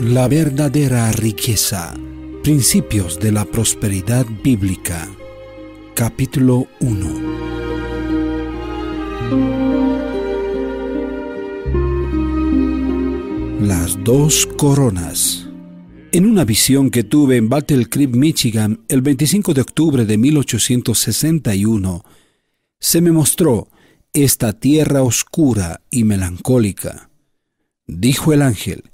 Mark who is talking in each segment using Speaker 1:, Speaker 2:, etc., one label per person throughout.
Speaker 1: La verdadera riqueza. Principios de la prosperidad bíblica. Capítulo 1. Las dos coronas. En una visión que tuve en Battle Creek, Michigan, el 25 de octubre de 1861, se me mostró esta tierra oscura y melancólica. Dijo el ángel,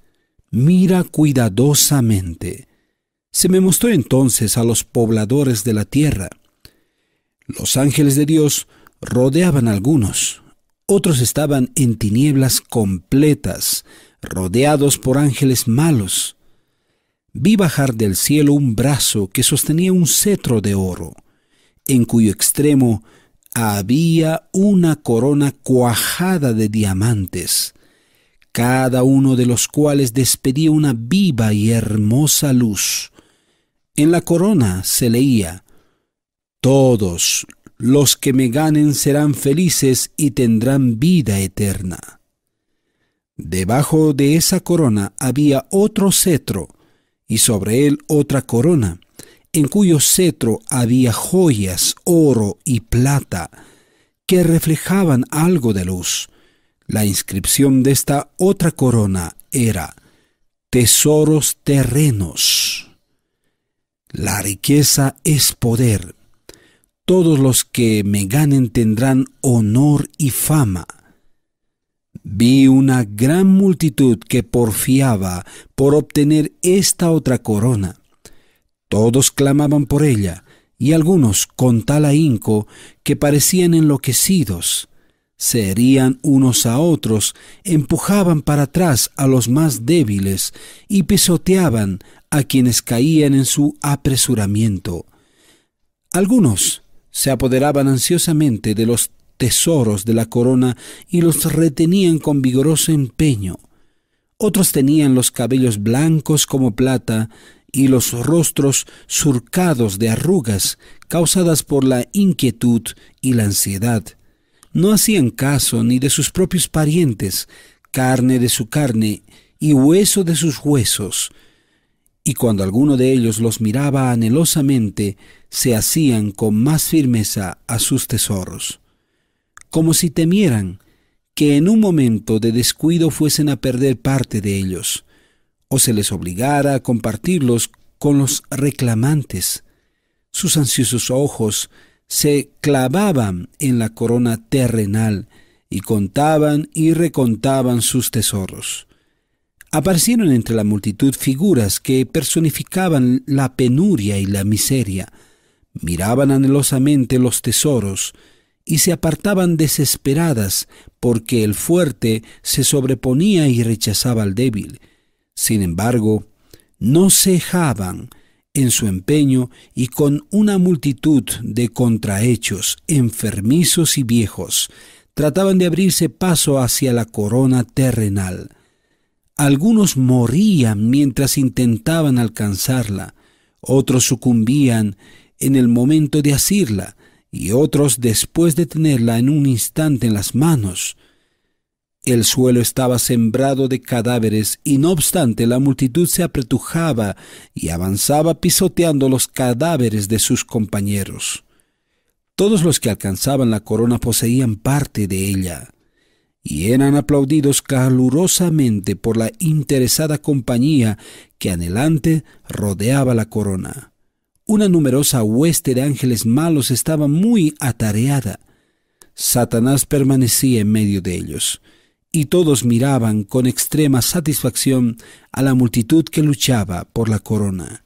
Speaker 1: mira cuidadosamente. Se me mostró entonces a los pobladores de la tierra. Los ángeles de Dios rodeaban a algunos, otros estaban en tinieblas completas, rodeados por ángeles malos. Vi bajar del cielo un brazo que sostenía un cetro de oro, en cuyo extremo había una corona cuajada de diamantes, cada uno de los cuales despedía una viva y hermosa luz. En la corona se leía, Todos los que me ganen serán felices y tendrán vida eterna. Debajo de esa corona había otro cetro, y sobre él otra corona, en cuyo cetro había joyas, oro y plata, que reflejaban algo de luz. La inscripción de esta otra corona era Tesoros terrenos. La riqueza es poder. Todos los que me ganen tendrán honor y fama. Vi una gran multitud que porfiaba por obtener esta otra corona todos clamaban por ella, y algunos con tal ahínco que parecían enloquecidos. Se herían unos a otros, empujaban para atrás a los más débiles y pisoteaban a quienes caían en su apresuramiento. Algunos se apoderaban ansiosamente de los tesoros de la corona y los retenían con vigoroso empeño. Otros tenían los cabellos blancos como plata y los rostros surcados de arrugas causadas por la inquietud y la ansiedad. No hacían caso ni de sus propios parientes, carne de su carne y hueso de sus huesos. Y cuando alguno de ellos los miraba anhelosamente, se hacían con más firmeza a sus tesoros, como si temieran que en un momento de descuido fuesen a perder parte de ellos se les obligara a compartirlos con los reclamantes. Sus ansiosos ojos se clavaban en la corona terrenal y contaban y recontaban sus tesoros. Aparecieron entre la multitud figuras que personificaban la penuria y la miseria, miraban anhelosamente los tesoros y se apartaban desesperadas porque el fuerte se sobreponía y rechazaba al débil sin embargo, no cejaban en su empeño y con una multitud de contrahechos, enfermizos y viejos, trataban de abrirse paso hacia la corona terrenal. Algunos morían mientras intentaban alcanzarla, otros sucumbían en el momento de asirla, y otros después de tenerla en un instante en las manos. El suelo estaba sembrado de cadáveres y no obstante la multitud se apretujaba y avanzaba pisoteando los cadáveres de sus compañeros. Todos los que alcanzaban la corona poseían parte de ella y eran aplaudidos calurosamente por la interesada compañía que anhelante rodeaba la corona. Una numerosa hueste de ángeles malos estaba muy atareada. Satanás permanecía en medio de ellos y todos miraban con extrema satisfacción a la multitud que luchaba por la corona.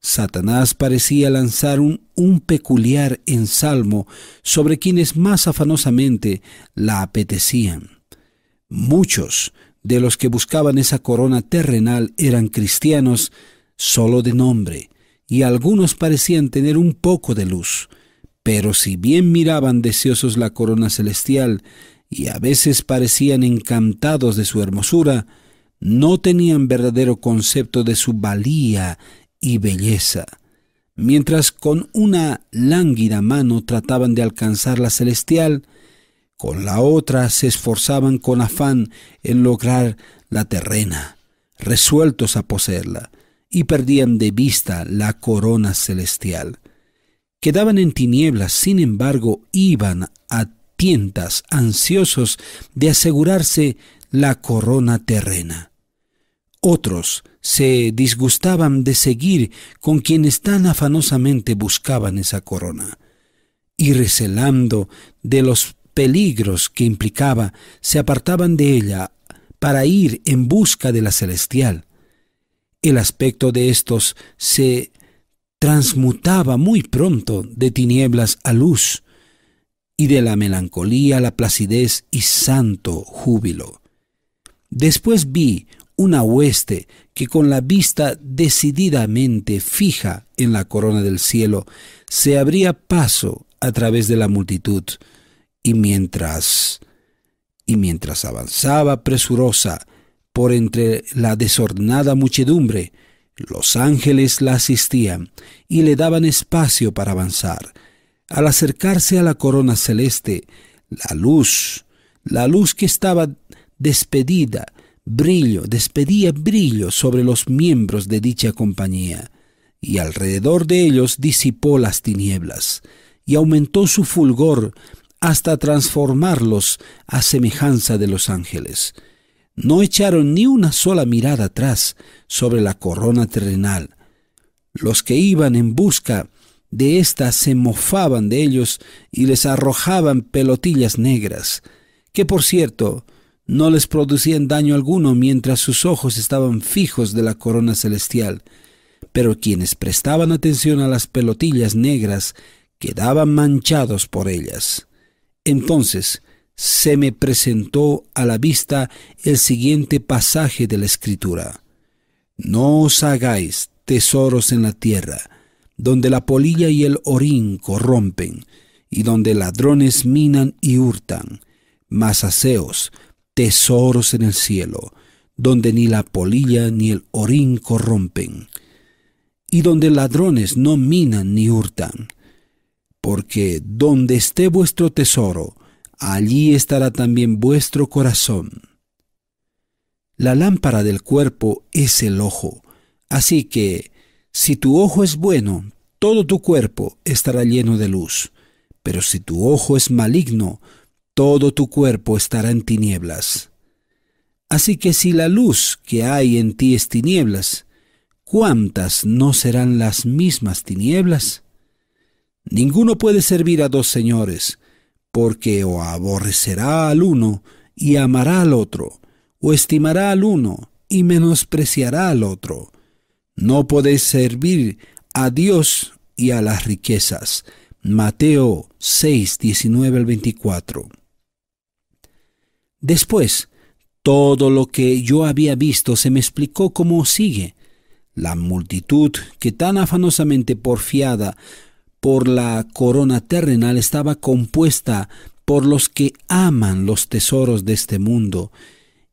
Speaker 1: Satanás parecía lanzar un, peculiar ensalmo sobre quienes más afanosamente la apetecían. Muchos de los que buscaban esa corona terrenal eran cristianos solo de nombre, y algunos parecían tener un poco de luz, pero si bien miraban deseosos la corona celestial, y a veces parecían encantados de su hermosura, no tenían verdadero concepto de su valía y belleza, mientras con una lánguida mano trataban de alcanzar la celestial, con la otra se esforzaban con afán en lograr la terrena, resueltos a poseerla, y perdían de vista la corona celestial. Quedaban en tinieblas, sin embargo, iban a ansiosos de asegurarse la corona terrena. Otros se disgustaban de seguir con quienes tan afanosamente buscaban esa corona, y recelando de los peligros que implicaba, se apartaban de ella para ir en busca de la celestial. El aspecto de estos se transmutaba muy pronto de tinieblas a luz, y de la melancolía la placidez y santo júbilo. Después vi una hueste que con la vista decididamente fija en la corona del cielo se abría paso a través de la multitud y mientras y mientras avanzaba presurosa por entre la desordenada muchedumbre los ángeles la asistían y le daban espacio para avanzar al acercarse a la corona celeste, la luz, la luz que estaba despedida, brillo, despedía brillo sobre los miembros de dicha compañía, y alrededor de ellos disipó las tinieblas, y aumentó su fulgor hasta transformarlos a semejanza de los ángeles. No echaron ni una sola mirada atrás sobre la corona terrenal. Los que iban en busca de éstas se mofaban de ellos y les arrojaban pelotillas negras, que por cierto no les producían daño alguno mientras sus ojos estaban fijos de la corona celestial. Pero quienes prestaban atención a las pelotillas negras quedaban manchados por ellas. Entonces se me presentó a la vista el siguiente pasaje de la Escritura. No os hagáis tesoros en la tierra, donde la polilla y el orín corrompen, y donde ladrones minan y hurtan, Masaseos, tesoros en el cielo, donde ni la polilla ni el orín corrompen, y donde ladrones no minan ni hurtan. Porque donde esté vuestro tesoro, allí estará también vuestro corazón. La lámpara del cuerpo es el ojo, así que si tu ojo es bueno, todo tu cuerpo estará lleno de luz, pero si tu ojo es maligno, todo tu cuerpo estará en tinieblas. Así que si la luz que hay en ti es tinieblas, ¿cuántas no serán las mismas tinieblas? Ninguno puede servir a dos señores, porque o aborrecerá al uno y amará al otro, o estimará al uno y menospreciará al otro. No podéis servir a Dios y a las riquezas. Mateo 6, 19 al 24. Después, todo lo que yo había visto se me explicó como sigue. La multitud que tan afanosamente porfiada por la corona terrenal estaba compuesta por los que aman los tesoros de este mundo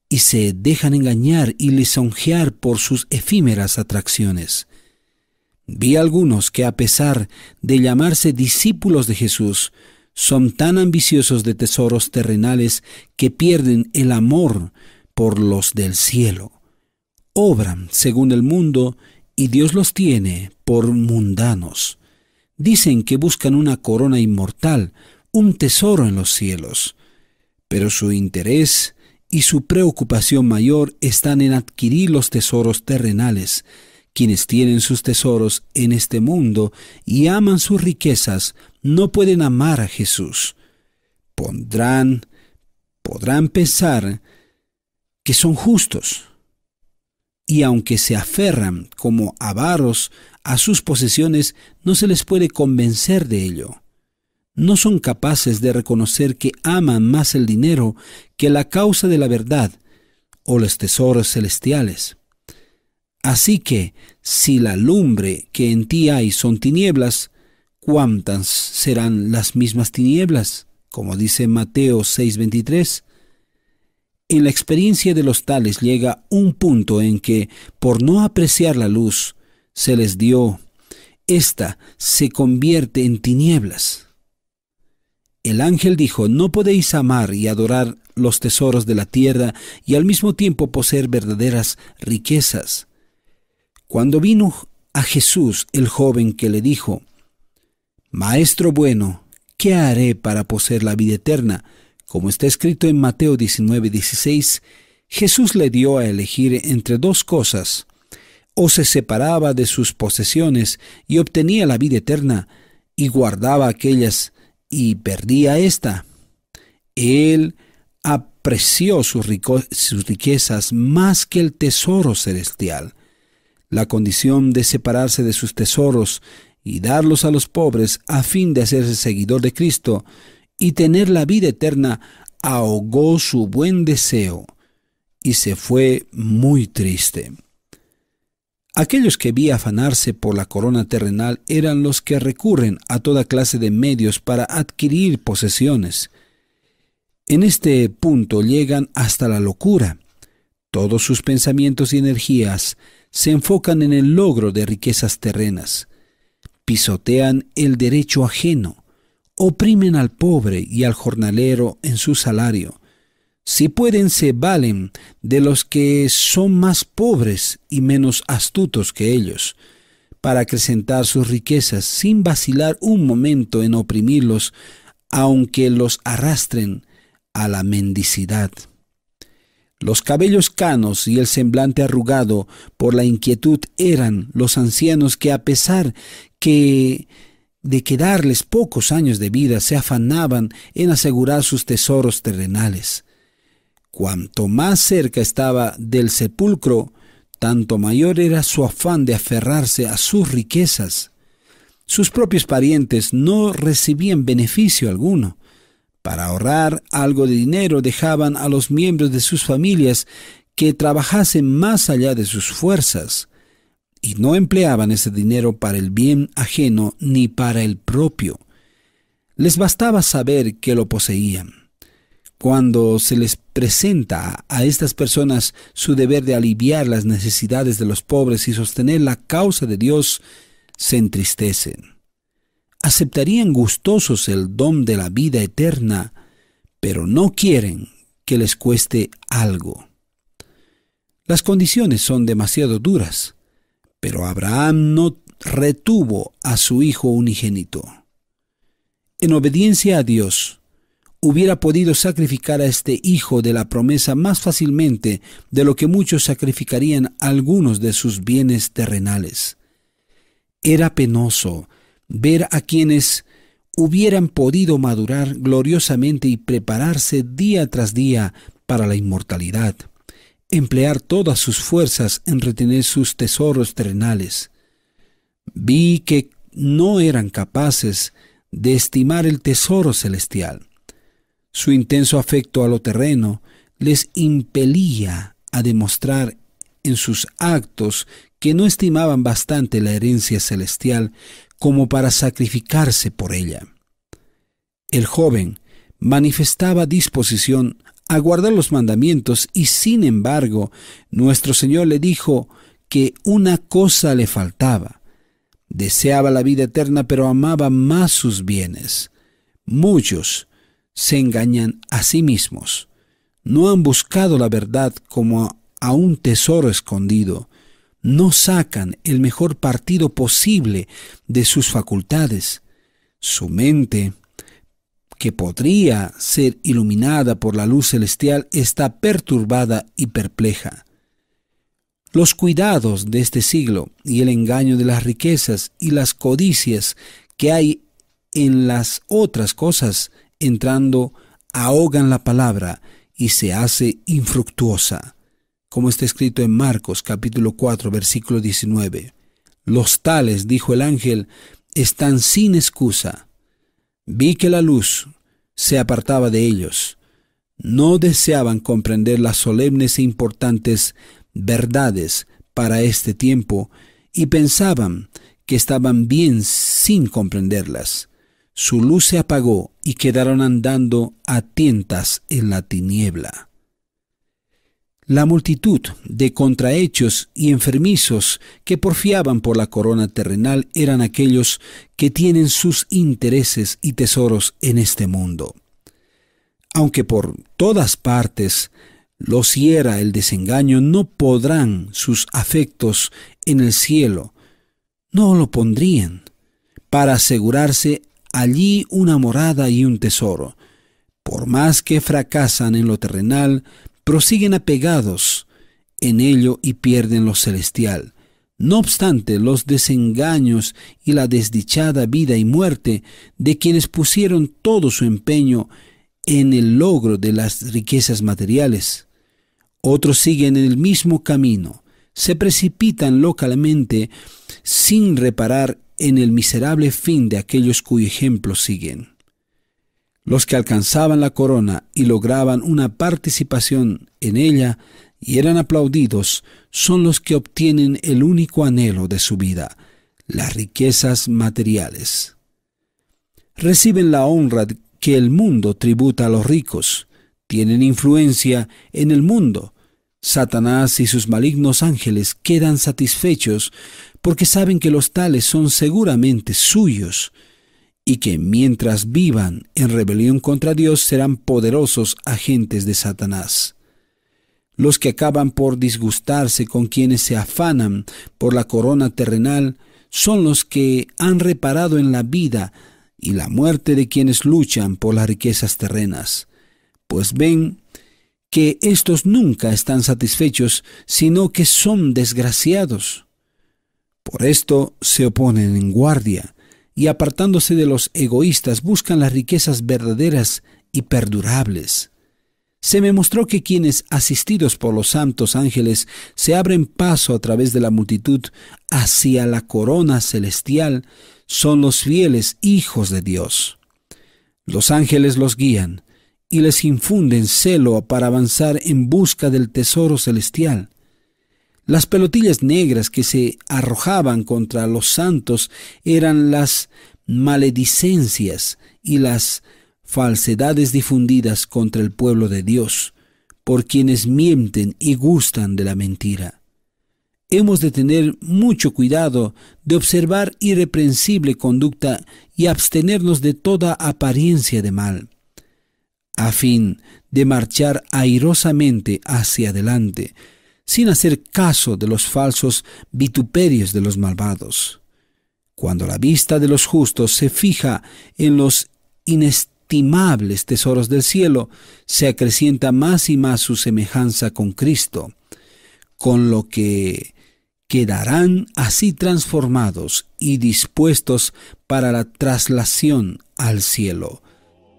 Speaker 1: y se dejan engañar y lisonjear por sus efímeras atracciones. Vi algunos que a pesar de llamarse discípulos de Jesús, son tan ambiciosos de tesoros terrenales que pierden el amor por los del cielo. Obran según el mundo y Dios los tiene por mundanos. Dicen que buscan una corona inmortal, un tesoro en los cielos, pero su interés y su preocupación mayor están en adquirir los tesoros terrenales. Quienes tienen sus tesoros en este mundo y aman sus riquezas no pueden amar a Jesús. Pondrán, podrán pensar que son justos. Y aunque se aferran como avaros a sus posesiones, no se les puede convencer de ello no son capaces de reconocer que aman más el dinero que la causa de la verdad o los tesoros celestiales. Así que, si la lumbre que en ti hay son tinieblas, ¿cuántas serán las mismas tinieblas? Como dice Mateo 6:23. En la experiencia de los tales llega un punto en que, por no apreciar la luz, se les dio. Esta se convierte en tinieblas. El ángel dijo, no podéis amar y adorar los tesoros de la tierra y al mismo tiempo poseer verdaderas riquezas. Cuando vino a Jesús el joven que le dijo, Maestro bueno, ¿qué haré para poseer la vida eterna? Como está escrito en Mateo 19, Jesús le dio a elegir entre dos cosas, o se separaba de sus posesiones y obtenía la vida eterna, y guardaba aquellas y perdía esta. Él apreció sus, sus riquezas más que el tesoro celestial. La condición de separarse de sus tesoros y darlos a los pobres a fin de hacerse seguidor de Cristo y tener la vida eterna ahogó su buen deseo y se fue muy triste. Aquellos que vi afanarse por la corona terrenal eran los que recurren a toda clase de medios para adquirir posesiones. En este punto llegan hasta la locura. Todos sus pensamientos y energías se enfocan en el logro de riquezas terrenas. Pisotean el derecho ajeno, oprimen al pobre y al jornalero en su salario, si pueden, se valen de los que son más pobres y menos astutos que ellos, para acrecentar sus riquezas sin vacilar un momento en oprimirlos, aunque los arrastren a la mendicidad. Los cabellos canos y el semblante arrugado por la inquietud eran los ancianos que a pesar que de quedarles pocos años de vida se afanaban en asegurar sus tesoros terrenales. Cuanto más cerca estaba del sepulcro, tanto mayor era su afán de aferrarse a sus riquezas. Sus propios parientes no recibían beneficio alguno. Para ahorrar algo de dinero dejaban a los miembros de sus familias que trabajasen más allá de sus fuerzas, y no empleaban ese dinero para el bien ajeno ni para el propio. Les bastaba saber que lo poseían. Cuando se les presenta a estas personas su deber de aliviar las necesidades de los pobres y sostener la causa de Dios, se entristecen. Aceptarían gustosos el don de la vida eterna, pero no quieren que les cueste algo. Las condiciones son demasiado duras, pero Abraham no retuvo a su hijo unigénito. En obediencia a Dios, hubiera podido sacrificar a este hijo de la promesa más fácilmente de lo que muchos sacrificarían algunos de sus bienes terrenales. Era penoso ver a quienes hubieran podido madurar gloriosamente y prepararse día tras día para la inmortalidad, emplear todas sus fuerzas en retener sus tesoros terrenales. Vi que no eran capaces de estimar el tesoro celestial. Su intenso afecto a lo terreno les impelía a demostrar en sus actos que no estimaban bastante la herencia celestial como para sacrificarse por ella. El joven manifestaba disposición a guardar los mandamientos y sin embargo nuestro Señor le dijo que una cosa le faltaba. Deseaba la vida eterna pero amaba más sus bienes. Muchos se engañan a sí mismos. No han buscado la verdad como a un tesoro escondido. No sacan el mejor partido posible de sus facultades. Su mente, que podría ser iluminada por la luz celestial, está perturbada y perpleja. Los cuidados de este siglo y el engaño de las riquezas y las codicias que hay en las otras cosas entrando ahogan la palabra y se hace infructuosa, como está escrito en Marcos capítulo 4 versículo 19. Los tales, dijo el ángel, están sin excusa. Vi que la luz se apartaba de ellos. No deseaban comprender las solemnes e importantes verdades para este tiempo y pensaban que estaban bien sin comprenderlas su luz se apagó y quedaron andando a tientas en la tiniebla. La multitud de contrahechos y enfermizos que porfiaban por la corona terrenal eran aquellos que tienen sus intereses y tesoros en este mundo. Aunque por todas partes los hiera el desengaño, no podrán sus afectos en el cielo, no lo pondrían para asegurarse allí una morada y un tesoro. Por más que fracasan en lo terrenal, prosiguen apegados en ello y pierden lo celestial. No obstante, los desengaños y la desdichada vida y muerte de quienes pusieron todo su empeño en el logro de las riquezas materiales. Otros siguen en el mismo camino, se precipitan localmente sin reparar en el miserable fin de aquellos cuyo ejemplo siguen. Los que alcanzaban la corona y lograban una participación en ella y eran aplaudidos son los que obtienen el único anhelo de su vida, las riquezas materiales. Reciben la honra que el mundo tributa a los ricos, tienen influencia en el mundo, Satanás y sus malignos ángeles quedan satisfechos porque saben que los tales son seguramente suyos, y que mientras vivan en rebelión contra Dios serán poderosos agentes de Satanás. Los que acaban por disgustarse con quienes se afanan por la corona terrenal son los que han reparado en la vida y la muerte de quienes luchan por las riquezas terrenas, pues ven que estos nunca están satisfechos, sino que son desgraciados. Por esto se oponen en guardia y apartándose de los egoístas buscan las riquezas verdaderas y perdurables. Se me mostró que quienes, asistidos por los santos ángeles, se abren paso a través de la multitud hacia la corona celestial, son los fieles hijos de Dios. Los ángeles los guían y les infunden celo para avanzar en busca del tesoro celestial. Las pelotillas negras que se arrojaban contra los santos eran las maledicencias y las falsedades difundidas contra el pueblo de Dios por quienes mienten y gustan de la mentira. Hemos de tener mucho cuidado de observar irreprensible conducta y abstenernos de toda apariencia de mal, a fin de marchar airosamente hacia adelante, sin hacer caso de los falsos vituperios de los malvados. Cuando la vista de los justos se fija en los inestimables tesoros del cielo, se acrecienta más y más su semejanza con Cristo, con lo que quedarán así transformados y dispuestos para la traslación al cielo.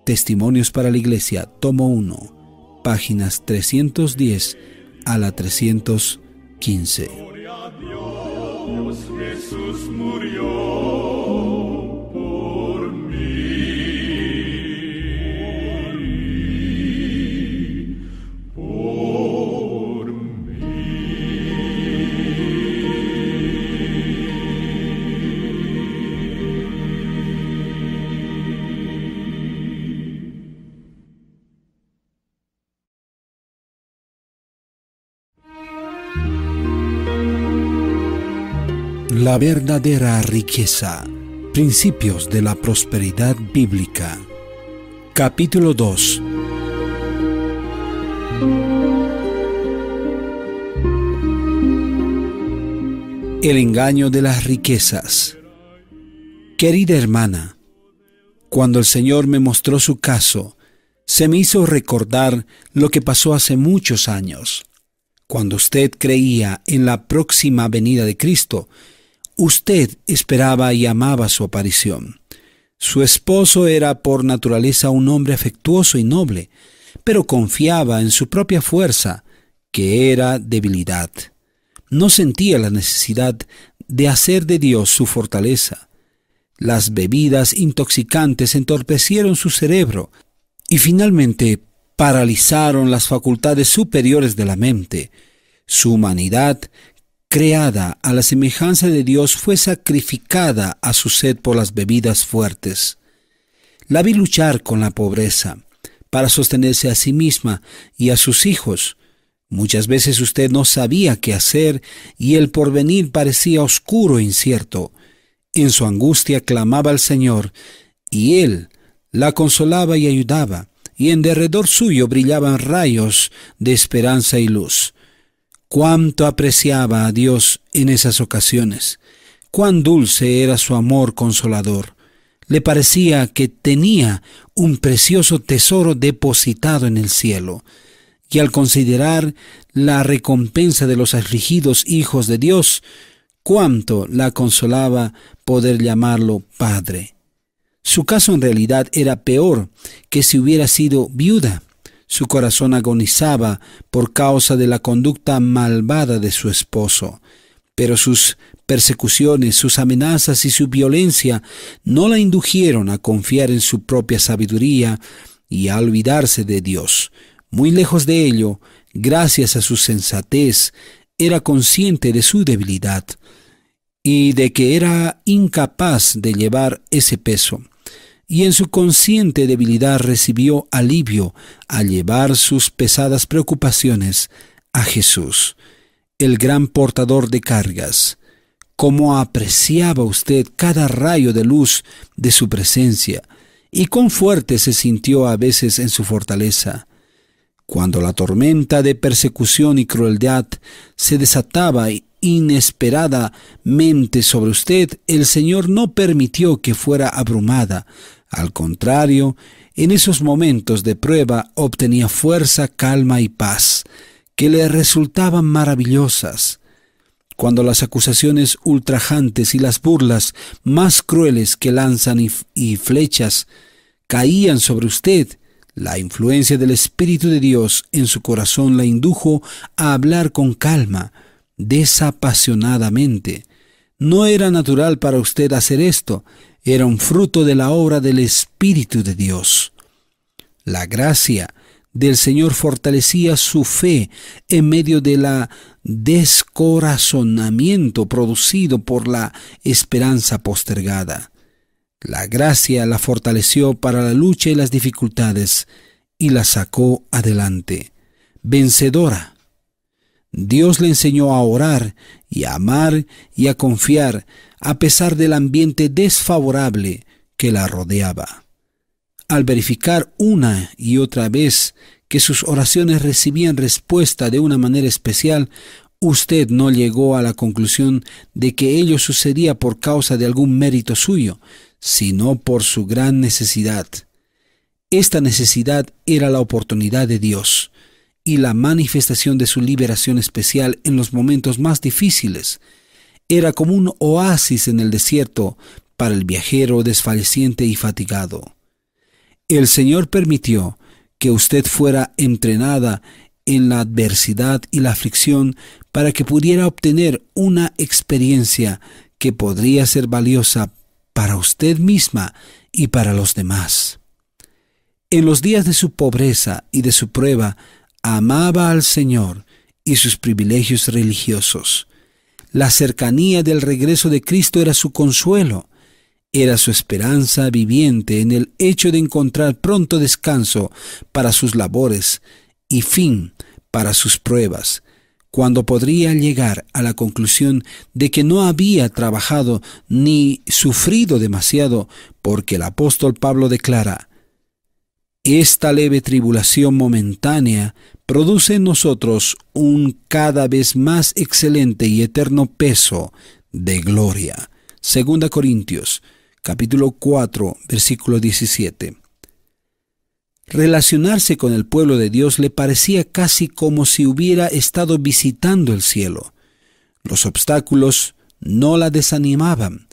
Speaker 1: Testimonios para la Iglesia, tomo 1, páginas 310 a la 315.
Speaker 2: Jesús murió.
Speaker 1: La verdadera riqueza. Principios de la prosperidad bíblica. Capítulo 2. El engaño de las riquezas. Querida hermana, cuando el Señor me mostró su caso, se me hizo recordar lo que pasó hace muchos años, cuando usted creía en la próxima venida de Cristo Usted esperaba y amaba su aparición. Su esposo era por naturaleza un hombre afectuoso y noble, pero confiaba en su propia fuerza, que era debilidad. No sentía la necesidad de hacer de Dios su fortaleza. Las bebidas intoxicantes entorpecieron su cerebro y finalmente paralizaron las facultades superiores de la mente. Su humanidad creada a la semejanza de Dios, fue sacrificada a su sed por las bebidas fuertes. La vi luchar con la pobreza para sostenerse a sí misma y a sus hijos. Muchas veces usted no sabía qué hacer y el porvenir parecía oscuro e incierto. En su angustia clamaba al Señor y Él la consolaba y ayudaba, y en derredor suyo brillaban rayos de esperanza y luz. Cuánto apreciaba a Dios en esas ocasiones. Cuán dulce era su amor consolador. Le parecía que tenía un precioso tesoro depositado en el cielo. Y al considerar la recompensa de los afligidos hijos de Dios, cuánto la consolaba poder llamarlo Padre. Su caso en realidad era peor que si hubiera sido viuda. Su corazón agonizaba por causa de la conducta malvada de su esposo, pero sus persecuciones, sus amenazas y su violencia no la indujeron a confiar en su propia sabiduría y a olvidarse de Dios. Muy lejos de ello, gracias a su sensatez, era consciente de su debilidad y de que era incapaz de llevar ese peso y en su consciente debilidad recibió alivio al llevar sus pesadas preocupaciones a Jesús, el gran portador de cargas. Cómo apreciaba usted cada rayo de luz de su presencia, y con fuerte se sintió a veces en su fortaleza. Cuando la tormenta de persecución y crueldad se desataba inesperadamente sobre usted, el Señor no permitió que fuera abrumada, al contrario, en esos momentos de prueba obtenía fuerza, calma y paz, que le resultaban maravillosas. Cuando las acusaciones ultrajantes y las burlas más crueles que lanzan y, flechas caían sobre usted, la influencia del Espíritu de Dios en su corazón la indujo a hablar con calma, desapasionadamente. No era natural para usted hacer esto, era un fruto de la obra del Espíritu de Dios. La gracia del Señor fortalecía su fe en medio del descorazonamiento producido por la esperanza postergada. La gracia la fortaleció para la lucha y las dificultades y la sacó adelante, vencedora. Dios le enseñó a orar y a amar y a confiar, a pesar del ambiente desfavorable que la rodeaba. Al verificar una y otra vez que sus oraciones recibían respuesta de una manera especial, usted no llegó a la conclusión de que ello sucedía por causa de algún mérito suyo, sino por su gran necesidad. Esta necesidad era la oportunidad de Dios y la manifestación de su liberación especial en los momentos más difíciles, era como un oasis en el desierto para el viajero desfalleciente y fatigado. El Señor permitió que usted fuera entrenada en la adversidad y la aflicción para que pudiera obtener una experiencia que podría ser valiosa para usted misma y para los demás. En los días de su pobreza y de su prueba, amaba al Señor y sus privilegios religiosos. La cercanía del regreso de Cristo era su consuelo, era su esperanza viviente en el hecho de encontrar pronto descanso para sus labores y fin para sus pruebas, cuando podría llegar a la conclusión de que no había trabajado ni sufrido demasiado, porque el apóstol Pablo declara, esta leve tribulación momentánea produce en nosotros un cada vez más excelente y eterno peso de gloria. Segunda Corintios, capítulo 4, versículo 17. Relacionarse con el pueblo de Dios le parecía casi como si hubiera estado visitando el cielo. Los obstáculos no la desanimaban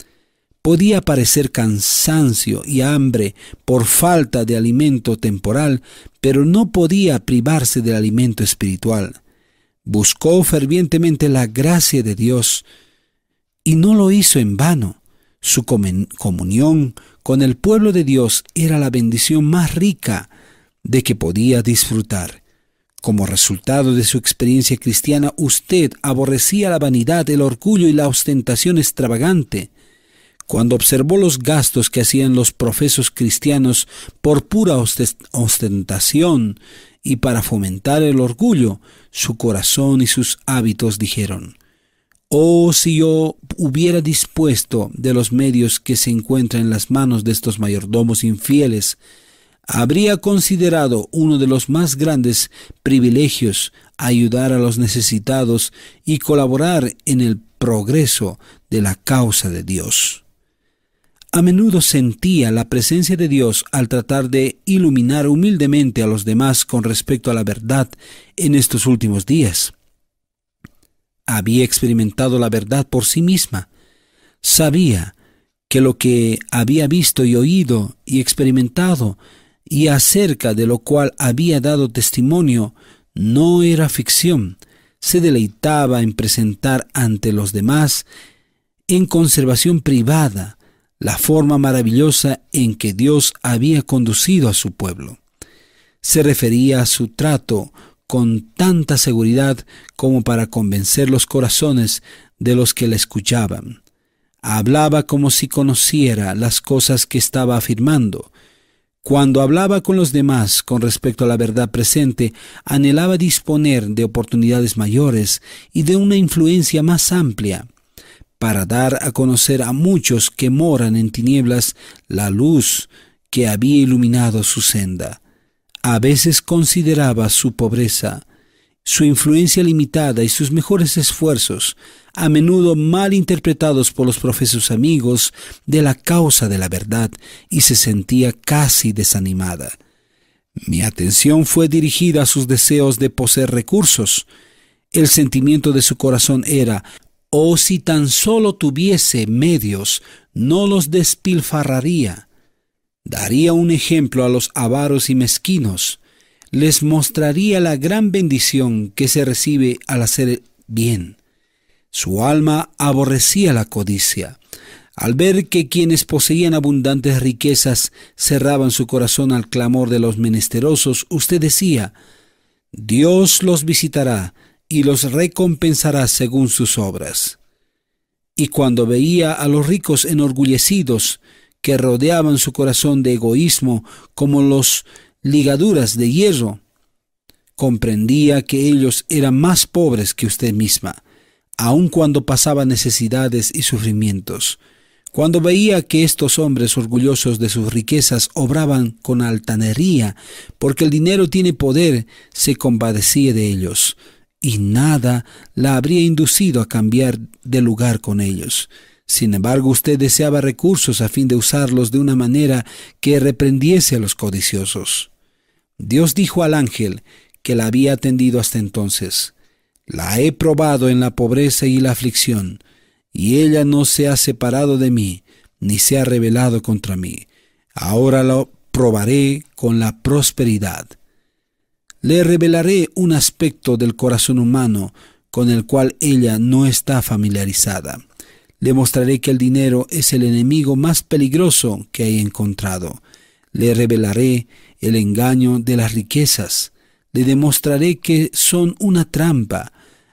Speaker 1: podía parecer cansancio y hambre por falta de alimento temporal, pero no podía privarse del alimento espiritual. Buscó fervientemente la gracia de Dios y no lo hizo en vano. Su comunión con el pueblo de Dios era la bendición más rica de que podía disfrutar. Como resultado de su experiencia cristiana, usted aborrecía la vanidad, el orgullo y la ostentación extravagante. Cuando observó los gastos que hacían los profesos cristianos por pura ostentación y para fomentar el orgullo, su corazón y sus hábitos dijeron, Oh, si yo hubiera dispuesto de los medios que se encuentran en las manos de estos mayordomos infieles, habría considerado uno de los más grandes privilegios ayudar a los necesitados y colaborar en el progreso de la causa de Dios. A menudo sentía la presencia de Dios al tratar de iluminar humildemente a los demás con respecto a la verdad en estos últimos días. Había experimentado la verdad por sí misma. Sabía que lo que había visto y oído y experimentado y acerca de lo cual había dado testimonio no era ficción. Se deleitaba en presentar ante los demás, en conservación privada, la forma maravillosa en que Dios había conducido a su pueblo. Se refería a su trato con tanta seguridad como para convencer los corazones de los que le escuchaban. Hablaba como si conociera las cosas que estaba afirmando. Cuando hablaba con los demás con respecto a la verdad presente, anhelaba disponer de oportunidades mayores y de una influencia más amplia para dar a conocer a muchos que moran en tinieblas la luz que había iluminado su senda. A veces consideraba su pobreza, su influencia limitada y sus mejores esfuerzos, a menudo mal interpretados por los profesos amigos de la causa de la verdad, y se sentía casi desanimada. Mi atención fue dirigida a sus deseos de poseer recursos. El sentimiento de su corazón era, o si tan solo tuviese medios, no los despilfarraría. Daría un ejemplo a los avaros y mezquinos. Les mostraría la gran bendición que se recibe al hacer bien. Su alma aborrecía la codicia. Al ver que quienes poseían abundantes riquezas cerraban su corazón al clamor de los menesterosos, usted decía, Dios los visitará y los recompensará según sus obras. Y cuando veía a los ricos enorgullecidos, que rodeaban su corazón de egoísmo como los ligaduras de hierro, comprendía que ellos eran más pobres que usted misma, aun cuando pasaba necesidades y sufrimientos. Cuando veía que estos hombres orgullosos de sus riquezas obraban con altanería, porque el dinero tiene poder, se compadecía de ellos y nada la habría inducido a cambiar de lugar con ellos. Sin embargo, usted deseaba recursos a fin de usarlos de una manera que reprendiese a los codiciosos. Dios dijo al ángel que la había atendido hasta entonces, La he probado en la pobreza y la aflicción, y ella no se ha separado de mí, ni se ha rebelado contra mí. Ahora la probaré con la prosperidad le revelaré un aspecto del corazón humano con el cual ella no está familiarizada. Le mostraré que el dinero es el enemigo más peligroso que he encontrado. Le revelaré el engaño de las riquezas. Le demostraré que son una trampa,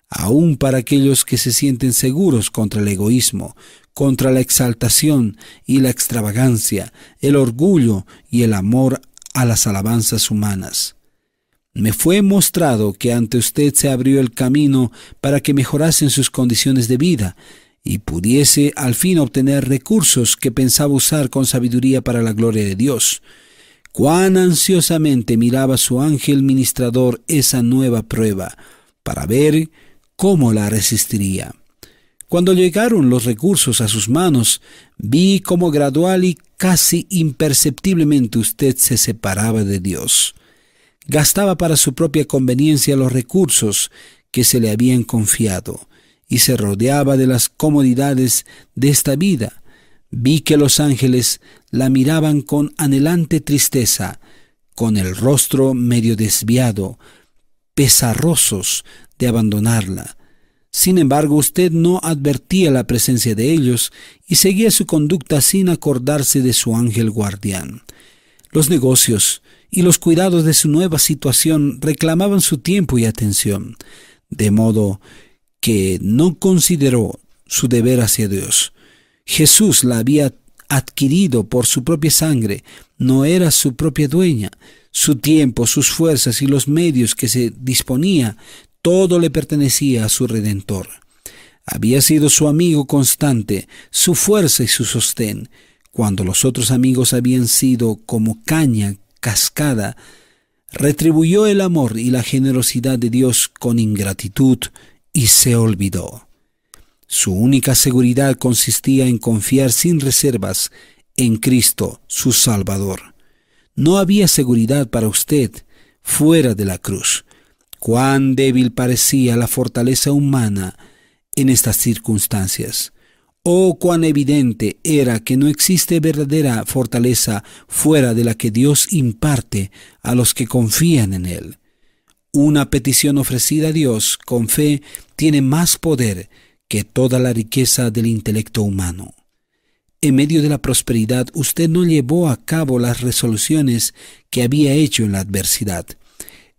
Speaker 1: aún para aquellos que se sienten seguros contra el egoísmo, contra la exaltación y la extravagancia, el orgullo y el amor a las alabanzas humanas. Me fue mostrado que ante usted se abrió el camino para que mejorasen sus condiciones de vida y pudiese al fin obtener recursos que pensaba usar con sabiduría para la gloria de Dios. Cuán ansiosamente miraba su ángel ministrador esa nueva prueba, para ver cómo la resistiría. Cuando llegaron los recursos a sus manos, vi cómo gradual y casi imperceptiblemente usted se separaba de Dios. Gastaba para su propia conveniencia los recursos que se le habían confiado y se rodeaba de las comodidades de esta vida. Vi que los ángeles la miraban con anhelante tristeza, con el rostro medio desviado, pesarrosos de abandonarla. Sin embargo, usted no advertía la presencia de ellos y seguía su conducta sin acordarse de su ángel guardián. Los negocios, y los cuidados de su nueva situación reclamaban su tiempo y atención, de modo que no consideró su deber hacia Dios. Jesús la había adquirido por su propia sangre, no era su propia dueña. Su tiempo, sus fuerzas y los medios que se disponía, todo le pertenecía a su Redentor. Había sido su amigo constante, su fuerza y su sostén, cuando los otros amigos habían sido como caña cascada, retribuyó el amor y la generosidad de Dios con ingratitud y se olvidó. Su única seguridad consistía en confiar sin reservas en Cristo, su Salvador. No había seguridad para usted fuera de la cruz. Cuán débil parecía la fortaleza humana en estas circunstancias. Oh, cuán evidente era que no existe verdadera fortaleza fuera de la que Dios imparte a los que confían en Él. Una petición ofrecida a Dios con fe tiene más poder que toda la riqueza del intelecto humano. En medio de la prosperidad usted no llevó a cabo las resoluciones que había hecho en la adversidad.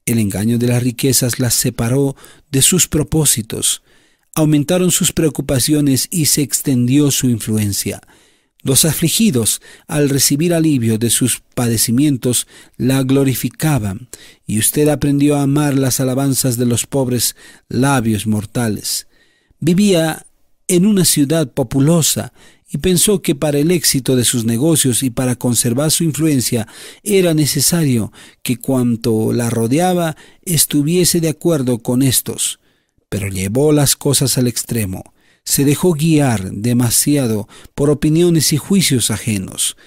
Speaker 1: El engaño de las riquezas las separó de sus propósitos, aumentaron sus preocupaciones y se extendió su influencia. Los afligidos, al recibir alivio de sus padecimientos, la glorificaban, y usted aprendió a amar las alabanzas de los pobres labios mortales. Vivía en una ciudad populosa y pensó que para el éxito de sus negocios y para conservar su influencia era necesario que cuanto la rodeaba estuviese de acuerdo con estos pero llevó las cosas al extremo. Se dejó guiar demasiado por opiniones y juicios ajenos.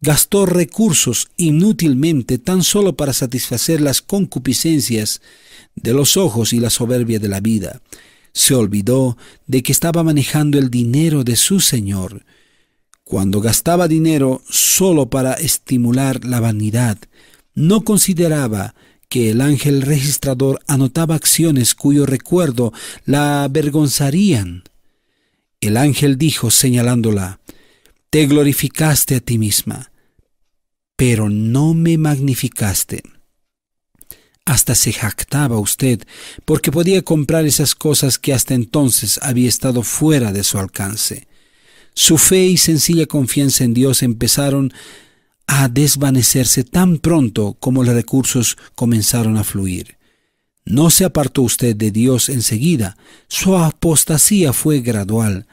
Speaker 1: Gastó recursos inútilmente tan solo para satisfacer las concupiscencias de los ojos y la soberbia de la vida. Se olvidó de que estaba manejando el dinero de su Señor. Cuando gastaba dinero solo para estimular la vanidad, no consideraba que el ángel registrador anotaba acciones cuyo recuerdo la avergonzarían. El ángel dijo, señalándola, Te glorificaste a ti misma, pero no me magnificaste. Hasta se jactaba usted porque podía comprar esas cosas que hasta entonces había estado fuera de su alcance. Su fe y sencilla confianza en Dios empezaron a desvanecerse tan pronto como los recursos comenzaron a fluir. No se apartó usted de Dios enseguida, su apostasía fue gradual.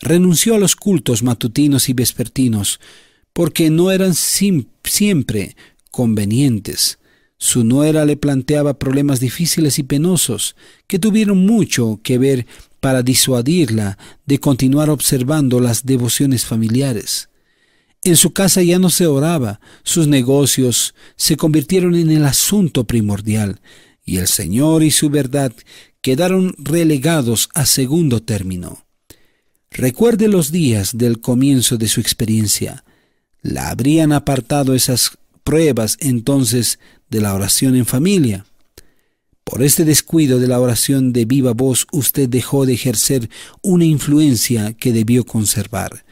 Speaker 1: Renunció a los cultos matutinos y vespertinos, porque no eran siempre convenientes. Su nuera le planteaba problemas difíciles y penosos, que tuvieron mucho que ver para disuadirla de continuar observando las devociones familiares. En su casa ya no se oraba, sus negocios se convirtieron en el asunto primordial, y el Señor y su verdad quedaron relegados a segundo término. Recuerde los días del comienzo de su experiencia. La habrían apartado esas pruebas entonces de la oración en familia. Por este descuido de la oración de viva voz usted dejó de ejercer una influencia que debió conservar.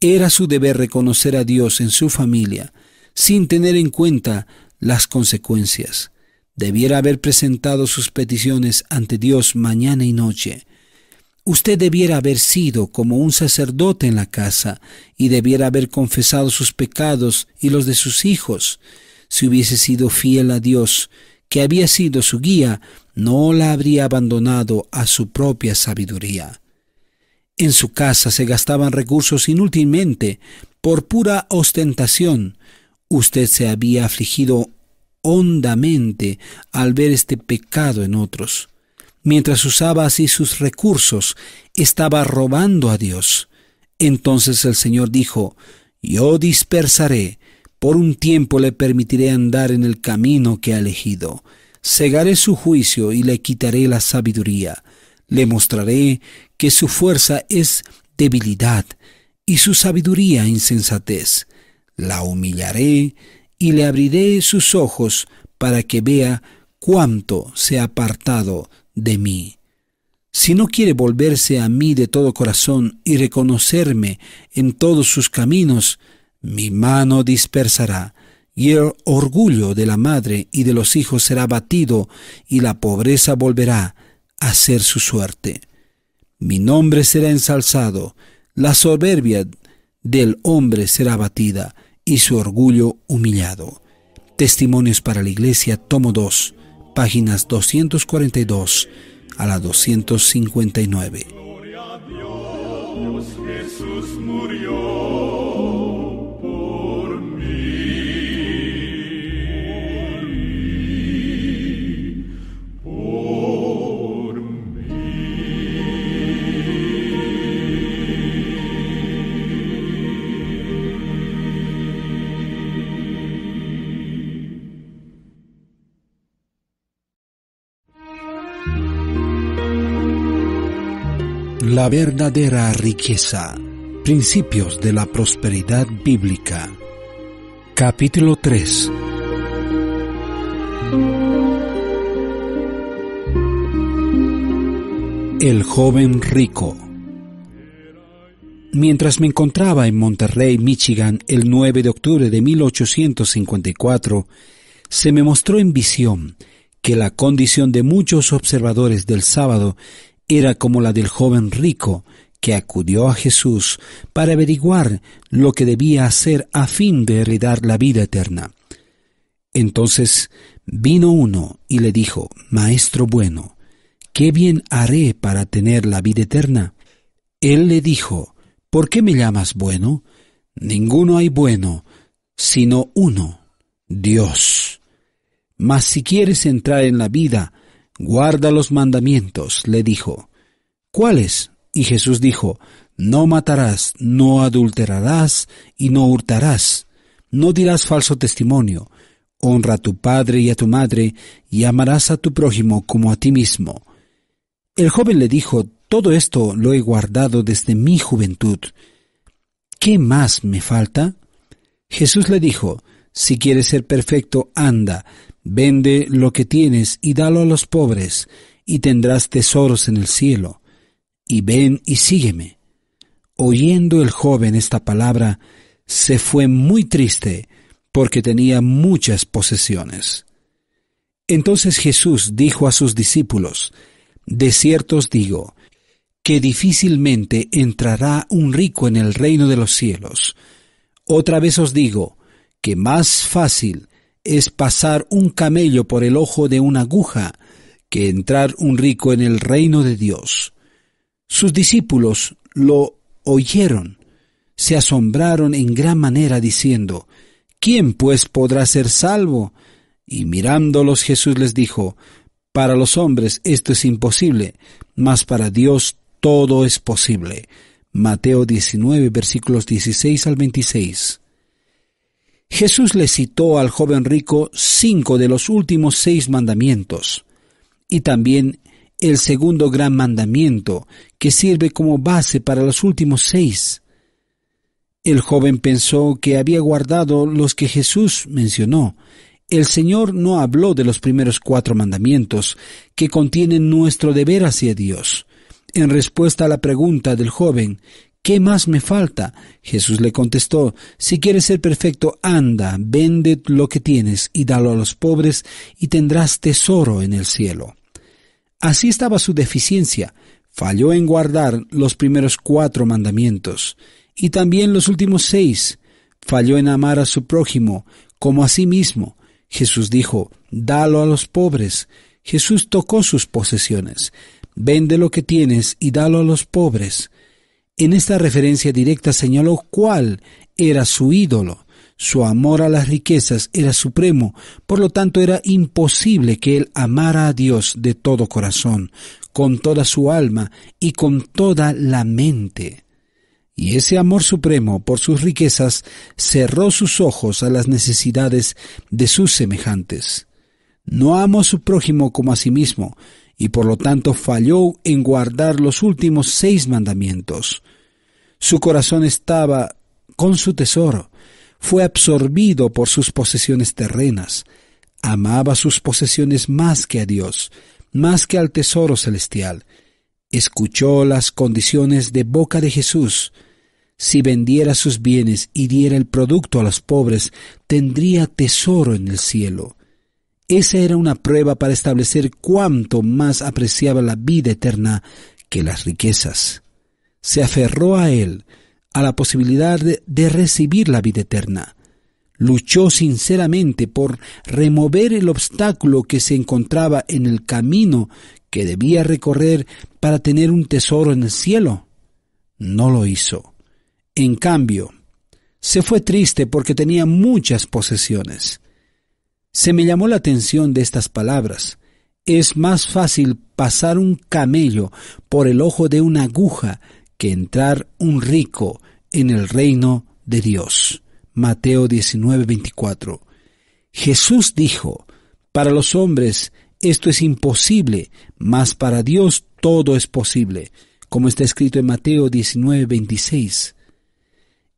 Speaker 1: Era su deber reconocer a Dios en su familia sin tener en cuenta las consecuencias. Debiera haber presentado sus peticiones ante Dios mañana y noche. Usted debiera haber sido como un sacerdote en la casa y debiera haber confesado sus pecados y los de sus hijos. Si hubiese sido fiel a Dios, que había sido su guía, no la habría abandonado a su propia sabiduría. En su casa se gastaban recursos inútilmente, por pura ostentación. Usted se había afligido hondamente al ver este pecado en otros. Mientras usaba así sus recursos, estaba robando a Dios. Entonces el Señor dijo, Yo dispersaré, por un tiempo le permitiré andar en el camino que ha elegido. Cegaré su juicio y le quitaré la sabiduría. Le mostraré que su fuerza es debilidad y su sabiduría insensatez. La humillaré y le abriré sus ojos para que vea cuánto se ha apartado de mí. Si no quiere volverse a mí de todo corazón y reconocerme en todos sus caminos, mi mano dispersará, y el orgullo de la madre y de los hijos será batido, y la pobreza volverá a ser su suerte. Mi nombre será ensalzado, la soberbia del hombre será abatida y su orgullo humillado. Testimonios para la Iglesia, tomo 2, páginas 242 a la 259. murió. La verdadera riqueza. Principios de la prosperidad bíblica. Capítulo 3. El joven rico. Mientras me encontraba en Monterrey, Michigan, el 9 de octubre de 1854, se me mostró en visión que la condición de muchos observadores del sábado era como la del joven rico que acudió a Jesús para averiguar lo que debía hacer a fin de heredar la vida eterna. Entonces vino uno y le dijo, Maestro bueno, ¿qué bien haré para tener la vida eterna? Él le dijo, ¿por qué me llamas bueno? Ninguno hay bueno, sino uno, Dios. Mas si quieres entrar en la vida, Guarda los mandamientos, le dijo. ¿Cuáles? Y Jesús dijo, No matarás, no adulterarás y no hurtarás, no dirás falso testimonio, honra a tu padre y a tu madre, y amarás a tu prójimo como a ti mismo. El joven le dijo, Todo esto lo he guardado desde mi juventud. ¿Qué más me falta? Jesús le dijo, Si quieres ser perfecto, anda, Vende lo que tienes y dalo a los pobres, y tendrás tesoros en el cielo. Y ven y sígueme. Oyendo el joven esta palabra, se fue muy triste, porque tenía muchas posesiones. Entonces Jesús dijo a sus discípulos, De cierto os digo, que difícilmente entrará un rico en el reino de los cielos. Otra vez os digo, que más fácil es pasar un camello por el ojo de una aguja que entrar un rico en el reino de Dios. Sus discípulos lo oyeron, se asombraron en gran manera diciendo, ¿quién pues podrá ser salvo? Y mirándolos Jesús les dijo, para los hombres esto es imposible, mas para Dios todo es posible. Mateo 19 versículos 16 al 26. Jesús le citó al joven rico cinco de los últimos seis mandamientos y también el segundo gran mandamiento que sirve como base para los últimos seis. El joven pensó que había guardado los que Jesús mencionó. El Señor no habló de los primeros cuatro mandamientos que contienen nuestro deber hacia Dios. En respuesta a la pregunta del joven, ¿Qué más me falta? Jesús le contestó, Si quieres ser perfecto, anda, vende lo que tienes y dalo a los pobres, y tendrás tesoro en el cielo. Así estaba su deficiencia. Falló en guardar los primeros cuatro mandamientos, y también los últimos seis. Falló en amar a su prójimo como a sí mismo. Jesús dijo, Dalo a los pobres. Jesús tocó sus posesiones. Vende lo que tienes y dalo a los pobres. En esta referencia directa señaló cuál era su ídolo. Su amor a las riquezas era supremo, por lo tanto era imposible que él amara a Dios de todo corazón, con toda su alma y con toda la mente. Y ese amor supremo por sus riquezas cerró sus ojos a las necesidades de sus semejantes. No amo a su prójimo como a sí mismo, y por lo tanto falló en guardar los últimos seis mandamientos. Su corazón estaba con su tesoro, fue absorbido por sus posesiones terrenas, amaba sus posesiones más que a Dios, más que al tesoro celestial. Escuchó las condiciones de boca de Jesús. Si vendiera sus bienes y diera el producto a los pobres, tendría tesoro en el cielo. Esa era una prueba para establecer cuánto más apreciaba la vida eterna que las riquezas. Se aferró a él, a la posibilidad de, recibir la vida eterna. Luchó sinceramente por remover el obstáculo que se encontraba en el camino que debía recorrer para tener un tesoro en el cielo. No lo hizo. En cambio, se fue triste porque tenía muchas posesiones. Se me llamó la atención de estas palabras. Es más fácil pasar un camello por el ojo de una aguja que entrar un rico en el reino de Dios. Mateo 19:24. Jesús dijo, para los hombres esto es imposible, mas para Dios todo es posible, como está escrito en Mateo 26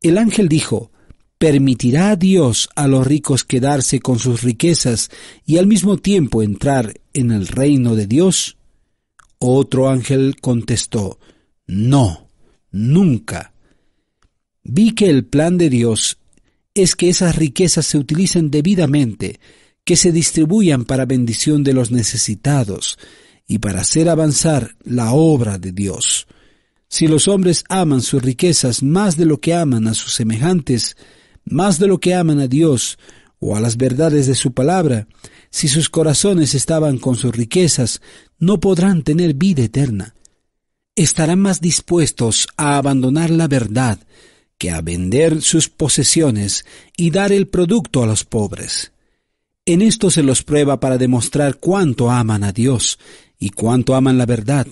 Speaker 1: El ángel dijo, ¿Permitirá Dios a los ricos quedarse con sus riquezas y al mismo tiempo entrar en el reino de Dios? Otro ángel contestó, No, nunca. Vi que el plan de Dios es que esas riquezas se utilicen debidamente, que se distribuyan para bendición de los necesitados y para hacer avanzar la obra de Dios. Si los hombres aman sus riquezas más de lo que aman a sus semejantes, más de lo que aman a Dios o a las verdades de su palabra, si sus corazones estaban con sus riquezas, no podrán tener vida eterna. Estarán más dispuestos a abandonar la verdad que a vender sus posesiones y dar el producto a los pobres. En esto se los prueba para demostrar cuánto aman a Dios y cuánto aman la verdad,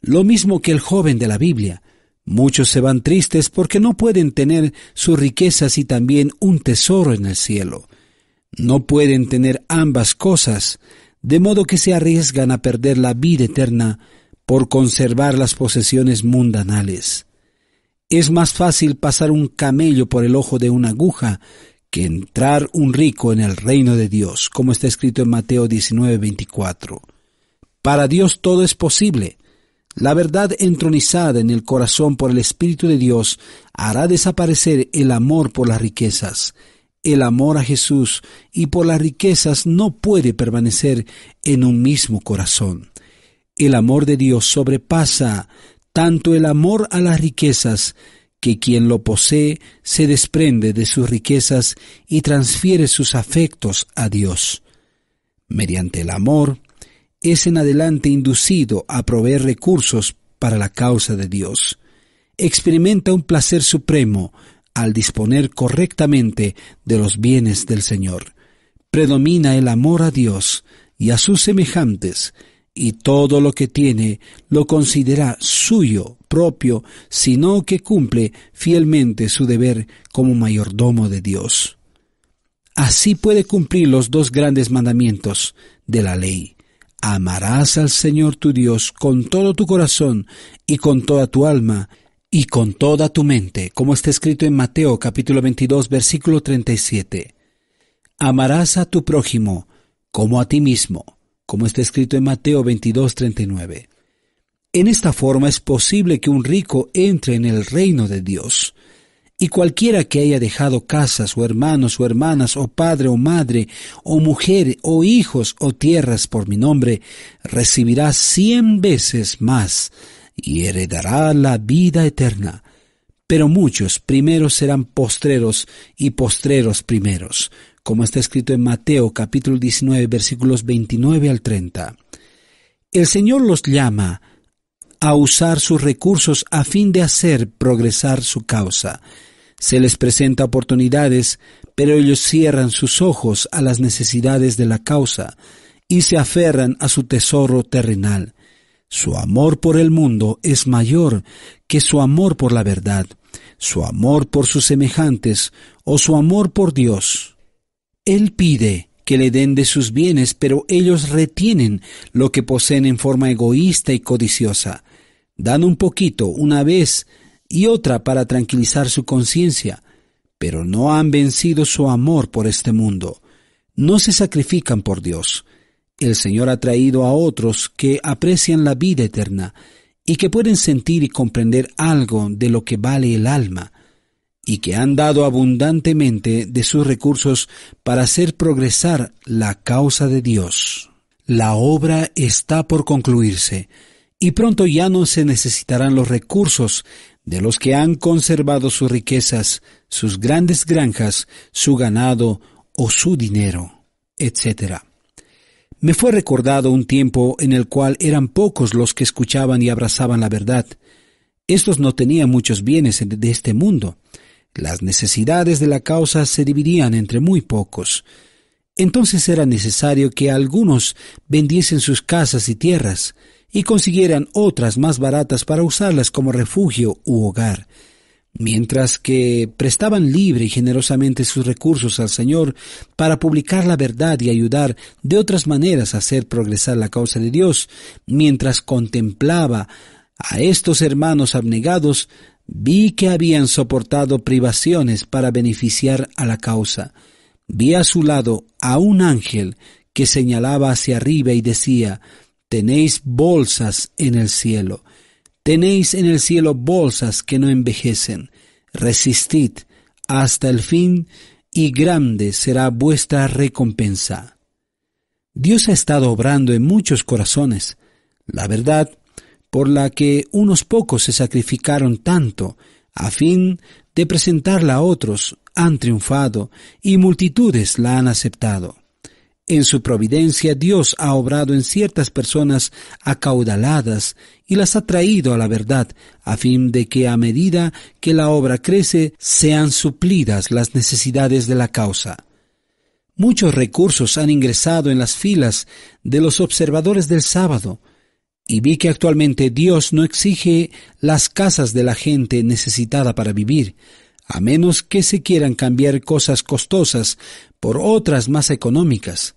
Speaker 1: lo mismo que el joven de la Biblia, Muchos se van tristes porque no pueden tener sus riquezas y también un tesoro en el cielo. No pueden tener ambas cosas, de modo que se arriesgan a perder la vida eterna por conservar las posesiones mundanales. Es más fácil pasar un camello por el ojo de una aguja que entrar un rico en el reino de Dios, como está escrito en Mateo 19:24. Para Dios todo es posible, la verdad entronizada en el corazón por el Espíritu de Dios hará desaparecer el amor por las riquezas. El amor a Jesús y por las riquezas no puede permanecer en un mismo corazón. El amor de Dios sobrepasa tanto el amor a las riquezas que quien lo posee se desprende de sus riquezas y transfiere sus afectos a Dios. Mediante el amor, es en adelante inducido a proveer recursos para la causa de Dios. Experimenta un placer supremo al disponer correctamente de los bienes del Señor. Predomina el amor a Dios y a sus semejantes, y todo lo que tiene lo considera suyo propio, sino que cumple fielmente su deber como mayordomo de Dios. Así puede cumplir los dos grandes mandamientos de la ley. Amarás al Señor tu Dios con todo tu corazón y con toda tu alma y con toda tu mente, como está escrito en Mateo capítulo 22 versículo 37. Amarás a tu prójimo como a ti mismo, como está escrito en Mateo 22 39. En esta forma es posible que un rico entre en el reino de Dios. Y cualquiera que haya dejado casas o hermanos o hermanas o padre o madre o mujer o hijos o tierras por mi nombre, recibirá cien veces más y heredará la vida eterna. Pero muchos primeros serán postreros y postreros primeros, como está escrito en Mateo capítulo 19 versículos 29 al 30. El Señor los llama a usar sus recursos a fin de hacer progresar su causa. Se les presenta oportunidades, pero ellos cierran sus ojos a las necesidades de la causa y se aferran a su tesoro terrenal. Su amor por el mundo es mayor que su amor por la verdad, su amor por sus semejantes o su amor por Dios. Él pide que le den de sus bienes, pero ellos retienen lo que poseen en forma egoísta y codiciosa. Dan un poquito una vez, y otra para tranquilizar su conciencia, pero no han vencido su amor por este mundo. No se sacrifican por Dios. El Señor ha traído a otros que aprecian la vida eterna y que pueden sentir y comprender algo de lo que vale el alma, y que han dado abundantemente de sus recursos para hacer progresar la causa de Dios. La obra está por concluirse, y pronto ya no se necesitarán los recursos de los que han conservado sus riquezas, sus grandes granjas, su ganado o su dinero, etc. Me fue recordado un tiempo en el cual eran pocos los que escuchaban y abrazaban la verdad. Estos no tenían muchos bienes de este mundo. Las necesidades de la causa se dividían entre muy pocos. Entonces era necesario que algunos vendiesen sus casas y tierras, y consiguieran otras más baratas para usarlas como refugio u hogar. Mientras que prestaban libre y generosamente sus recursos al Señor para publicar la verdad y ayudar de otras maneras a hacer progresar la causa de Dios, mientras contemplaba a estos hermanos abnegados, vi que habían soportado privaciones para beneficiar a la causa. Vi a su lado a un ángel que señalaba hacia arriba y decía, Tenéis bolsas en el cielo. Tenéis en el cielo bolsas que no envejecen. Resistid hasta el fin y grande será vuestra recompensa. Dios ha estado obrando en muchos corazones. La verdad por la que unos pocos se sacrificaron tanto, a fin de presentarla a otros, han triunfado y multitudes la han aceptado. En su providencia Dios ha obrado en ciertas personas acaudaladas y las ha traído a la verdad, a fin de que a medida que la obra crece sean suplidas las necesidades de la causa. Muchos recursos han ingresado en las filas de los observadores del sábado, y vi que actualmente Dios no exige las casas de la gente necesitada para vivir, a menos que se quieran cambiar cosas costosas por otras más económicas.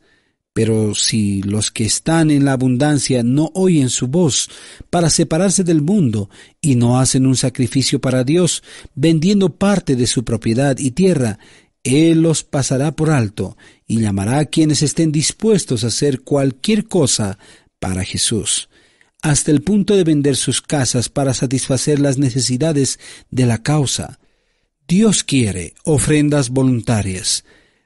Speaker 1: Pero si los que están en la abundancia no oyen su voz para separarse del mundo y no hacen un sacrificio para Dios, vendiendo parte de su propiedad y tierra, Él los pasará por alto y llamará a quienes estén dispuestos a hacer cualquier cosa para Jesús, hasta el punto de vender sus casas para satisfacer las necesidades de la causa. Dios quiere ofrendas voluntarias.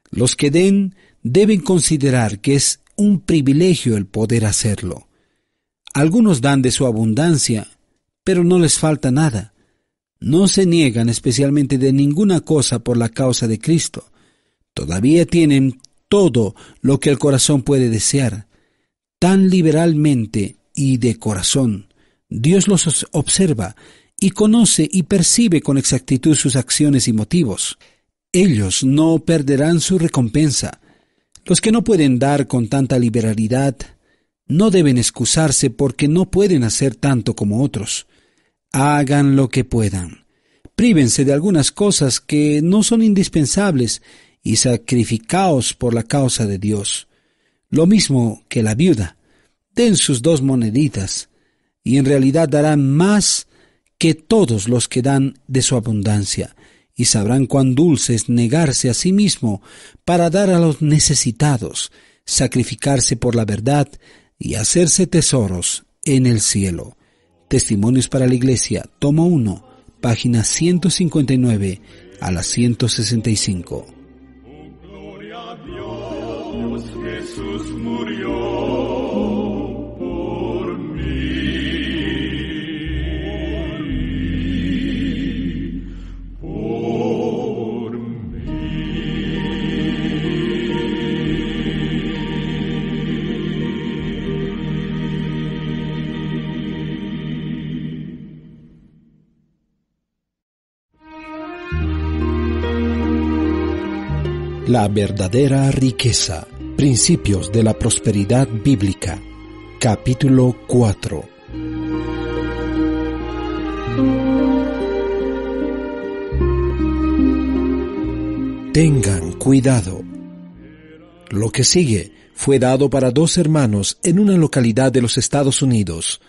Speaker 1: Los que den deben considerar que es un privilegio el poder hacerlo. Algunos dan de su abundancia, pero no les falta nada. No se niegan especialmente de ninguna cosa por la causa de Cristo. Todavía tienen todo lo que el corazón puede desear, tan liberalmente y de corazón. Dios los observa y conoce y percibe con exactitud sus acciones y motivos. Ellos no perderán su recompensa, los que no pueden dar con tanta liberalidad no deben excusarse porque no pueden hacer tanto como otros. Hagan lo que puedan. Prívense de algunas cosas que no son indispensables y sacrificaos por la causa de Dios. Lo mismo que la viuda. Den sus dos moneditas y en realidad darán más que todos los que dan de su abundancia, y sabrán cuán dulce es negarse a sí mismo para dar a los necesitados, sacrificarse por la verdad y hacerse tesoros en el cielo. Testimonios para la Iglesia, tomo 1, Página 159 a la 165. La verdadera riqueza. Principios de la prosperidad bíblica. Capítulo 4. Tengan cuidado. Lo que sigue fue dado para dos hermanos en una localidad de los Estados Unidos,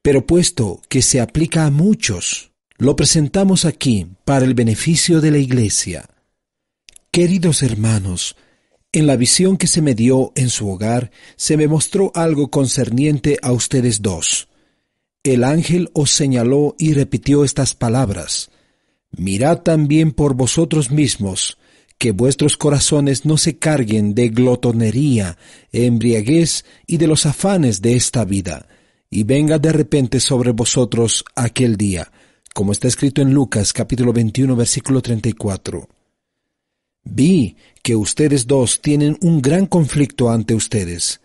Speaker 1: pero puesto que se aplica a muchos, lo presentamos aquí para el beneficio de la Iglesia. Queridos hermanos, en la visión que se me dio en su hogar, se me mostró algo concerniente a ustedes dos. El ángel os señaló y repitió estas palabras. Mirad también por vosotros mismos, que vuestros corazones no se carguen de glotonería, embriaguez y de los afanes de esta vida, y venga de repente sobre vosotros aquel día, como está escrito en Lucas capítulo 21 versículo 34. Vi que ustedes dos tienen un gran conflicto ante ustedes.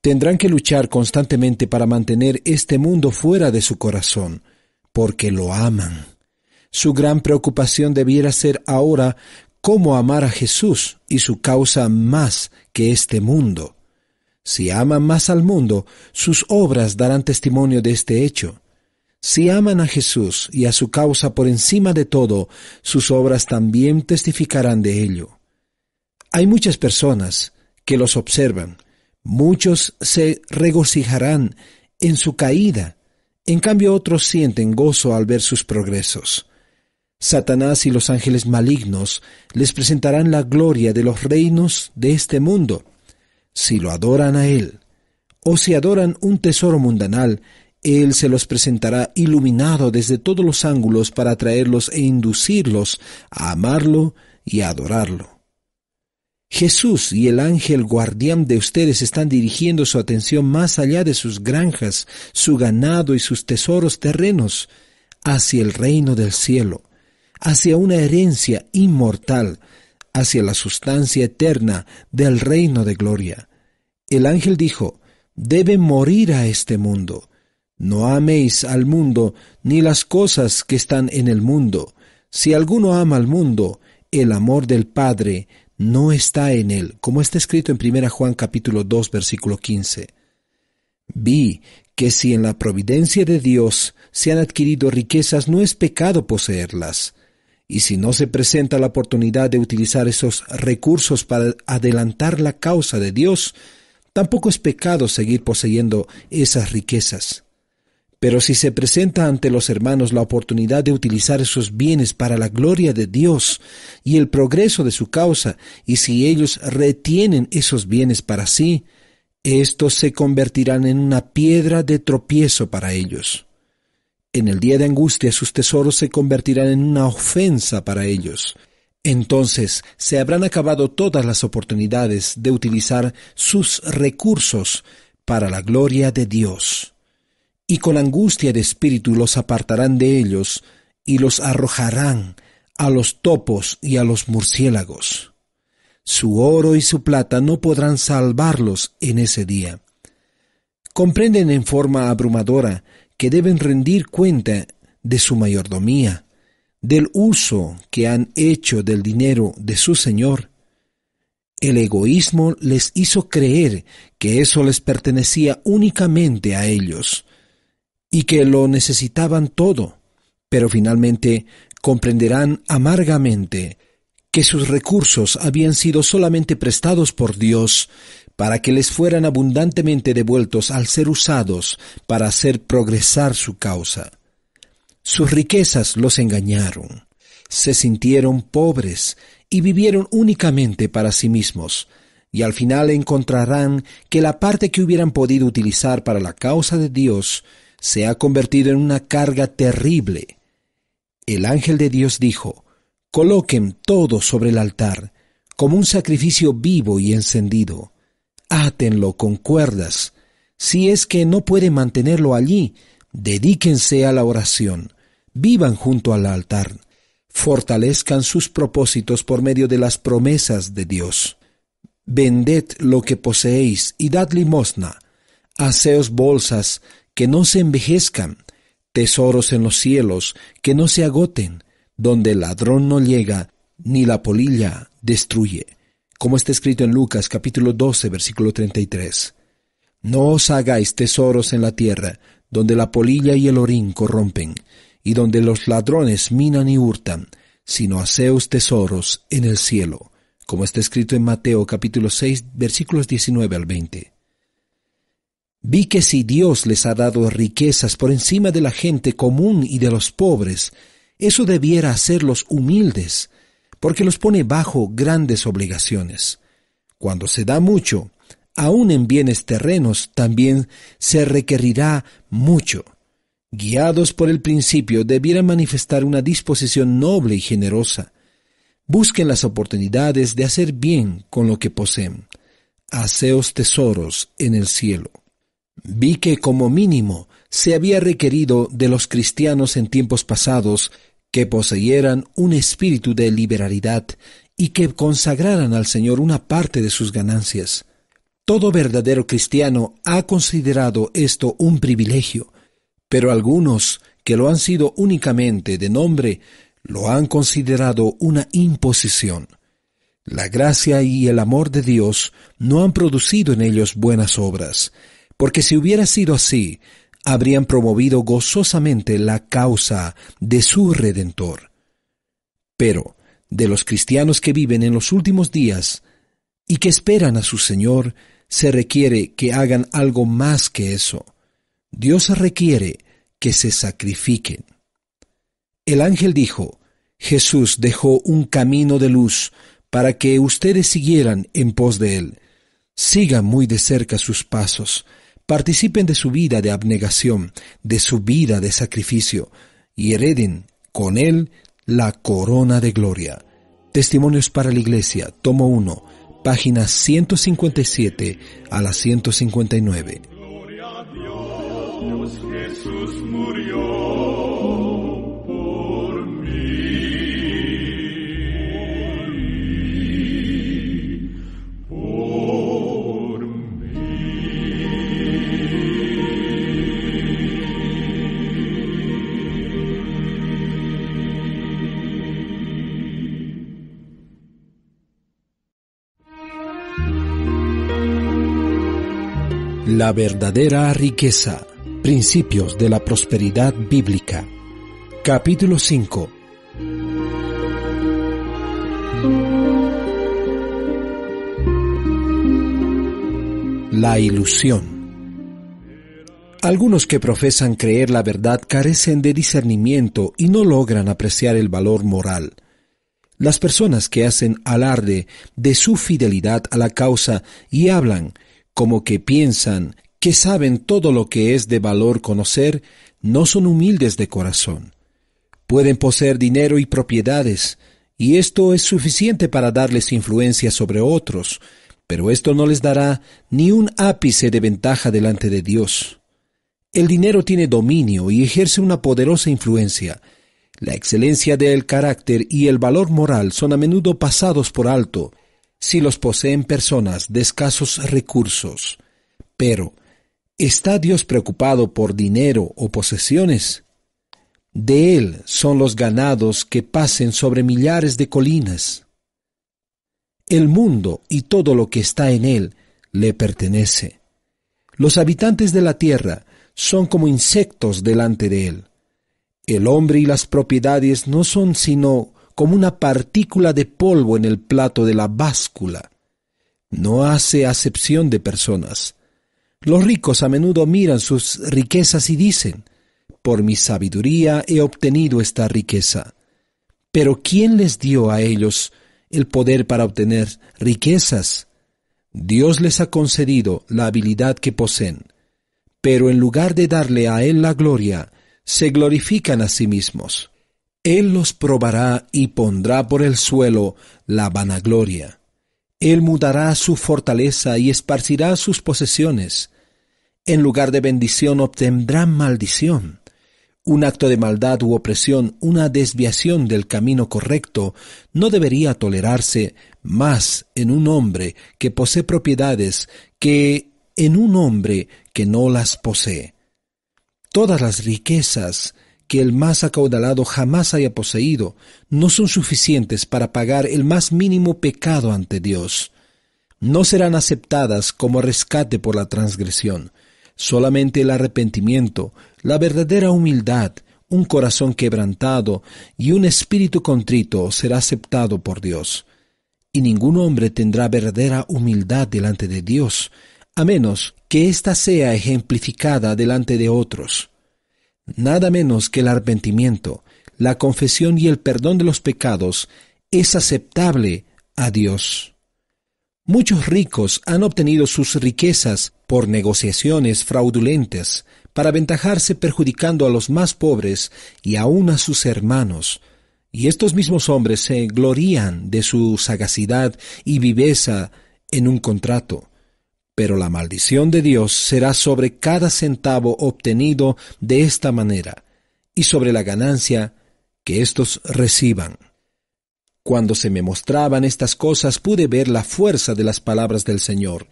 Speaker 1: Tendrán que luchar constantemente para mantener este mundo fuera de su corazón, porque lo aman. Su gran preocupación debiera ser ahora cómo amar a Jesús y su causa más que este mundo. Si aman más al mundo, sus obras darán testimonio de este hecho. Si aman a Jesús y a su causa por encima de todo, sus obras también testificarán de ello. Hay muchas personas que los observan. Muchos se regocijarán en su caída. En cambio otros sienten gozo al ver sus progresos. Satanás y los ángeles malignos les presentarán la gloria de los reinos de este mundo, si lo adoran a él, o si adoran un tesoro mundanal él se los presentará iluminado desde todos los ángulos para atraerlos e inducirlos a amarlo y a adorarlo. Jesús y el ángel guardián de ustedes están dirigiendo su atención más allá de sus granjas, su ganado y sus tesoros terrenos, hacia el reino del cielo, hacia una herencia inmortal, hacia la sustancia eterna del reino de gloria. El ángel dijo, debe morir a este mundo, no améis al mundo ni las cosas que están en el mundo. Si alguno ama al mundo, el amor del Padre no está en él, como está escrito en 1 Juan capítulo 2 versículo 15. Vi que si en la providencia de Dios se han adquirido riquezas, no es pecado poseerlas. Y si no se presenta la oportunidad de utilizar esos recursos para adelantar la causa de Dios, tampoco es pecado seguir poseyendo esas riquezas. Pero si se presenta ante los hermanos la oportunidad de utilizar esos bienes para la gloria de Dios y el progreso de su causa, y si ellos retienen esos bienes para sí, estos se convertirán en una piedra de tropiezo para ellos. En el día de angustia sus tesoros se convertirán en una ofensa para ellos. Entonces se habrán acabado todas las oportunidades de utilizar sus recursos para la gloria de Dios y con angustia de espíritu los apartarán de ellos, y los arrojarán a los topos y a los murciélagos. Su oro y su plata no podrán salvarlos en ese día. Comprenden en forma abrumadora que deben rendir cuenta de su mayordomía, del uso que han hecho del dinero de su Señor. El egoísmo les hizo creer que eso les pertenecía únicamente a ellos, y que lo necesitaban todo, pero finalmente comprenderán amargamente que sus recursos habían sido solamente prestados por Dios para que les fueran abundantemente devueltos al ser usados para hacer progresar su causa. Sus riquezas los engañaron, se sintieron pobres y vivieron únicamente para sí mismos, y al final encontrarán que la parte que hubieran podido utilizar para la causa de Dios se ha convertido en una carga terrible. El ángel de Dios dijo, Coloquen todo sobre el altar, como un sacrificio vivo y encendido. Átenlo con cuerdas. Si es que no puede mantenerlo allí, dedíquense a la oración. Vivan junto al altar. Fortalezcan sus propósitos por medio de las promesas de Dios. Vended lo que poseéis y dad limosna. Haceos bolsas que no se envejezcan, tesoros en los cielos que no se agoten, donde el ladrón no llega, ni la polilla destruye, como está escrito en Lucas capítulo 12, versículo 33. No os hagáis tesoros en la tierra, donde la polilla y el orín corrompen, y donde los ladrones minan y hurtan, sino haceos tesoros en el cielo, como está escrito en Mateo capítulo 6, versículos 19 al 20. Vi que si Dios les ha dado riquezas por encima de la gente común y de los pobres, eso debiera hacerlos humildes, porque los pone bajo grandes obligaciones. Cuando se da mucho, aun en bienes terrenos, también se requerirá mucho. Guiados por el principio, debieran manifestar una disposición noble y generosa. Busquen las oportunidades de hacer bien con lo que poseen. Haceos tesoros en el cielo Vi que como mínimo se había requerido de los cristianos en tiempos pasados que poseyeran un espíritu de liberalidad y que consagraran al Señor una parte de sus ganancias. Todo verdadero cristiano ha considerado esto un privilegio, pero algunos que lo han sido únicamente de nombre lo han considerado una imposición. La gracia y el amor de Dios no han producido en ellos buenas obras, porque si hubiera sido así, habrían promovido gozosamente la causa de su Redentor. Pero de los cristianos que viven en los últimos días y que esperan a su Señor, se requiere que hagan algo más que eso. Dios requiere que se sacrifiquen. El ángel dijo, Jesús dejó un camino de luz para que ustedes siguieran en pos de él. Sigan muy de cerca sus pasos, participen de su vida de abnegación, de su vida de sacrificio, y hereden con él la corona de gloria. Testimonios para la Iglesia, tomo 1, páginas 157 a la 159. murió La verdadera riqueza. Principios de la prosperidad bíblica. Capítulo 5. La ilusión. Algunos que profesan creer la verdad carecen de discernimiento y no logran apreciar el valor moral. Las personas que hacen alarde de su fidelidad a la causa y hablan como que piensan que saben todo lo que es de valor conocer, no son humildes de corazón. Pueden poseer dinero y propiedades, y esto es suficiente para darles influencia sobre otros, pero esto no les dará ni un ápice de ventaja delante de Dios. El dinero tiene dominio y ejerce una poderosa influencia. La excelencia del carácter y el valor moral son a menudo pasados por alto, si los poseen personas de escasos recursos. Pero, ¿está Dios preocupado por dinero o posesiones? De Él son los ganados que pasen sobre millares de colinas. El mundo y todo lo que está en él le pertenece. Los habitantes de la tierra son como insectos delante de él. El hombre y las propiedades no son sino como una partícula de polvo en el plato de la báscula. No hace acepción de personas. Los ricos a menudo miran sus riquezas y dicen, por mi sabiduría he obtenido esta riqueza. Pero ¿quién les dio a ellos el poder para obtener riquezas? Dios les ha concedido la habilidad que poseen, pero en lugar de darle a Él la gloria, se glorifican a sí mismos. Él los probará y pondrá por el suelo la vanagloria. Él mudará su fortaleza y esparcirá sus posesiones. En lugar de bendición obtendrán maldición. Un acto de maldad u opresión, una desviación del camino correcto, no debería tolerarse más en un hombre que posee propiedades que en un hombre que no las posee. Todas las riquezas que el más acaudalado jamás haya poseído, no son suficientes para pagar el más mínimo pecado ante Dios. No serán aceptadas como rescate por la transgresión. Solamente el arrepentimiento, la verdadera humildad, un corazón quebrantado y un espíritu contrito será aceptado por Dios. Y ningún hombre tendrá verdadera humildad delante de Dios, a menos que ésta sea ejemplificada delante de otros. Nada menos que el arrepentimiento, la confesión y el perdón de los pecados es aceptable a Dios. Muchos ricos han obtenido sus riquezas por negociaciones fraudulentas para aventajarse perjudicando a los más pobres y aun a sus hermanos. Y estos mismos hombres se glorían de su sagacidad y viveza en un contrato. Pero la maldición de Dios será sobre cada centavo obtenido de esta manera y sobre la ganancia que éstos reciban. Cuando se me mostraban estas cosas pude ver la fuerza de las palabras del Señor.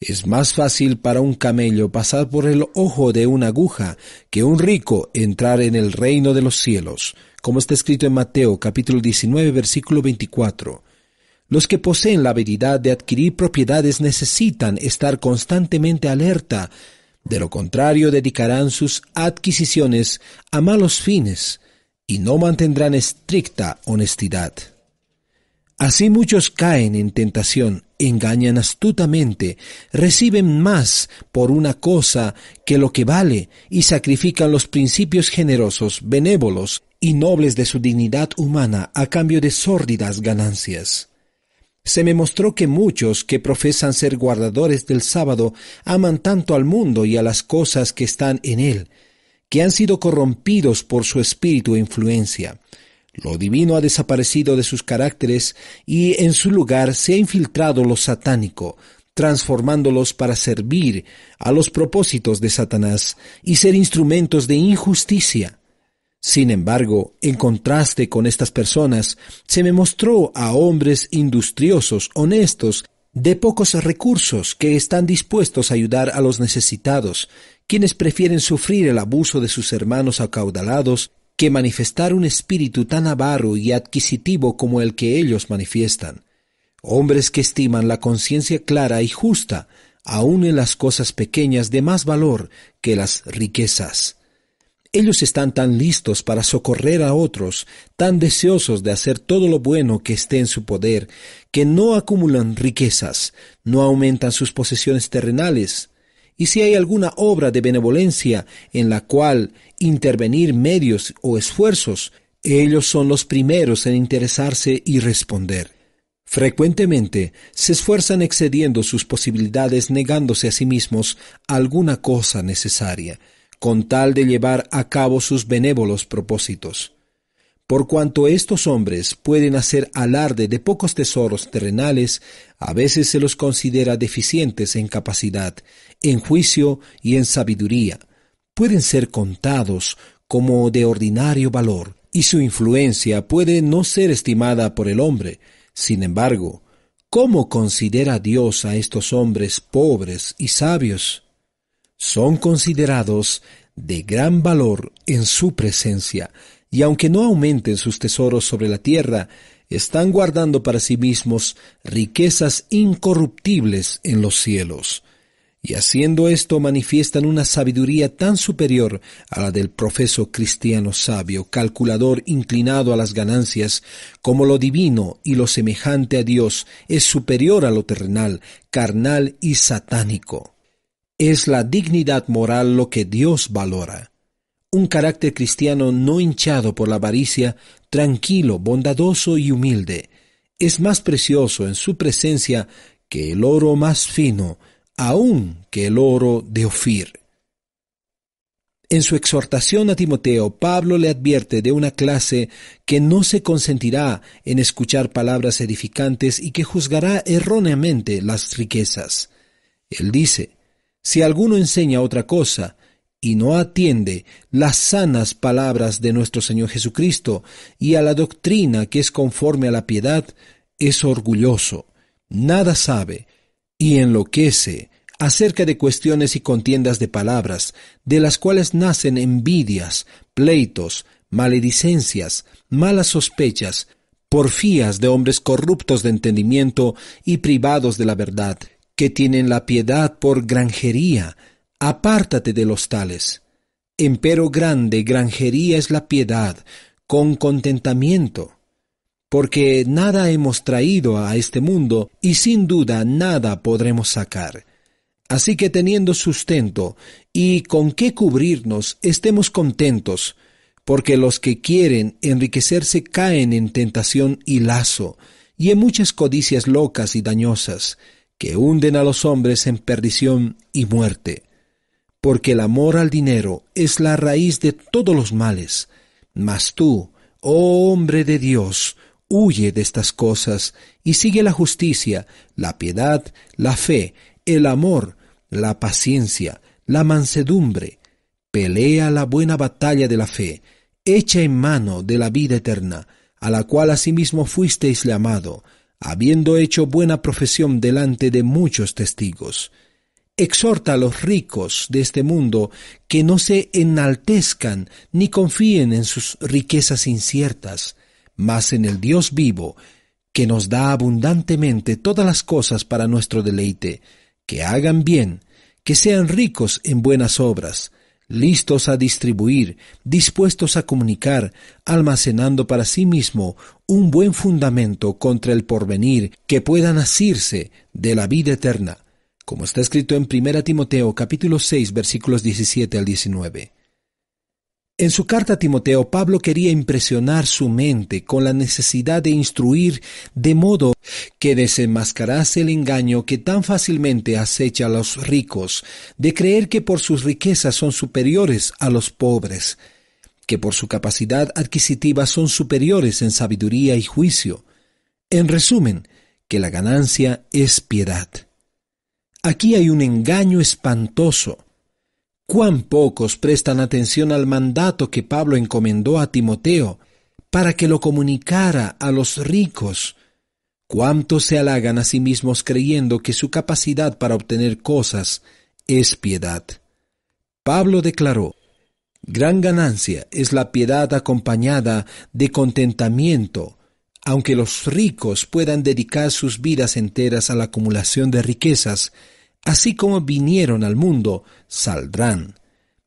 Speaker 1: Es más fácil para un camello pasar por el ojo de una aguja que un rico entrar en el reino de los cielos, como está escrito en Mateo capítulo 19 versículo 24. Los que poseen la habilidad de adquirir propiedades necesitan estar constantemente alerta, de lo contrario dedicarán sus adquisiciones a malos fines y no mantendrán estricta honestidad. Así muchos caen en tentación, engañan astutamente, reciben más por una cosa que lo que vale y sacrifican los principios generosos, benévolos y nobles de su dignidad humana a cambio de sórdidas ganancias. Se me mostró que muchos que profesan ser guardadores del sábado aman tanto al mundo y a las cosas que están en él, que han sido corrompidos por su espíritu e influencia. Lo divino ha desaparecido de sus caracteres y en su lugar se ha infiltrado lo satánico, transformándolos para servir a los propósitos de Satanás y ser instrumentos de injusticia. Sin embargo, en contraste con estas personas, se me mostró a hombres industriosos, honestos, de pocos recursos que están dispuestos a ayudar a los necesitados, quienes prefieren sufrir el abuso de sus hermanos acaudalados que manifestar un espíritu tan avaro y adquisitivo como el que ellos manifiestan. Hombres que estiman la conciencia clara y justa, aun en las cosas pequeñas, de más valor que las riquezas. Ellos están tan listos para socorrer a otros, tan deseosos de hacer todo lo bueno que esté en su poder, que no acumulan riquezas, no aumentan sus posesiones terrenales. Y si hay alguna obra de benevolencia en la cual intervenir medios o esfuerzos, ellos son los primeros en interesarse y responder. Frecuentemente se esfuerzan excediendo sus posibilidades negándose a sí mismos alguna cosa necesaria con tal de llevar a cabo sus benévolos propósitos. Por cuanto estos hombres pueden hacer alarde de pocos tesoros terrenales, a veces se los considera deficientes en capacidad, en juicio y en sabiduría. Pueden ser contados como de ordinario valor, y su influencia puede no ser estimada por el hombre. Sin embargo, ¿cómo considera Dios a estos hombres pobres y sabios? son considerados de gran valor en su presencia, y aunque no aumenten sus tesoros sobre la tierra, están guardando para sí mismos riquezas incorruptibles en los cielos. Y haciendo esto manifiestan una sabiduría tan superior a la del profeso cristiano sabio, calculador inclinado a las ganancias, como lo divino y lo semejante a Dios es superior a lo terrenal, carnal y satánico. Es la dignidad moral lo que Dios valora. Un carácter cristiano no hinchado por la avaricia, tranquilo, bondadoso y humilde, es más precioso en su presencia que el oro más fino, aún que el oro de Ofir. En su exhortación a Timoteo, Pablo le advierte de una clase que no se consentirá en escuchar palabras edificantes y que juzgará erróneamente las riquezas. Él dice, si alguno enseña otra cosa y no atiende las sanas palabras de nuestro Señor Jesucristo y a la doctrina que es conforme a la piedad, es orgulloso, nada sabe y enloquece acerca de cuestiones y contiendas de palabras, de las cuales nacen envidias, pleitos, maledicencias, malas sospechas, porfías de hombres corruptos de entendimiento y privados de la verdad, que tienen la piedad por granjería, apártate de los tales. Empero grande granjería es la piedad, con contentamiento. Porque nada hemos traído a este mundo y sin duda nada podremos sacar. Así que teniendo sustento y con qué cubrirnos, estemos contentos, porque los que quieren enriquecerse caen en tentación y lazo, y en muchas codicias locas y dañosas, que hunden a los hombres en perdición y muerte. Porque el amor al dinero es la raíz de todos los males. Mas tú, oh hombre de Dios, huye de estas cosas y sigue la justicia, la piedad, la fe, el amor, la paciencia, la mansedumbre. Pelea la buena batalla de la fe, Echa en mano de la vida eterna, a la cual asimismo fuisteis llamado, habiendo hecho buena profesión delante de muchos testigos. Exhorta a los ricos de este mundo que no se enaltezcan ni confíen en sus riquezas inciertas, mas en el Dios vivo, que nos da abundantemente todas las cosas para nuestro deleite, que hagan bien, que sean ricos en buenas obras, listos a distribuir, dispuestos a comunicar, almacenando para sí mismo un buen fundamento contra el porvenir que pueda nacirse de la vida eterna, como está escrito en 1 Timoteo capítulo 6 versículos 17 al 19. En su carta a Timoteo, Pablo quería impresionar su mente con la necesidad de instruir de modo que desenmascarase el engaño que tan fácilmente acecha a los ricos, de creer que por sus riquezas son superiores a los pobres, que por su capacidad adquisitiva son superiores en sabiduría y juicio. En resumen, que la ganancia es piedad. Aquí hay un engaño espantoso cuán pocos prestan atención al mandato que Pablo encomendó a Timoteo para que lo comunicara a los ricos, cuántos se halagan a sí mismos creyendo que su capacidad para obtener cosas es piedad. Pablo declaró, Gran ganancia es la piedad acompañada de contentamiento, aunque los ricos puedan dedicar sus vidas enteras a la acumulación de riquezas, Así como vinieron al mundo, saldrán.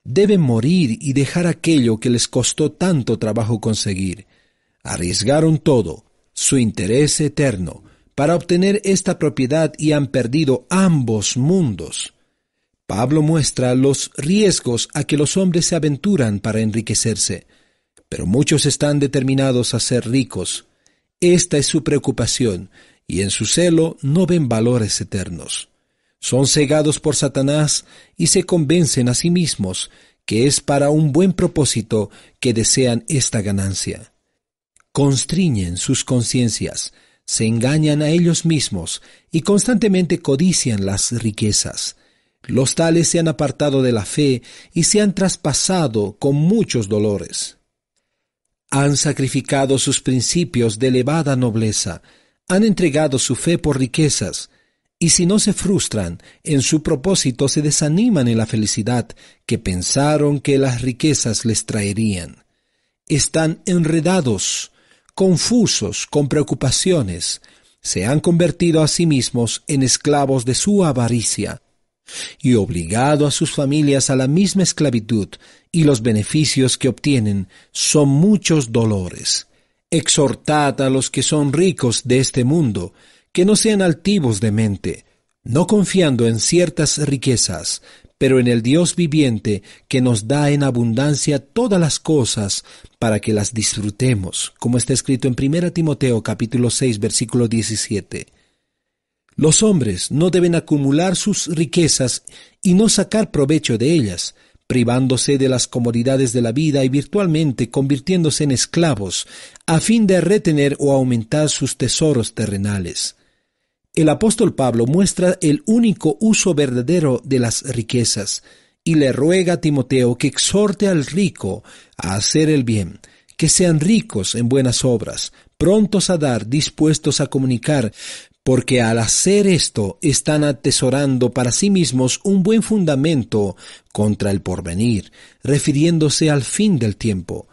Speaker 1: Deben morir y dejar aquello que les costó tanto trabajo conseguir. Arriesgaron todo, su interés eterno, para obtener esta propiedad y han perdido ambos mundos. Pablo muestra los riesgos a que los hombres se aventuran para enriquecerse, pero muchos están determinados a ser ricos. Esta es su preocupación, y en su celo no ven valores eternos son cegados por Satanás y se convencen a sí mismos que es para un buen propósito que desean esta ganancia. Constriñen sus conciencias, se engañan a ellos mismos y constantemente codician las riquezas. Los tales se han apartado de la fe y se han traspasado con muchos dolores. Han sacrificado sus principios de elevada nobleza, han entregado su fe por riquezas, y si no se frustran en su propósito, se desaniman en la felicidad que pensaron que las riquezas les traerían. Están enredados, confusos, con preocupaciones, se han convertido a sí mismos en esclavos de su avaricia y obligado a sus familias a la misma esclavitud y los beneficios que obtienen son muchos dolores. Exhortad a los que son ricos de este mundo que no sean altivos de mente, no confiando en ciertas riquezas, pero en el Dios viviente que nos da en abundancia todas las cosas para que las disfrutemos, como está escrito en 1 Timoteo capítulo 6 versículo 17. Los hombres no deben acumular sus riquezas y no sacar provecho de ellas, privándose de las comodidades de la vida y virtualmente convirtiéndose en esclavos, a fin de retener o aumentar sus tesoros terrenales. El apóstol Pablo muestra el único uso verdadero de las riquezas y le ruega a Timoteo que exhorte al rico a hacer el bien, que sean ricos en buenas obras, prontos a dar, dispuestos a comunicar, porque al hacer esto están atesorando para sí mismos un buen fundamento contra el porvenir, refiriéndose al fin del tiempo,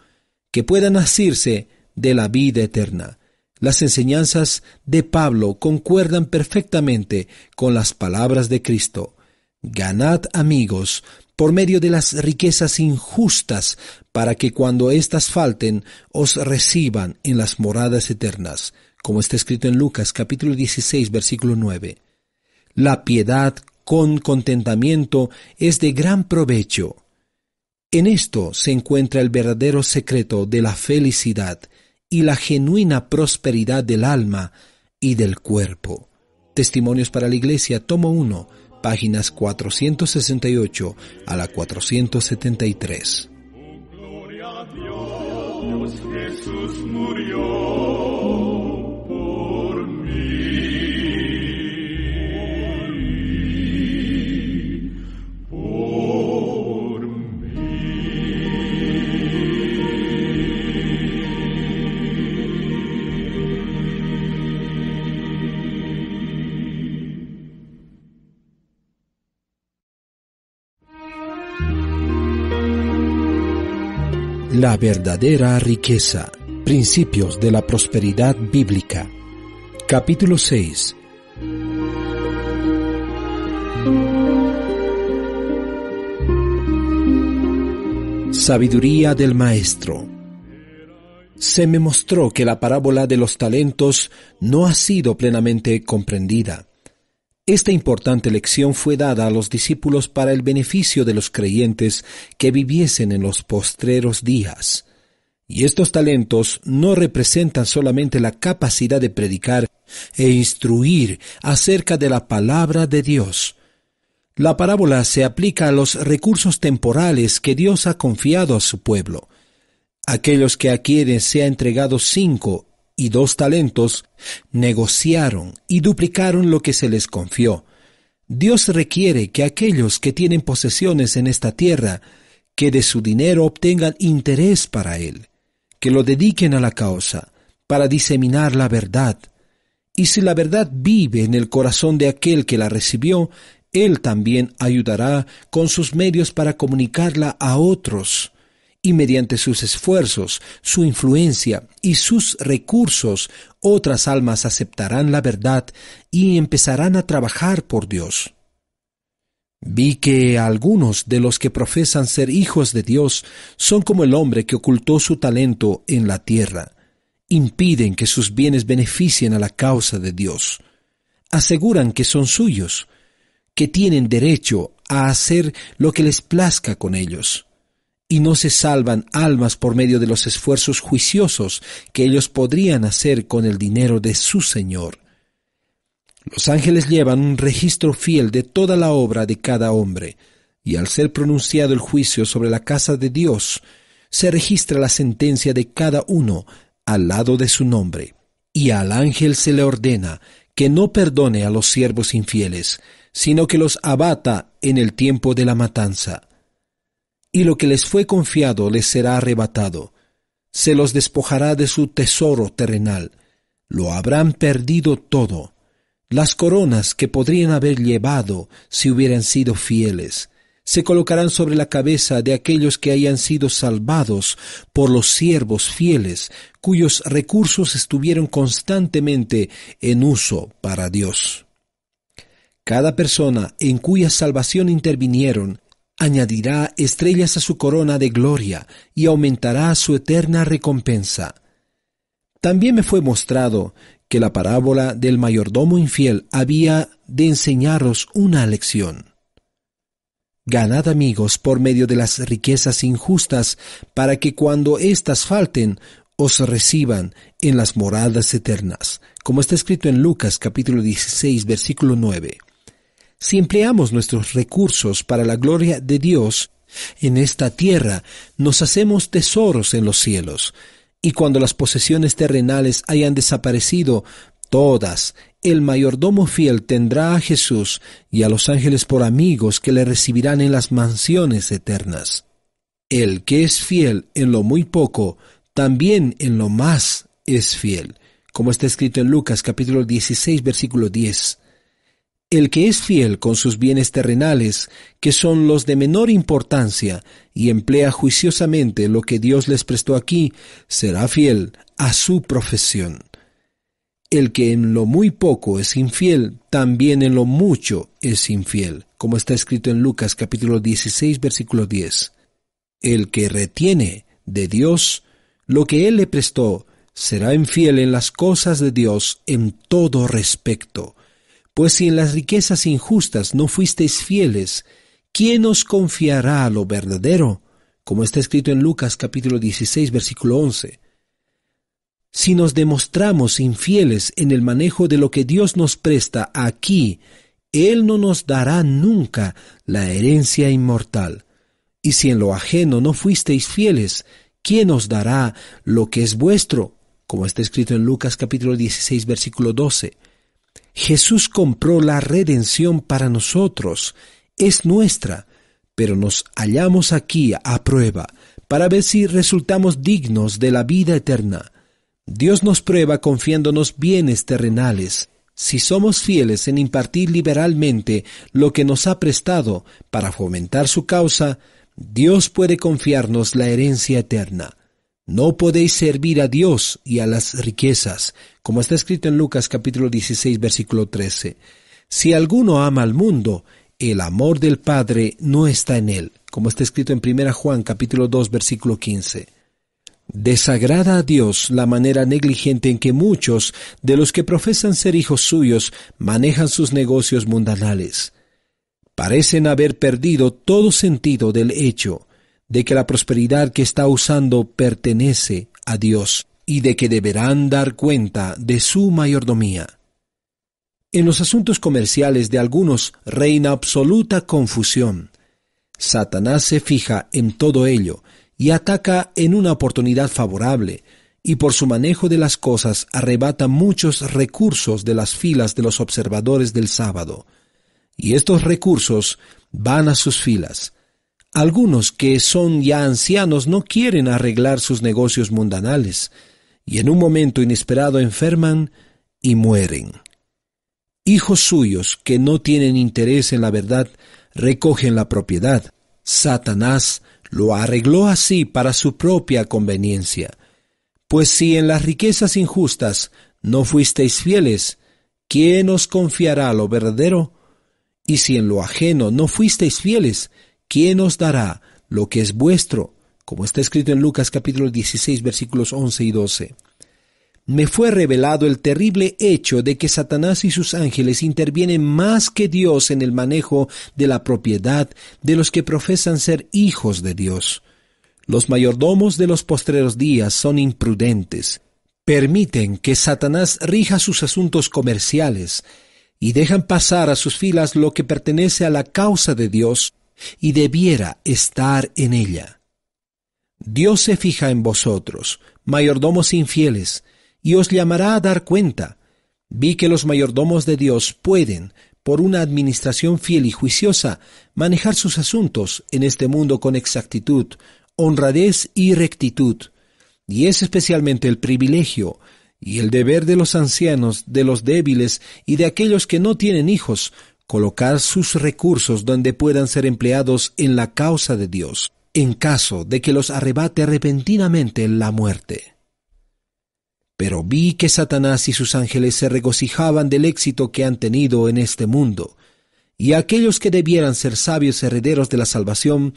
Speaker 1: que puedan asirse de la vida eterna. Las enseñanzas de Pablo concuerdan perfectamente con las palabras de Cristo. Ganad amigos por medio de las riquezas injustas, para que cuando éstas falten os reciban en las moradas eternas, como está escrito en Lucas capítulo 16 versículo 9. La piedad con contentamiento es de gran provecho. En esto se encuentra el verdadero secreto de la felicidad y la genuina prosperidad del alma y del cuerpo. Testimonios para la Iglesia, tomo 1, páginas 468 a la 473. La verdadera riqueza. Principios de la prosperidad bíblica. Capítulo 6. Sabiduría del Maestro. Se me mostró que la parábola de los talentos no ha sido plenamente comprendida. Esta importante lección fue dada a los discípulos para el beneficio de los creyentes que viviesen en los postreros días. Y estos talentos no representan solamente la capacidad de predicar e instruir acerca de la palabra de Dios. La parábola se aplica a los recursos temporales que Dios ha confiado a su pueblo. Aquellos que adquieren ha entregado cinco y dos talentos, negociaron y duplicaron lo que se les confió. Dios requiere que aquellos que tienen posesiones en esta tierra, que de su dinero obtengan interés para él, que lo dediquen a la causa, para diseminar la verdad. Y si la verdad vive en el corazón de aquel que la recibió, él también ayudará con sus medios para comunicarla a otros y mediante sus esfuerzos, su influencia y sus recursos, otras almas aceptarán la verdad y empezarán a trabajar por Dios. Vi que algunos de los que profesan ser hijos de Dios son como el hombre que ocultó su talento en la tierra. Impiden que sus bienes beneficien a la causa de Dios. Aseguran que son suyos, que tienen derecho a hacer lo que les plazca con ellos y no se salvan almas por medio de los esfuerzos juiciosos que ellos podrían hacer con el dinero de su Señor. Los ángeles llevan un registro fiel de toda la obra de cada hombre, y al ser pronunciado el juicio sobre la casa de Dios, se registra la sentencia de cada uno al lado de su nombre, y al ángel se le ordena que no perdone a los siervos infieles, sino que los abata en el tiempo de la matanza y lo que les fue confiado les será arrebatado. Se los despojará de su tesoro terrenal. Lo habrán perdido todo. Las coronas que podrían haber llevado si hubieran sido fieles se colocarán sobre la cabeza de aquellos que hayan sido salvados por los siervos fieles cuyos recursos estuvieron constantemente en uso para Dios. Cada persona en cuya salvación intervinieron añadirá estrellas a su corona de gloria y aumentará su eterna recompensa. También me fue mostrado que la parábola del mayordomo infiel había de enseñaros una lección. Ganad amigos por medio de las riquezas injustas, para que cuando éstas falten, os reciban en las moradas eternas, como está escrito en Lucas capítulo 16, versículo 9. Si empleamos nuestros recursos para la gloria de Dios, en esta tierra nos hacemos tesoros en los cielos, y cuando las posesiones terrenales hayan desaparecido, todas, el mayordomo fiel tendrá a Jesús y a los ángeles por amigos que le recibirán en las mansiones eternas. El que es fiel en lo muy poco, también en lo más es fiel, como está escrito en Lucas capítulo 16 versículo 10. El que es fiel con sus bienes terrenales, que son los de menor importancia, y emplea juiciosamente lo que Dios les prestó aquí, será fiel a su profesión. El que en lo muy poco es infiel, también en lo mucho es infiel, como está escrito en Lucas capítulo 16 versículo 10. El que retiene de Dios lo que Él le prestó, será infiel en las cosas de Dios en todo respecto pues si en las riquezas injustas no fuisteis fieles, ¿quién os confiará a lo verdadero? Como está escrito en Lucas capítulo 16 versículo 11. Si nos demostramos infieles en el manejo de lo que Dios nos presta aquí, Él no nos dará nunca la herencia inmortal. Y si en lo ajeno no fuisteis fieles, ¿quién os dará lo que es vuestro? Como está escrito en Lucas capítulo 16 versículo 12. Jesús compró la redención para nosotros, es nuestra, pero nos hallamos aquí a prueba para ver si resultamos dignos de la vida eterna. Dios nos prueba confiándonos bienes terrenales, si somos fieles en impartir liberalmente lo que nos ha prestado para fomentar su causa, Dios puede confiarnos la herencia eterna. No podéis servir a Dios y a las riquezas, como está escrito en Lucas capítulo 16 versículo 13. Si alguno ama al mundo, el amor del Padre no está en él, como está escrito en 1 Juan capítulo 2 versículo 15. Desagrada a Dios la manera negligente en que muchos de los que profesan ser hijos suyos manejan sus negocios mundanales. Parecen haber perdido todo sentido del hecho, de que la prosperidad que está usando pertenece a Dios y de que deberán dar cuenta de su mayordomía. En los asuntos comerciales de algunos reina absoluta confusión. Satanás se fija en todo ello y ataca en una oportunidad favorable, y por su manejo de las cosas arrebata muchos recursos de las filas de los observadores del sábado. Y estos recursos van a sus filas, algunos que son ya ancianos no quieren arreglar sus negocios mundanales y en un momento inesperado enferman y mueren. Hijos suyos que no tienen interés en la verdad recogen la propiedad. Satanás lo arregló así para su propia conveniencia. Pues si en las riquezas injustas no fuisteis fieles, ¿quién os confiará lo verdadero? Y si en lo ajeno no fuisteis fieles, ¿quién os dará lo que es vuestro? Como está escrito en Lucas capítulo 16 versículos 11 y 12. Me fue revelado el terrible hecho de que Satanás y sus ángeles intervienen más que Dios en el manejo de la propiedad de los que profesan ser hijos de Dios. Los mayordomos de los postreros días son imprudentes, permiten que Satanás rija sus asuntos comerciales y dejan pasar a sus filas lo que pertenece a la causa de Dios y debiera estar en ella. Dios se fija en vosotros, mayordomos infieles, y os llamará a dar cuenta. Vi que los mayordomos de Dios pueden, por una administración fiel y juiciosa, manejar sus asuntos en este mundo con exactitud, honradez y rectitud. Y es especialmente el privilegio y el deber de los ancianos, de los débiles y de aquellos que no tienen hijos, colocar sus recursos donde puedan ser empleados en la causa de Dios, en caso de que los arrebate repentinamente la muerte. Pero vi que Satanás y sus ángeles se regocijaban del éxito que han tenido en este mundo, y aquellos que debieran ser sabios herederos de la salvación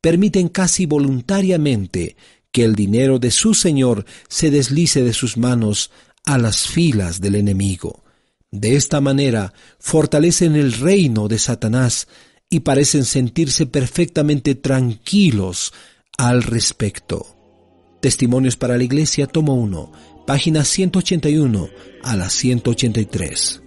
Speaker 1: permiten casi voluntariamente que el dinero de su Señor se deslice de sus manos a las filas del enemigo. De esta manera fortalecen el reino de Satanás y parecen sentirse perfectamente tranquilos al respecto. Testimonios para la Iglesia, tomo 1, página 181 a la 183.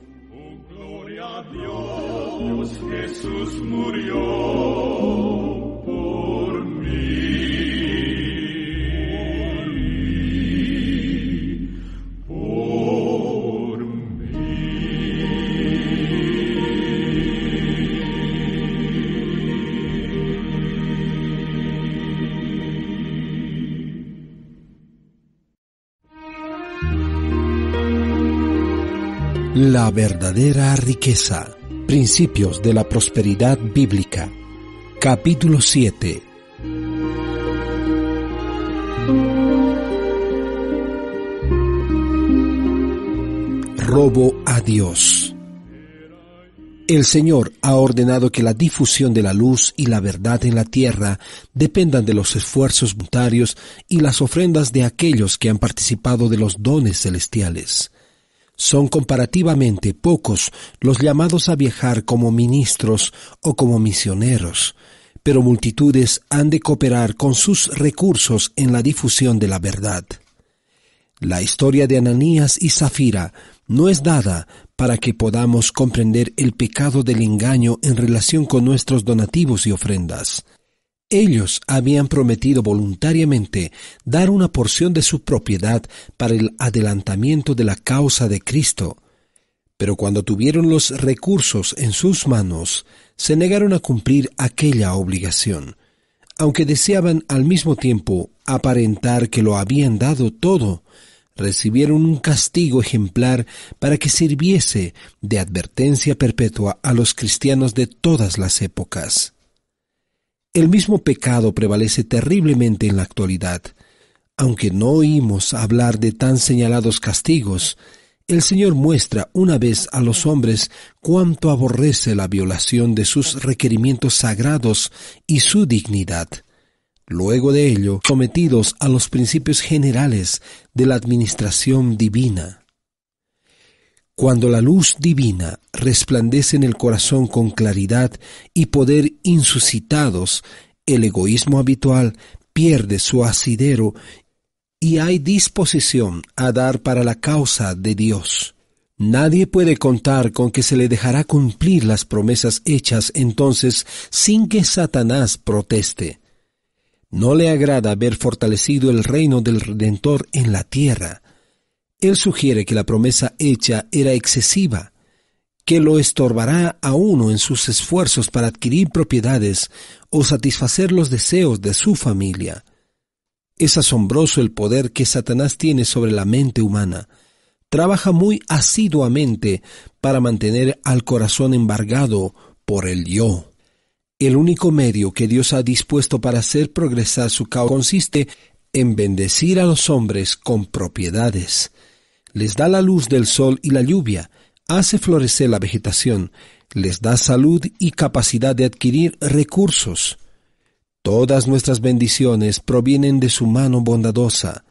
Speaker 1: La verdadera riqueza. Principios de la prosperidad bíblica. Capítulo 7. Robo a Dios. El Señor ha ordenado que la difusión de la luz y la verdad en la tierra dependan de los esfuerzos voluntarios y las ofrendas de aquellos que han participado de los dones celestiales. Son comparativamente pocos los llamados a viajar como ministros o como misioneros, pero multitudes han de cooperar con sus recursos en la difusión de la verdad. La historia de Ananías y Zafira no es dada para que podamos comprender el pecado del engaño en relación con nuestros donativos y ofrendas. Ellos habían prometido voluntariamente dar una porción de su propiedad para el adelantamiento de la causa de Cristo, pero cuando tuvieron los recursos en sus manos, se negaron a cumplir aquella obligación, aunque deseaban al mismo tiempo aparentar que lo habían dado todo, recibieron un castigo ejemplar para que sirviese de advertencia perpetua a los cristianos de todas las épocas. El mismo pecado prevalece terriblemente en la actualidad. Aunque no oímos hablar de tan señalados castigos, el Señor muestra una vez a los hombres cuánto aborrece la violación de sus requerimientos sagrados y su dignidad. Luego de ello, sometidos a los principios generales de la administración divina. Cuando la luz divina resplandece en el corazón con claridad y poder insuscitados, el egoísmo habitual pierde su asidero y hay disposición a dar para la causa de Dios. Nadie puede contar con que se le dejará cumplir las promesas hechas entonces sin que Satanás proteste. No le agrada ver fortalecido el reino del Redentor en la tierra él sugiere que la promesa hecha era excesiva, que lo estorbará a uno en sus esfuerzos para adquirir propiedades o satisfacer los deseos de su familia. Es asombroso el poder que Satanás tiene sobre la mente humana. Trabaja muy asiduamente para mantener al corazón embargado por el yo. El único medio que Dios ha dispuesto para hacer progresar su causa consiste en bendecir a los hombres con propiedades les da la luz del sol y la lluvia, hace florecer la vegetación, les da salud y capacidad de adquirir recursos. Todas nuestras bendiciones provienen de su mano bondadosa.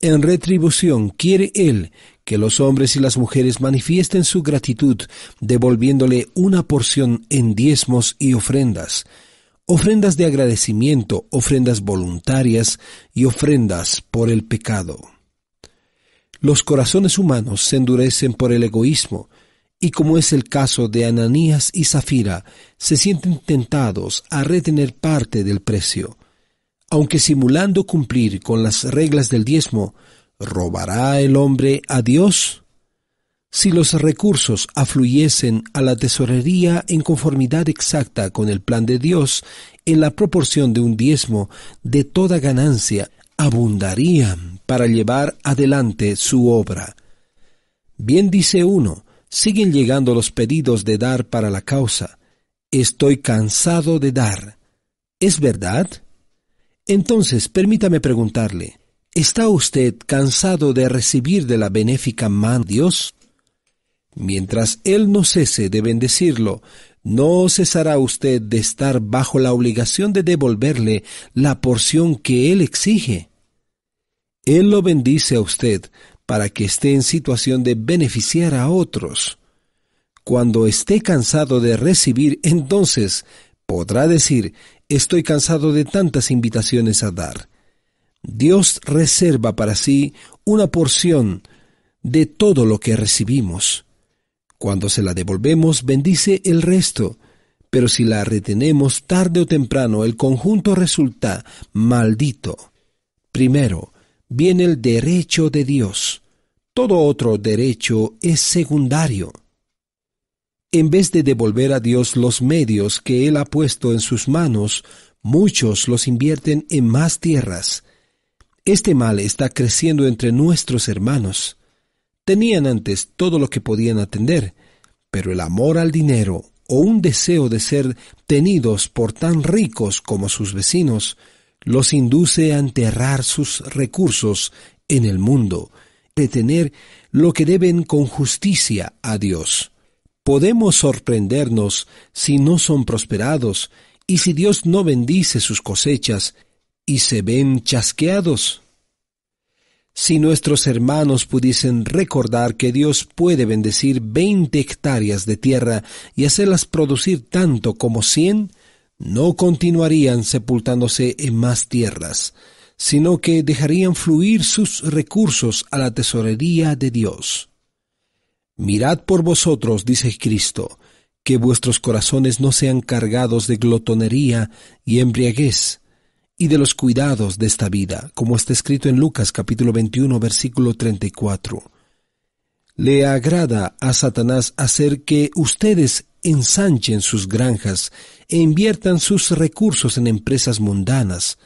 Speaker 1: En retribución quiere Él que los hombres y las mujeres manifiesten su gratitud, devolviéndole una porción en diezmos y ofrendas, ofrendas de agradecimiento, ofrendas voluntarias y ofrendas por el pecado. Los corazones humanos se endurecen por el egoísmo, y como es el caso de Ananías y Zafira, se sienten tentados a retener parte del precio. Aunque simulando cumplir con las reglas del diezmo, ¿robará el hombre a Dios? Si los recursos afluyesen a la tesorería en conformidad exacta con el plan de Dios, en la proporción de un diezmo de toda ganancia, abundarían para llevar adelante su obra. Bien dice uno, siguen llegando los pedidos de dar para la causa. Estoy cansado de dar. ¿Es verdad? Entonces, permítame preguntarle, ¿está usted cansado de recibir de la benéfica mano Dios? Mientras Él no cese de bendecirlo, no cesará usted de estar bajo la obligación de devolverle la porción que Él exige. Él lo bendice a usted para que esté en situación de beneficiar a otros. Cuando esté cansado de recibir, entonces podrá decir, estoy cansado de tantas invitaciones a dar. Dios reserva para sí una porción de todo lo que recibimos. Cuando se la devolvemos, bendice el resto, pero si la retenemos tarde o temprano, el conjunto resulta maldito. Primero, viene el derecho de Dios. Todo otro derecho es secundario. En vez de devolver a Dios los medios que Él ha puesto en sus manos, muchos los invierten en más tierras. Este mal está creciendo entre nuestros hermanos. Tenían antes todo lo que podían atender, pero el amor al dinero o un deseo de ser tenidos por tan ricos como sus vecinos los induce a enterrar sus recursos en el mundo, tener lo que deben con justicia a Dios. Podemos sorprendernos si no son prosperados y si Dios no bendice sus cosechas y se ven chasqueados. Si nuestros hermanos pudiesen recordar que Dios puede bendecir veinte hectáreas de tierra y hacerlas producir tanto como cien, no continuarían sepultándose en más tierras, sino que dejarían fluir sus recursos a la tesorería de Dios. Mirad por vosotros, dice Cristo, que vuestros corazones no sean cargados de glotonería y embriaguez, y de los cuidados de esta vida, como está escrito en Lucas capítulo 21 versículo 34. Le agrada a Satanás hacer que ustedes ensanchen sus granjas e inviertan sus recursos en empresas mundanas,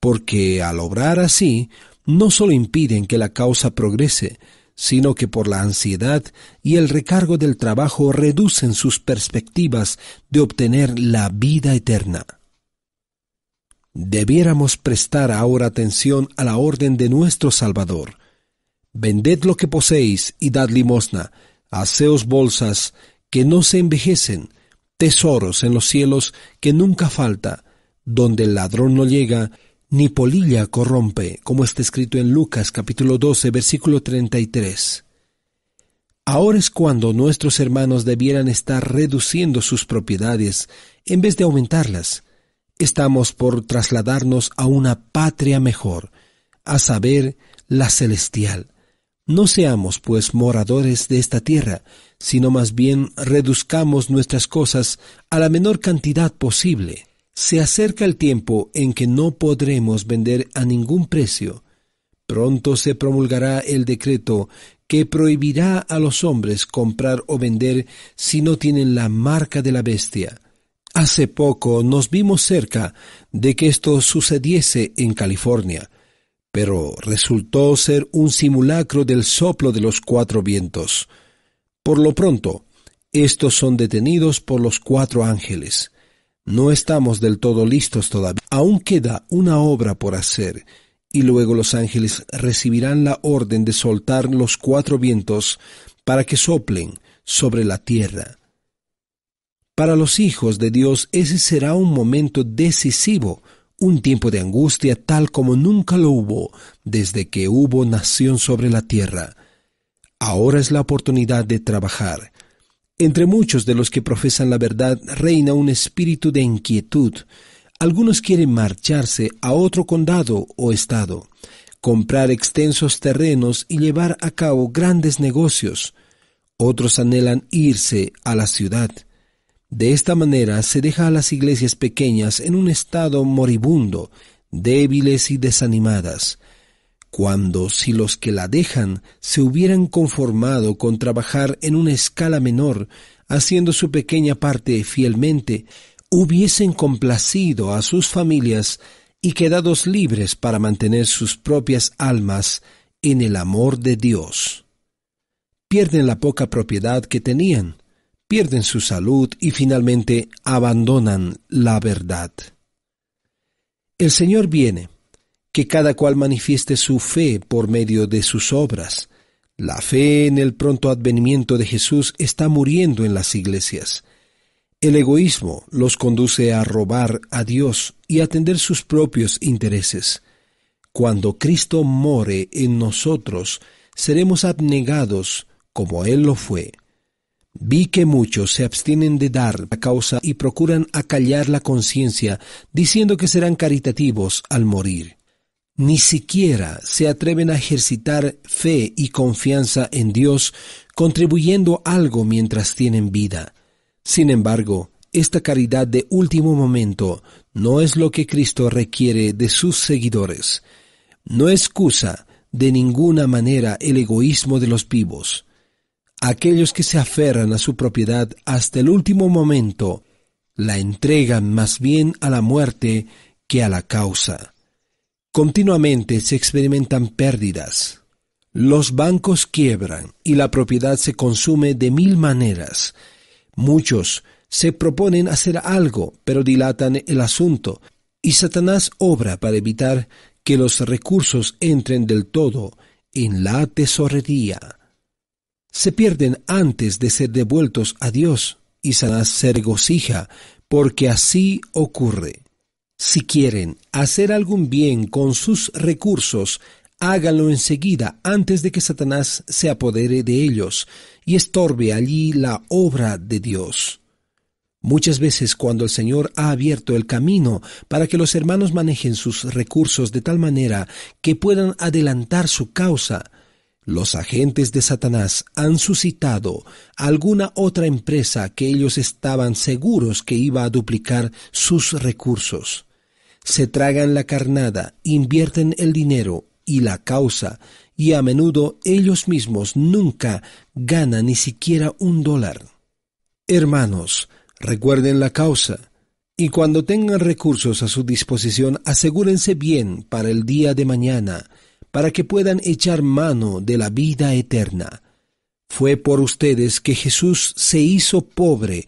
Speaker 1: porque al obrar así, no solo impiden que la causa progrese, sino que por la ansiedad y el recargo del trabajo reducen sus perspectivas de obtener la vida eterna. Debiéramos prestar ahora atención a la orden de nuestro Salvador. Vended lo que poseéis y dad limosna, haceos bolsas, que no se envejecen, tesoros en los cielos que nunca falta, donde el ladrón no llega, ni polilla corrompe, como está escrito en Lucas capítulo 12, versículo 33. Ahora es cuando nuestros hermanos debieran estar reduciendo sus propiedades en vez de aumentarlas. Estamos por trasladarnos a una patria mejor, a saber, la celestial. No seamos, pues, moradores de esta tierra, sino más bien reduzcamos nuestras cosas a la menor cantidad posible. Se acerca el tiempo en que no podremos vender a ningún precio. Pronto se promulgará el decreto que prohibirá a los hombres comprar o vender si no tienen la marca de la bestia. Hace poco nos vimos cerca de que esto sucediese en California, pero resultó ser un simulacro del soplo de los cuatro vientos. Por lo pronto, estos son detenidos por los cuatro ángeles. No estamos del todo listos todavía. Aún queda una obra por hacer, y luego los ángeles recibirán la orden de soltar los cuatro vientos para que soplen sobre la tierra. Para los hijos de Dios ese será un momento decisivo, un tiempo de angustia tal como nunca lo hubo desde que hubo nación sobre la tierra. Ahora es la oportunidad de trabajar. Entre muchos de los que profesan la verdad reina un espíritu de inquietud. Algunos quieren marcharse a otro condado o estado, comprar extensos terrenos y llevar a cabo grandes negocios. Otros anhelan irse a la ciudad. De esta manera se deja a las iglesias pequeñas en un estado moribundo, débiles y desanimadas cuando si los que la dejan se hubieran conformado con trabajar en una escala menor, haciendo su pequeña parte fielmente, hubiesen complacido a sus familias y quedados libres para mantener sus propias almas en el amor de Dios. Pierden la poca propiedad que tenían, pierden su salud y finalmente abandonan la verdad. El Señor viene, que cada cual manifieste su fe por medio de sus obras. La fe en el pronto advenimiento de Jesús está muriendo en las iglesias. El egoísmo los conduce a robar a Dios y atender sus propios intereses. Cuando Cristo more en nosotros, seremos abnegados como Él lo fue. Vi que muchos se abstienen de dar la causa y procuran acallar la conciencia, diciendo que serán caritativos al morir ni siquiera se atreven a ejercitar fe y confianza en Dios contribuyendo algo mientras tienen vida. Sin embargo, esta caridad de último momento no es lo que Cristo requiere de sus seguidores. No excusa de ninguna manera el egoísmo de los vivos. Aquellos que se aferran a su propiedad hasta el último momento la entregan más bien a la muerte que a la causa. Continuamente se experimentan pérdidas. Los bancos quiebran y la propiedad se consume de mil maneras. Muchos se proponen hacer algo, pero dilatan el asunto, y Satanás obra para evitar que los recursos entren del todo en la tesorería. Se pierden antes de ser devueltos a Dios, y Satanás se regocija porque así ocurre. Si quieren hacer algún bien con sus recursos, háganlo enseguida antes de que Satanás se apodere de ellos y estorbe allí la obra de Dios. Muchas veces cuando el Señor ha abierto el camino para que los hermanos manejen sus recursos de tal manera que puedan adelantar su causa, los agentes de Satanás han suscitado alguna otra empresa que ellos estaban seguros que iba a duplicar sus recursos se tragan la carnada, invierten el dinero y la causa, y a menudo ellos mismos nunca ganan ni siquiera un dólar. Hermanos, recuerden la causa, y cuando tengan recursos a su disposición, asegúrense bien para el día de mañana, para que puedan echar mano de la vida eterna. Fue por ustedes que Jesús se hizo pobre,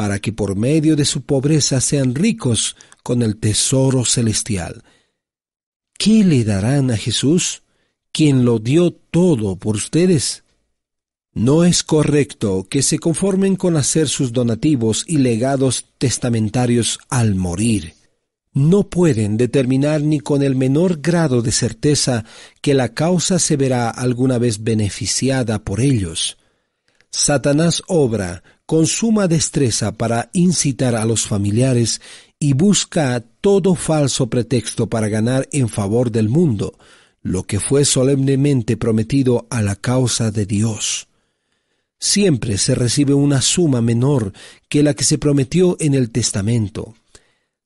Speaker 1: para que por medio de su pobreza sean ricos con el tesoro celestial. ¿Qué le darán a Jesús, quien lo dio todo por ustedes? No es correcto que se conformen con hacer sus donativos y legados testamentarios al morir. No pueden determinar ni con el menor grado de certeza que la causa se verá alguna vez beneficiada por ellos. Satanás obra con suma destreza para incitar a los familiares y busca todo falso pretexto para ganar en favor del mundo, lo que fue solemnemente prometido a la causa de Dios. Siempre se recibe una suma menor que la que se prometió en el testamento.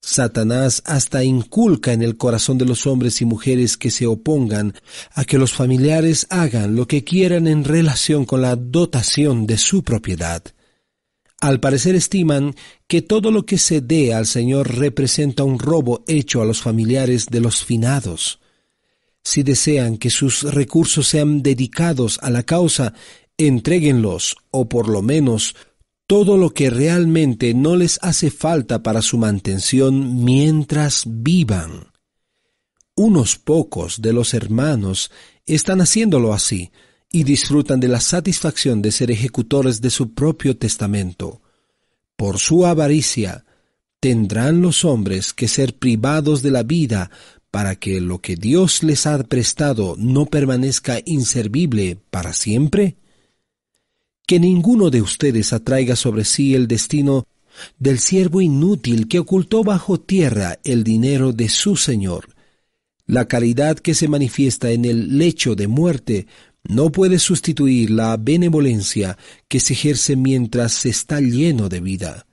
Speaker 1: Satanás hasta inculca en el corazón de los hombres y mujeres que se opongan a que los familiares hagan lo que quieran en relación con la dotación de su propiedad. Al parecer estiman que todo lo que se dé al Señor representa un robo hecho a los familiares de los finados. Si desean que sus recursos sean dedicados a la causa, entréguenlos, o por lo menos todo lo que realmente no les hace falta para su mantención mientras vivan. Unos pocos de los hermanos están haciéndolo así, y disfrutan de la satisfacción de ser ejecutores de su propio testamento. Por su avaricia tendrán los hombres que ser privados de la vida para que lo que Dios les ha prestado no permanezca inservible para siempre? Que ninguno de ustedes atraiga sobre sí el destino del siervo inútil que ocultó bajo tierra el dinero de su Señor. La caridad que se manifiesta en el lecho de muerte no puede sustituir la benevolencia que se ejerce mientras se está lleno de vida.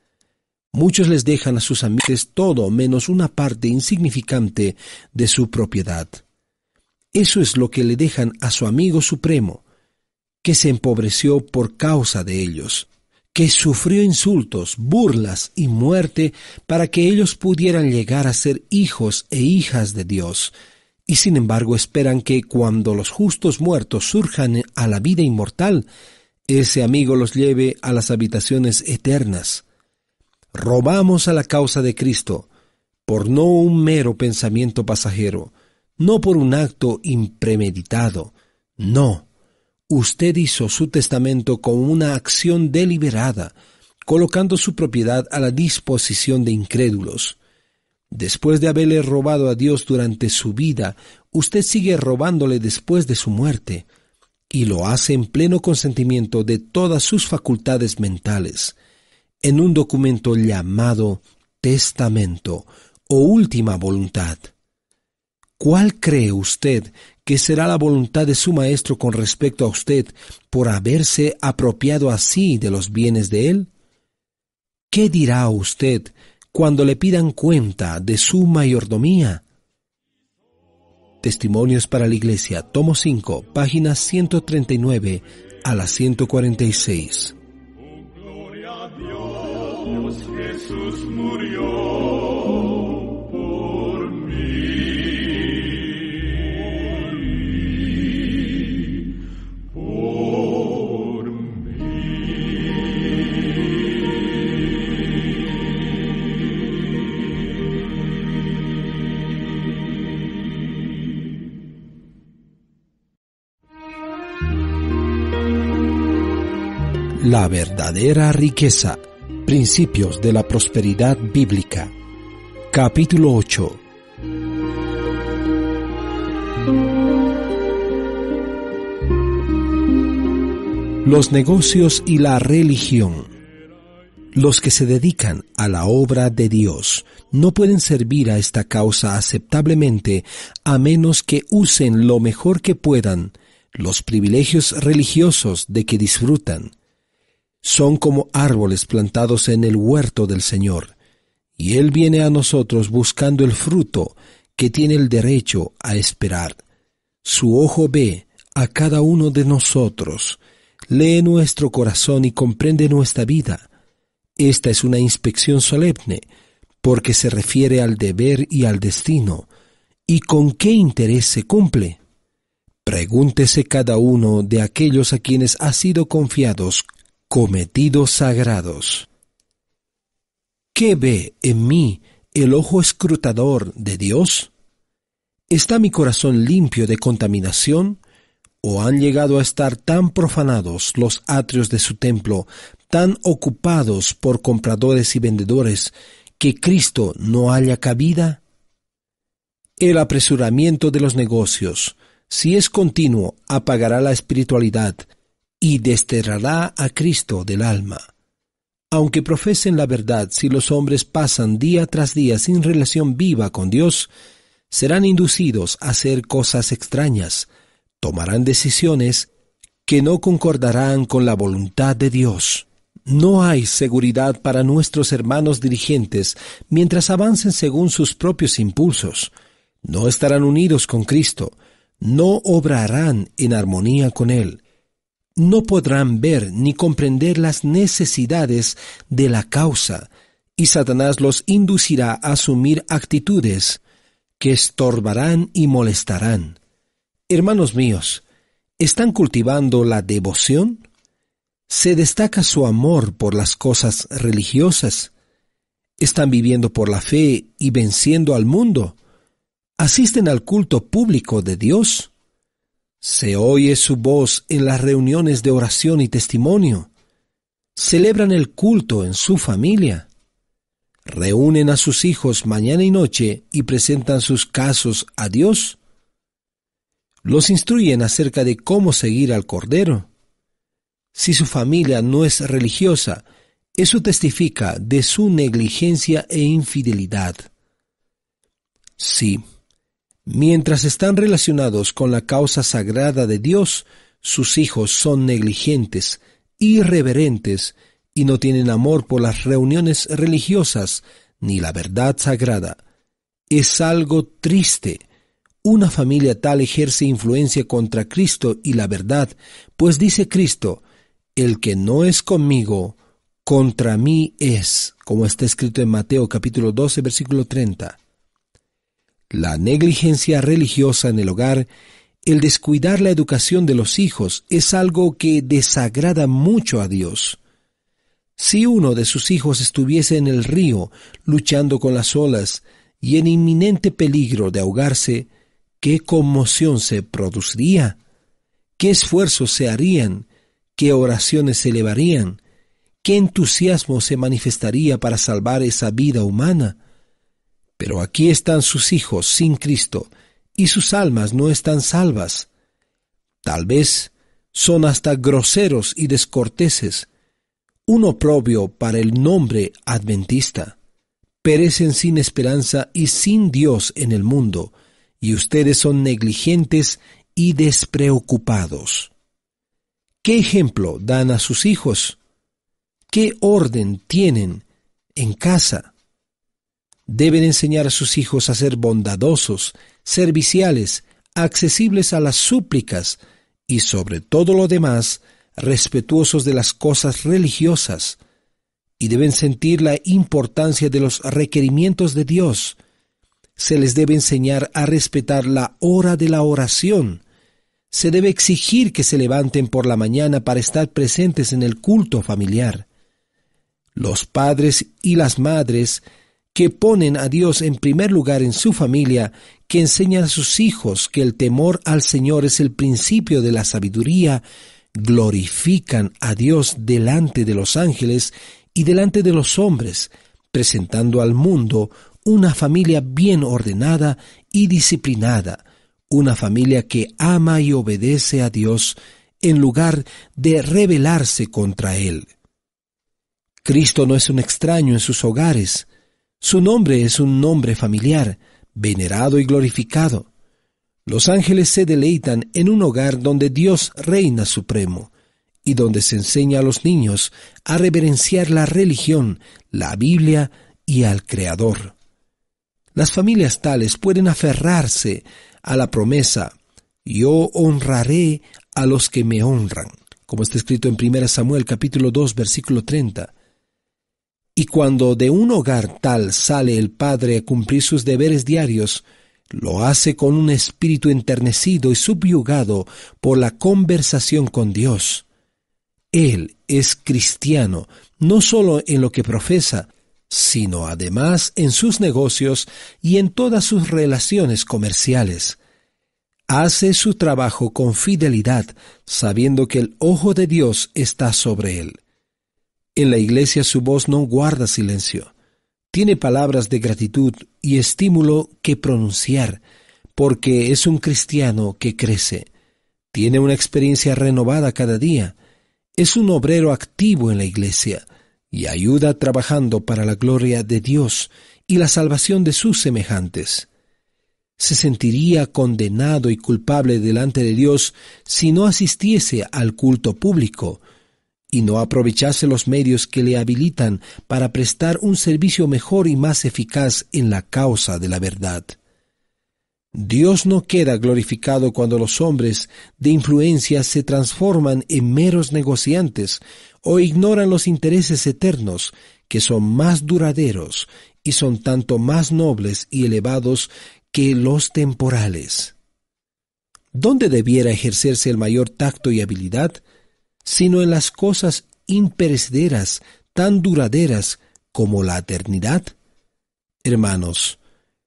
Speaker 1: Muchos les dejan a sus amigos todo menos una parte insignificante de su propiedad. Eso es lo que le dejan a su amigo supremo, que se empobreció por causa de ellos, que sufrió insultos, burlas y muerte para que ellos pudieran llegar a ser hijos e hijas de Dios, y sin embargo esperan que cuando los justos muertos surjan a la vida inmortal, ese amigo los lleve a las habitaciones eternas. Robamos a la causa de Cristo, por no un mero pensamiento pasajero, no por un acto impremeditado, no. Usted hizo su testamento con una acción deliberada, colocando su propiedad a la disposición de incrédulos. Después de haberle robado a Dios durante su vida, usted sigue robándole después de su muerte, y lo hace en pleno consentimiento de todas sus facultades mentales, en un documento llamado testamento o última voluntad. ¿Cuál cree usted que será la voluntad de su maestro con respecto a usted por haberse apropiado así de los bienes de él? ¿Qué dirá usted cuando le pidan cuenta de su mayordomía. Testimonios para la Iglesia, tomo 5, páginas 139 a la 146.
Speaker 2: Jesús murió.
Speaker 1: La verdadera riqueza. Principios de la prosperidad bíblica. Capítulo 8. Los negocios y la religión. Los que se dedican a la obra de Dios no pueden servir a esta causa aceptablemente a menos que usen lo mejor que puedan los privilegios religiosos de que disfrutan son como árboles plantados en el huerto del Señor, y Él viene a nosotros buscando el fruto que tiene el derecho a esperar. Su ojo ve a cada uno de nosotros, lee nuestro corazón y comprende nuestra vida. Esta es una inspección solemne, porque se refiere al deber y al destino, y con qué interés se cumple. Pregúntese cada uno de aquellos a quienes ha sido confiados cometidos sagrados. ¿Qué ve en mí el ojo escrutador de Dios? ¿Está mi corazón limpio de contaminación? ¿O han llegado a estar tan profanados los atrios de su templo, tan ocupados por compradores y vendedores, que Cristo no haya cabida? El apresuramiento de los negocios, si es continuo, apagará la espiritualidad y desterrará a Cristo del alma. Aunque profesen la verdad, si los hombres pasan día tras día sin relación viva con Dios, serán inducidos a hacer cosas extrañas, tomarán decisiones que no concordarán con la voluntad de Dios. No hay seguridad para nuestros hermanos dirigentes mientras avancen según sus propios impulsos. No estarán unidos con Cristo, no obrarán en armonía con Él no podrán ver ni comprender las necesidades de la causa, y Satanás los inducirá a asumir actitudes que estorbarán y molestarán. Hermanos míos, ¿están cultivando la devoción? ¿Se destaca su amor por las cosas religiosas? ¿Están viviendo por la fe y venciendo al mundo? ¿Asisten al culto público de Dios? Se oye su voz en las reuniones de oración y testimonio. Celebran el culto en su familia. Reúnen a sus hijos mañana y noche y presentan sus casos a Dios. Los instruyen acerca de cómo seguir al Cordero. Si su familia no es religiosa, eso testifica de su negligencia e infidelidad. Sí, Mientras están relacionados con la causa sagrada de Dios, sus hijos son negligentes, irreverentes y no tienen amor por las reuniones religiosas ni la verdad sagrada. Es algo triste. Una familia tal ejerce influencia contra Cristo y la verdad, pues dice Cristo, el que no es conmigo, contra mí es, como está escrito en Mateo capítulo 12 versículo 30. La negligencia religiosa en el hogar, el descuidar la educación de los hijos, es algo que desagrada mucho a Dios. Si uno de sus hijos estuviese en el río, luchando con las olas y en inminente peligro de ahogarse, ¿qué conmoción se produciría? ¿Qué esfuerzos se harían? ¿Qué oraciones se elevarían? ¿Qué entusiasmo se manifestaría para salvar esa vida humana? Pero aquí están sus hijos sin Cristo, y sus almas no están salvas. Tal vez son hasta groseros y descorteses, un oprobio para el nombre adventista. Perecen sin esperanza y sin Dios en el mundo, y ustedes son negligentes y despreocupados. ¿Qué ejemplo dan a sus hijos? ¿Qué orden tienen en casa? Deben enseñar a sus hijos a ser bondadosos, serviciales, accesibles a las súplicas y sobre todo lo demás, respetuosos de las cosas religiosas. Y deben sentir la importancia de los requerimientos de Dios. Se les debe enseñar a respetar la hora de la oración. Se debe exigir que se levanten por la mañana para estar presentes en el culto familiar. Los padres y las madres que ponen a Dios en primer lugar en su familia, que enseñan a sus hijos que el temor al Señor es el principio de la sabiduría, glorifican a Dios delante de los ángeles y delante de los hombres, presentando al mundo una familia bien ordenada y disciplinada, una familia que ama y obedece a Dios en lugar de rebelarse contra Él. Cristo no es un extraño en sus hogares, su nombre es un nombre familiar, venerado y glorificado. Los ángeles se deleitan en un hogar donde Dios reina supremo y donde se enseña a los niños a reverenciar la religión, la Biblia y al Creador. Las familias tales pueden aferrarse a la promesa, yo honraré a los que me honran, como está escrito en 1 Samuel capítulo 2 versículo 30 y cuando de un hogar tal sale el padre a cumplir sus deberes diarios, lo hace con un espíritu enternecido y subyugado por la conversación con Dios. Él es cristiano, no sólo en lo que profesa, sino además en sus negocios y en todas sus relaciones comerciales. Hace su trabajo con fidelidad, sabiendo que el ojo de Dios está sobre él. En la iglesia su voz no guarda silencio. Tiene palabras de gratitud y estímulo que pronunciar, porque es un cristiano que crece. Tiene una experiencia renovada cada día. Es un obrero activo en la iglesia y ayuda trabajando para la gloria de Dios y la salvación de sus semejantes. Se sentiría condenado y culpable delante de Dios si no asistiese al culto público, y no aprovechase los medios que le habilitan para prestar un servicio mejor y más eficaz en la causa de la verdad. Dios no queda glorificado cuando los hombres de influencia se transforman en meros negociantes o ignoran los intereses eternos, que son más duraderos y son tanto más nobles y elevados que los temporales. ¿Dónde debiera ejercerse el mayor tacto y habilidad? sino en las cosas imperecederas, tan duraderas como la eternidad. Hermanos,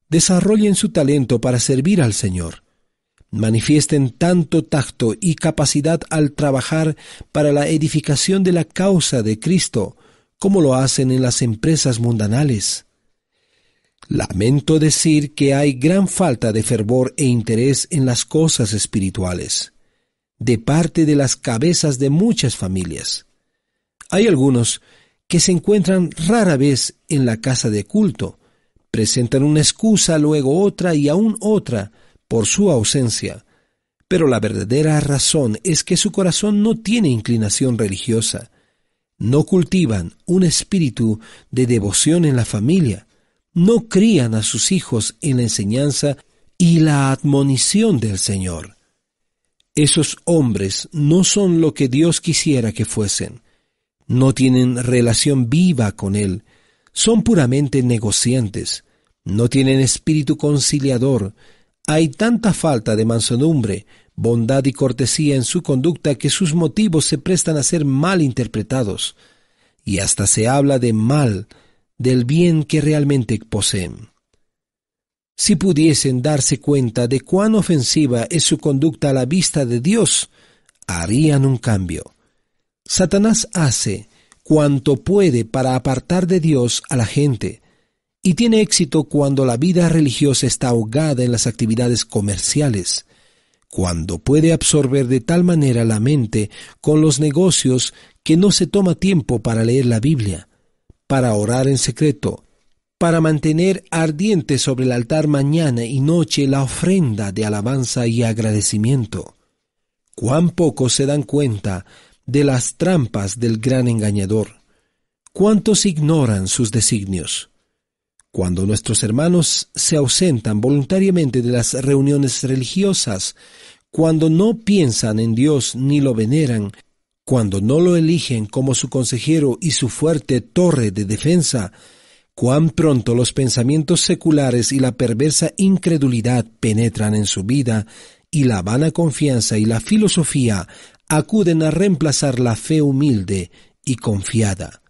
Speaker 1: desarrollen su talento para servir al Señor. Manifiesten tanto tacto y capacidad al trabajar para la edificación de la causa de Cristo, como lo hacen en las empresas mundanales. Lamento decir que hay gran falta de fervor e interés en las cosas espirituales de parte de las cabezas de muchas familias. Hay algunos que se encuentran rara vez en la casa de culto, presentan una excusa, luego otra y aún otra por su ausencia, pero la verdadera razón es que su corazón no tiene inclinación religiosa, no cultivan un espíritu de devoción en la familia, no crían a sus hijos en la enseñanza y la admonición del Señor. Esos hombres no son lo que Dios quisiera que fuesen. No tienen relación viva con Él. Son puramente negociantes. No tienen espíritu conciliador. Hay tanta falta de mansedumbre, bondad y cortesía en su conducta que sus motivos se prestan a ser mal interpretados. Y hasta se habla de mal del bien que realmente poseen. Si pudiesen darse cuenta de cuán ofensiva es su conducta a la vista de Dios, harían un cambio. Satanás hace cuanto puede para apartar de Dios a la gente, y tiene éxito cuando la vida religiosa está ahogada en las actividades comerciales, cuando puede absorber de tal manera la mente con los negocios que no se toma tiempo para leer la Biblia, para orar en secreto, para mantener ardiente sobre el altar mañana y noche la ofrenda de alabanza y agradecimiento. Cuán pocos se dan cuenta de las trampas del gran engañador. Cuántos ignoran sus designios. Cuando nuestros hermanos se ausentan voluntariamente de las reuniones religiosas, cuando no piensan en Dios ni lo veneran, cuando no lo eligen como su consejero y su fuerte torre de defensa, cuán pronto los pensamientos seculares y la perversa incredulidad penetran en su vida y la vana confianza y la filosofía acuden a reemplazar la fe humilde y confiada.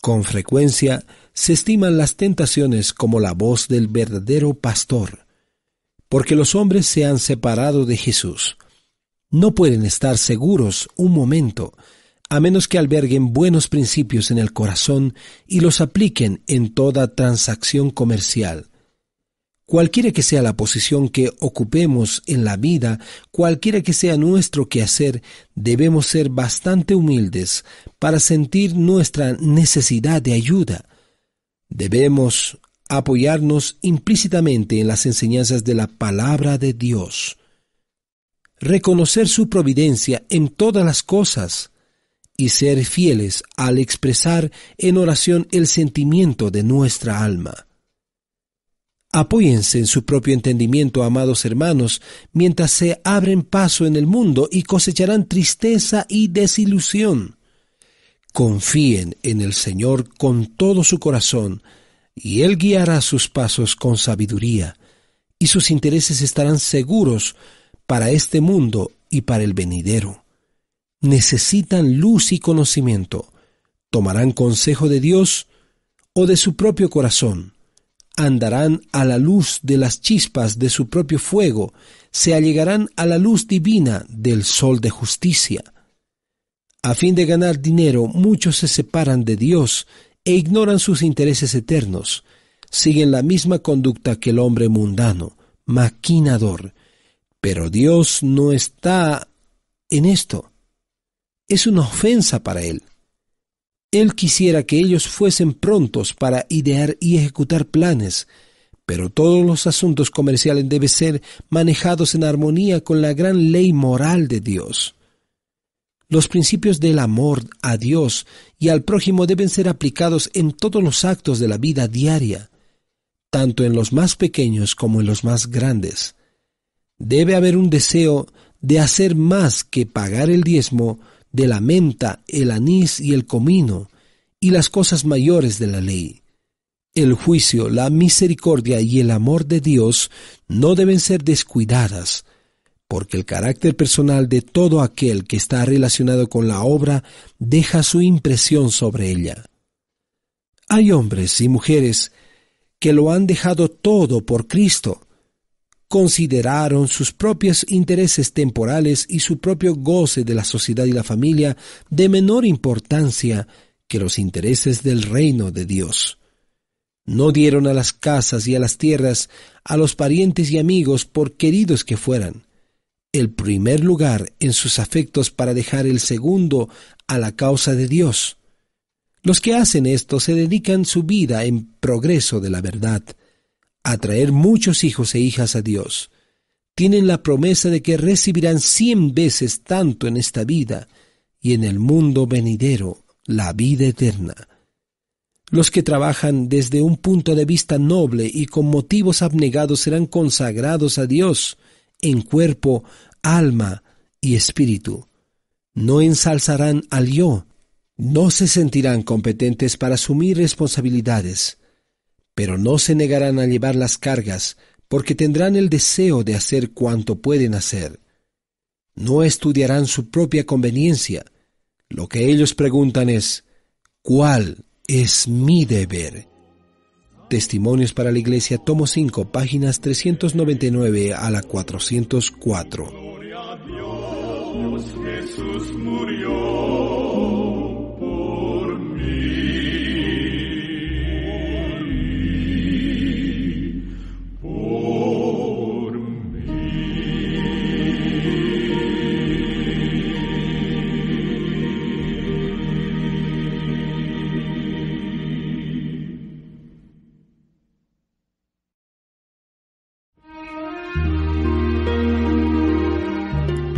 Speaker 1: Con frecuencia se estiman las tentaciones como la voz del verdadero pastor, porque los hombres se han separado de Jesús. No pueden estar seguros un momento, a menos que alberguen buenos principios en el corazón y los apliquen en toda transacción comercial. Cualquiera que sea la posición que ocupemos en la vida, cualquiera que sea nuestro quehacer, debemos ser bastante humildes para sentir nuestra necesidad de ayuda. Debemos apoyarnos implícitamente en las enseñanzas de la palabra de Dios. Reconocer su providencia en todas las cosas, y ser fieles al expresar en oración el sentimiento de nuestra alma. Apóyense en su propio entendimiento, amados hermanos, mientras se abren paso en el mundo y cosecharán tristeza y desilusión. Confíen en el Señor con todo su corazón, y Él guiará sus pasos con sabiduría, y sus intereses estarán seguros para este mundo y para el venidero necesitan luz y conocimiento. Tomarán consejo de Dios o de su propio corazón. Andarán a la luz de las chispas de su propio fuego, se allegarán a la luz divina del sol de justicia. A fin de ganar dinero, muchos se separan de Dios e ignoran sus intereses eternos. Siguen la misma conducta que el hombre mundano, maquinador. Pero Dios no está en esto es una ofensa para Él. Él quisiera que ellos fuesen prontos para idear y ejecutar planes, pero todos los asuntos comerciales deben ser manejados en armonía con la gran ley moral de Dios. Los principios del amor a Dios y al prójimo deben ser aplicados en todos los actos de la vida diaria, tanto en los más pequeños como en los más grandes. Debe haber un deseo de hacer más que pagar el diezmo de la menta, el anís y el comino, y las cosas mayores de la ley. El juicio, la misericordia y el amor de Dios no deben ser descuidadas, porque el carácter personal de todo aquel que está relacionado con la obra deja su impresión sobre ella. Hay hombres y mujeres que lo han dejado todo por Cristo, consideraron sus propios intereses temporales y su propio goce de la sociedad y la familia de menor importancia que los intereses del reino de Dios. No dieron a las casas y a las tierras, a los parientes y amigos, por queridos que fueran, el primer lugar en sus afectos para dejar el segundo a la causa de Dios. Los que hacen esto se dedican su vida en progreso de la verdad, atraer muchos hijos e hijas a Dios, tienen la promesa de que recibirán cien veces tanto en esta vida y en el mundo venidero la vida eterna. Los que trabajan desde un punto de vista noble y con motivos abnegados serán consagrados a Dios en cuerpo, alma y espíritu. No ensalzarán al yo, no se sentirán competentes para asumir responsabilidades, pero no se negarán a llevar las cargas, porque tendrán el deseo de hacer cuanto pueden hacer. No estudiarán su propia conveniencia. Lo que ellos preguntan es, ¿cuál es mi deber? Testimonios para la Iglesia, tomo 5, páginas 399 a la 404.
Speaker 2: Jesús murió.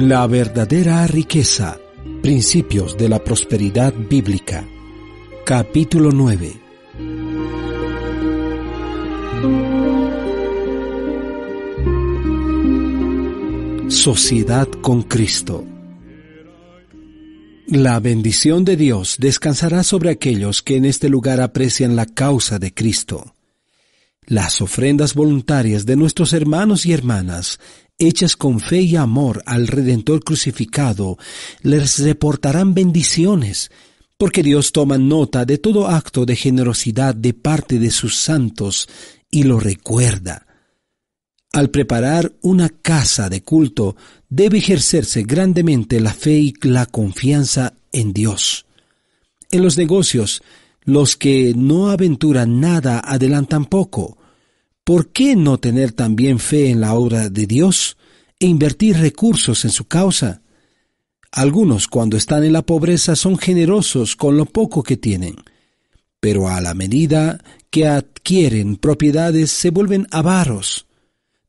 Speaker 1: La verdadera riqueza. Principios de la prosperidad bíblica. Capítulo 9. Sociedad con Cristo. La bendición de Dios descansará sobre aquellos que en este lugar aprecian la causa de Cristo. Las ofrendas voluntarias de nuestros hermanos y hermanas hechas con fe y amor al Redentor crucificado, les reportarán bendiciones, porque Dios toma nota de todo acto de generosidad de parte de sus santos y lo recuerda. Al preparar una casa de culto, debe ejercerse grandemente la fe y la confianza en Dios. En los negocios, los que no aventuran nada adelantan poco, ¿Por qué no tener también fe en la obra de Dios e invertir recursos en su causa? Algunos cuando están en la pobreza son generosos con lo poco que tienen, pero a la medida que adquieren propiedades se vuelven avaros.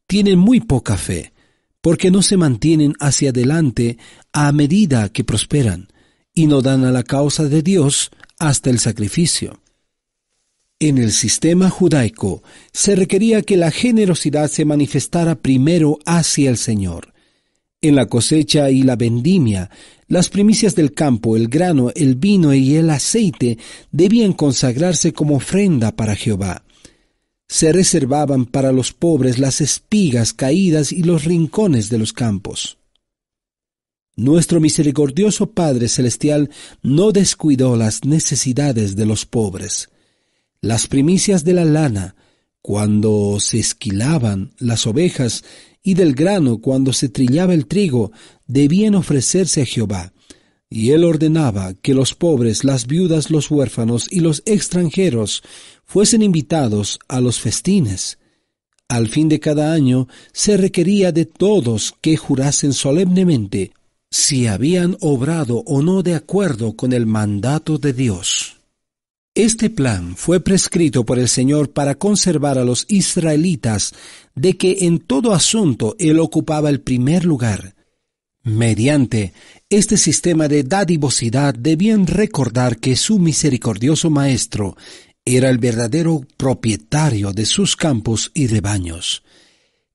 Speaker 1: Tienen muy poca fe, porque no se mantienen hacia adelante a medida que prosperan y no dan a la causa de Dios hasta el sacrificio. En el sistema judaico se requería que la generosidad se manifestara primero hacia el Señor. En la cosecha y la vendimia, las primicias del campo, el grano, el vino y el aceite debían consagrarse como ofrenda para Jehová. Se reservaban para los pobres las espigas caídas y los rincones de los campos. Nuestro misericordioso Padre Celestial no descuidó las necesidades de los pobres las primicias de la lana, cuando se esquilaban las ovejas, y del grano, cuando se trillaba el trigo, debían ofrecerse a Jehová. Y él ordenaba que los pobres, las viudas, los huérfanos y los extranjeros fuesen invitados a los festines. Al fin de cada año se requería de todos que jurasen solemnemente si habían obrado o no de acuerdo con el mandato de Dios. Este plan fue prescrito por el Señor para conservar a los israelitas de que en todo asunto Él ocupaba el primer lugar. Mediante este sistema de dadivosidad debían recordar que su misericordioso Maestro era el verdadero propietario de sus campos y rebaños,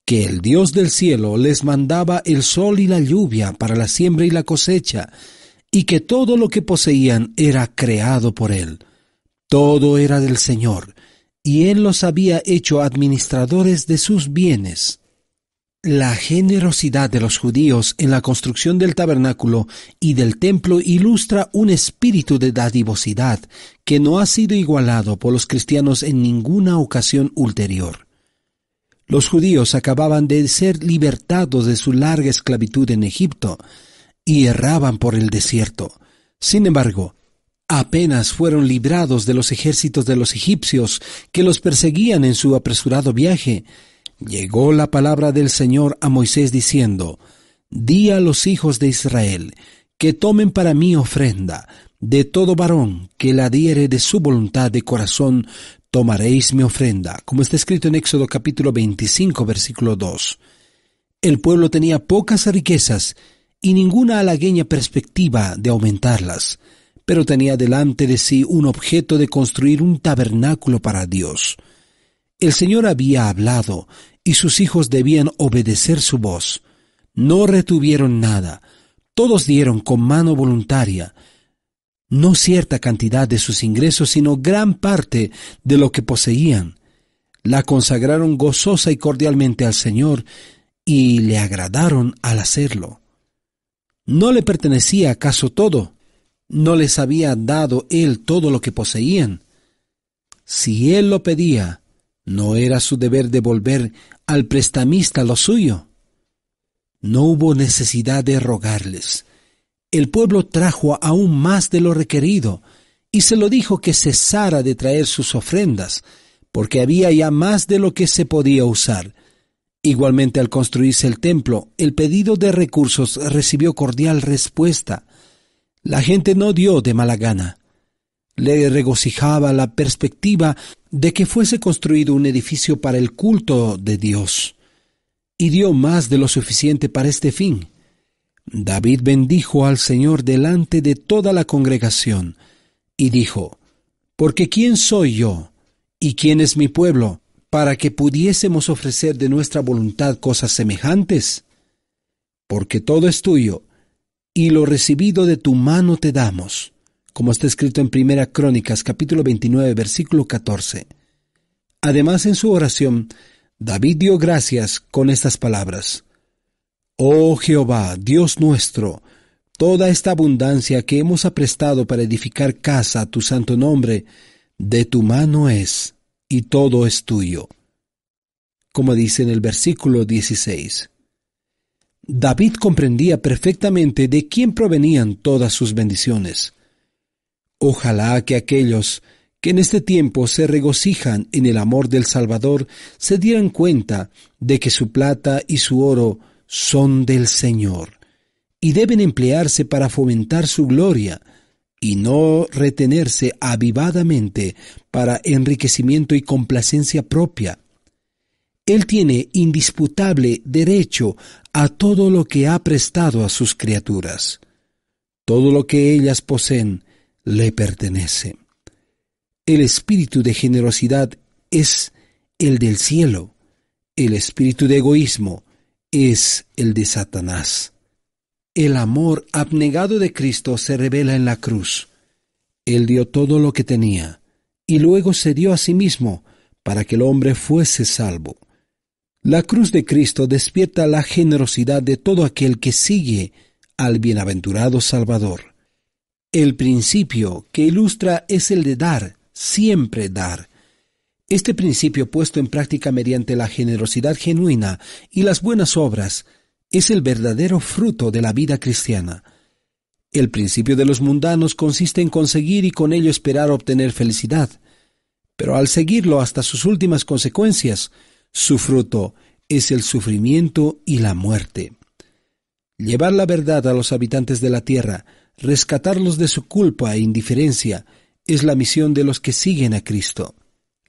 Speaker 1: que el Dios del cielo les mandaba el sol y la lluvia para la siembra y la cosecha, y que todo lo que poseían era creado por él todo era del Señor, y Él los había hecho administradores de sus bienes. La generosidad de los judíos en la construcción del tabernáculo y del templo ilustra un espíritu de dadivosidad que no ha sido igualado por los cristianos en ninguna ocasión ulterior. Los judíos acababan de ser libertados de su larga esclavitud en Egipto y erraban por el desierto. Sin embargo, Apenas fueron librados de los ejércitos de los egipcios que los perseguían en su apresurado viaje, llegó la palabra del Señor a Moisés diciendo, Di a los hijos de Israel que tomen para mí ofrenda, de todo varón que la diere de su voluntad de corazón, tomaréis mi ofrenda, como está escrito en Éxodo capítulo 25, versículo 2. El pueblo tenía pocas riquezas y ninguna halagueña perspectiva de aumentarlas pero tenía delante de sí un objeto de construir un tabernáculo para Dios. El Señor había hablado, y sus hijos debían obedecer su voz. No retuvieron nada, todos dieron con mano voluntaria, no cierta cantidad de sus ingresos, sino gran parte de lo que poseían. La consagraron gozosa y cordialmente al Señor, y le agradaron al hacerlo. ¿No le pertenecía acaso todo? no les había dado él todo lo que poseían. Si él lo pedía, no era su deber devolver al prestamista lo suyo. No hubo necesidad de rogarles. El pueblo trajo aún más de lo requerido, y se lo dijo que cesara de traer sus ofrendas, porque había ya más de lo que se podía usar. Igualmente al construirse el templo, el pedido de recursos recibió cordial respuesta. La gente no dio de mala gana. Le regocijaba la perspectiva de que fuese construido un edificio para el culto de Dios, y dio más de lo suficiente para este fin. David bendijo al Señor delante de toda la congregación, y dijo, Porque ¿quién soy yo? ¿Y quién es mi pueblo? para que pudiésemos ofrecer de nuestra voluntad cosas semejantes? Porque todo es tuyo, y lo recibido de tu mano te damos, como está escrito en Primera Crónicas capítulo 29 versículo 14. Además en su oración, David dio gracias con estas palabras. Oh Jehová, Dios nuestro, toda esta abundancia que hemos aprestado para edificar casa a tu santo nombre, de tu mano es, y todo es tuyo. Como dice en el versículo 16. David comprendía perfectamente de quién provenían todas sus bendiciones. Ojalá que aquellos que en este tiempo se regocijan en el amor del Salvador se dieran cuenta de que su plata y su oro son del Señor, y deben emplearse para fomentar su gloria, y no retenerse avivadamente para enriquecimiento y complacencia propia. Él tiene indisputable derecho a todo lo que ha prestado a sus criaturas. Todo lo que ellas poseen le pertenece. El espíritu de generosidad es el del cielo. El espíritu de egoísmo es el de Satanás. El amor abnegado de Cristo se revela en la cruz. Él dio todo lo que tenía y luego se dio a sí mismo para que el hombre fuese salvo. La cruz de Cristo despierta la generosidad de todo aquel que sigue al bienaventurado Salvador. El principio que ilustra es el de dar, siempre dar. Este principio puesto en práctica mediante la generosidad genuina y las buenas obras es el verdadero fruto de la vida cristiana. El principio de los mundanos consiste en conseguir y con ello esperar obtener felicidad, pero al seguirlo hasta sus últimas consecuencias, su fruto es el sufrimiento y la muerte. Llevar la verdad a los habitantes de la tierra, rescatarlos de su culpa e indiferencia, es la misión de los que siguen a Cristo.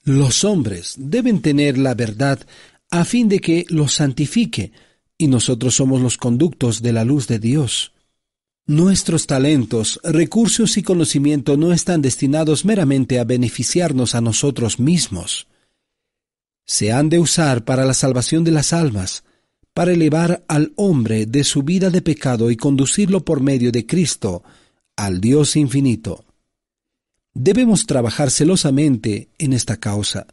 Speaker 1: Los hombres deben tener la verdad a fin de que los santifique, y nosotros somos los conductos de la luz de Dios. Nuestros talentos, recursos y conocimiento no están destinados meramente a beneficiarnos a nosotros mismos se han de usar para la salvación de las almas, para elevar al hombre de su vida de pecado y conducirlo por medio de Cristo al Dios infinito. Debemos trabajar celosamente en esta causa,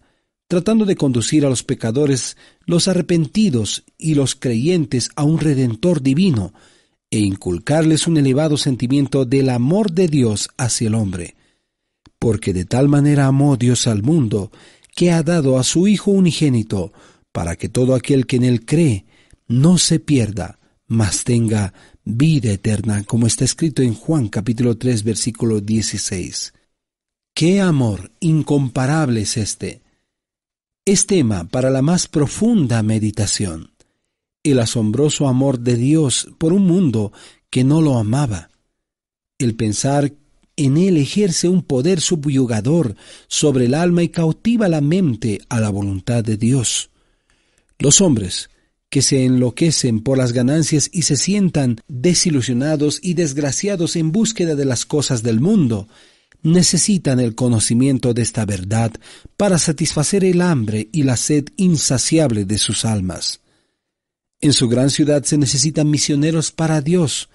Speaker 1: tratando de conducir a los pecadores, los arrepentidos y los creyentes a un Redentor divino, e inculcarles un elevado sentimiento del amor de Dios hacia el hombre. Porque de tal manera amó Dios al mundo, que ha dado a su Hijo unigénito, para que todo aquel que en él cree no se pierda, mas tenga vida eterna, como está escrito en Juan capítulo 3 versículo 16. ¡Qué amor incomparable es este! Es tema para la más profunda meditación. El asombroso amor de Dios por un mundo que no lo amaba. El pensar en él ejerce un poder subyugador sobre el alma y cautiva la mente a la voluntad de Dios. Los hombres que se enloquecen por las ganancias y se sientan desilusionados y desgraciados en búsqueda de las cosas del mundo, necesitan el conocimiento de esta verdad para satisfacer el hambre y la sed insaciable de sus almas. En su gran ciudad se necesitan misioneros para Dios,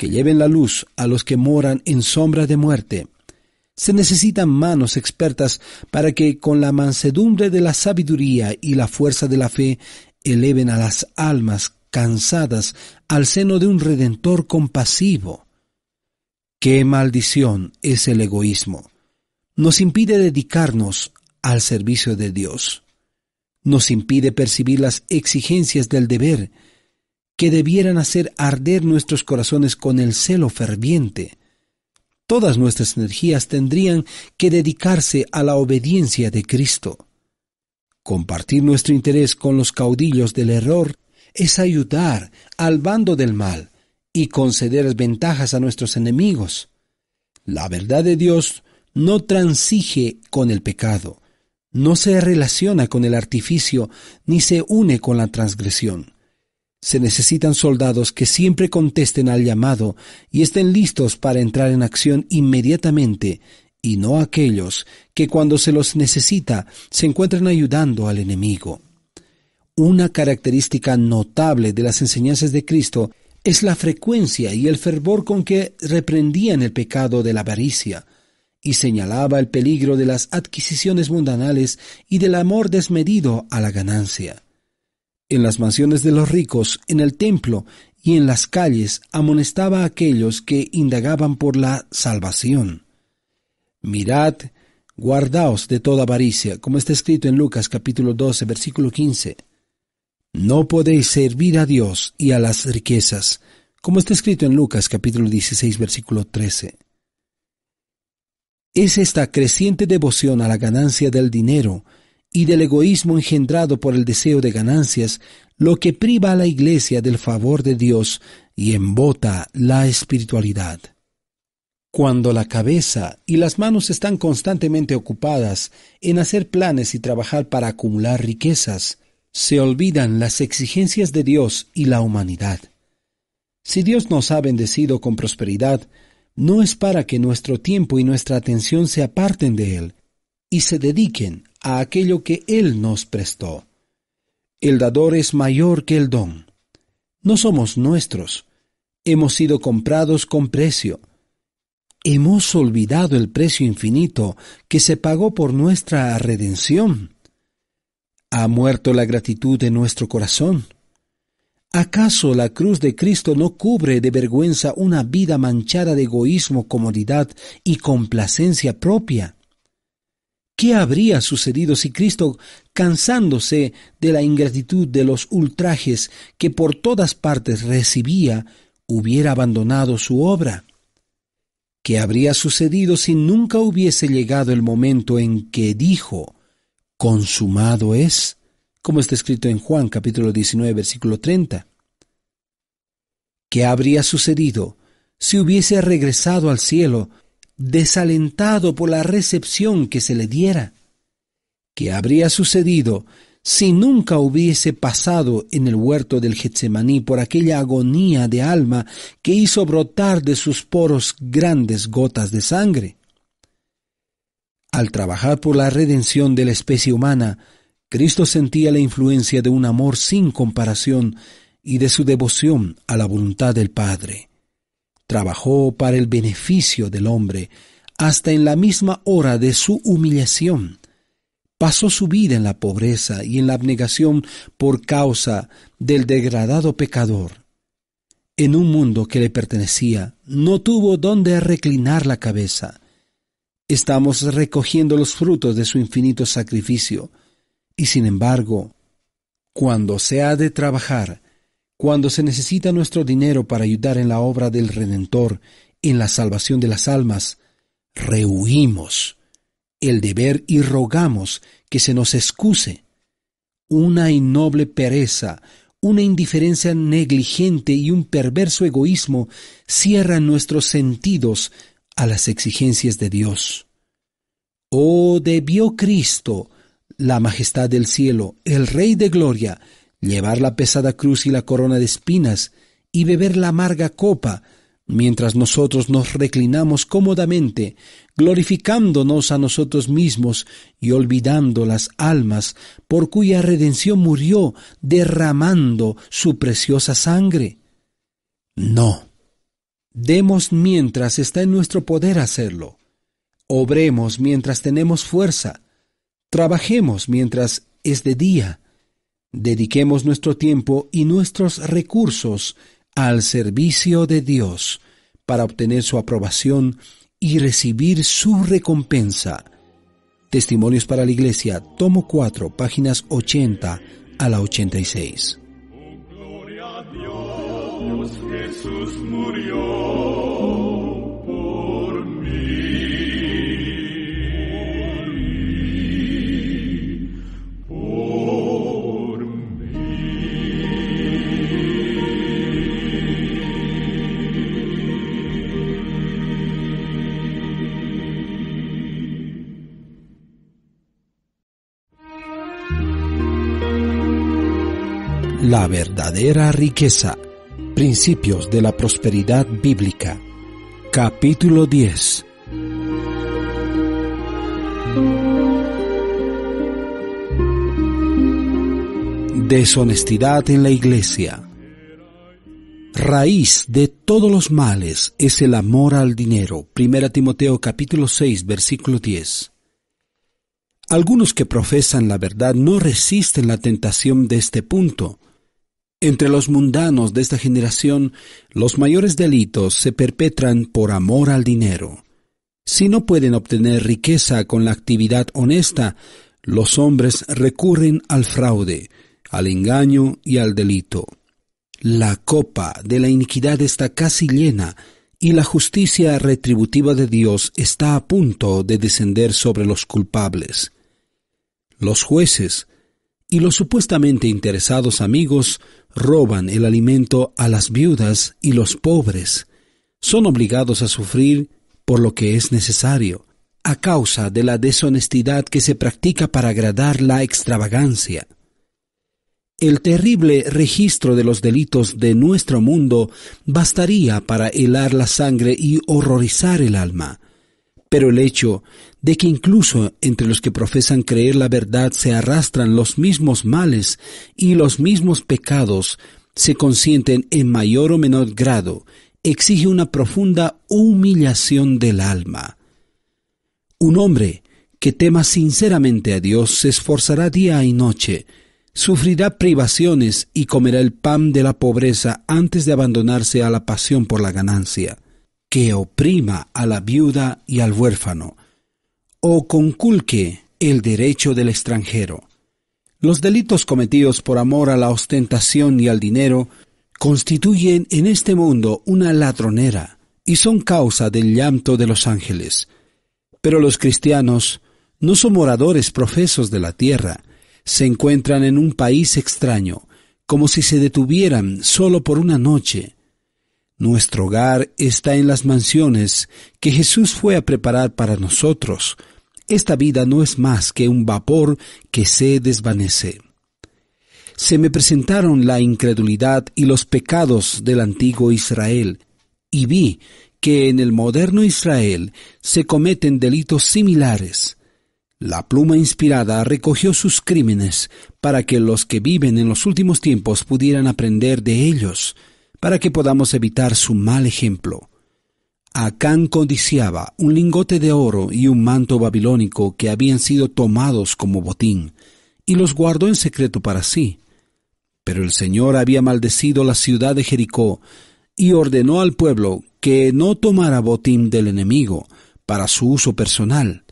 Speaker 1: que lleven la luz a los que moran en sombra de muerte. Se necesitan manos expertas para que con la mansedumbre de la sabiduría y la fuerza de la fe eleven a las almas cansadas al seno de un redentor compasivo. Qué maldición es el egoísmo. Nos impide dedicarnos al servicio de Dios. Nos impide percibir las exigencias del deber, que debieran hacer arder nuestros corazones con el celo ferviente. Todas nuestras energías tendrían que dedicarse a la obediencia de Cristo. Compartir nuestro interés con los caudillos del error es ayudar al bando del mal y conceder ventajas a nuestros enemigos. La verdad de Dios no transige con el pecado, no se relaciona con el artificio, ni se une con la transgresión. Se necesitan soldados que siempre contesten al llamado y estén listos para entrar en acción inmediatamente, y no aquellos que cuando se los necesita se encuentran ayudando al enemigo. Una característica notable de las enseñanzas de Cristo es la frecuencia y el fervor con que reprendían el pecado de la avaricia, y señalaba el peligro de las adquisiciones mundanales y del amor desmedido a la ganancia. En las mansiones de los ricos, en el templo y en las calles amonestaba a aquellos que indagaban por la salvación. Mirad, guardaos de toda avaricia, como está escrito en Lucas capítulo 12, versículo 15. No podéis servir a Dios y a las riquezas, como está escrito en Lucas capítulo 16, versículo 13. Es esta creciente devoción a la ganancia del dinero y del egoísmo engendrado por el deseo de ganancias, lo que priva a la Iglesia del favor de Dios y embota la espiritualidad. Cuando la cabeza y las manos están constantemente ocupadas en hacer planes y trabajar para acumular riquezas, se olvidan las exigencias de Dios y la humanidad. Si Dios nos ha bendecido con prosperidad, no es para que nuestro tiempo y nuestra atención se aparten de Él y se dediquen a aquello que Él nos prestó. El dador es mayor que el don. No somos nuestros. Hemos sido comprados con precio. Hemos olvidado el precio infinito que se pagó por nuestra redención. Ha muerto la gratitud de nuestro corazón. ¿Acaso la cruz de Cristo no cubre de vergüenza una vida manchada de egoísmo, comodidad y complacencia propia? ¿Qué habría sucedido si Cristo, cansándose de la ingratitud de los ultrajes que por todas partes recibía, hubiera abandonado su obra? ¿Qué habría sucedido si nunca hubiese llegado el momento en que dijo, consumado es, como está escrito en Juan capítulo 19 versículo 30? ¿Qué habría sucedido si hubiese regresado al cielo desalentado por la recepción que se le diera. ¿Qué habría sucedido si nunca hubiese pasado en el huerto del Getsemaní por aquella agonía de alma que hizo brotar de sus poros grandes gotas de sangre? Al trabajar por la redención de la especie humana, Cristo sentía la influencia de un amor sin comparación y de su devoción a la voluntad del Padre. Trabajó para el beneficio del hombre hasta en la misma hora de su humillación. Pasó su vida en la pobreza y en la abnegación por causa del degradado pecador. En un mundo que le pertenecía, no tuvo dónde reclinar la cabeza. Estamos recogiendo los frutos de su infinito sacrificio, y sin embargo, cuando se ha de trabajar, cuando se necesita nuestro dinero para ayudar en la obra del Redentor, en la salvación de las almas, rehuimos el deber y rogamos que se nos excuse. Una innoble pereza, una indiferencia negligente y un perverso egoísmo cierran nuestros sentidos a las exigencias de Dios. Oh, debió Cristo, la majestad del cielo, el Rey de Gloria, llevar la pesada cruz y la corona de espinas, y beber la amarga copa, mientras nosotros nos reclinamos cómodamente, glorificándonos a nosotros mismos y olvidando las almas por cuya redención murió, derramando su preciosa sangre. No. Demos mientras está en nuestro poder hacerlo. Obremos mientras tenemos fuerza. Trabajemos mientras es de día Dediquemos nuestro tiempo y nuestros recursos al servicio de Dios para obtener su aprobación y recibir su recompensa. Testimonios para la Iglesia, tomo 4, páginas 80 a la 86. a
Speaker 2: Dios, Jesús murió
Speaker 1: La verdadera riqueza. Principios de la prosperidad bíblica. Capítulo 10. Deshonestidad en la iglesia. Raíz de todos los males es el amor al dinero. 1 Timoteo capítulo 6 versículo 10. Algunos que profesan la verdad no resisten la tentación de este punto entre los mundanos de esta generación, los mayores delitos se perpetran por amor al dinero. Si no pueden obtener riqueza con la actividad honesta, los hombres recurren al fraude, al engaño y al delito. La copa de la iniquidad está casi llena y la justicia retributiva de Dios está a punto de descender sobre los culpables. Los jueces y los supuestamente interesados amigos roban el alimento a las viudas y los pobres. Son obligados a sufrir por lo que es necesario, a causa de la deshonestidad que se practica para agradar la extravagancia. El terrible registro de los delitos de nuestro mundo bastaría para helar la sangre y horrorizar el alma. Pero el hecho de que incluso entre los que profesan creer la verdad se arrastran los mismos males y los mismos pecados se consienten en mayor o menor grado, exige una profunda humillación del alma. Un hombre que tema sinceramente a Dios se esforzará día y noche, sufrirá privaciones y comerá el pan de la pobreza antes de abandonarse a la pasión por la ganancia, que oprima a la viuda y al huérfano, o conculque el derecho del extranjero. Los delitos cometidos por amor a la ostentación y al dinero constituyen en este mundo una ladronera y son causa del llanto de los ángeles. Pero los cristianos no son moradores profesos de la tierra, se encuentran en un país extraño, como si se detuvieran solo por una noche. Nuestro hogar está en las mansiones que Jesús fue a preparar para nosotros, esta vida no es más que un vapor que se desvanece. Se me presentaron la incredulidad y los pecados del antiguo Israel, y vi que en el moderno Israel se cometen delitos similares. La pluma inspirada recogió sus crímenes para que los que viven en los últimos tiempos pudieran aprender de ellos, para que podamos evitar su mal ejemplo. Acán codiciaba un lingote de oro y un manto babilónico que habían sido tomados como botín, y los guardó en secreto para sí. Pero el Señor había maldecido la ciudad de Jericó, y ordenó al pueblo que no tomara botín del enemigo para su uso personal.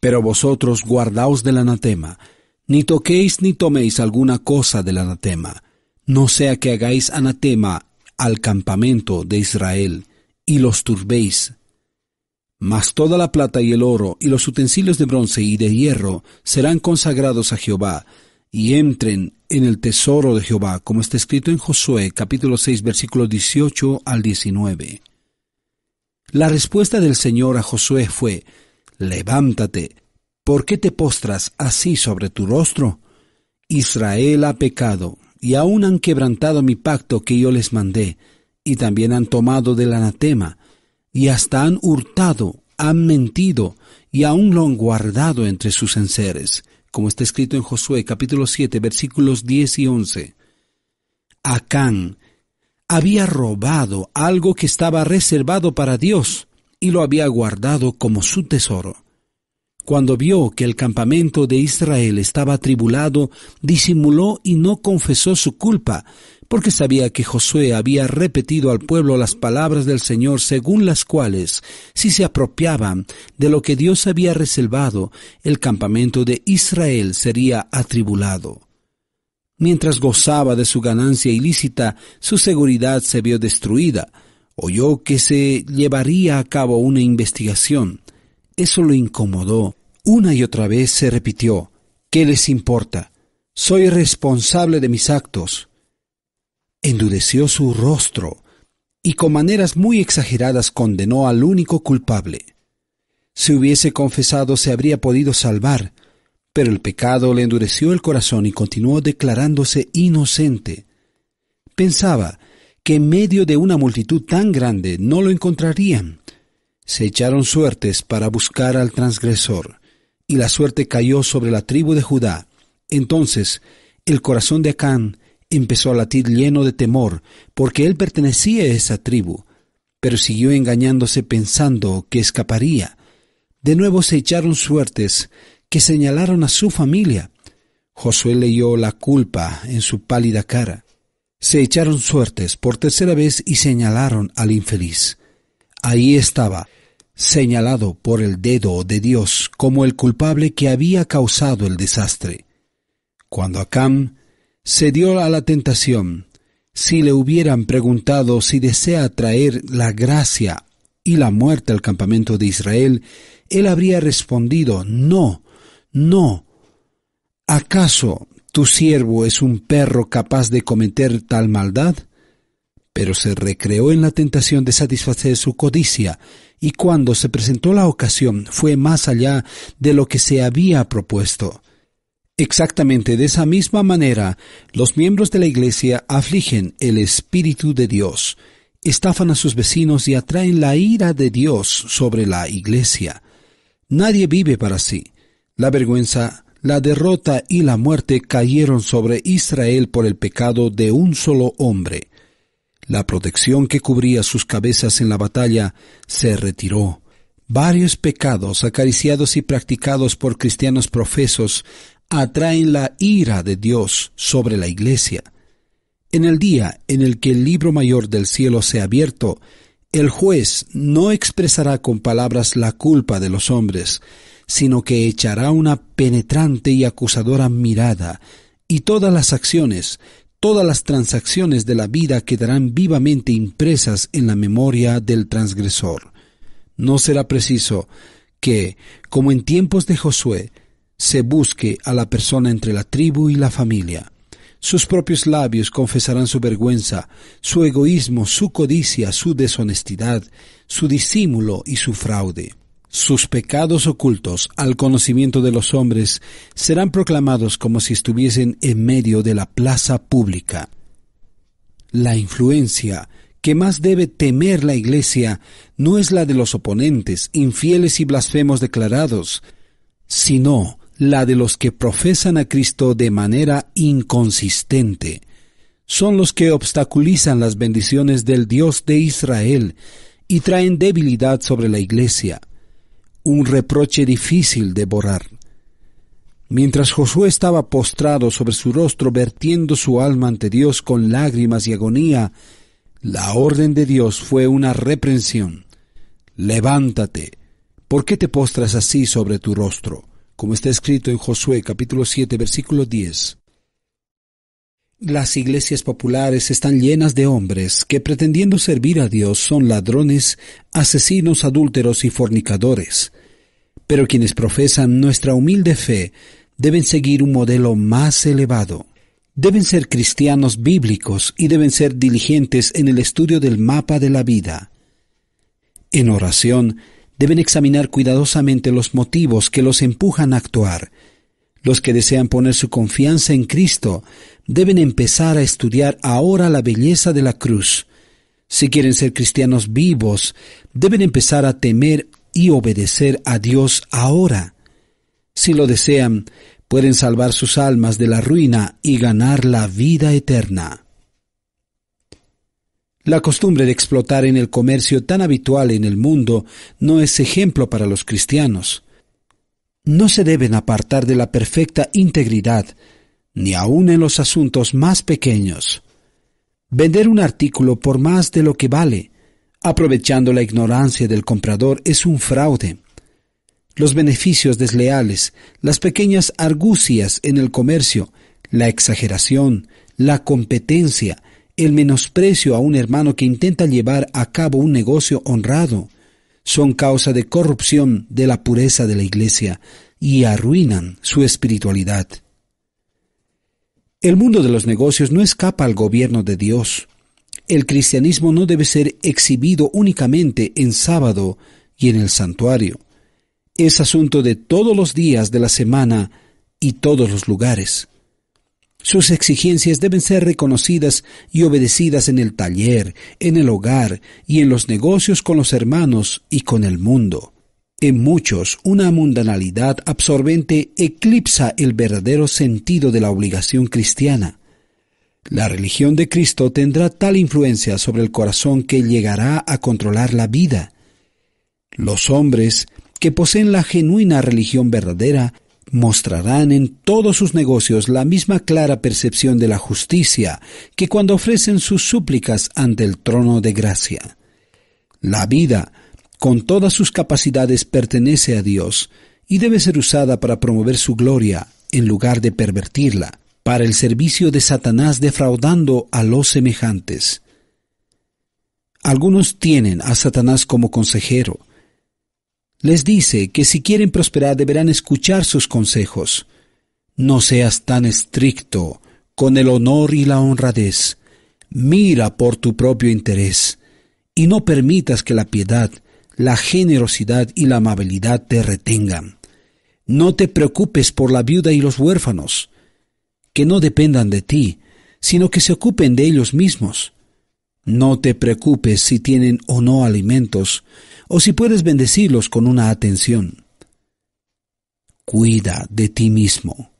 Speaker 1: Pero vosotros guardaos del anatema, ni toquéis ni toméis alguna cosa del anatema, no sea que hagáis anatema al campamento de Israel y los turbéis. Mas toda la plata y el oro y los utensilios de bronce y de hierro serán consagrados a Jehová, y entren en el tesoro de Jehová, como está escrito en Josué capítulo 6 versículos 18 al 19. La respuesta del Señor a Josué fue, Levántate, ¿por qué te postras así sobre tu rostro? Israel ha pecado, y aún han quebrantado mi pacto que yo les mandé, y también han tomado del anatema, y hasta han hurtado, han mentido, y aún lo han guardado entre sus enseres, como está escrito en Josué capítulo 7 versículos 10 y 11. Acán había robado algo que estaba reservado para Dios y lo había guardado como su tesoro. Cuando vio que el campamento de Israel estaba atribulado, disimuló y no confesó su culpa, porque sabía que Josué había repetido al pueblo las palabras del Señor según las cuales, si se apropiaban de lo que Dios había reservado, el campamento de Israel sería atribulado. Mientras gozaba de su ganancia ilícita, su seguridad se vio destruida. Oyó que se llevaría a cabo una investigación. Eso lo incomodó. Una y otra vez se repitió, ¿qué les importa? Soy responsable de mis actos endureció su rostro y con maneras muy exageradas condenó al único culpable. Si hubiese confesado se habría podido salvar, pero el pecado le endureció el corazón y continuó declarándose inocente. Pensaba que en medio de una multitud tan grande no lo encontrarían. Se echaron suertes para buscar al transgresor, y la suerte cayó sobre la tribu de Judá. Entonces el corazón de Acán empezó a latir lleno de temor, porque él pertenecía a esa tribu, pero siguió engañándose pensando que escaparía. De nuevo se echaron suertes que señalaron a su familia. Josué leyó la culpa en su pálida cara. Se echaron suertes por tercera vez y señalaron al infeliz. Ahí estaba, señalado por el dedo de Dios como el culpable que había causado el desastre. Cuando Acam se dio a la tentación. Si le hubieran preguntado si desea traer la gracia y la muerte al campamento de Israel, él habría respondido, no, no. ¿Acaso tu siervo es un perro capaz de cometer tal maldad? Pero se recreó en la tentación de satisfacer su codicia, y cuando se presentó la ocasión fue más allá de lo que se había propuesto. Exactamente de esa misma manera, los miembros de la Iglesia afligen el Espíritu de Dios, estafan a sus vecinos y atraen la ira de Dios sobre la Iglesia. Nadie vive para sí. La vergüenza, la derrota y la muerte cayeron sobre Israel por el pecado de un solo hombre. La protección que cubría sus cabezas en la batalla se retiró. Varios pecados acariciados y practicados por cristianos profesos atraen la ira de Dios sobre la iglesia. En el día en el que el libro mayor del cielo sea abierto, el juez no expresará con palabras la culpa de los hombres, sino que echará una penetrante y acusadora mirada, y todas las acciones, todas las transacciones de la vida quedarán vivamente impresas en la memoria del transgresor. No será preciso que, como en tiempos de Josué, se busque a la persona entre la tribu y la familia. Sus propios labios confesarán su vergüenza, su egoísmo, su codicia, su deshonestidad, su disímulo y su fraude. Sus pecados ocultos al conocimiento de los hombres serán proclamados como si estuviesen en medio de la plaza pública. La influencia que más debe temer la Iglesia no es la de los oponentes, infieles y blasfemos declarados, sino la de los que profesan a Cristo de manera inconsistente. Son los que obstaculizan las bendiciones del Dios de Israel y traen debilidad sobre la iglesia, un reproche difícil de borrar. Mientras Josué estaba postrado sobre su rostro vertiendo su alma ante Dios con lágrimas y agonía, la orden de Dios fue una reprensión. Levántate, ¿por qué te postras así sobre tu rostro? como está escrito en Josué capítulo 7 versículo 10. Las iglesias populares están llenas de hombres que pretendiendo servir a Dios son ladrones, asesinos, adúlteros y fornicadores. Pero quienes profesan nuestra humilde fe deben seguir un modelo más elevado. Deben ser cristianos bíblicos y deben ser diligentes en el estudio del mapa de la vida. En oración, deben examinar cuidadosamente los motivos que los empujan a actuar. Los que desean poner su confianza en Cristo deben empezar a estudiar ahora la belleza de la cruz. Si quieren ser cristianos vivos, deben empezar a temer y obedecer a Dios ahora. Si lo desean, pueden salvar sus almas de la ruina y ganar la vida eterna. La costumbre de explotar en el comercio tan habitual en el mundo no es ejemplo para los cristianos. No se deben apartar de la perfecta integridad, ni aun en los asuntos más pequeños. Vender un artículo por más de lo que vale, aprovechando la ignorancia del comprador, es un fraude. Los beneficios desleales, las pequeñas argucias en el comercio, la exageración, la competencia, el menosprecio a un hermano que intenta llevar a cabo un negocio honrado, son causa de corrupción de la pureza de la iglesia y arruinan su espiritualidad. El mundo de los negocios no escapa al gobierno de Dios. El cristianismo no debe ser exhibido únicamente en sábado y en el santuario. Es asunto de todos los días de la semana y todos los lugares. Sus exigencias deben ser reconocidas y obedecidas en el taller, en el hogar y en los negocios con los hermanos y con el mundo. En muchos, una mundanalidad absorbente eclipsa el verdadero sentido de la obligación cristiana. La religión de Cristo tendrá tal influencia sobre el corazón que llegará a controlar la vida. Los hombres que poseen la genuina religión verdadera mostrarán en todos sus negocios la misma clara percepción de la justicia que cuando ofrecen sus súplicas ante el trono de gracia. La vida, con todas sus capacidades, pertenece a Dios y debe ser usada para promover su gloria en lugar de pervertirla, para el servicio de Satanás defraudando a los semejantes. Algunos tienen a Satanás como consejero, les dice que si quieren prosperar deberán escuchar sus consejos. No seas tan estricto con el honor y la honradez. Mira por tu propio interés y no permitas que la piedad, la generosidad y la amabilidad te retengan. No te preocupes por la viuda y los huérfanos, que no dependan de ti, sino que se ocupen de ellos mismos. No te preocupes si tienen o no alimentos, o si puedes bendecirlos con una atención. Cuida de ti mismo.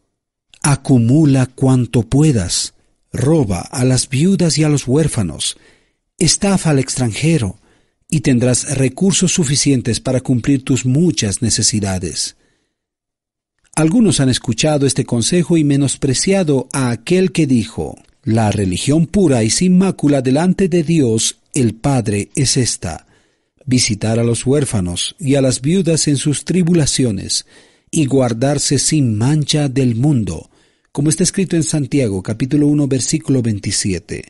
Speaker 1: Acumula cuanto puedas. Roba a las viudas y a los huérfanos. Estafa al extranjero y tendrás recursos suficientes para cumplir tus muchas necesidades. Algunos han escuchado este consejo y menospreciado a aquel que dijo, La religión pura y sin mácula delante de Dios el Padre es esta, visitar a los huérfanos y a las viudas en sus tribulaciones, y guardarse sin mancha del mundo, como está escrito en Santiago capítulo 1 versículo 27.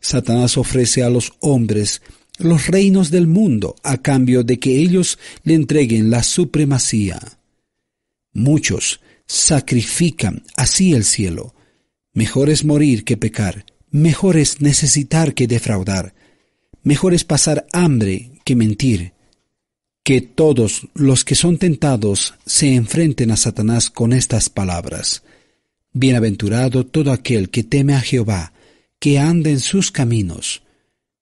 Speaker 1: Satanás ofrece a los hombres los reinos del mundo a cambio de que ellos le entreguen la supremacía. Muchos sacrifican así el cielo. Mejor es morir que pecar, mejor es necesitar que defraudar Mejor es pasar hambre que mentir. Que todos los que son tentados se enfrenten a Satanás con estas palabras. Bienaventurado todo aquel que teme a Jehová, que ande en sus caminos.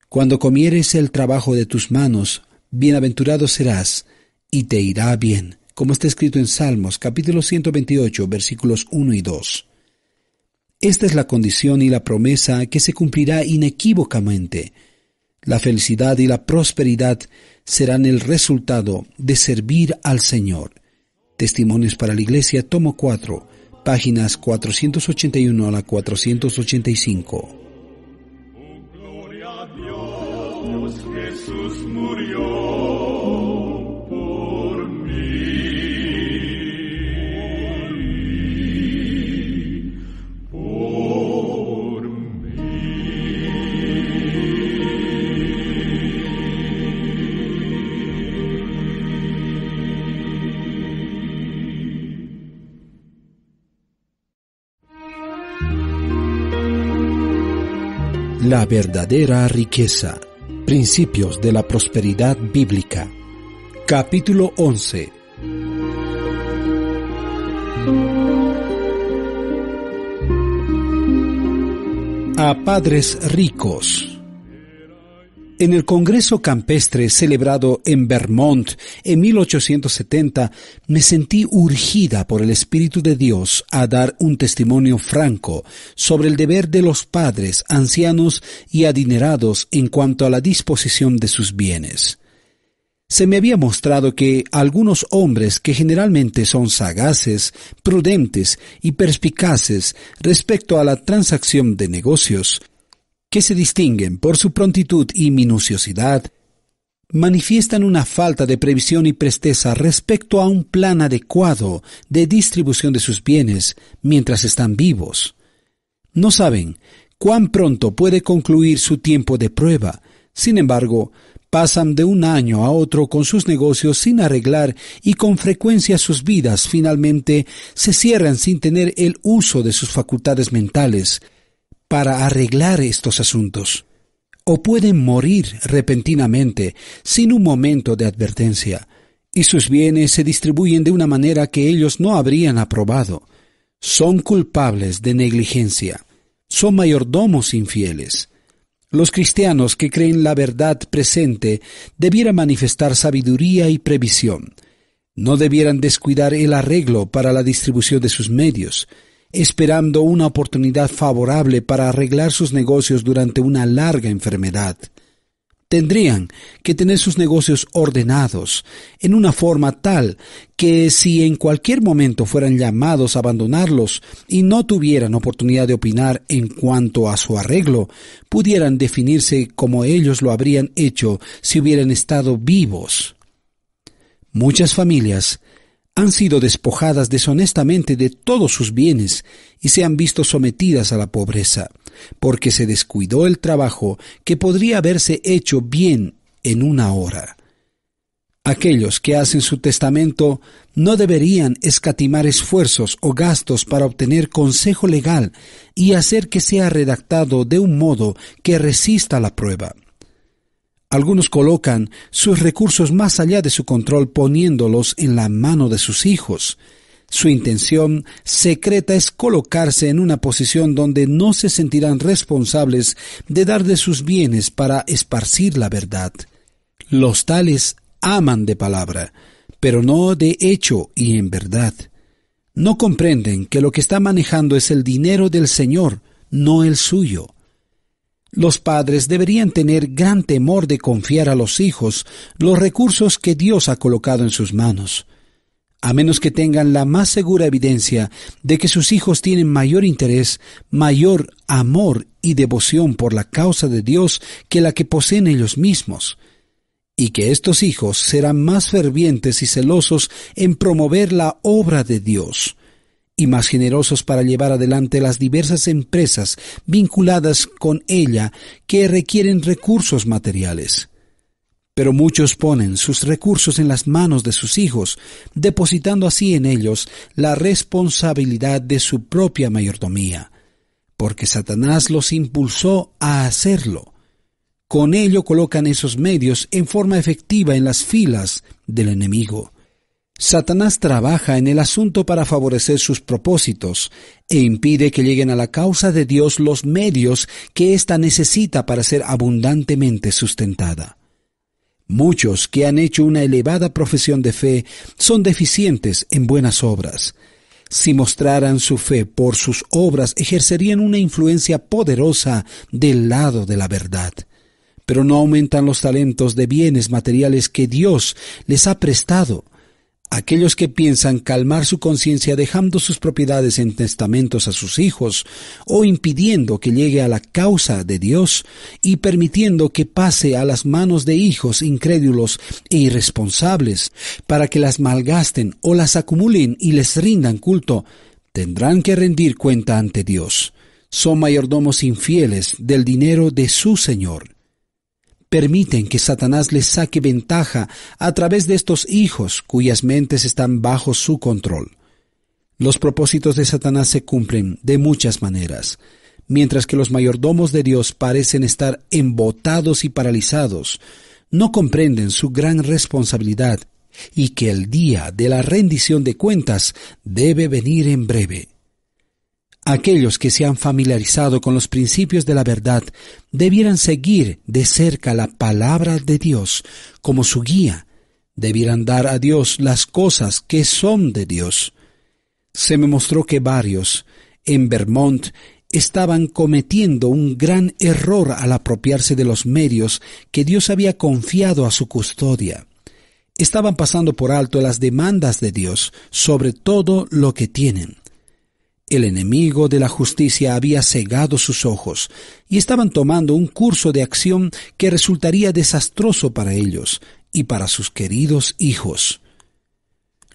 Speaker 1: Cuando comieres el trabajo de tus manos, bienaventurado serás, y te irá bien, como está escrito en Salmos capítulo 128 versículos 1 y 2. Esta es la condición y la promesa que se cumplirá inequívocamente la felicidad y la prosperidad serán el resultado de servir al Señor. Testimonios para la Iglesia, tomo 4, páginas 481 a la 485.
Speaker 2: a Dios, Jesús murió
Speaker 1: La verdadera riqueza. Principios de la prosperidad bíblica. Capítulo 11. A padres ricos. En el Congreso Campestre celebrado en Vermont en 1870, me sentí urgida por el Espíritu de Dios a dar un testimonio franco sobre el deber de los padres, ancianos y adinerados en cuanto a la disposición de sus bienes. Se me había mostrado que algunos hombres que generalmente son sagaces, prudentes y perspicaces respecto a la transacción de negocios, que se distinguen por su prontitud y minuciosidad, manifiestan una falta de previsión y presteza respecto a un plan adecuado de distribución de sus bienes mientras están vivos. No saben cuán pronto puede concluir su tiempo de prueba. Sin embargo, pasan de un año a otro con sus negocios sin arreglar y con frecuencia sus vidas finalmente se cierran sin tener el uso de sus facultades mentales, para arreglar estos asuntos, o pueden morir repentinamente sin un momento de advertencia, y sus bienes se distribuyen de una manera que ellos no habrían aprobado. Son culpables de negligencia, son mayordomos infieles. Los cristianos que creen la verdad presente debieran manifestar sabiduría y previsión. No debieran descuidar el arreglo para la distribución de sus medios, esperando una oportunidad favorable para arreglar sus negocios durante una larga enfermedad. Tendrían que tener sus negocios ordenados, en una forma tal que si en cualquier momento fueran llamados a abandonarlos y no tuvieran oportunidad de opinar en cuanto a su arreglo, pudieran definirse como ellos lo habrían hecho si hubieran estado vivos. Muchas familias han sido despojadas deshonestamente de todos sus bienes y se han visto sometidas a la pobreza, porque se descuidó el trabajo que podría haberse hecho bien en una hora. Aquellos que hacen su testamento no deberían escatimar esfuerzos o gastos para obtener consejo legal y hacer que sea redactado de un modo que resista la prueba. Algunos colocan sus recursos más allá de su control poniéndolos en la mano de sus hijos. Su intención secreta es colocarse en una posición donde no se sentirán responsables de dar de sus bienes para esparcir la verdad. Los tales aman de palabra, pero no de hecho y en verdad. No comprenden que lo que está manejando es el dinero del Señor, no el suyo. Los padres deberían tener gran temor de confiar a los hijos los recursos que Dios ha colocado en sus manos, a menos que tengan la más segura evidencia de que sus hijos tienen mayor interés, mayor amor y devoción por la causa de Dios que la que poseen ellos mismos, y que estos hijos serán más fervientes y celosos en promover la obra de Dios y más generosos para llevar adelante las diversas empresas vinculadas con ella que requieren recursos materiales. Pero muchos ponen sus recursos en las manos de sus hijos, depositando así en ellos la responsabilidad de su propia mayordomía, porque Satanás los impulsó a hacerlo. Con ello colocan esos medios en forma efectiva en las filas del enemigo. Satanás trabaja en el asunto para favorecer sus propósitos e impide que lleguen a la causa de Dios los medios que ésta necesita para ser abundantemente sustentada. Muchos que han hecho una elevada profesión de fe son deficientes en buenas obras. Si mostraran su fe por sus obras, ejercerían una influencia poderosa del lado de la verdad pero no aumentan los talentos de bienes materiales que Dios les ha prestado aquellos que piensan calmar su conciencia dejando sus propiedades en testamentos a sus hijos o impidiendo que llegue a la causa de Dios y permitiendo que pase a las manos de hijos incrédulos e irresponsables para que las malgasten o las acumulen y les rindan culto, tendrán que rendir cuenta ante Dios. Son mayordomos infieles del dinero de su Señor permiten que Satanás les saque ventaja a través de estos hijos cuyas mentes están bajo su control. Los propósitos de Satanás se cumplen de muchas maneras, mientras que los mayordomos de Dios parecen estar embotados y paralizados, no comprenden su gran responsabilidad y que el día de la rendición de cuentas debe venir en breve. Aquellos que se han familiarizado con los principios de la verdad debieran seguir de cerca la palabra de Dios como su guía, debieran dar a Dios las cosas que son de Dios. Se me mostró que varios, en Vermont, estaban cometiendo un gran error al apropiarse de los medios que Dios había confiado a su custodia. Estaban pasando por alto las demandas de Dios sobre todo lo que tienen. El enemigo de la justicia había cegado sus ojos y estaban tomando un curso de acción que resultaría desastroso para ellos y para sus queridos hijos.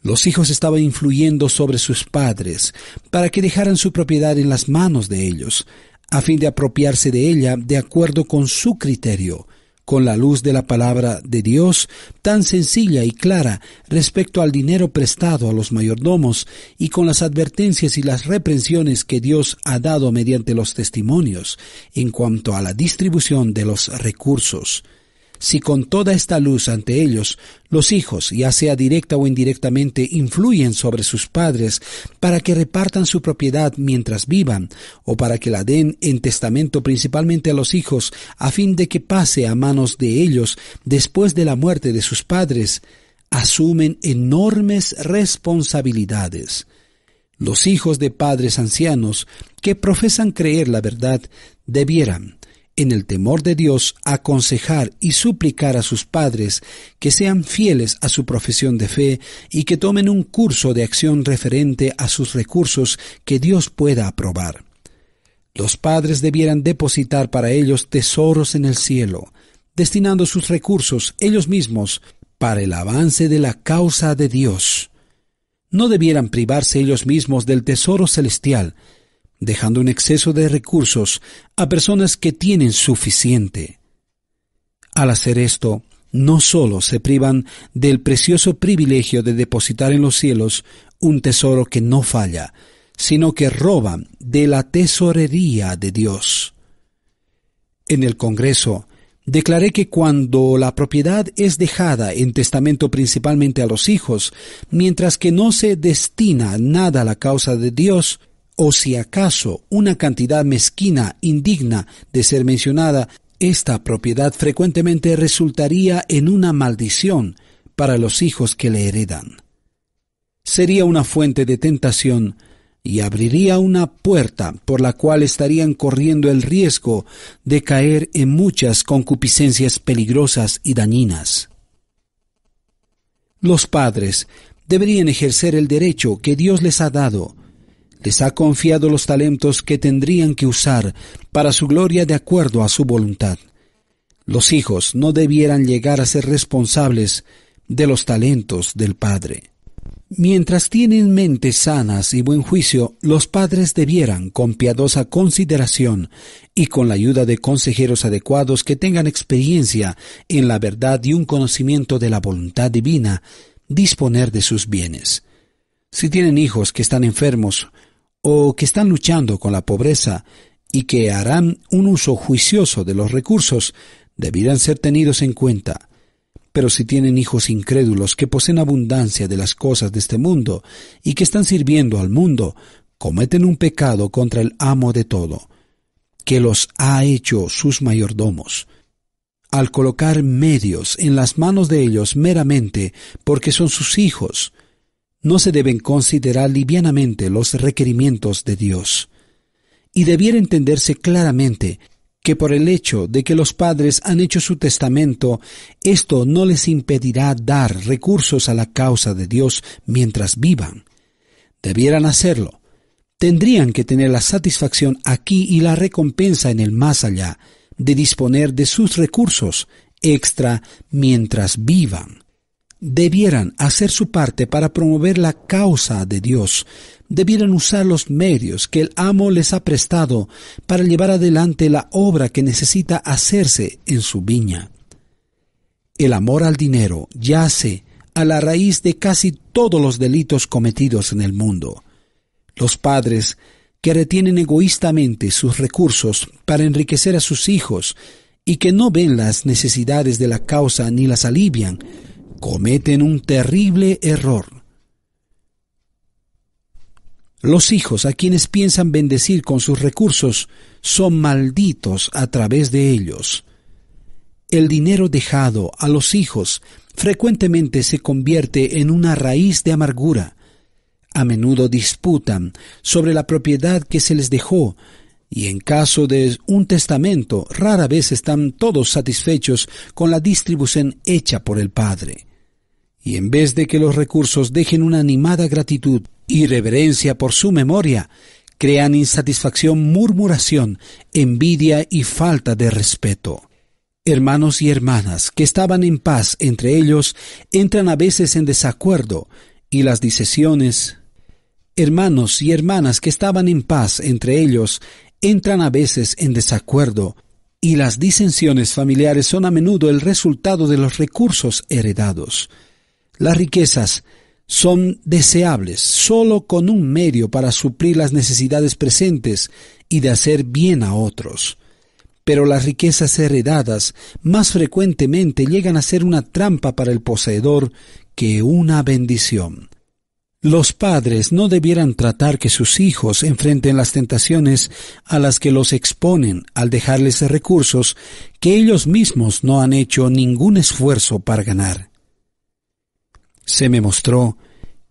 Speaker 1: Los hijos estaban influyendo sobre sus padres para que dejaran su propiedad en las manos de ellos, a fin de apropiarse de ella de acuerdo con su criterio, con la luz de la palabra de Dios, tan sencilla y clara respecto al dinero prestado a los mayordomos y con las advertencias y las reprensiones que Dios ha dado mediante los testimonios en cuanto a la distribución de los recursos. Si con toda esta luz ante ellos, los hijos, ya sea directa o indirectamente, influyen sobre sus padres para que repartan su propiedad mientras vivan, o para que la den en testamento principalmente a los hijos, a fin de que pase a manos de ellos después de la muerte de sus padres, asumen enormes responsabilidades. Los hijos de padres ancianos que profesan creer la verdad debieran, en el temor de Dios, aconsejar y suplicar a sus padres que sean fieles a su profesión de fe y que tomen un curso de acción referente a sus recursos que Dios pueda aprobar. Los padres debieran depositar para ellos tesoros en el cielo, destinando sus recursos ellos mismos para el avance de la causa de Dios. No debieran privarse ellos mismos del tesoro celestial, dejando un exceso de recursos a personas que tienen suficiente. Al hacer esto, no solo se privan del precioso privilegio de depositar en los cielos un tesoro que no falla, sino que roban de la tesorería de Dios. En el Congreso, declaré que cuando la propiedad es dejada en testamento principalmente a los hijos, mientras que no se destina nada a la causa de Dios, o si acaso una cantidad mezquina, indigna de ser mencionada, esta propiedad frecuentemente resultaría en una maldición para los hijos que le heredan. Sería una fuente de tentación y abriría una puerta por la cual estarían corriendo el riesgo de caer en muchas concupiscencias peligrosas y dañinas. Los padres deberían ejercer el derecho que Dios les ha dado les ha confiado los talentos que tendrían que usar para su gloria de acuerdo a su voluntad. Los hijos no debieran llegar a ser responsables de los talentos del Padre. Mientras tienen mentes sanas y buen juicio, los padres debieran, con piadosa consideración y con la ayuda de consejeros adecuados que tengan experiencia en la verdad y un conocimiento de la voluntad divina, disponer de sus bienes. Si tienen hijos que están enfermos o que están luchando con la pobreza y que harán un uso juicioso de los recursos debieran ser tenidos en cuenta. Pero si tienen hijos incrédulos que poseen abundancia de las cosas de este mundo y que están sirviendo al mundo, cometen un pecado contra el amo de todo, que los ha hecho sus mayordomos, al colocar medios en las manos de ellos meramente porque son sus hijos, no se deben considerar livianamente los requerimientos de Dios. Y debiera entenderse claramente que por el hecho de que los padres han hecho su testamento, esto no les impedirá dar recursos a la causa de Dios mientras vivan. Debieran hacerlo. Tendrían que tener la satisfacción aquí y la recompensa en el más allá de disponer de sus recursos extra mientras vivan debieran hacer su parte para promover la causa de Dios, debieran usar los medios que el amo les ha prestado para llevar adelante la obra que necesita hacerse en su viña. El amor al dinero yace a la raíz de casi todos los delitos cometidos en el mundo. Los padres que retienen egoístamente sus recursos para enriquecer a sus hijos y que no ven las necesidades de la causa ni las alivian, cometen un terrible error. Los hijos a quienes piensan bendecir con sus recursos son malditos a través de ellos. El dinero dejado a los hijos frecuentemente se convierte en una raíz de amargura. A menudo disputan sobre la propiedad que se les dejó y en caso de un testamento rara vez están todos satisfechos con la distribución hecha por el padre y en vez de que los recursos dejen una animada gratitud y reverencia por su memoria, crean insatisfacción, murmuración, envidia y falta de respeto. Hermanos y hermanas que estaban en paz entre ellos entran a veces en desacuerdo y las disensiones. Hermanos y hermanas que estaban en paz entre ellos entran a veces en desacuerdo y las disensiones familiares son a menudo el resultado de los recursos heredados. Las riquezas son deseables solo con un medio para suplir las necesidades presentes y de hacer bien a otros. Pero las riquezas heredadas más frecuentemente llegan a ser una trampa para el poseedor que una bendición. Los padres no debieran tratar que sus hijos enfrenten las tentaciones a las que los exponen al dejarles recursos que ellos mismos no han hecho ningún esfuerzo para ganar. Se me mostró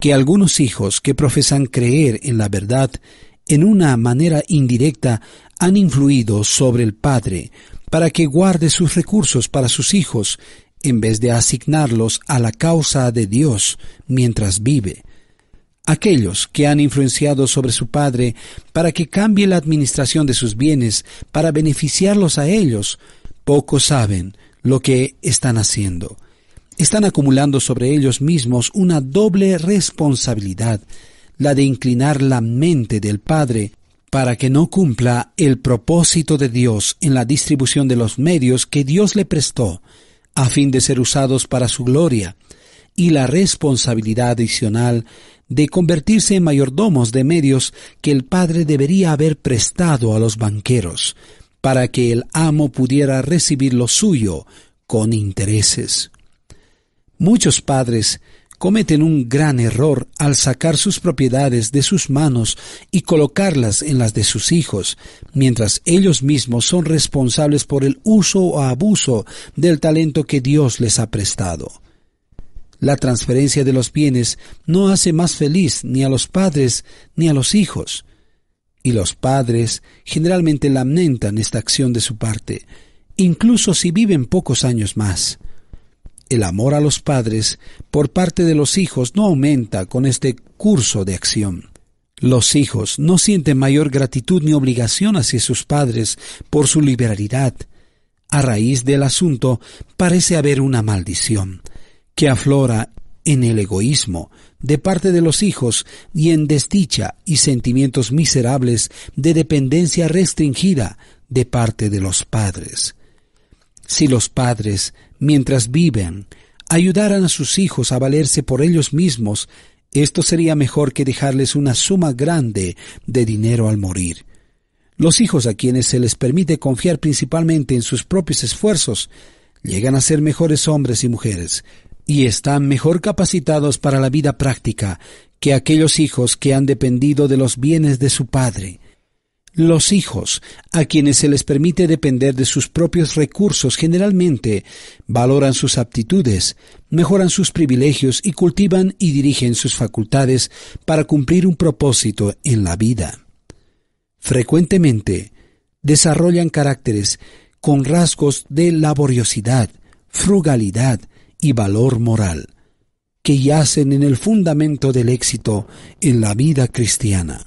Speaker 1: que algunos hijos que profesan creer en la verdad en una manera indirecta han influido sobre el padre para que guarde sus recursos para sus hijos en vez de asignarlos a la causa de Dios mientras vive. Aquellos que han influenciado sobre su padre para que cambie la administración de sus bienes para beneficiarlos a ellos, poco saben lo que están haciendo están acumulando sobre ellos mismos una doble responsabilidad, la de inclinar la mente del Padre para que no cumpla el propósito de Dios en la distribución de los medios que Dios le prestó, a fin de ser usados para su gloria, y la responsabilidad adicional de convertirse en mayordomos de medios que el padre debería haber prestado a los banqueros, para que el amo pudiera recibir lo suyo con intereses. Muchos padres cometen un gran error al sacar sus propiedades de sus manos y colocarlas en las de sus hijos, mientras ellos mismos son responsables por el uso o abuso del talento que Dios les ha prestado. La transferencia de los bienes no hace más feliz ni a los padres ni a los hijos. Y los padres generalmente lamentan esta acción de su parte, incluso si viven pocos años más el amor a los padres por parte de los hijos no aumenta con este curso de acción. Los hijos no sienten mayor gratitud ni obligación hacia sus padres por su liberalidad. A raíz del asunto parece haber una maldición que aflora en el egoísmo de parte de los hijos y en desdicha y sentimientos miserables de dependencia restringida de parte de los padres. Si los padres mientras viven, ayudaran a sus hijos a valerse por ellos mismos, esto sería mejor que dejarles una suma grande de dinero al morir. Los hijos a quienes se les permite confiar principalmente en sus propios esfuerzos, llegan a ser mejores hombres y mujeres, y están mejor capacitados para la vida práctica que aquellos hijos que han dependido de los bienes de su padre. Los hijos, a quienes se les permite depender de sus propios recursos, generalmente valoran sus aptitudes, mejoran sus privilegios y cultivan y dirigen sus facultades para cumplir un propósito en la vida. Frecuentemente, desarrollan caracteres con rasgos de laboriosidad, frugalidad y valor moral, que yacen en el fundamento del éxito en la vida cristiana.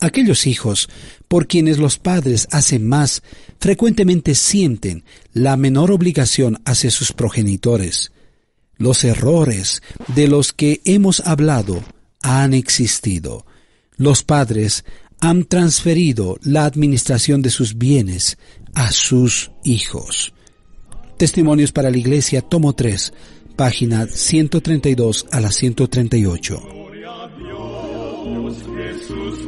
Speaker 1: Aquellos hijos por quienes los padres hacen más frecuentemente sienten la menor obligación hacia sus progenitores. Los errores de los que hemos hablado han existido. Los padres han transferido la administración de sus bienes a sus hijos. Testimonios para la Iglesia, tomo 3, página 132 a la 138.
Speaker 2: Jesús.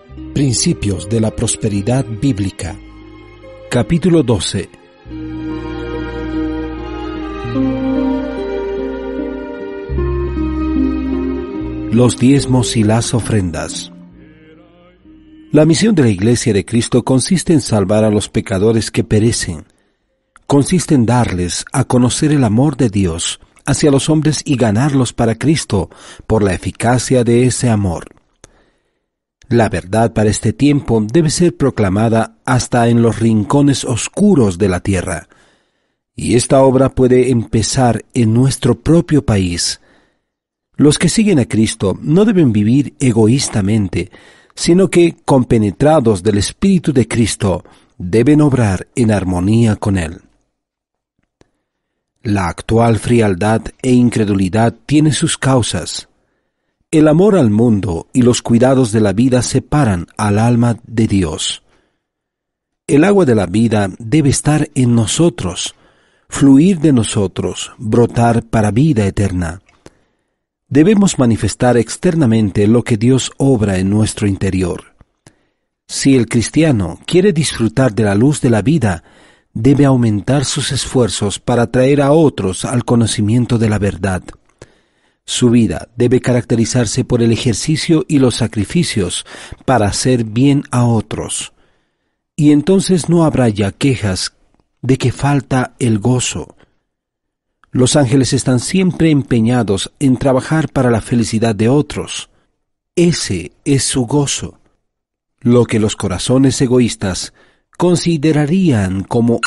Speaker 1: Principios de la Prosperidad Bíblica. Capítulo 12. Los diezmos y las ofrendas. La misión de la Iglesia de Cristo consiste en salvar a los pecadores que perecen. Consiste en darles a conocer el amor de Dios hacia los hombres y ganarlos para Cristo por la eficacia de ese amor. La verdad para este tiempo debe ser proclamada hasta en los rincones oscuros de la tierra. Y esta obra puede empezar en nuestro propio país. Los que siguen a Cristo no deben vivir egoístamente, sino que, compenetrados del Espíritu de Cristo, deben obrar en armonía con Él. La actual frialdad e incredulidad tiene sus causas. El amor al mundo y los cuidados de la vida separan al alma de Dios. El agua de la vida debe estar en nosotros, fluir de nosotros, brotar para vida eterna. Debemos manifestar externamente lo que Dios obra en nuestro interior. Si el cristiano quiere disfrutar de la luz de la vida, debe aumentar sus esfuerzos para atraer a otros al conocimiento de la verdad. Su vida debe caracterizarse por el ejercicio y los sacrificios para hacer bien a otros. Y entonces no habrá ya quejas de que falta el gozo. Los ángeles están siempre empeñados en trabajar para la felicidad de otros. Ese es su gozo. Lo que los corazones egoístas considerarían como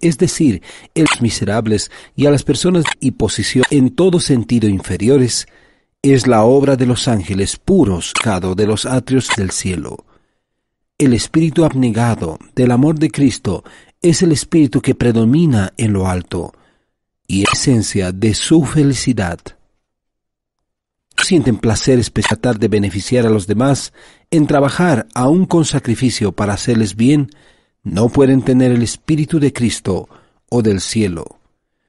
Speaker 1: es decir, a los miserables y a las personas y posición en todo sentido inferiores, es la obra de los ángeles puros, de los atrios del cielo. El espíritu abnegado del amor de Cristo es el espíritu que predomina en lo alto y esencia de su felicidad. Sienten placer tratar de beneficiar a los demás, en trabajar aún con sacrificio para hacerles bien, no pueden tener el Espíritu de Cristo o del cielo.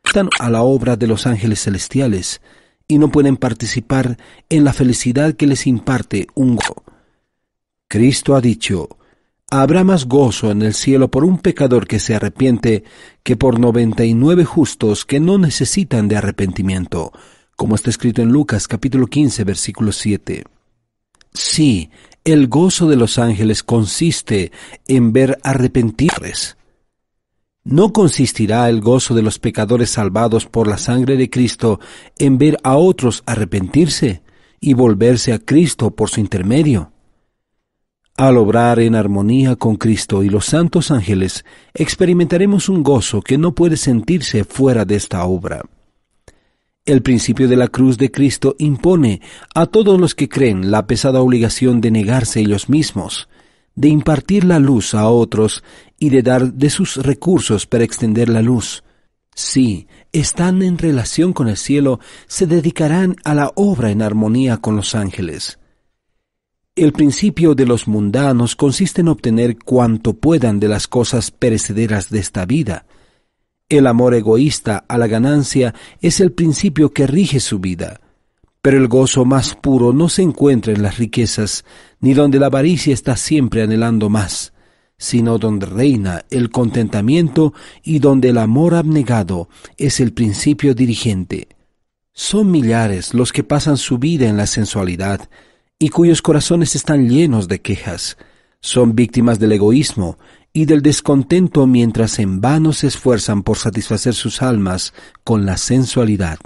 Speaker 1: Están a la obra de los ángeles celestiales y no pueden participar en la felicidad que les imparte un gozo. Cristo ha dicho, habrá más gozo en el cielo por un pecador que se arrepiente que por noventa y nueve justos que no necesitan de arrepentimiento, como está escrito en Lucas capítulo 15 versículo 7. Sí, el gozo de los ángeles consiste en ver arrepentirles. No consistirá el gozo de los pecadores salvados por la sangre de Cristo en ver a otros arrepentirse y volverse a Cristo por su intermedio. Al obrar en armonía con Cristo y los santos ángeles, experimentaremos un gozo que no puede sentirse fuera de esta obra. El principio de la cruz de Cristo impone a todos los que creen la pesada obligación de negarse ellos mismos, de impartir la luz a otros y de dar de sus recursos para extender la luz. Si están en relación con el cielo, se dedicarán a la obra en armonía con los ángeles. El principio de los mundanos consiste en obtener cuanto puedan de las cosas perecederas de esta vida, el amor egoísta a la ganancia es el principio que rige su vida. Pero el gozo más puro no se encuentra en las riquezas, ni donde la avaricia está siempre anhelando más, sino donde reina el contentamiento y donde el amor abnegado es el principio dirigente. Son millares los que pasan su vida en la sensualidad y cuyos corazones están llenos de quejas. Son víctimas del egoísmo y del descontento mientras en vano se esfuerzan por satisfacer sus almas con la sensualidad.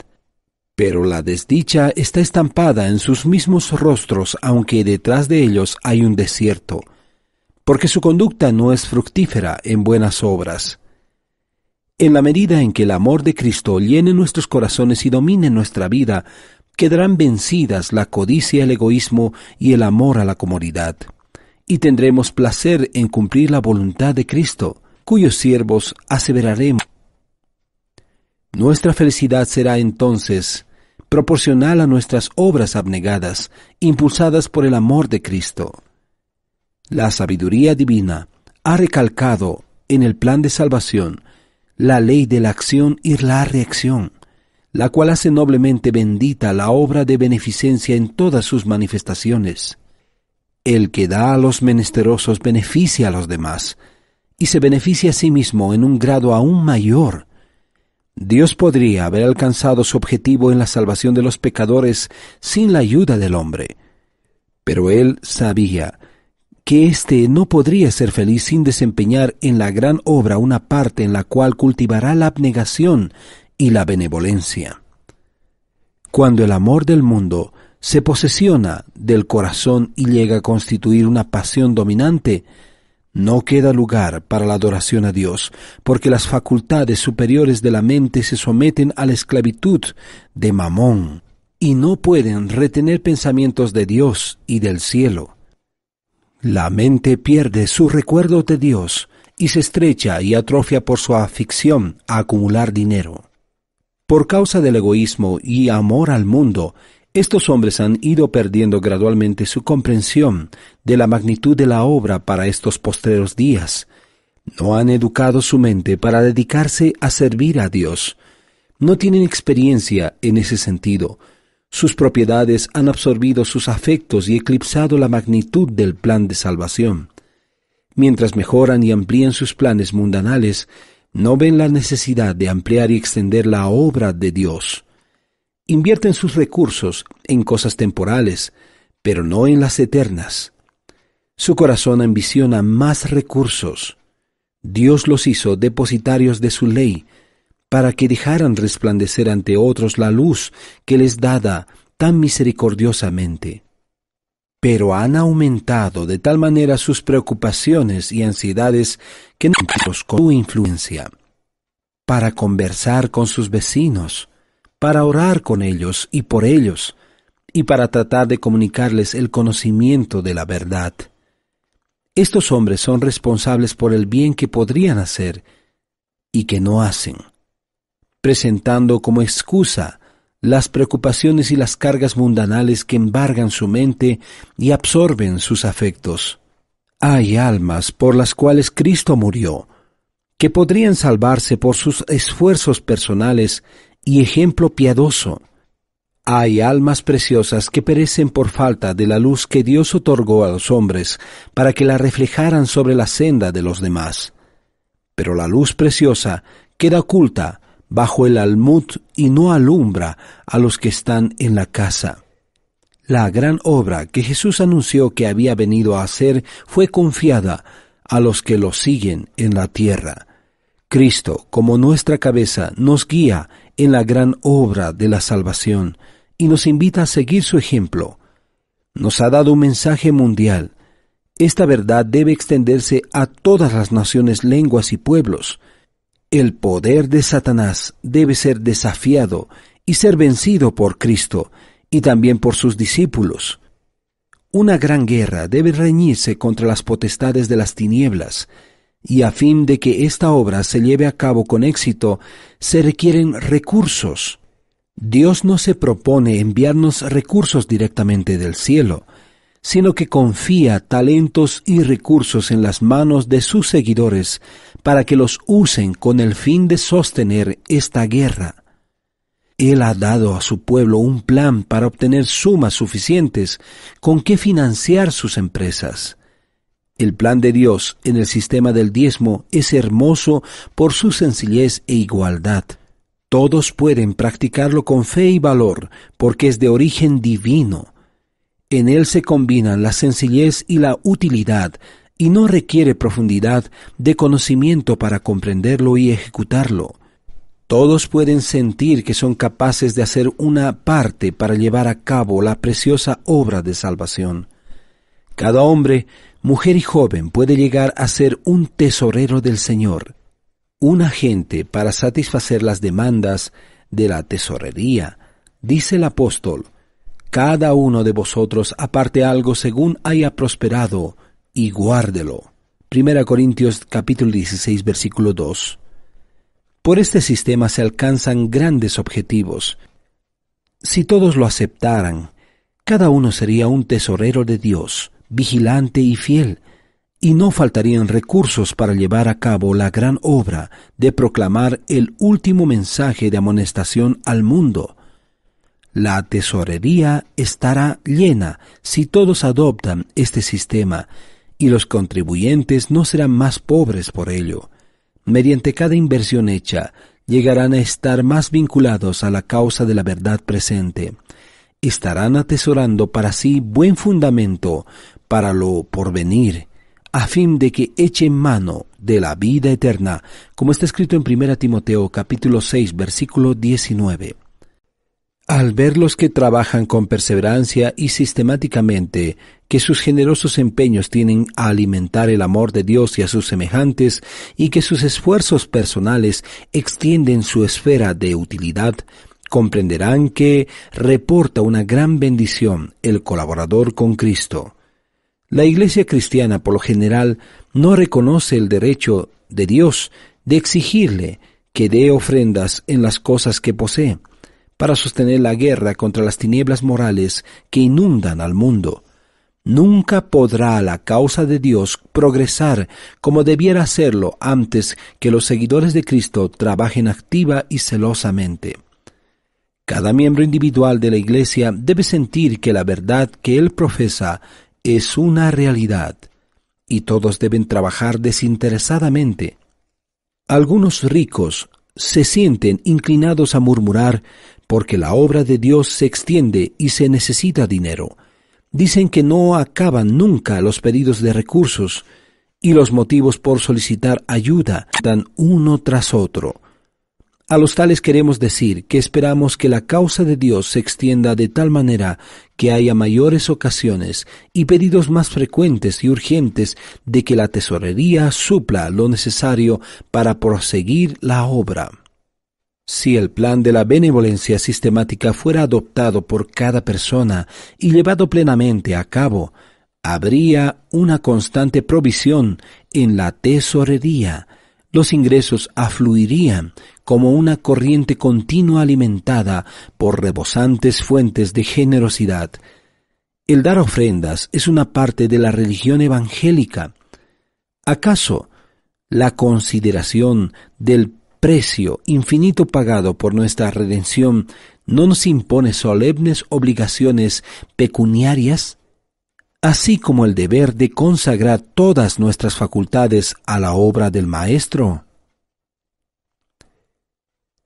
Speaker 1: Pero la desdicha está estampada en sus mismos rostros, aunque detrás de ellos hay un desierto, porque su conducta no es fructífera en buenas obras. En la medida en que el amor de Cristo llene nuestros corazones y domine nuestra vida, quedarán vencidas la codicia, el egoísmo y el amor a la comodidad y tendremos placer en cumplir la voluntad de Cristo, cuyos siervos aseveraremos. Nuestra felicidad será entonces proporcional a nuestras obras abnegadas, impulsadas por el amor de Cristo. La sabiduría divina ha recalcado en el plan de salvación la ley de la acción y la reacción, la cual hace noblemente bendita la obra de beneficencia en todas sus manifestaciones. El que da a los menesterosos beneficia a los demás, y se beneficia a sí mismo en un grado aún mayor. Dios podría haber alcanzado su objetivo en la salvación de los pecadores sin la ayuda del hombre, pero él sabía que éste no podría ser feliz sin desempeñar en la gran obra una parte en la cual cultivará la abnegación y la benevolencia. Cuando el amor del mundo se posesiona del corazón y llega a constituir una pasión dominante, no queda lugar para la adoración a Dios, porque las facultades superiores de la mente se someten a la esclavitud de Mamón y no pueden retener pensamientos de Dios y del cielo. La mente pierde su recuerdo de Dios y se estrecha y atrofia por su afición a acumular dinero. Por causa del egoísmo y amor al mundo, estos hombres han ido perdiendo gradualmente su comprensión de la magnitud de la obra para estos postreros días. No han educado su mente para dedicarse a servir a Dios. No tienen experiencia en ese sentido. Sus propiedades han absorbido sus afectos y eclipsado la magnitud del plan de salvación. Mientras mejoran y amplían sus planes mundanales, no ven la necesidad de ampliar y extender la obra de Dios invierten sus recursos en cosas temporales, pero no en las eternas. Su corazón ambiciona más recursos. Dios los hizo depositarios de su ley, para que dejaran resplandecer ante otros la luz que les dada tan misericordiosamente. Pero han aumentado de tal manera sus preocupaciones y ansiedades que no con su influencia. Para conversar con sus vecinos, para orar con ellos y por ellos, y para tratar de comunicarles el conocimiento de la verdad. Estos hombres son responsables por el bien que podrían hacer y que no hacen, presentando como excusa las preocupaciones y las cargas mundanales que embargan su mente y absorben sus afectos. Hay almas por las cuales Cristo murió, que podrían salvarse por sus esfuerzos personales y ejemplo piadoso. Hay almas preciosas que perecen por falta de la luz que Dios otorgó a los hombres para que la reflejaran sobre la senda de los demás. Pero la luz preciosa queda oculta bajo el almud y no alumbra a los que están en la casa. La gran obra que Jesús anunció que había venido a hacer fue confiada a los que lo siguen en la tierra. Cristo, como nuestra cabeza, nos guía en la gran obra de la salvación y nos invita a seguir su ejemplo. Nos ha dado un mensaje mundial. Esta verdad debe extenderse a todas las naciones, lenguas y pueblos. El poder de Satanás debe ser desafiado y ser vencido por Cristo y también por sus discípulos. Una gran guerra debe reñirse contra las potestades de las tinieblas y a fin de que esta obra se lleve a cabo con éxito, se requieren recursos. Dios no se propone enviarnos recursos directamente del cielo, sino que confía talentos y recursos en las manos de sus seguidores para que los usen con el fin de sostener esta guerra. Él ha dado a su pueblo un plan para obtener sumas suficientes con que financiar sus empresas. El plan de Dios en el sistema del diezmo es hermoso por su sencillez e igualdad. Todos pueden practicarlo con fe y valor, porque es de origen divino. En él se combinan la sencillez y la utilidad, y no requiere profundidad de conocimiento para comprenderlo y ejecutarlo. Todos pueden sentir que son capaces de hacer una parte para llevar a cabo la preciosa obra de salvación. Cada hombre, mujer y joven puede llegar a ser un tesorero del Señor, un agente para satisfacer las demandas de la tesorería. Dice el apóstol, cada uno de vosotros aparte algo según haya prosperado y guárdelo. 1 Corintios capítulo 16 versículo 2. Por este sistema se alcanzan grandes objetivos. Si todos lo aceptaran, cada uno sería un tesorero de Dios, vigilante y fiel, y no faltarían recursos para llevar a cabo la gran obra de proclamar el último mensaje de amonestación al mundo. La tesorería estará llena si todos adoptan este sistema, y los contribuyentes no serán más pobres por ello. Mediante cada inversión hecha, llegarán a estar más vinculados a la causa de la verdad presente. Estarán atesorando para sí buen fundamento para lo porvenir, a fin de que eche mano de la vida eterna, como está escrito en 1 Timoteo capítulo 6 versículo 19. Al ver los que trabajan con perseverancia y sistemáticamente que sus generosos empeños tienen a alimentar el amor de Dios y a sus semejantes, y que sus esfuerzos personales extienden su esfera de utilidad, comprenderán que reporta una gran bendición el colaborador con Cristo. La Iglesia cristiana, por lo general, no reconoce el derecho de Dios de exigirle que dé ofrendas en las cosas que posee, para sostener la guerra contra las tinieblas morales que inundan al mundo. Nunca podrá la causa de Dios progresar como debiera hacerlo antes que los seguidores de Cristo trabajen activa y celosamente. Cada miembro individual de la Iglesia debe sentir que la verdad que él profesa es una realidad y todos deben trabajar desinteresadamente. Algunos ricos se sienten inclinados a murmurar porque la obra de Dios se extiende y se necesita dinero. Dicen que no acaban nunca los pedidos de recursos y los motivos por solicitar ayuda dan uno tras otro. A los tales queremos decir que esperamos que la causa de Dios se extienda de tal manera que haya mayores ocasiones y pedidos más frecuentes y urgentes de que la tesorería supla lo necesario para proseguir la obra. Si el plan de la benevolencia sistemática fuera adoptado por cada persona y llevado plenamente a cabo, habría una constante provisión en la tesorería, los ingresos afluirían como una corriente continua alimentada por rebosantes fuentes de generosidad. El dar ofrendas es una parte de la religión evangélica. ¿Acaso la consideración del precio infinito pagado por nuestra redención no nos impone solemnes obligaciones pecuniarias? así como el deber de consagrar todas nuestras facultades a la obra del Maestro.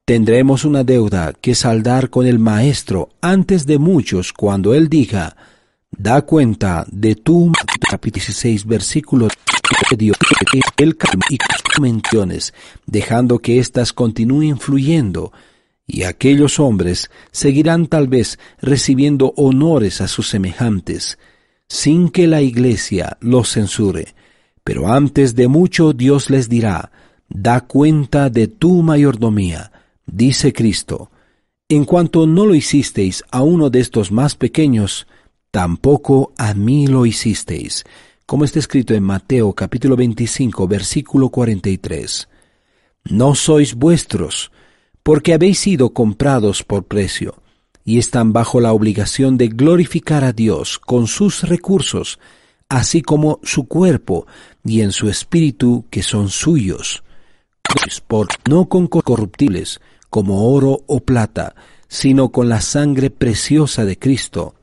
Speaker 1: Tendremos una deuda que saldar con el Maestro antes de muchos cuando Él diga, da cuenta de tu capítulo 16 versículo el y menciones, dejando que éstas continúen fluyendo, y aquellos hombres seguirán tal vez recibiendo honores a sus semejantes, sin que la iglesia los censure. Pero antes de mucho Dios les dirá, da cuenta de tu mayordomía, dice Cristo. En cuanto no lo hicisteis a uno de estos más pequeños, tampoco a mí lo hicisteis, como está escrito en Mateo capítulo 25 versículo 43. No sois vuestros, porque habéis sido comprados por precio y están bajo la obligación de glorificar a Dios con sus recursos, así como su cuerpo y en su espíritu que son suyos, pues no con corruptibles como oro o plata, sino con la sangre preciosa de Cristo,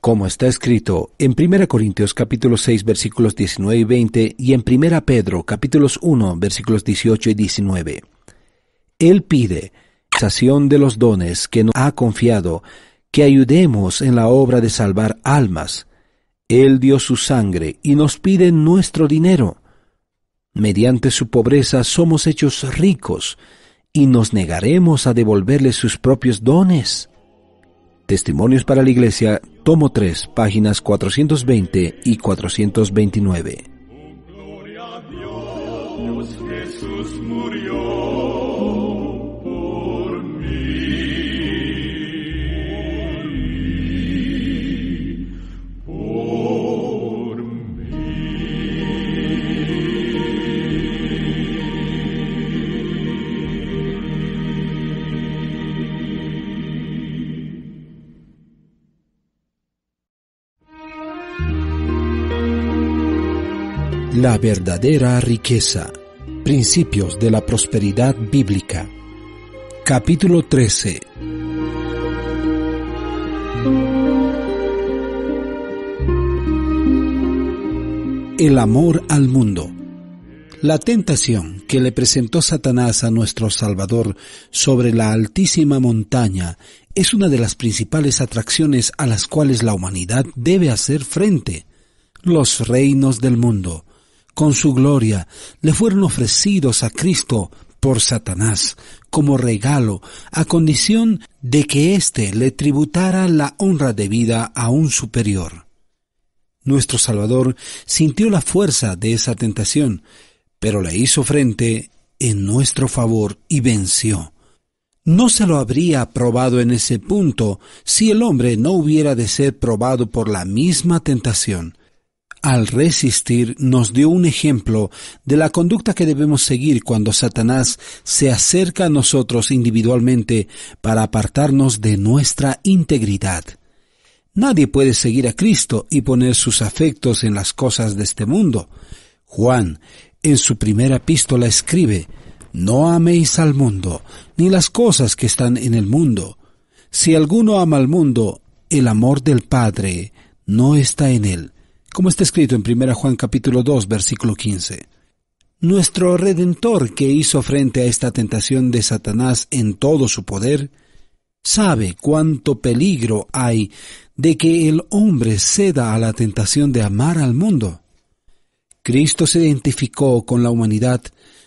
Speaker 1: como está escrito en 1 Corintios capítulo 6 versículos 19 y 20 y en 1 Pedro capítulos 1 versículos 18 y 19. Él pide de los dones que nos ha confiado, que ayudemos en la obra de salvar almas. Él dio su sangre y nos pide nuestro dinero. Mediante su pobreza somos hechos ricos y nos negaremos a devolverle sus propios dones. Testimonios para la Iglesia, tomo 3, páginas 420 y 429. La verdadera riqueza. Principios de la prosperidad bíblica. Capítulo 13. El amor al mundo. La tentación que le presentó Satanás a nuestro Salvador sobre la altísima montaña es una de las principales atracciones a las cuales la humanidad debe hacer frente. Los reinos del mundo, con su gloria le fueron ofrecidos a Cristo por Satanás como regalo, a condición de que éste le tributara la honra debida a un superior. Nuestro Salvador sintió la fuerza de esa tentación, pero la hizo frente en nuestro favor y venció. No se lo habría probado en ese punto si el hombre no hubiera de ser probado por la misma tentación al resistir, nos dio un ejemplo de la conducta que debemos seguir cuando Satanás se acerca a nosotros individualmente para apartarnos de nuestra integridad. Nadie puede seguir a Cristo y poner sus afectos en las cosas de este mundo. Juan, en su primera epístola, escribe, No améis al mundo, ni las cosas que están en el mundo. Si alguno ama al mundo, el amor del Padre no está en él como está escrito en 1 Juan capítulo 2, versículo 15. Nuestro Redentor que hizo frente a esta tentación de Satanás en todo su poder, sabe cuánto peligro hay de que el hombre ceda a la tentación de amar al mundo. Cristo se identificó con la humanidad,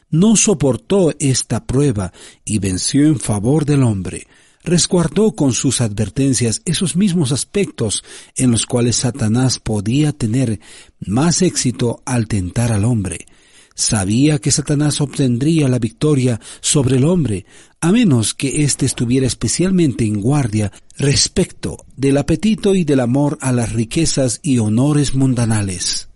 Speaker 1: no soportó esta prueba y venció en favor del hombre, resguardó con sus advertencias esos mismos aspectos en los cuales Satanás podía tener más éxito al tentar al hombre. Sabía que Satanás obtendría la victoria sobre el hombre, a menos que éste estuviera especialmente en guardia respecto del apetito y del amor a las riquezas y honores mundanales.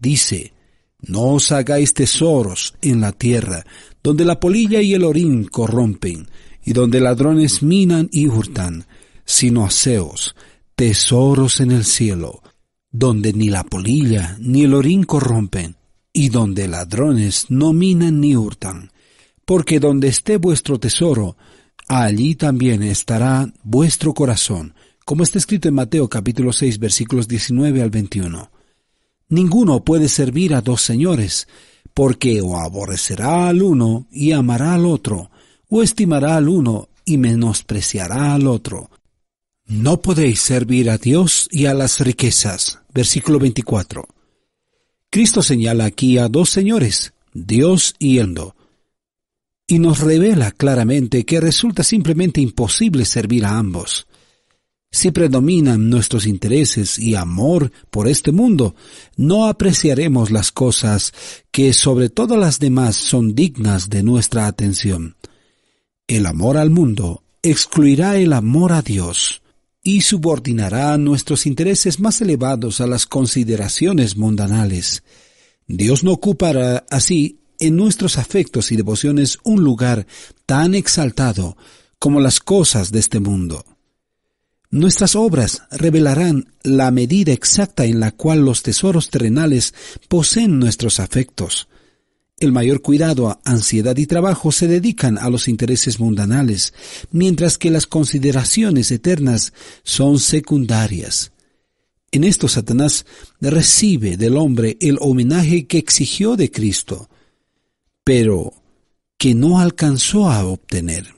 Speaker 1: Dice, no os hagáis tesoros en la tierra, donde la polilla y el orín corrompen, y donde ladrones minan y hurtan, sino aseos, tesoros en el cielo, donde ni la polilla ni el orín corrompen, y donde ladrones no minan ni hurtan. Porque donde esté vuestro tesoro, allí también estará vuestro corazón, como está escrito en Mateo capítulo 6 versículos 19 al 21. Ninguno puede servir a dos señores, porque o aborrecerá al uno y amará al otro, o estimará al uno y menospreciará al otro. No podéis servir a Dios y a las riquezas. Versículo 24. Cristo señala aquí a dos señores, Dios y Endo, y nos revela claramente que resulta simplemente imposible servir a ambos. Si predominan nuestros intereses y amor por este mundo, no apreciaremos las cosas que sobre todas las demás son dignas de nuestra atención. El amor al mundo excluirá el amor a Dios y subordinará nuestros intereses más elevados a las consideraciones mundanales. Dios no ocupará así en nuestros afectos y devociones un lugar tan exaltado como las cosas de este mundo. Nuestras obras revelarán la medida exacta en la cual los tesoros terrenales poseen nuestros afectos. El mayor cuidado, ansiedad y trabajo se dedican a los intereses mundanales, mientras que las consideraciones eternas son secundarias. En esto Satanás recibe del hombre el homenaje que exigió de Cristo, pero que no alcanzó a obtener.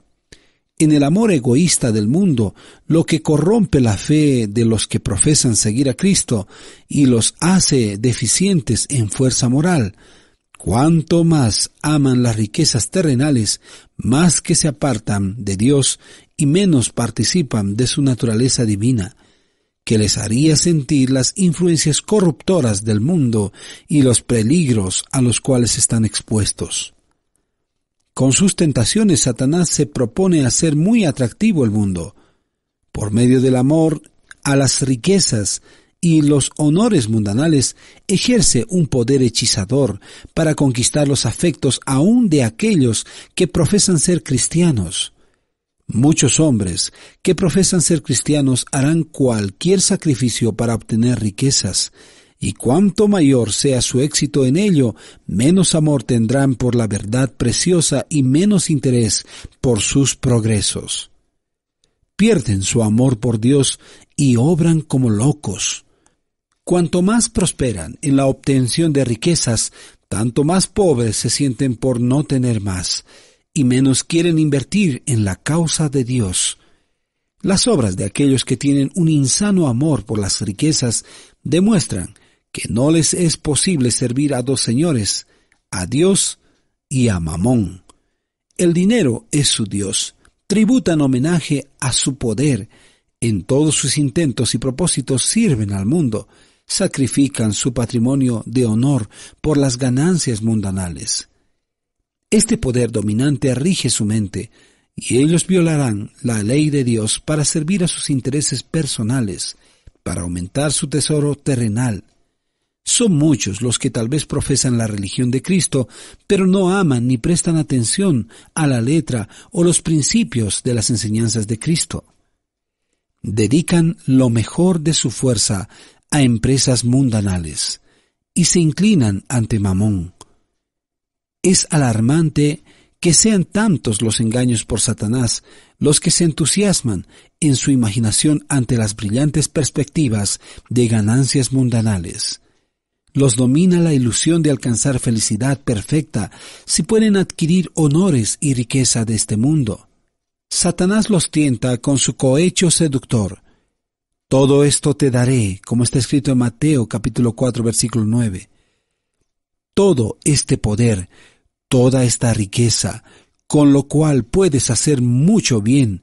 Speaker 1: En el amor egoísta del mundo, lo que corrompe la fe de los que profesan seguir a Cristo y los hace deficientes en fuerza moral, Cuanto más aman las riquezas terrenales, más que se apartan de Dios y menos participan de su naturaleza divina, que les haría sentir las influencias corruptoras del mundo y los peligros a los cuales están expuestos. Con sus tentaciones Satanás se propone hacer muy atractivo el mundo. Por medio del amor a las riquezas y los honores mundanales ejerce un poder hechizador para conquistar los afectos aún de aquellos que profesan ser cristianos. Muchos hombres que profesan ser cristianos harán cualquier sacrificio para obtener riquezas, y cuanto mayor sea su éxito en ello, menos amor tendrán por la verdad preciosa y menos interés por sus progresos. Pierden su amor por Dios y obran como locos. Cuanto más prosperan en la obtención de riquezas, tanto más pobres se sienten por no tener más, y menos quieren invertir en la causa de Dios. Las obras de aquellos que tienen un insano amor por las riquezas demuestran que no les es posible servir a dos señores, a Dios y a Mamón. El dinero es su Dios. Tributan homenaje a su poder. En todos sus intentos y propósitos sirven al mundo sacrifican su patrimonio de honor por las ganancias mundanales. Este poder dominante rige su mente, y ellos violarán la ley de Dios para servir a sus intereses personales, para aumentar su tesoro terrenal. Son muchos los que tal vez profesan la religión de Cristo, pero no aman ni prestan atención a la letra o los principios de las enseñanzas de Cristo. Dedican lo mejor de su fuerza a empresas mundanales y se inclinan ante Mamón. Es alarmante que sean tantos los engaños por Satanás los que se entusiasman en su imaginación ante las brillantes perspectivas de ganancias mundanales. Los domina la ilusión de alcanzar felicidad perfecta si pueden adquirir honores y riqueza de este mundo. Satanás los tienta con su cohecho seductor todo esto te daré, como está escrito en Mateo capítulo 4 versículo 9. Todo este poder, toda esta riqueza, con lo cual puedes hacer mucho bien,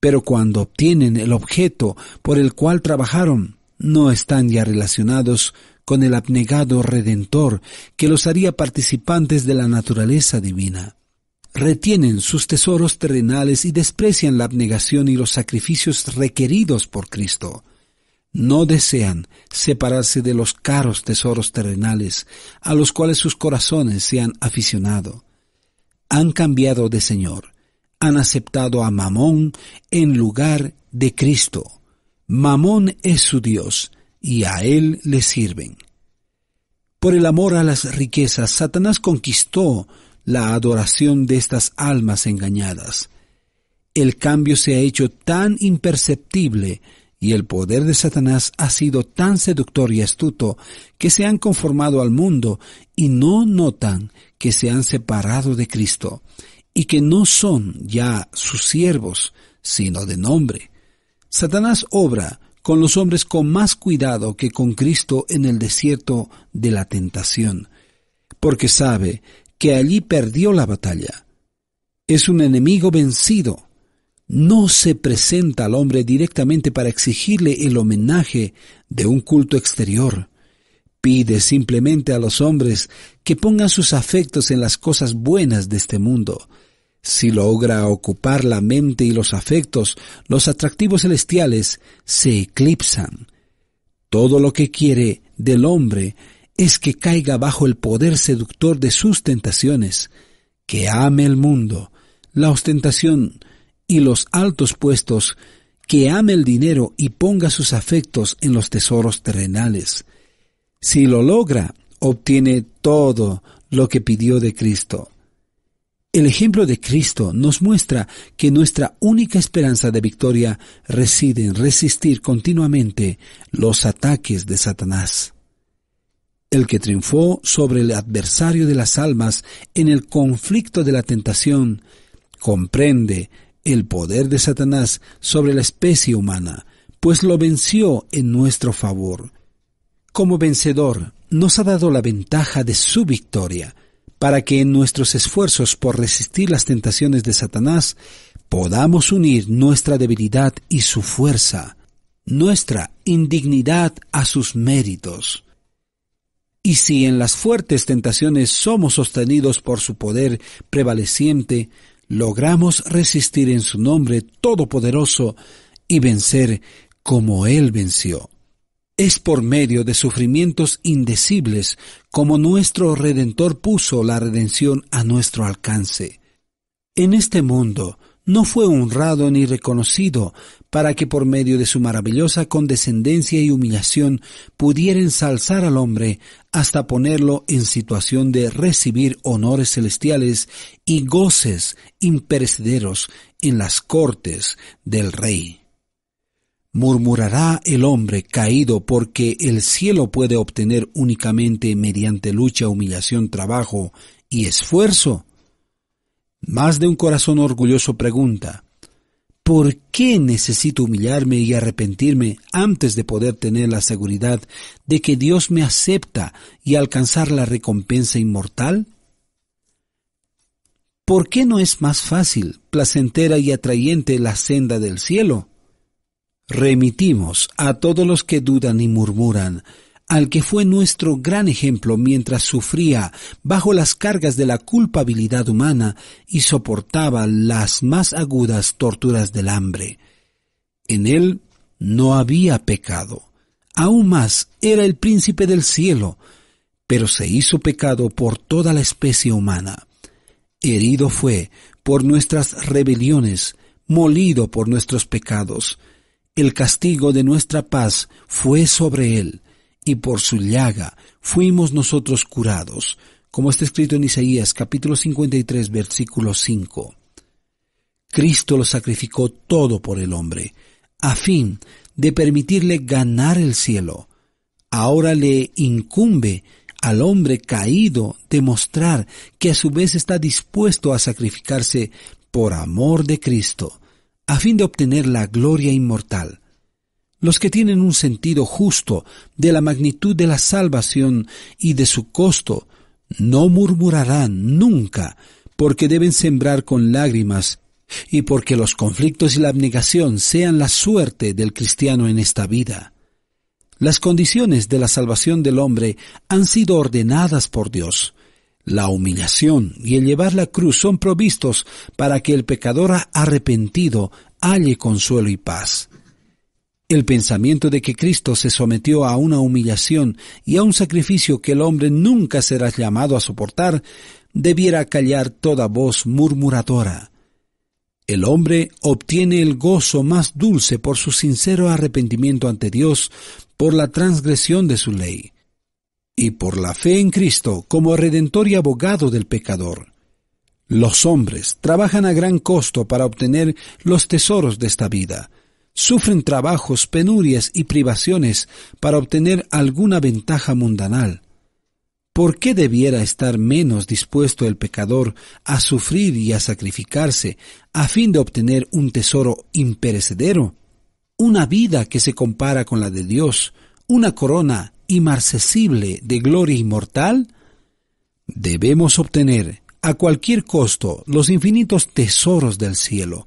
Speaker 1: pero cuando obtienen el objeto por el cual trabajaron, no están ya relacionados con el abnegado Redentor que los haría participantes de la naturaleza divina retienen sus tesoros terrenales y desprecian la abnegación y los sacrificios requeridos por Cristo. No desean separarse de los caros tesoros terrenales a los cuales sus corazones se han aficionado. Han cambiado de Señor, han aceptado a Mamón en lugar de Cristo. Mamón es su Dios y a Él le sirven. Por el amor a las riquezas, Satanás conquistó la adoración de estas almas engañadas. El cambio se ha hecho tan imperceptible y el poder de Satanás ha sido tan seductor y astuto que se han conformado al mundo y no notan que se han separado de Cristo y que no son ya sus siervos, sino de nombre. Satanás obra con los hombres con más cuidado que con Cristo en el desierto de la tentación, porque sabe que allí perdió la batalla. Es un enemigo vencido. No se presenta al hombre directamente para exigirle el homenaje de un culto exterior. Pide simplemente a los hombres que pongan sus afectos en las cosas buenas de este mundo. Si logra ocupar la mente y los afectos, los atractivos celestiales se eclipsan. Todo lo que quiere del hombre es que caiga bajo el poder seductor de sus tentaciones, que ame el mundo, la ostentación y los altos puestos, que ame el dinero y ponga sus afectos en los tesoros terrenales. Si lo logra, obtiene todo lo que pidió de Cristo. El ejemplo de Cristo nos muestra que nuestra única esperanza de victoria reside en resistir continuamente los ataques de Satanás el que triunfó sobre el adversario de las almas en el conflicto de la tentación, comprende el poder de Satanás sobre la especie humana, pues lo venció en nuestro favor. Como vencedor, nos ha dado la ventaja de su victoria, para que en nuestros esfuerzos por resistir las tentaciones de Satanás podamos unir nuestra debilidad y su fuerza, nuestra indignidad a sus méritos. Y si en las fuertes tentaciones somos sostenidos por su poder prevaleciente, logramos resistir en su nombre todopoderoso y vencer como Él venció. Es por medio de sufrimientos indecibles como nuestro Redentor puso la redención a nuestro alcance. En este mundo, no fue honrado ni reconocido para que por medio de su maravillosa condescendencia y humillación pudiera ensalzar al hombre hasta ponerlo en situación de recibir honores celestiales y goces imperecederos en las cortes del rey. Murmurará el hombre caído porque el cielo puede obtener únicamente mediante lucha, humillación, trabajo y esfuerzo más de un corazón orgulloso pregunta, ¿por qué necesito humillarme y arrepentirme antes de poder tener la seguridad de que Dios me acepta y alcanzar la recompensa inmortal? ¿Por qué no es más fácil, placentera y atrayente la senda del cielo? Remitimos a todos los que dudan y murmuran, al que fue nuestro gran ejemplo mientras sufría bajo las cargas de la culpabilidad humana y soportaba las más agudas torturas del hambre. En él no había pecado, aún más era el príncipe del cielo, pero se hizo pecado por toda la especie humana. Herido fue por nuestras rebeliones, molido por nuestros pecados. El castigo de nuestra paz fue sobre él y por su llaga fuimos nosotros curados, como está escrito en Isaías capítulo 53 versículo 5. Cristo lo sacrificó todo por el hombre, a fin de permitirle ganar el cielo. Ahora le incumbe al hombre caído demostrar que a su vez está dispuesto a sacrificarse por amor de Cristo, a fin de obtener la gloria inmortal los que tienen un sentido justo de la magnitud de la salvación y de su costo, no murmurarán nunca, porque deben sembrar con lágrimas, y porque los conflictos y la abnegación sean la suerte del cristiano en esta vida. Las condiciones de la salvación del hombre han sido ordenadas por Dios. La humillación y el llevar la cruz son provistos para que el pecador arrepentido halle consuelo y paz. El pensamiento de que Cristo se sometió a una humillación y a un sacrificio que el hombre nunca será llamado a soportar, debiera callar toda voz murmuradora. El hombre obtiene el gozo más dulce por su sincero arrepentimiento ante Dios por la transgresión de su ley y por la fe en Cristo como redentor y abogado del pecador. Los hombres trabajan a gran costo para obtener los tesoros de esta vida, sufren trabajos, penurias y privaciones para obtener alguna ventaja mundanal. ¿Por qué debiera estar menos dispuesto el pecador a sufrir y a sacrificarse a fin de obtener un tesoro imperecedero? Una vida que se compara con la de Dios, una corona inmarcesible de gloria inmortal? Debemos obtener a cualquier costo los infinitos tesoros del cielo,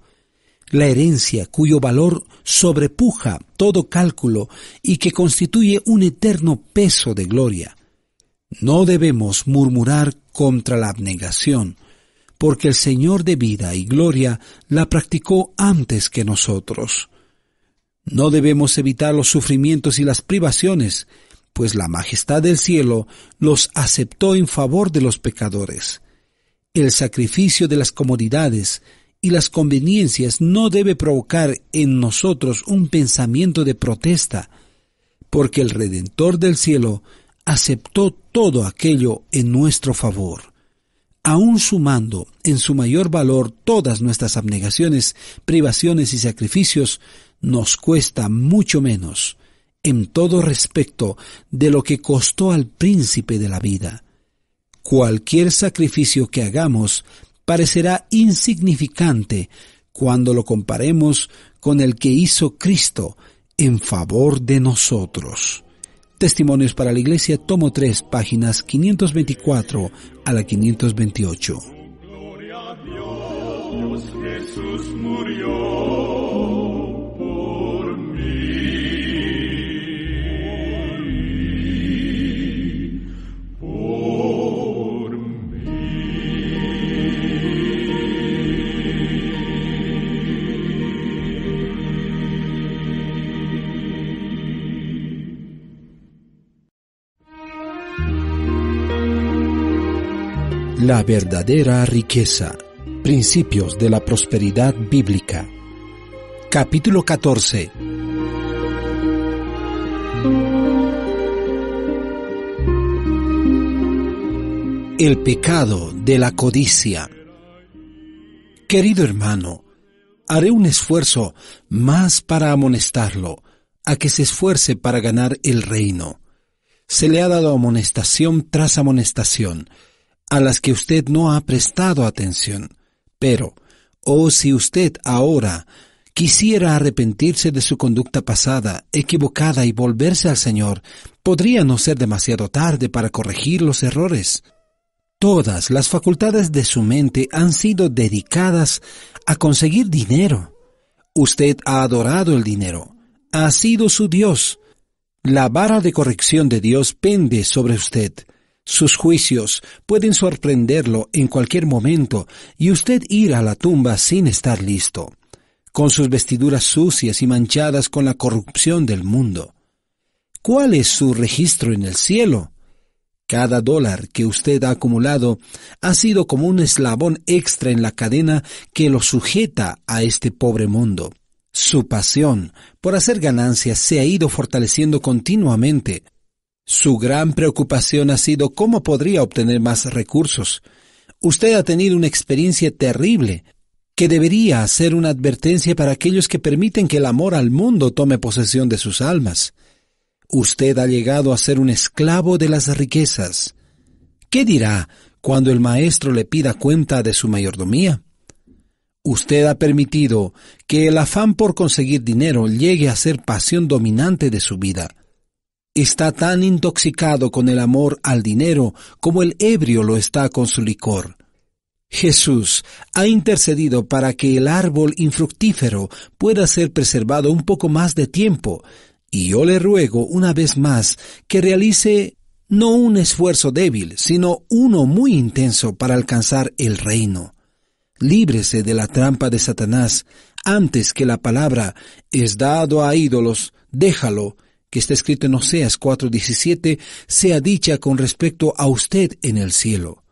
Speaker 1: la herencia cuyo valor sobrepuja todo cálculo y que constituye un eterno peso de gloria. No debemos murmurar contra la abnegación, porque el Señor de vida y gloria la practicó antes que nosotros. No debemos evitar los sufrimientos y las privaciones, pues la majestad del cielo los aceptó en favor de los pecadores. El sacrificio de las comodidades, y las conveniencias no debe provocar en nosotros un pensamiento de protesta, porque el Redentor del cielo aceptó todo aquello en nuestro favor, aun sumando en su mayor valor todas nuestras abnegaciones, privaciones y sacrificios, nos cuesta mucho menos en todo respecto de lo que costó al príncipe de la vida. Cualquier sacrificio que hagamos parecerá insignificante cuando lo comparemos con el que hizo Cristo en favor de nosotros. Testimonios para la Iglesia, tomo 3, páginas 524 a la 528.
Speaker 2: Jesús murió
Speaker 1: La verdadera riqueza. Principios de la prosperidad bíblica. Capítulo 14. El pecado de la codicia. Querido hermano, haré un esfuerzo más para amonestarlo, a que se esfuerce para ganar el reino. Se le ha dado amonestación tras amonestación, a las que usted no ha prestado atención. Pero, oh, si usted ahora quisiera arrepentirse de su conducta pasada, equivocada y volverse al Señor, podría no ser demasiado tarde para corregir los errores. Todas las facultades de su mente han sido dedicadas a conseguir dinero. Usted ha adorado el dinero, ha sido su Dios. La vara de corrección de Dios pende sobre usted. Sus juicios pueden sorprenderlo en cualquier momento y usted ir a la tumba sin estar listo, con sus vestiduras sucias y manchadas con la corrupción del mundo. ¿Cuál es su registro en el cielo? Cada dólar que usted ha acumulado ha sido como un eslabón extra en la cadena que lo sujeta a este pobre mundo. Su pasión por hacer ganancias se ha ido fortaleciendo continuamente su gran preocupación ha sido cómo podría obtener más recursos. Usted ha tenido una experiencia terrible que debería hacer una advertencia para aquellos que permiten que el amor al mundo tome posesión de sus almas. Usted ha llegado a ser un esclavo de las riquezas. ¿Qué dirá cuando el maestro le pida cuenta de su mayordomía? Usted ha permitido que el afán por conseguir dinero llegue a ser pasión dominante de su vida está tan intoxicado con el amor al dinero como el ebrio lo está con su licor. Jesús ha intercedido para que el árbol infructífero pueda ser preservado un poco más de tiempo, y yo le ruego una vez más que realice no un esfuerzo débil, sino uno muy intenso para alcanzar el reino. Líbrese de la trampa de Satanás antes que la palabra es dado a ídolos, déjalo, que está escrito en Oseas 4:17, sea dicha con respecto a usted en el cielo.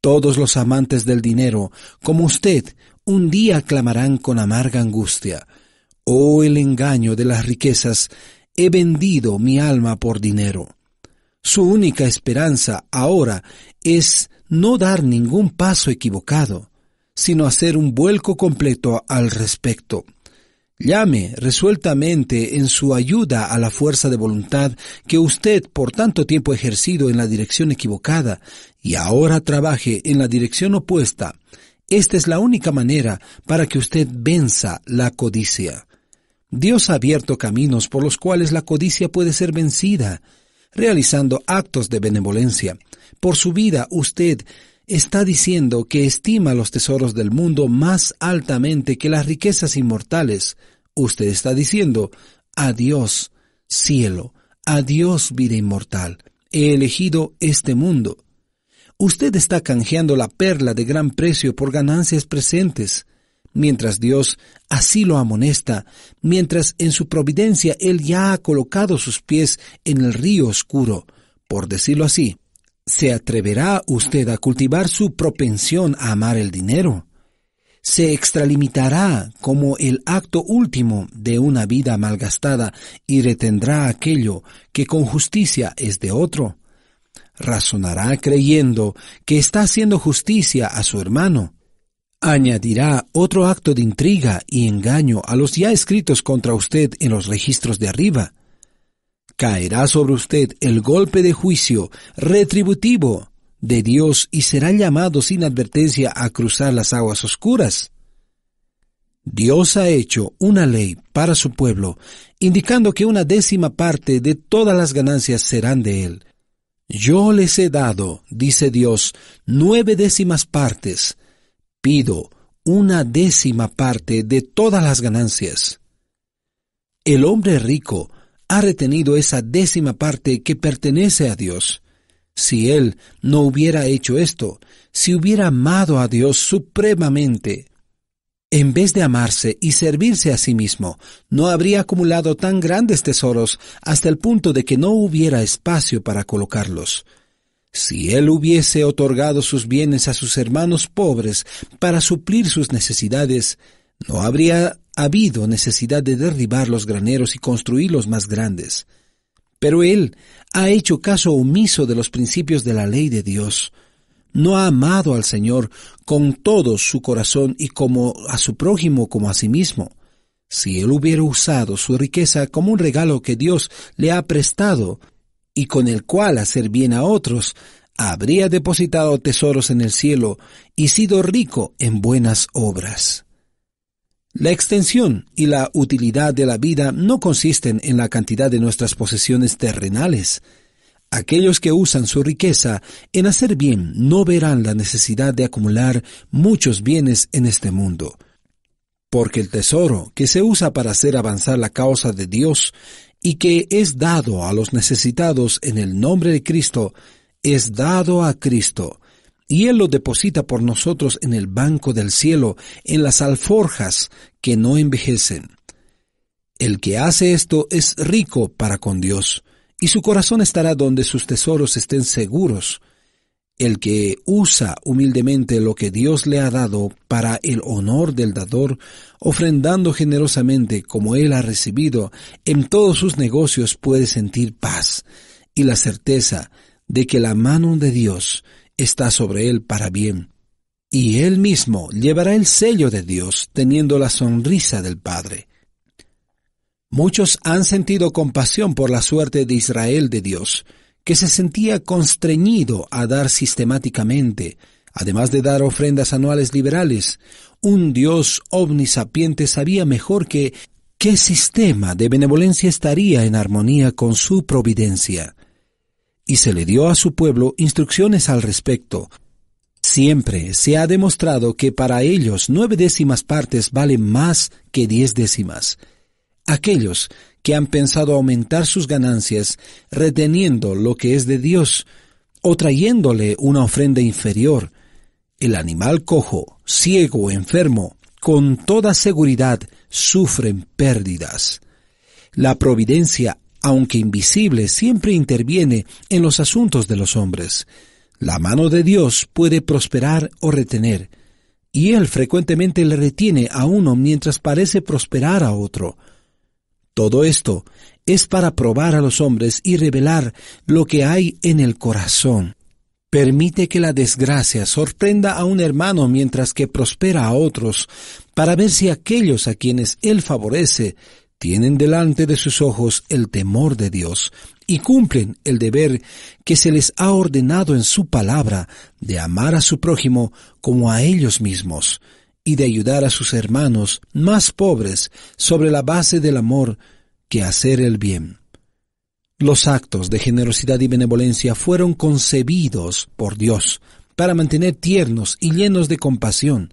Speaker 1: Todos los amantes del dinero, como usted, un día clamarán con amarga angustia. Oh el engaño de las riquezas, he vendido mi alma por dinero. Su única esperanza ahora es no dar ningún paso equivocado, sino hacer un vuelco completo al respecto. Llame resueltamente en su ayuda a la fuerza de voluntad que usted por tanto tiempo ha ejercido en la dirección equivocada y ahora trabaje en la dirección opuesta. Esta es la única manera para que usted venza la codicia. Dios ha abierto caminos por los cuales la codicia puede ser vencida, realizando actos de benevolencia. Por su vida usted está diciendo que estima los tesoros del mundo más altamente que las riquezas inmortales, usted está diciendo, adiós cielo, adiós vida inmortal, he elegido este mundo. Usted está canjeando la perla de gran precio por ganancias presentes, mientras Dios así lo amonesta, mientras en su providencia Él ya ha colocado sus pies en el río oscuro, por decirlo así. ¿Se atreverá usted a cultivar su propensión a amar el dinero? se extralimitará como el acto último de una vida malgastada y retendrá aquello que con justicia es de otro. Razonará creyendo que está haciendo justicia a su hermano. Añadirá otro acto de intriga y engaño a los ya escritos contra usted en los registros de arriba. Caerá sobre usted el golpe de juicio retributivo de Dios y será llamado sin advertencia a cruzar las aguas oscuras. Dios ha hecho una ley para su pueblo, indicando que una décima parte de todas las ganancias serán de él. Yo les he dado, dice Dios, nueve décimas partes. Pido una décima parte de todas las ganancias. El hombre rico ha retenido esa décima parte que pertenece a Dios. Si él no hubiera hecho esto, si hubiera amado a Dios supremamente, en vez de amarse y servirse a sí mismo, no habría acumulado tan grandes tesoros hasta el punto de que no hubiera espacio para colocarlos. Si él hubiese otorgado sus bienes a sus hermanos pobres para suplir sus necesidades, no habría habido necesidad de derribar los graneros y construir los más grandes. Pero él ha hecho caso omiso de los principios de la ley de Dios. No ha amado al Señor con todo su corazón y como a su prójimo como a sí mismo. Si él hubiera usado su riqueza como un regalo que Dios le ha prestado y con el cual hacer bien a otros, habría depositado tesoros en el cielo y sido rico en buenas obras. La extensión y la utilidad de la vida no consisten en la cantidad de nuestras posesiones terrenales. Aquellos que usan su riqueza en hacer bien no verán la necesidad de acumular muchos bienes en este mundo, porque el tesoro que se usa para hacer avanzar la causa de Dios y que es dado a los necesitados en el nombre de Cristo, es dado a Cristo y Él lo deposita por nosotros en el banco del cielo, en las alforjas que no envejecen. El que hace esto es rico para con Dios, y su corazón estará donde sus tesoros estén seguros. El que usa humildemente lo que Dios le ha dado para el honor del dador, ofrendando generosamente como él ha recibido, en todos sus negocios puede sentir paz y la certeza de que la mano de Dios está sobre él para bien. Y él mismo llevará el sello de Dios teniendo la sonrisa del Padre. Muchos han sentido compasión por la suerte de Israel de Dios, que se sentía constreñido a dar sistemáticamente, además de dar ofrendas anuales liberales, un Dios omnisapiente sabía mejor que qué sistema de benevolencia estaría en armonía con su providencia y se le dio a su pueblo instrucciones al respecto. Siempre se ha demostrado que para ellos nueve décimas partes valen más que diez décimas. Aquellos que han pensado aumentar sus ganancias reteniendo lo que es de Dios o trayéndole una ofrenda inferior, el animal cojo, ciego o enfermo, con toda seguridad sufren pérdidas. La providencia aunque invisible, siempre interviene en los asuntos de los hombres. La mano de Dios puede prosperar o retener, y Él frecuentemente le retiene a uno mientras parece prosperar a otro. Todo esto es para probar a los hombres y revelar lo que hay en el corazón. Permite que la desgracia sorprenda a un hermano mientras que prospera a otros, para ver si aquellos a quienes él favorece tienen delante de sus ojos el temor de Dios y cumplen el deber que se les ha ordenado en su palabra de amar a su prójimo como a ellos mismos y de ayudar a sus hermanos más pobres sobre la base del amor que hacer el bien. Los actos de generosidad y benevolencia fueron concebidos por Dios para mantener tiernos y llenos de compasión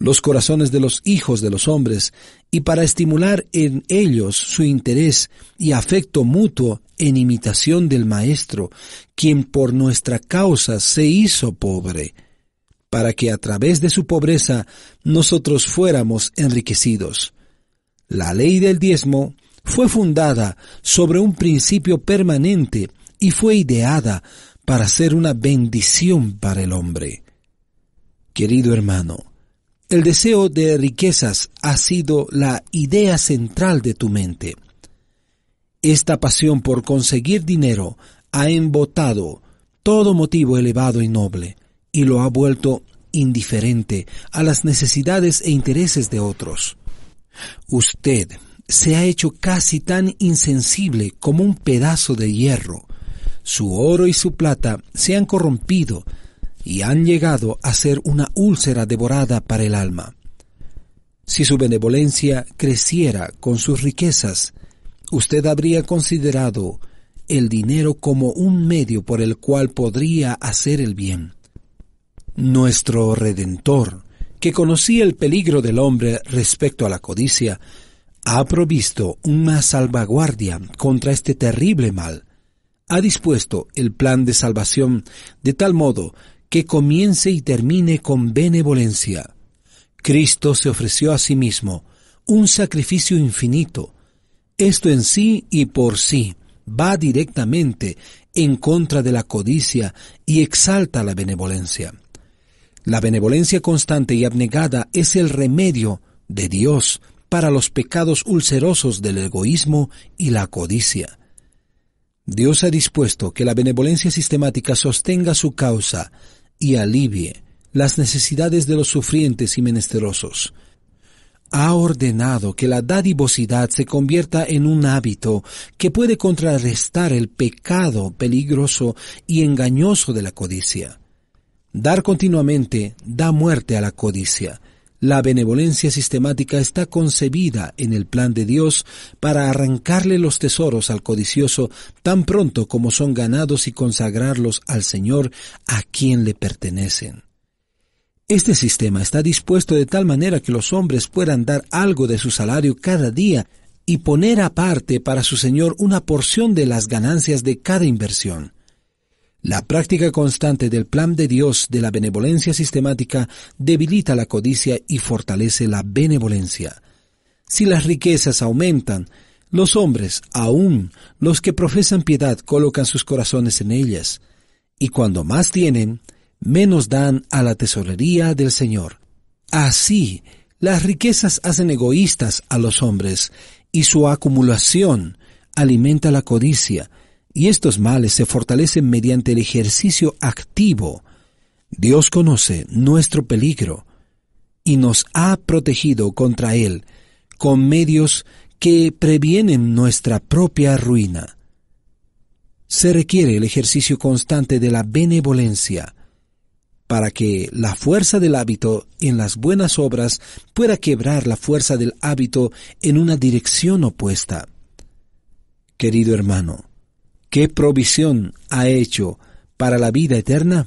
Speaker 1: los corazones de los hijos de los hombres y para estimular en ellos su interés y afecto mutuo en imitación del Maestro, quien por nuestra causa se hizo pobre, para que a través de su pobreza nosotros fuéramos enriquecidos. La ley del diezmo fue fundada sobre un principio permanente y fue ideada para ser una bendición para el hombre. Querido hermano, el deseo de riquezas ha sido la idea central de tu mente. Esta pasión por conseguir dinero ha embotado todo motivo elevado y noble y lo ha vuelto indiferente a las necesidades e intereses de otros. Usted se ha hecho casi tan insensible como un pedazo de hierro. Su oro y su plata se han corrompido y han llegado a ser una úlcera devorada para el alma. Si su benevolencia creciera con sus riquezas, usted habría considerado el dinero como un medio por el cual podría hacer el bien. Nuestro Redentor, que conocía el peligro del hombre respecto a la codicia, ha provisto una salvaguardia contra este terrible mal. Ha dispuesto el plan de salvación de tal modo que comience y termine con benevolencia. Cristo se ofreció a sí mismo, un sacrificio infinito. Esto en sí y por sí va directamente en contra de la codicia y exalta la benevolencia. La benevolencia constante y abnegada es el remedio de Dios para los pecados ulcerosos del egoísmo y la codicia. Dios ha dispuesto que la benevolencia sistemática sostenga su causa y alivie las necesidades de los sufrientes y menesterosos. Ha ordenado que la dadivosidad se convierta en un hábito que puede contrarrestar el pecado peligroso y engañoso de la codicia. Dar continuamente da muerte a la codicia, la benevolencia sistemática está concebida en el plan de Dios para arrancarle los tesoros al codicioso tan pronto como son ganados y consagrarlos al Señor a quien le pertenecen. Este sistema está dispuesto de tal manera que los hombres puedan dar algo de su salario cada día y poner aparte para su Señor una porción de las ganancias de cada inversión. La práctica constante del plan de Dios de la benevolencia sistemática debilita la codicia y fortalece la benevolencia. Si las riquezas aumentan, los hombres, aún los que profesan piedad, colocan sus corazones en ellas, y cuando más tienen, menos dan a la tesorería del Señor. Así, las riquezas hacen egoístas a los hombres, y su acumulación alimenta la codicia, y estos males se fortalecen mediante el ejercicio activo. Dios conoce nuestro peligro y nos ha protegido contra él con medios que previenen nuestra propia ruina. Se requiere el ejercicio constante de la benevolencia para que la fuerza del hábito en las buenas obras pueda quebrar la fuerza del hábito en una dirección opuesta. Querido hermano, ¿Qué provisión ha hecho para la vida eterna?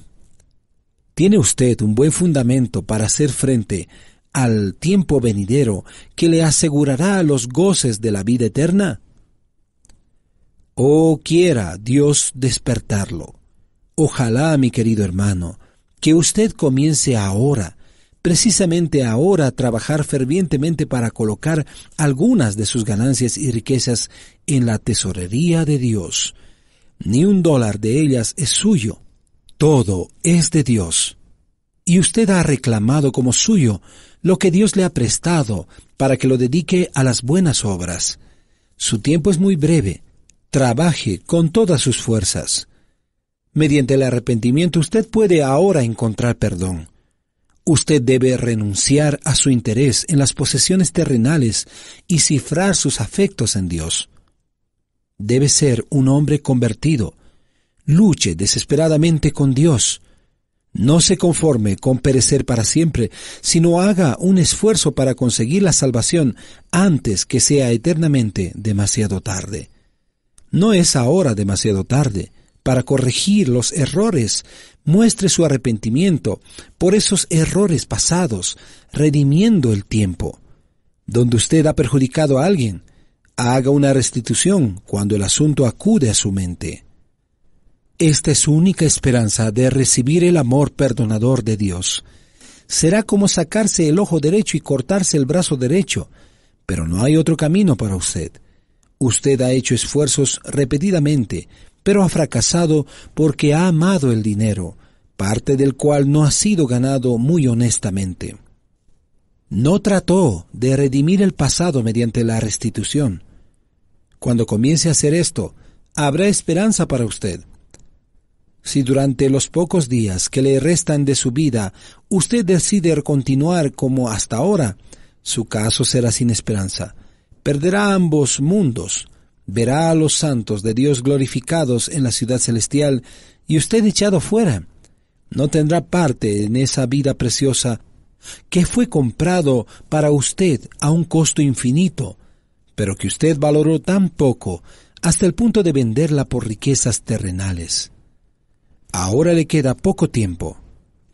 Speaker 1: ¿Tiene usted un buen fundamento para hacer frente al tiempo venidero que le asegurará los goces de la vida eterna? Oh quiera Dios despertarlo. Ojalá, mi querido hermano, que usted comience ahora, precisamente ahora, a trabajar fervientemente para colocar algunas de sus ganancias y riquezas en la tesorería de Dios, ni un dólar de ellas es suyo. Todo es de Dios. Y usted ha reclamado como suyo lo que Dios le ha prestado para que lo dedique a las buenas obras. Su tiempo es muy breve. Trabaje con todas sus fuerzas. Mediante el arrepentimiento usted puede ahora encontrar perdón. Usted debe renunciar a su interés en las posesiones terrenales y cifrar sus afectos en Dios debe ser un hombre convertido. Luche desesperadamente con Dios. No se conforme con perecer para siempre, sino haga un esfuerzo para conseguir la salvación antes que sea eternamente demasiado tarde. No es ahora demasiado tarde para corregir los errores. Muestre su arrepentimiento por esos errores pasados, redimiendo el tiempo. Donde usted ha perjudicado a alguien, haga una restitución cuando el asunto acude a su mente. Esta es su única esperanza de recibir el amor perdonador de Dios. Será como sacarse el ojo derecho y cortarse el brazo derecho, pero no hay otro camino para usted. Usted ha hecho esfuerzos repetidamente, pero ha fracasado porque ha amado el dinero, parte del cual no ha sido ganado muy honestamente no trató de redimir el pasado mediante la restitución. Cuando comience a hacer esto, habrá esperanza para usted. Si durante los pocos días que le restan de su vida usted decide continuar como hasta ahora, su caso será sin esperanza. Perderá ambos mundos, verá a los santos de Dios glorificados en la ciudad celestial y usted echado fuera. No tendrá parte en esa vida preciosa que fue comprado para usted a un costo infinito, pero que usted valoró tan poco hasta el punto de venderla por riquezas terrenales. Ahora le queda poco tiempo.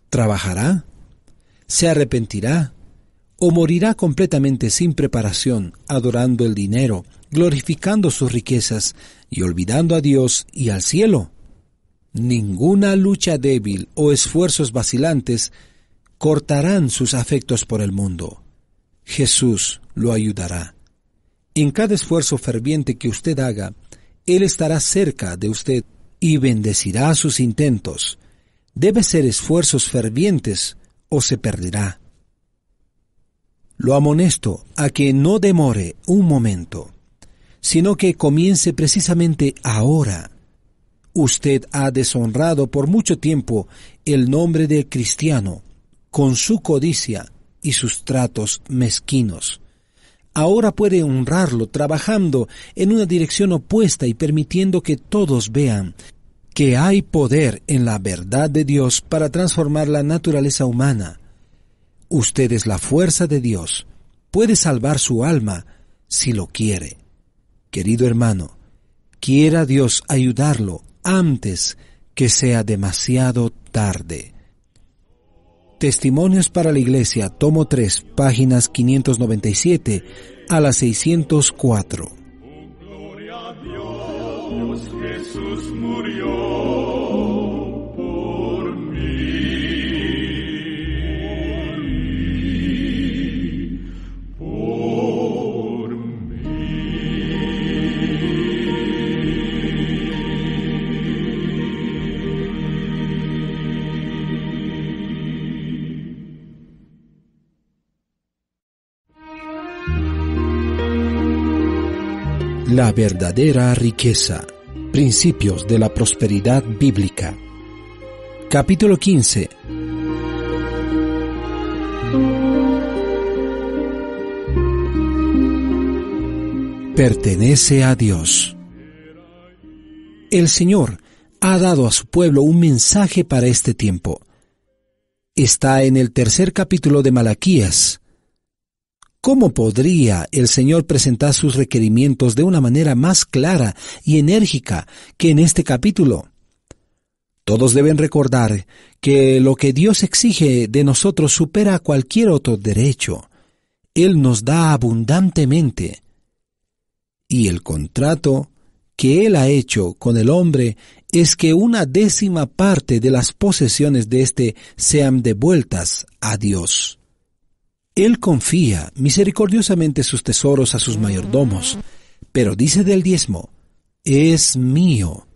Speaker 1: ¿Trabajará? ¿Se arrepentirá? ¿O morirá completamente sin preparación, adorando el dinero, glorificando sus riquezas y olvidando a Dios y al cielo? Ninguna lucha débil o esfuerzos vacilantes cortarán sus afectos por el mundo. Jesús lo ayudará. En cada esfuerzo ferviente que usted haga, Él estará cerca de usted y bendecirá sus intentos. Debe ser esfuerzos fervientes o se perderá. Lo amonesto a que no demore un momento, sino que comience precisamente ahora. Usted ha deshonrado por mucho tiempo el nombre de cristiano con su codicia y sus tratos mezquinos. Ahora puede honrarlo trabajando en una dirección opuesta y permitiendo que todos vean que hay poder en la verdad de Dios para transformar la naturaleza humana. Usted es la fuerza de Dios. Puede salvar su alma si lo quiere. Querido hermano, quiera Dios ayudarlo antes que sea demasiado tarde. Testimonios para la Iglesia, tomo 3, páginas 597 a las 604. La verdadera riqueza. Principios de la prosperidad bíblica. Capítulo 15. Pertenece a Dios. El Señor ha dado a su pueblo un mensaje para este tiempo. Está en el tercer capítulo de Malaquías, ¿Cómo podría el Señor presentar sus requerimientos de una manera más clara y enérgica que en este capítulo? Todos deben recordar que lo que Dios exige de nosotros supera cualquier otro derecho. Él nos da abundantemente. Y el contrato que Él ha hecho con el hombre es que una décima parte de las posesiones de éste sean devueltas a Dios. Él confía misericordiosamente sus tesoros a sus mayordomos, pero dice del diezmo, es mío.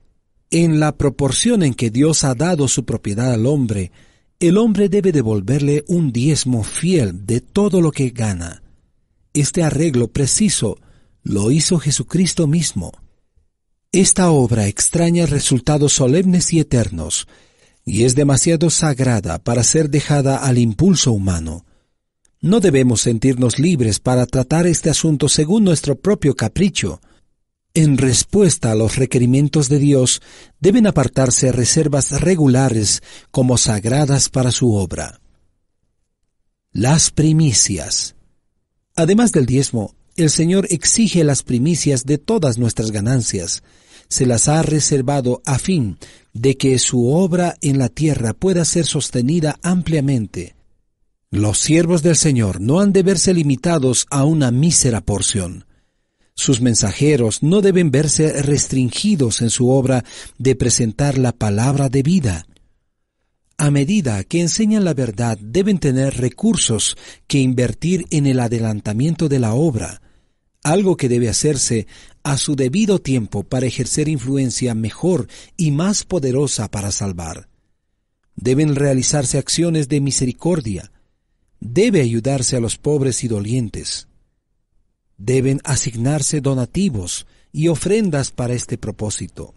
Speaker 1: En la proporción en que Dios ha dado su propiedad al hombre, el hombre debe devolverle un diezmo fiel de todo lo que gana. Este arreglo preciso lo hizo Jesucristo mismo. Esta obra extraña resultados solemnes y eternos, y es demasiado sagrada para ser dejada al impulso humano. No debemos sentirnos libres para tratar este asunto según nuestro propio capricho. En respuesta a los requerimientos de Dios, deben apartarse reservas regulares como sagradas para su obra. Las primicias. Además del diezmo, el Señor exige las primicias de todas nuestras ganancias. Se las ha reservado a fin de que su obra en la tierra pueda ser sostenida ampliamente. Los siervos del Señor no han de verse limitados a una mísera porción. Sus mensajeros no deben verse restringidos en su obra de presentar la palabra de vida. A medida que enseñan la verdad, deben tener recursos que invertir en el adelantamiento de la obra, algo que debe hacerse a su debido tiempo para ejercer influencia mejor y más poderosa para salvar. Deben realizarse acciones de misericordia, debe ayudarse a los pobres y dolientes. Deben asignarse donativos y ofrendas para este propósito.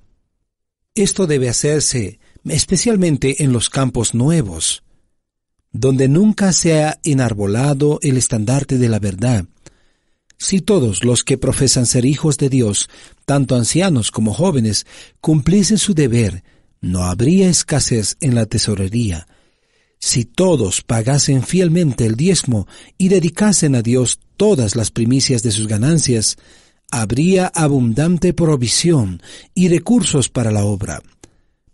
Speaker 1: Esto debe hacerse especialmente en los campos nuevos, donde nunca se ha enarbolado el estandarte de la verdad. Si todos los que profesan ser hijos de Dios, tanto ancianos como jóvenes, cumpliesen su deber, no habría escasez en la tesorería, si todos pagasen fielmente el diezmo y dedicasen a Dios todas las primicias de sus ganancias, habría abundante provisión y recursos para la obra.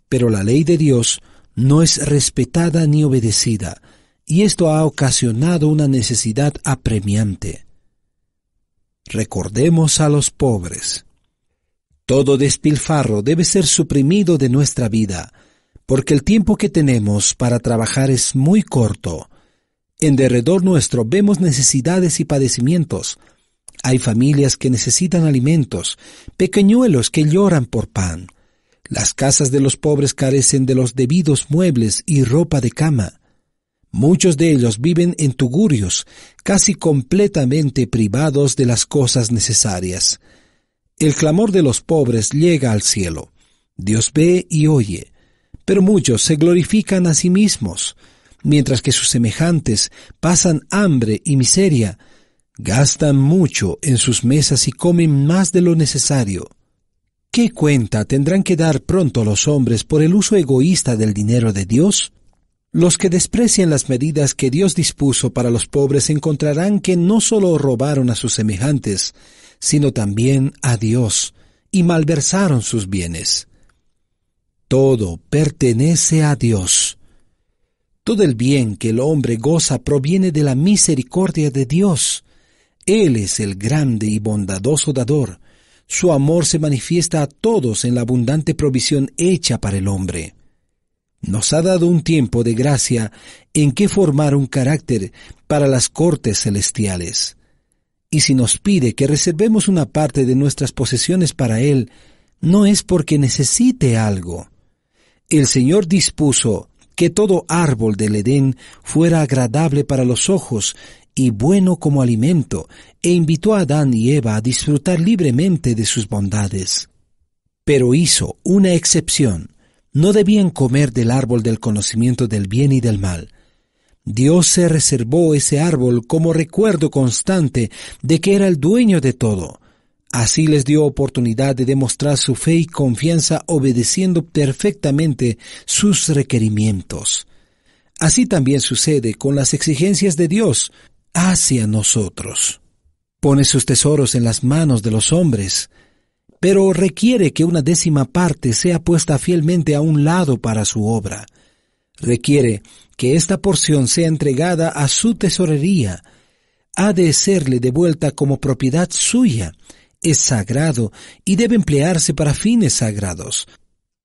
Speaker 1: Pero la ley de Dios no es respetada ni obedecida, y esto ha ocasionado una necesidad apremiante. Recordemos a los pobres. Todo despilfarro debe ser suprimido de nuestra vida, porque el tiempo que tenemos para trabajar es muy corto. En derredor nuestro vemos necesidades y padecimientos. Hay familias que necesitan alimentos, pequeñuelos que lloran por pan. Las casas de los pobres carecen de los debidos muebles y ropa de cama. Muchos de ellos viven en tugurios, casi completamente privados de las cosas necesarias. El clamor de los pobres llega al cielo. Dios ve y oye. Pero muchos se glorifican a sí mismos, mientras que sus semejantes pasan hambre y miseria, gastan mucho en sus mesas y comen más de lo necesario. ¿Qué cuenta tendrán que dar pronto los hombres por el uso egoísta del dinero de Dios? Los que desprecian las medidas que Dios dispuso para los pobres encontrarán que no solo robaron a sus semejantes, sino también a Dios, y malversaron sus bienes todo pertenece a Dios. Todo el bien que el hombre goza proviene de la misericordia de Dios. Él es el grande y bondadoso dador. Su amor se manifiesta a todos en la abundante provisión hecha para el hombre. Nos ha dado un tiempo de gracia en que formar un carácter para las cortes celestiales. Y si nos pide que reservemos una parte de nuestras posesiones para Él, no es porque necesite algo, el Señor dispuso que todo árbol del Edén fuera agradable para los ojos y bueno como alimento, e invitó a Adán y Eva a disfrutar libremente de sus bondades. Pero hizo una excepción. No debían comer del árbol del conocimiento del bien y del mal. Dios se reservó ese árbol como recuerdo constante de que era el dueño de todo, Así les dio oportunidad de demostrar su fe y confianza obedeciendo perfectamente sus requerimientos. Así también sucede con las exigencias de Dios hacia nosotros. Pone sus tesoros en las manos de los hombres, pero requiere que una décima parte sea puesta fielmente a un lado para su obra. Requiere que esta porción sea entregada a su tesorería, ha de serle devuelta como propiedad suya, es sagrado y debe emplearse para fines sagrados,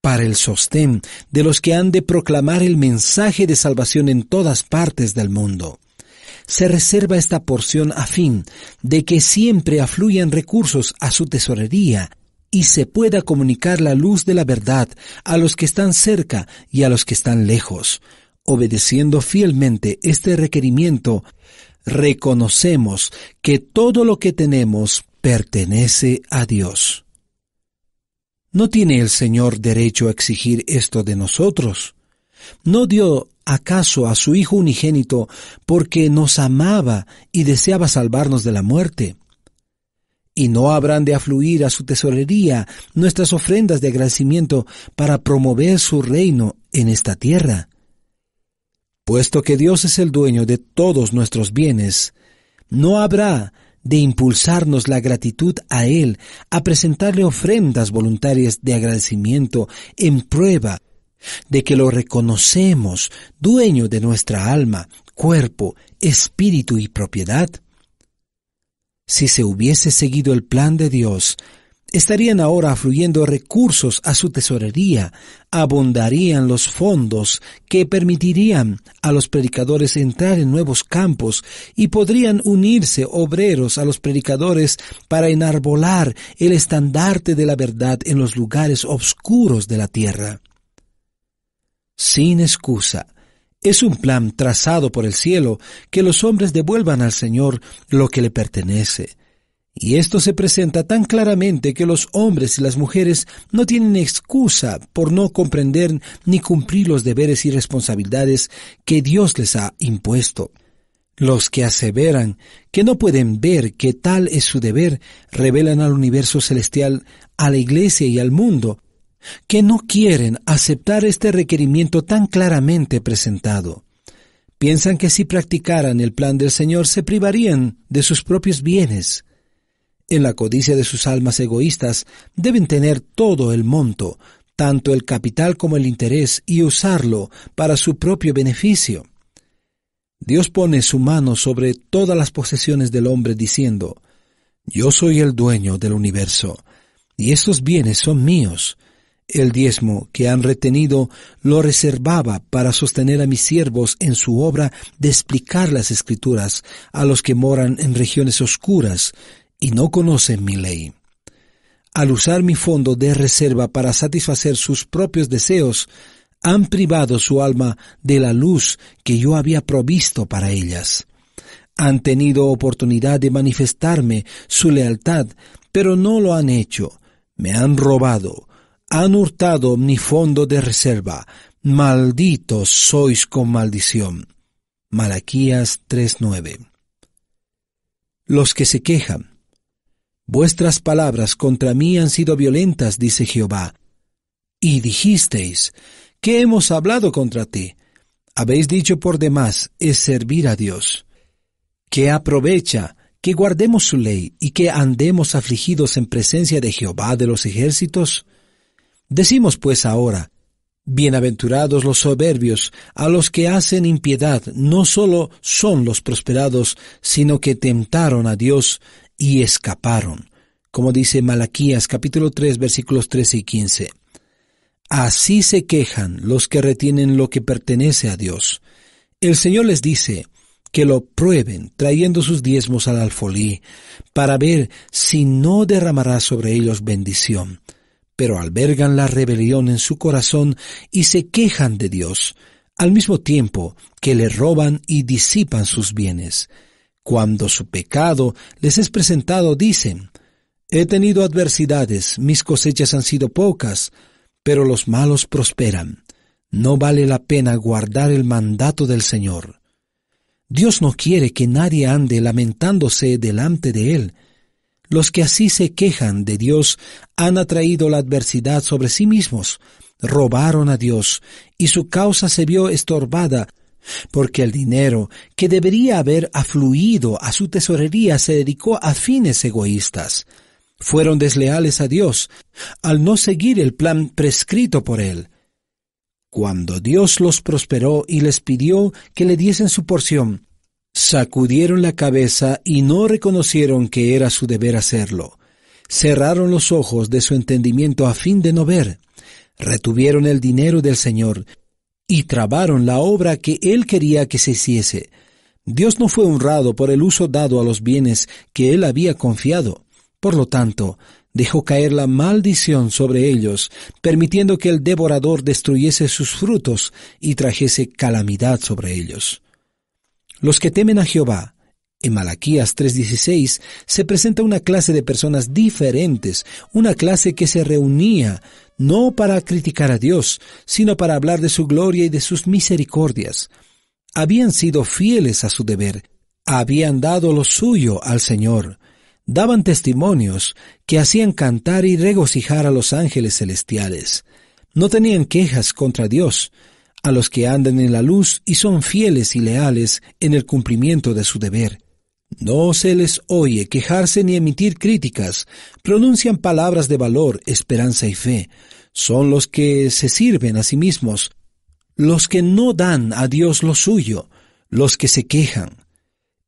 Speaker 1: para el sostén de los que han de proclamar el mensaje de salvación en todas partes del mundo. Se reserva esta porción a fin de que siempre afluyan recursos a su tesorería y se pueda comunicar la luz de la verdad a los que están cerca y a los que están lejos. Obedeciendo fielmente este requerimiento, reconocemos que todo lo que tenemos pertenece a Dios. ¿No tiene el Señor derecho a exigir esto de nosotros? ¿No dio acaso a su Hijo unigénito porque nos amaba y deseaba salvarnos de la muerte? Y no habrán de afluir a su tesorería nuestras ofrendas de agradecimiento para promover su reino en esta tierra. Puesto que Dios es el dueño de todos nuestros bienes, no habrá de impulsarnos la gratitud a Él, a presentarle ofrendas voluntarias de agradecimiento en prueba de que lo reconocemos dueño de nuestra alma, cuerpo, espíritu y propiedad. Si se hubiese seguido el plan de Dios, estarían ahora fluyendo recursos a su tesorería, abundarían los fondos que permitirían a los predicadores entrar en nuevos campos y podrían unirse obreros a los predicadores para enarbolar el estandarte de la verdad en los lugares oscuros de la tierra. Sin excusa, es un plan trazado por el cielo que los hombres devuelvan al Señor lo que le pertenece, y esto se presenta tan claramente que los hombres y las mujeres no tienen excusa por no comprender ni cumplir los deberes y responsabilidades que Dios les ha impuesto. Los que aseveran que no pueden ver que tal es su deber, revelan al universo celestial, a la Iglesia y al mundo, que no quieren aceptar este requerimiento tan claramente presentado. Piensan que si practicaran el plan del Señor se privarían de sus propios bienes, en la codicia de sus almas egoístas deben tener todo el monto, tanto el capital como el interés, y usarlo para su propio beneficio. Dios pone su mano sobre todas las posesiones del hombre diciendo, Yo soy el dueño del universo, y estos bienes son míos. El diezmo que han retenido lo reservaba para sostener a mis siervos en su obra de explicar las escrituras a los que moran en regiones oscuras, y no conocen mi ley. Al usar mi fondo de reserva para satisfacer sus propios deseos, han privado su alma de la luz que yo había provisto para ellas. Han tenido oportunidad de manifestarme su lealtad, pero no lo han hecho. Me han robado, han hurtado mi fondo de reserva. Malditos sois con maldición. Malaquías 3:9. Los que se quejan, Vuestras palabras contra mí han sido violentas, dice Jehová. Y dijisteis, ¿qué hemos hablado contra ti? Habéis dicho por demás, es servir a Dios. ¿Qué aprovecha que guardemos su ley y que andemos afligidos en presencia de Jehová de los ejércitos? Decimos pues ahora, Bienaventurados los soberbios, a los que hacen impiedad, no solo son los prosperados, sino que tentaron a Dios y escaparon, como dice Malaquías capítulo 3 versículos 13 y 15. Así se quejan los que retienen lo que pertenece a Dios. El Señor les dice que lo prueben trayendo sus diezmos al alfolí para ver si no derramará sobre ellos bendición. Pero albergan la rebelión en su corazón y se quejan de Dios, al mismo tiempo que le roban y disipan sus bienes. Cuando su pecado les es presentado, dicen, He tenido adversidades, mis cosechas han sido pocas, pero los malos prosperan. No vale la pena guardar el mandato del Señor. Dios no quiere que nadie ande lamentándose delante de Él. Los que así se quejan de Dios han atraído la adversidad sobre sí mismos, robaron a Dios, y su causa se vio estorbada porque el dinero que debería haber afluido a su tesorería se dedicó a fines egoístas. Fueron desleales a Dios al no seguir el plan prescrito por él. Cuando Dios los prosperó y les pidió que le diesen su porción, sacudieron la cabeza y no reconocieron que era su deber hacerlo. Cerraron los ojos de su entendimiento a fin de no ver. Retuvieron el dinero del Señor y trabaron la obra que él quería que se hiciese. Dios no fue honrado por el uso dado a los bienes que él había confiado. Por lo tanto, dejó caer la maldición sobre ellos, permitiendo que el devorador destruyese sus frutos y trajese calamidad sobre ellos. Los que temen a Jehová en Malaquías 3:16 se presenta una clase de personas diferentes, una clase que se reunía no para criticar a Dios, sino para hablar de su gloria y de sus misericordias. Habían sido fieles a su deber, habían dado lo suyo al Señor, daban testimonios que hacían cantar y regocijar a los ángeles celestiales. No tenían quejas contra Dios, a los que andan en la luz y son fieles y leales en el cumplimiento de su deber. No se les oye quejarse ni emitir críticas, pronuncian palabras de valor, esperanza y fe. Son los que se sirven a sí mismos, los que no dan a Dios lo suyo, los que se quejan.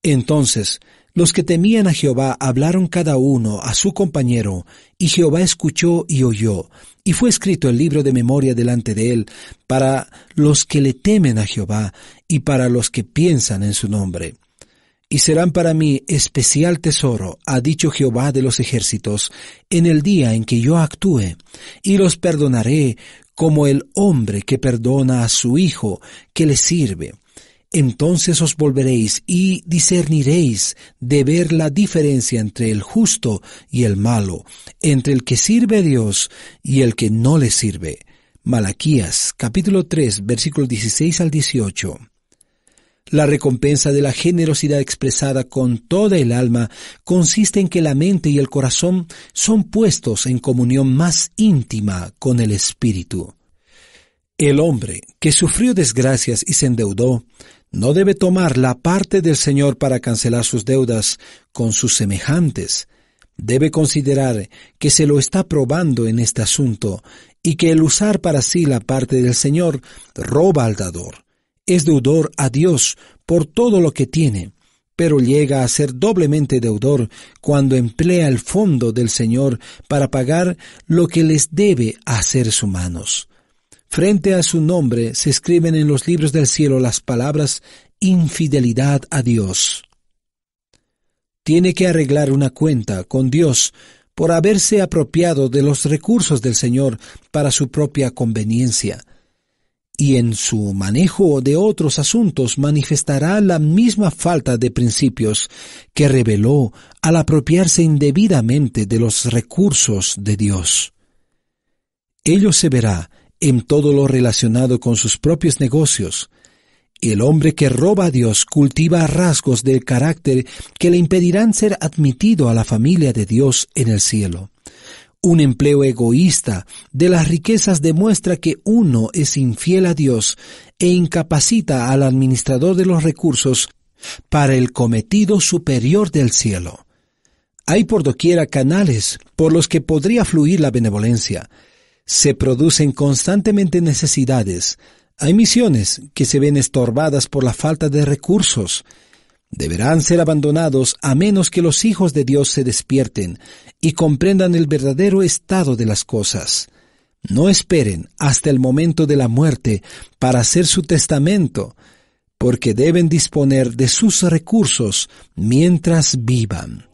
Speaker 1: Entonces, los que temían a Jehová hablaron cada uno a su compañero, y Jehová escuchó y oyó, y fue escrito el libro de memoria delante de él, para los que le temen a Jehová y para los que piensan en su nombre y serán para mí especial tesoro, ha dicho Jehová de los ejércitos, en el día en que yo actúe, y los perdonaré como el hombre que perdona a su hijo que le sirve. Entonces os volveréis y discerniréis de ver la diferencia entre el justo y el malo, entre el que sirve a Dios y el que no le sirve. Malaquías capítulo 3 versículos 16 al 18. La recompensa de la generosidad expresada con toda el alma consiste en que la mente y el corazón son puestos en comunión más íntima con el Espíritu. El hombre que sufrió desgracias y se endeudó no debe tomar la parte del Señor para cancelar sus deudas con sus semejantes. Debe considerar que se lo está probando en este asunto y que el usar para sí la parte del Señor roba al dador es deudor a Dios por todo lo que tiene, pero llega a ser doblemente deudor cuando emplea el fondo del Señor para pagar lo que les debe hacer sus manos. Frente a su nombre se escriben en los libros del cielo las palabras infidelidad a Dios. Tiene que arreglar una cuenta con Dios por haberse apropiado de los recursos del Señor para su propia conveniencia, y en su manejo de otros asuntos manifestará la misma falta de principios que reveló al apropiarse indebidamente de los recursos de Dios. Ello se verá en todo lo relacionado con sus propios negocios. El hombre que roba a Dios cultiva rasgos del carácter que le impedirán ser admitido a la familia de Dios en el cielo. Un empleo egoísta de las riquezas demuestra que uno es infiel a Dios e incapacita al administrador de los recursos para el cometido superior del cielo. Hay por doquiera canales por los que podría fluir la benevolencia. Se producen constantemente necesidades. Hay misiones que se ven estorbadas por la falta de recursos. Deberán ser abandonados a menos que los hijos de Dios se despierten y comprendan el verdadero estado de las cosas. No esperen hasta el momento de la muerte para hacer su testamento, porque deben disponer de sus recursos mientras vivan.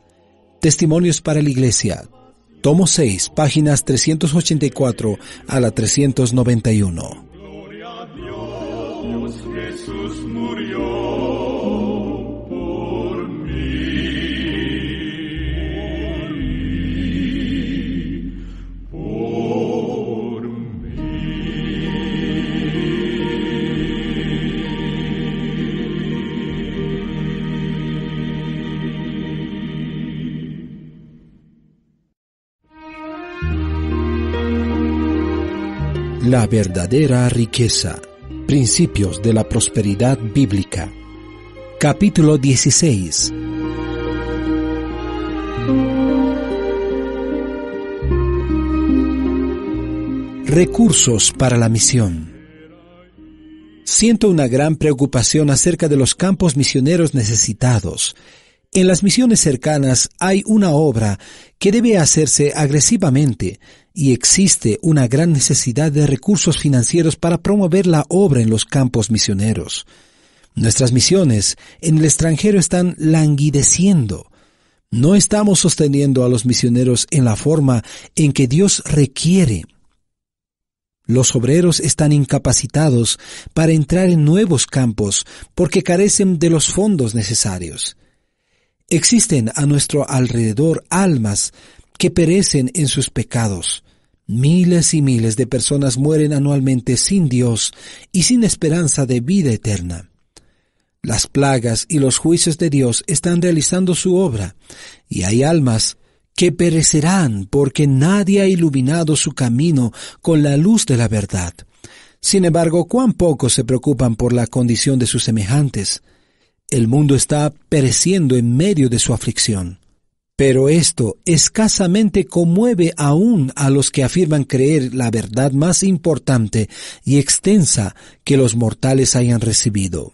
Speaker 1: Testimonios para la Iglesia. Tomo 6, páginas 384 a la 391. La verdadera riqueza. Principios de la prosperidad bíblica. Capítulo 16. Recursos para la misión. Siento una gran preocupación acerca de los campos misioneros necesitados en las misiones cercanas hay una obra que debe hacerse agresivamente y existe una gran necesidad de recursos financieros para promover la obra en los campos misioneros. Nuestras misiones en el extranjero están languideciendo. No estamos sosteniendo a los misioneros en la forma en que Dios requiere. Los obreros están incapacitados para entrar en nuevos campos porque carecen de los fondos necesarios. Existen a nuestro alrededor almas que perecen en sus pecados. Miles y miles de personas mueren anualmente sin Dios y sin esperanza de vida eterna. Las plagas y los juicios de Dios están realizando su obra, y hay almas que perecerán porque nadie ha iluminado su camino con la luz de la verdad. Sin embargo, cuán pocos se preocupan por la condición de sus semejantes. El mundo está pereciendo en medio de su aflicción. Pero esto escasamente conmueve aún a los que afirman creer la verdad más importante y extensa que los mortales hayan recibido.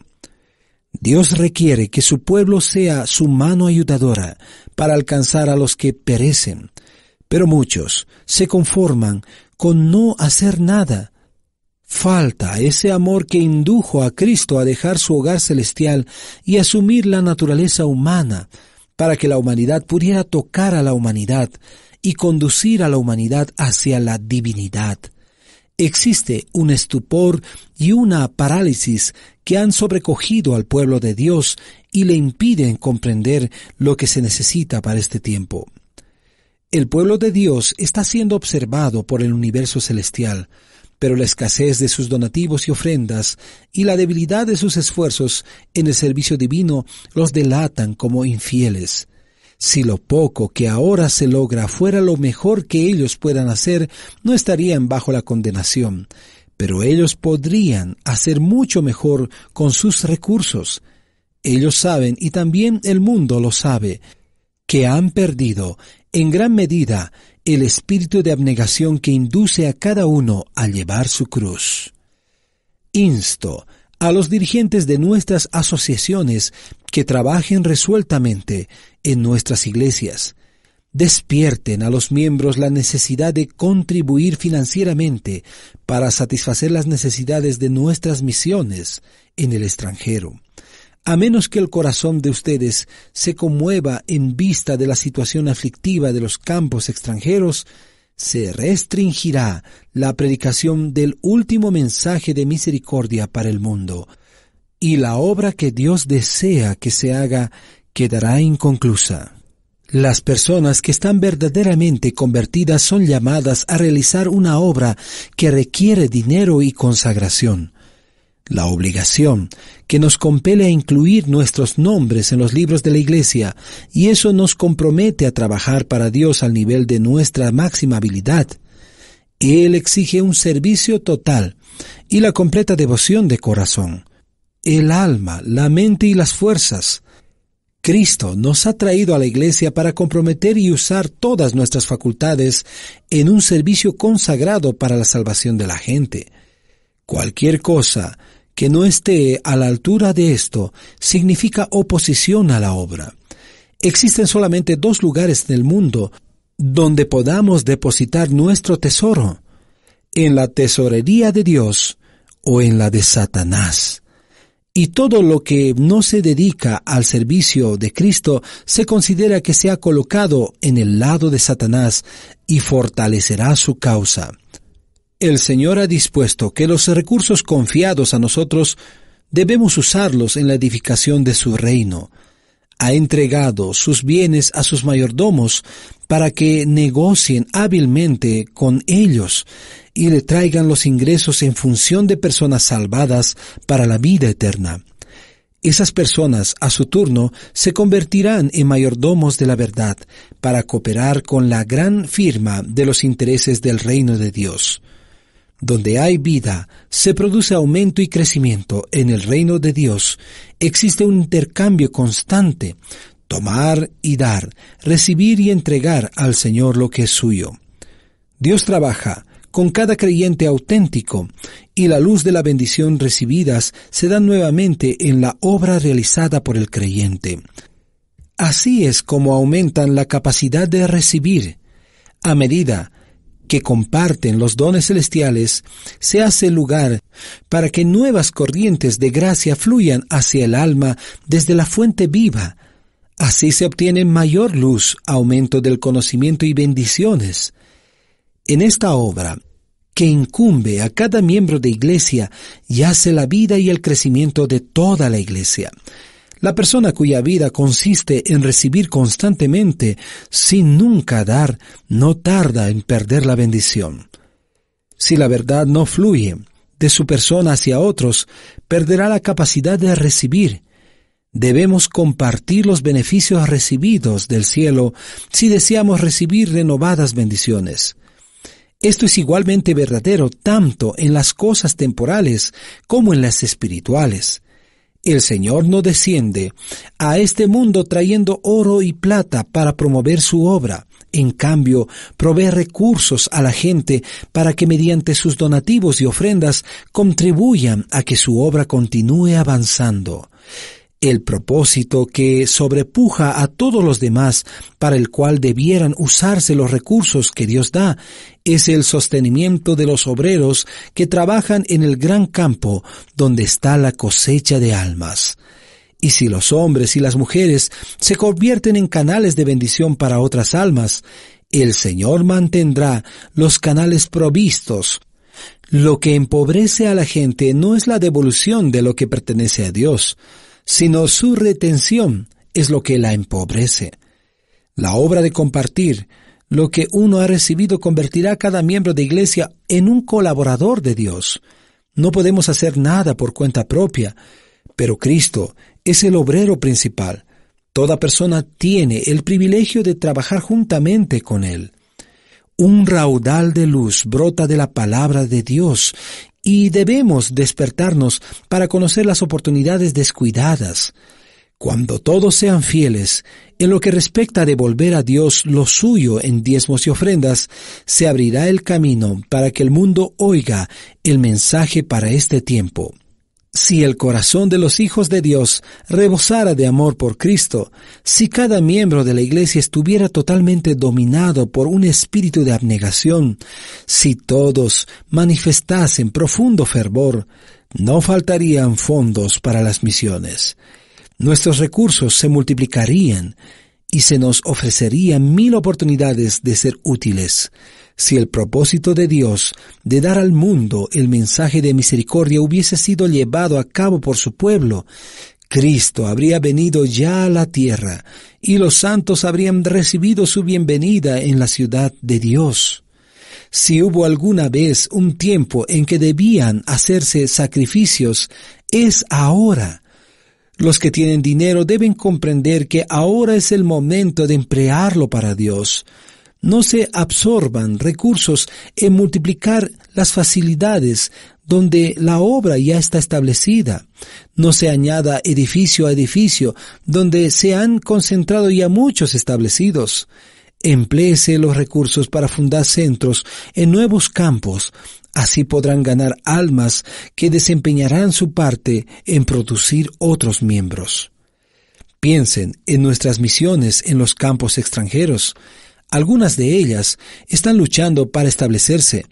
Speaker 1: Dios requiere que su pueblo sea su mano ayudadora para alcanzar a los que perecen, pero muchos se conforman con no hacer nada falta ese amor que indujo a Cristo a dejar su hogar celestial y asumir la naturaleza humana, para que la humanidad pudiera tocar a la humanidad y conducir a la humanidad hacia la divinidad. Existe un estupor y una parálisis que han sobrecogido al pueblo de Dios y le impiden comprender lo que se necesita para este tiempo. El pueblo de Dios está siendo observado por el universo celestial, pero la escasez de sus donativos y ofrendas y la debilidad de sus esfuerzos en el servicio divino los delatan como infieles. Si lo poco que ahora se logra fuera lo mejor que ellos puedan hacer, no estarían bajo la condenación, pero ellos podrían hacer mucho mejor con sus recursos. Ellos saben, y también el mundo lo sabe, que han perdido, en gran medida, el espíritu de abnegación que induce a cada uno a llevar su cruz. Insto a los dirigentes de nuestras asociaciones que trabajen resueltamente en nuestras iglesias. Despierten a los miembros la necesidad de contribuir financieramente para satisfacer las necesidades de nuestras misiones en el extranjero a menos que el corazón de ustedes se conmueva en vista de la situación aflictiva de los campos extranjeros, se restringirá la predicación del último mensaje de misericordia para el mundo, y la obra que Dios desea que se haga quedará inconclusa. Las personas que están verdaderamente convertidas son llamadas a realizar una obra que requiere dinero y consagración la obligación que nos compele a incluir nuestros nombres en los libros de la Iglesia, y eso nos compromete a trabajar para Dios al nivel de nuestra máxima habilidad. Él exige un servicio total y la completa devoción de corazón, el alma, la mente y las fuerzas. Cristo nos ha traído a la Iglesia para comprometer y usar todas nuestras facultades en un servicio consagrado para la salvación de la gente. Cualquier cosa que no esté a la altura de esto significa oposición a la obra. Existen solamente dos lugares en el mundo donde podamos depositar nuestro tesoro, en la tesorería de Dios o en la de Satanás. Y todo lo que no se dedica al servicio de Cristo se considera que se ha colocado en el lado de Satanás y fortalecerá su causa. El Señor ha dispuesto que los recursos confiados a nosotros debemos usarlos en la edificación de su reino. Ha entregado sus bienes a sus mayordomos para que negocien hábilmente con ellos y le traigan los ingresos en función de personas salvadas para la vida eterna. Esas personas, a su turno, se convertirán en mayordomos de la verdad para cooperar con la gran firma de los intereses del reino de Dios. Donde hay vida, se produce aumento y crecimiento. En el reino de Dios existe un intercambio constante, tomar y dar, recibir y entregar al Señor lo que es suyo. Dios trabaja con cada creyente auténtico y la luz de la bendición recibidas se da nuevamente en la obra realizada por el creyente. Así es como aumentan la capacidad de recibir. A medida que comparten los dones celestiales se hace lugar para que nuevas corrientes de gracia fluyan hacia el alma desde la fuente viva. Así se obtiene mayor luz, aumento del conocimiento y bendiciones. En esta obra, que incumbe a cada miembro de iglesia, yace la vida y el crecimiento de toda la iglesia. La persona cuya vida consiste en recibir constantemente sin nunca dar, no tarda en perder la bendición. Si la verdad no fluye de su persona hacia otros, perderá la capacidad de recibir. Debemos compartir los beneficios recibidos del cielo si deseamos recibir renovadas bendiciones. Esto es igualmente verdadero tanto en las cosas temporales como en las espirituales. El Señor no desciende a este mundo trayendo oro y plata para promover su obra. En cambio, provee recursos a la gente para que mediante sus donativos y ofrendas contribuyan a que su obra continúe avanzando el propósito que sobrepuja a todos los demás, para el cual debieran usarse los recursos que Dios da, es el sostenimiento de los obreros que trabajan en el gran campo donde está la cosecha de almas. Y si los hombres y las mujeres se convierten en canales de bendición para otras almas, el Señor mantendrá los canales provistos lo que empobrece a la gente no es la devolución de lo que pertenece a Dios, sino su retención es lo que la empobrece. La obra de compartir lo que uno ha recibido convertirá a cada miembro de iglesia en un colaborador de Dios. No podemos hacer nada por cuenta propia, pero Cristo es el obrero principal. Toda persona tiene el privilegio de trabajar juntamente con Él. Un raudal de luz brota de la palabra de Dios y debemos despertarnos para conocer las oportunidades descuidadas. Cuando todos sean fieles, en lo que respecta a devolver a Dios lo suyo en diezmos y ofrendas, se abrirá el camino para que el mundo oiga el mensaje para este tiempo. Si el corazón de los hijos de Dios rebosara de amor por Cristo, si cada miembro de la iglesia estuviera totalmente dominado por un espíritu de abnegación, si todos manifestasen profundo fervor, no faltarían fondos para las misiones. Nuestros recursos se multiplicarían y se nos ofrecerían mil oportunidades de ser útiles. Si el propósito de Dios de dar al mundo el mensaje de misericordia hubiese sido llevado a cabo por su pueblo, Cristo habría venido ya a la tierra y los santos habrían recibido su bienvenida en la ciudad de Dios. Si hubo alguna vez un tiempo en que debían hacerse sacrificios, es ahora. Los que tienen dinero deben comprender que ahora es el momento de emplearlo para Dios no se absorban recursos en multiplicar las facilidades donde la obra ya está establecida. No se añada edificio a edificio donde se han concentrado ya muchos establecidos. Empléese los recursos para fundar centros en nuevos campos. Así podrán ganar almas que desempeñarán su parte en producir otros miembros. Piensen en nuestras misiones en los campos extranjeros. Algunas de ellas están luchando para establecerse.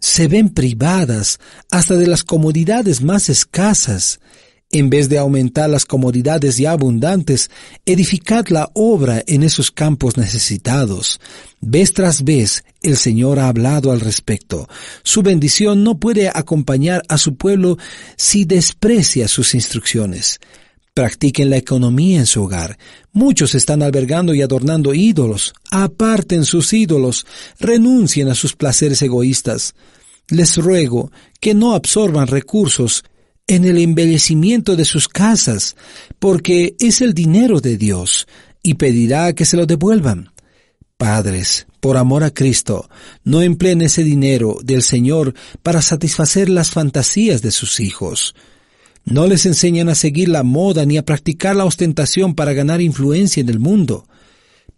Speaker 1: Se ven privadas hasta de las comodidades más escasas. En vez de aumentar las comodidades ya abundantes, edificad la obra en esos campos necesitados. Vez tras vez el Señor ha hablado al respecto. Su bendición no puede acompañar a su pueblo si desprecia sus instrucciones. Practiquen la economía en su hogar. Muchos están albergando y adornando ídolos. Aparten sus ídolos. Renuncien a sus placeres egoístas. Les ruego que no absorban recursos en el embellecimiento de sus casas, porque es el dinero de Dios y pedirá que se lo devuelvan. Padres, por amor a Cristo, no empleen ese dinero del Señor para satisfacer las fantasías de sus hijos. No les enseñan a seguir la moda ni a practicar la ostentación para ganar influencia en el mundo.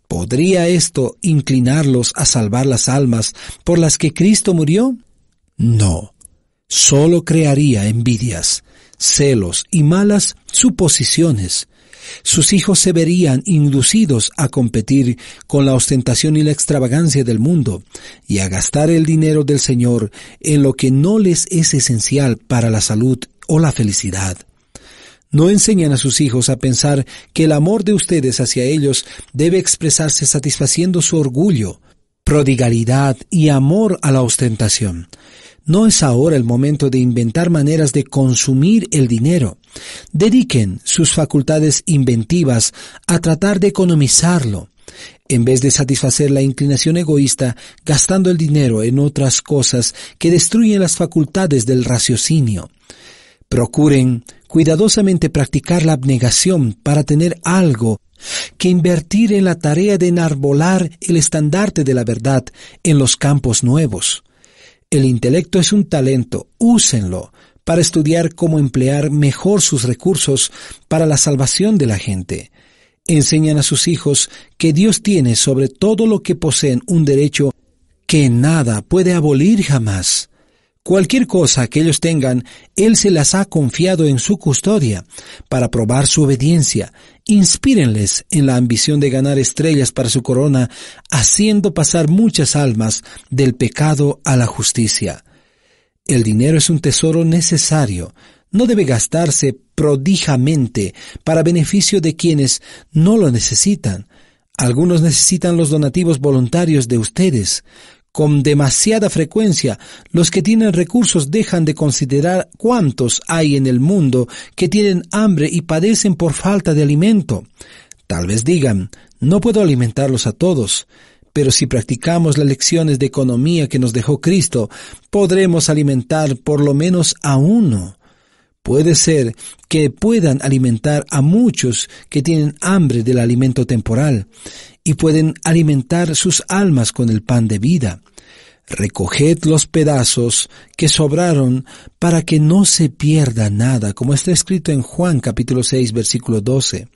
Speaker 1: ¿Podría esto inclinarlos a salvar las almas por las que Cristo murió? No, solo crearía envidias, celos y malas suposiciones. Sus hijos se verían inducidos a competir con la ostentación y la extravagancia del mundo y a gastar el dinero del Señor en lo que no les es esencial para la salud o la felicidad. No enseñan a sus hijos a pensar que el amor de ustedes hacia ellos debe expresarse satisfaciendo su orgullo, prodigalidad y amor a la ostentación. No es ahora el momento de inventar maneras de consumir el dinero. Dediquen sus facultades inventivas a tratar de economizarlo, en vez de satisfacer la inclinación egoísta gastando el dinero en otras cosas que destruyen las facultades del raciocinio. Procuren cuidadosamente practicar la abnegación para tener algo que invertir en la tarea de enarbolar el estandarte de la verdad en los campos nuevos. El intelecto es un talento, úsenlo para estudiar cómo emplear mejor sus recursos para la salvación de la gente. Enseñan a sus hijos que Dios tiene sobre todo lo que poseen un derecho que nada puede abolir jamás. Cualquier cosa que ellos tengan, Él se las ha confiado en su custodia para probar su obediencia. Inspírenles en la ambición de ganar estrellas para su corona, haciendo pasar muchas almas del pecado a la justicia. El dinero es un tesoro necesario, no debe gastarse prodigamente para beneficio de quienes no lo necesitan. Algunos necesitan los donativos voluntarios de ustedes con demasiada frecuencia, los que tienen recursos dejan de considerar cuántos hay en el mundo que tienen hambre y padecen por falta de alimento. Tal vez digan, no puedo alimentarlos a todos, pero si practicamos las lecciones de economía que nos dejó Cristo, podremos alimentar por lo menos a uno. Puede ser que puedan alimentar a muchos que tienen hambre del alimento temporal y pueden alimentar sus almas con el pan de vida. Recoged los pedazos que sobraron para que no se pierda nada, como está escrito en Juan capítulo 6 versículo 12.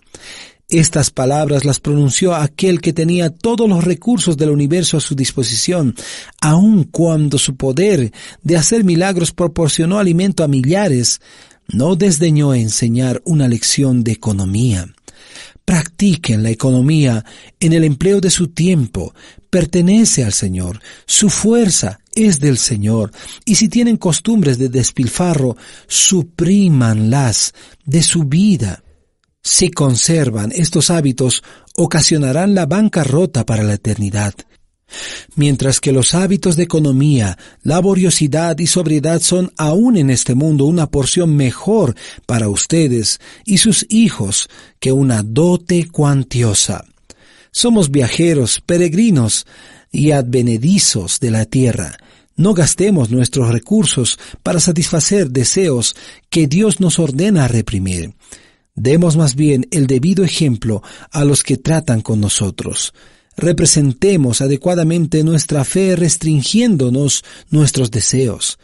Speaker 1: Estas palabras las pronunció aquel que tenía todos los recursos del universo a su disposición, aun cuando su poder de hacer milagros proporcionó alimento a millares, no desdeñó enseñar una lección de economía practiquen la economía en el empleo de su tiempo, pertenece al Señor, su fuerza es del Señor, y si tienen costumbres de despilfarro, suprímanlas de su vida. Si conservan estos hábitos, ocasionarán la bancarrota para la eternidad. Mientras que los hábitos de economía, laboriosidad y sobriedad son aún en este mundo una porción mejor para ustedes y sus hijos que una dote cuantiosa. Somos viajeros, peregrinos y advenedizos de la tierra. No gastemos nuestros recursos para satisfacer deseos que Dios nos ordena reprimir. Demos más bien el debido ejemplo a los que tratan con nosotros representemos adecuadamente nuestra fe restringiéndonos nuestros deseos.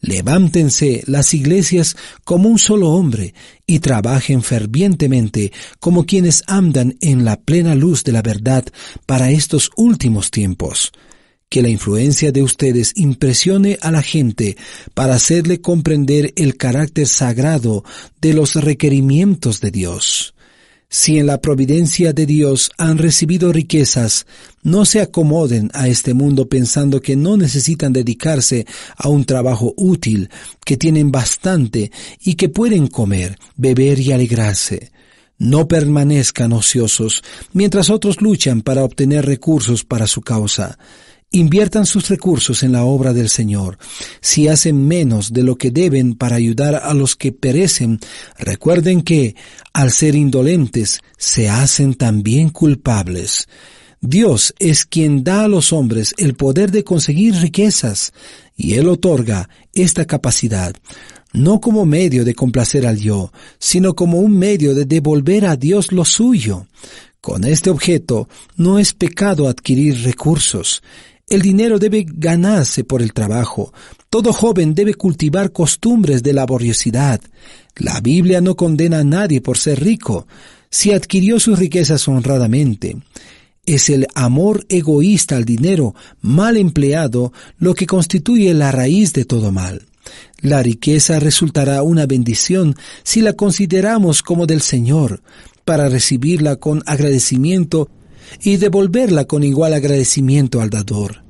Speaker 1: Levántense las iglesias como un solo hombre y trabajen fervientemente como quienes andan en la plena luz de la verdad para estos últimos tiempos. Que la influencia de ustedes impresione a la gente para hacerle comprender el carácter sagrado de los requerimientos de Dios. Si en la providencia de Dios han recibido riquezas, no se acomoden a este mundo pensando que no necesitan dedicarse a un trabajo útil, que tienen bastante y que pueden comer, beber y alegrarse. No permanezcan ociosos mientras otros luchan para obtener recursos para su causa. Inviertan sus recursos en la obra del Señor. Si hacen menos de lo que deben para ayudar a los que perecen, recuerden que, al ser indolentes, se hacen también culpables. Dios es quien da a los hombres el poder de conseguir riquezas, y Él otorga esta capacidad, no como medio de complacer al yo, sino como un medio de devolver a Dios lo suyo. Con este objeto no es pecado adquirir recursos. El dinero debe ganarse por el trabajo. Todo joven debe cultivar costumbres de laboriosidad. La Biblia no condena a nadie por ser rico, si adquirió sus riquezas honradamente. Es el amor egoísta al dinero, mal empleado, lo que constituye la raíz de todo mal. La riqueza resultará una bendición si la consideramos como del Señor, para recibirla con agradecimiento y devolverla con igual agradecimiento al dador.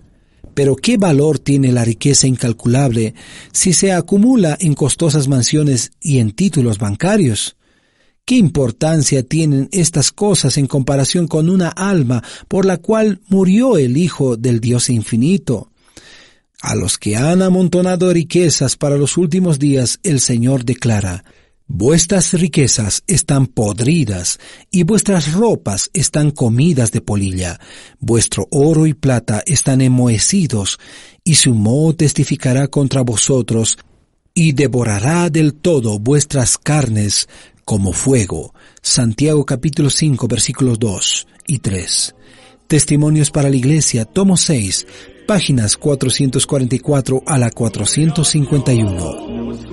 Speaker 1: Pero ¿qué valor tiene la riqueza incalculable si se acumula en costosas mansiones y en títulos bancarios? ¿Qué importancia tienen estas cosas en comparación con una alma por la cual murió el Hijo del Dios infinito? A los que han amontonado riquezas para los últimos días, el Señor declara, Vuestras riquezas están podridas, y vuestras ropas están comidas de polilla. Vuestro oro y plata están enmohecidos, y su moho testificará contra vosotros, y devorará del todo vuestras carnes como fuego. Santiago capítulo 5 versículos 2 y 3. Testimonios para la Iglesia, tomo 6, páginas 444 a la 451.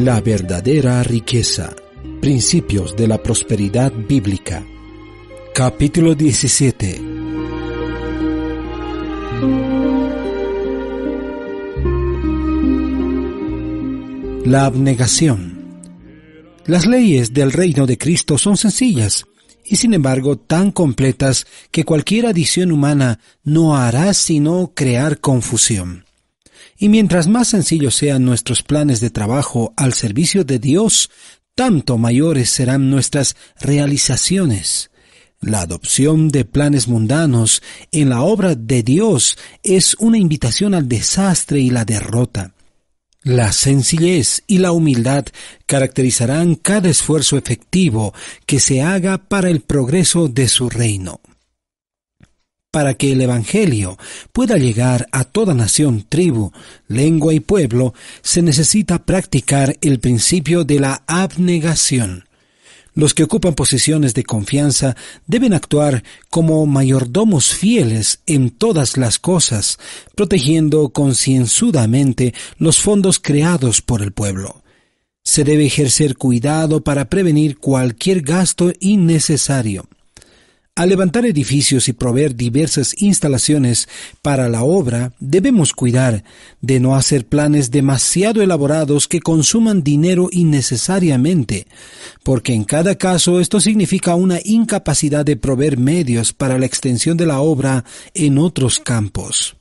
Speaker 1: La verdadera riqueza. Principios de la prosperidad bíblica. Capítulo 17. La abnegación. Las leyes del reino de Cristo son sencillas y sin embargo tan completas que cualquier adición humana no hará sino crear confusión. Y mientras más sencillos sean nuestros planes de trabajo al servicio de Dios, tanto mayores serán nuestras realizaciones. La adopción de planes mundanos en la obra de Dios es una invitación al desastre y la derrota. La sencillez y la humildad caracterizarán cada esfuerzo efectivo que se haga para el progreso de su reino para que el Evangelio pueda llegar a toda nación, tribu, lengua y pueblo, se necesita practicar el principio de la abnegación. Los que ocupan posiciones de confianza deben actuar como mayordomos fieles en todas las cosas, protegiendo concienzudamente los fondos creados por el pueblo. Se debe ejercer cuidado para prevenir cualquier gasto innecesario. Al levantar edificios y proveer diversas instalaciones para la obra, debemos cuidar de no hacer planes demasiado elaborados que consuman dinero innecesariamente, porque en cada caso esto significa una incapacidad de proveer medios para la extensión de la obra en otros campos,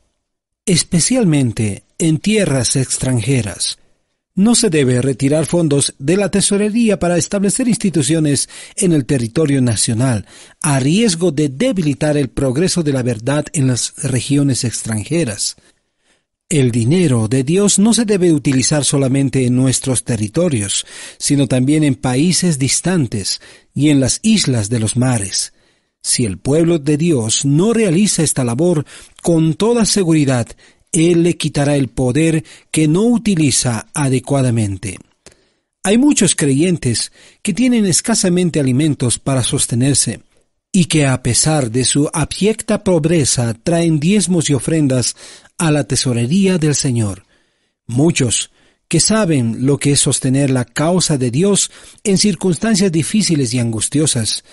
Speaker 1: especialmente en tierras extranjeras. No se debe retirar fondos de la tesorería para establecer instituciones en el territorio nacional, a riesgo de debilitar el progreso de la verdad en las regiones extranjeras. El dinero de Dios no se debe utilizar solamente en nuestros territorios, sino también en países distantes y en las islas de los mares. Si el pueblo de Dios no realiza esta labor, con toda seguridad él le quitará el poder que no utiliza adecuadamente. Hay muchos creyentes que tienen escasamente alimentos para sostenerse y que a pesar de su abyecta pobreza traen diezmos y ofrendas a la tesorería del Señor. Muchos que saben lo que es sostener la causa de Dios en circunstancias difíciles y angustiosas,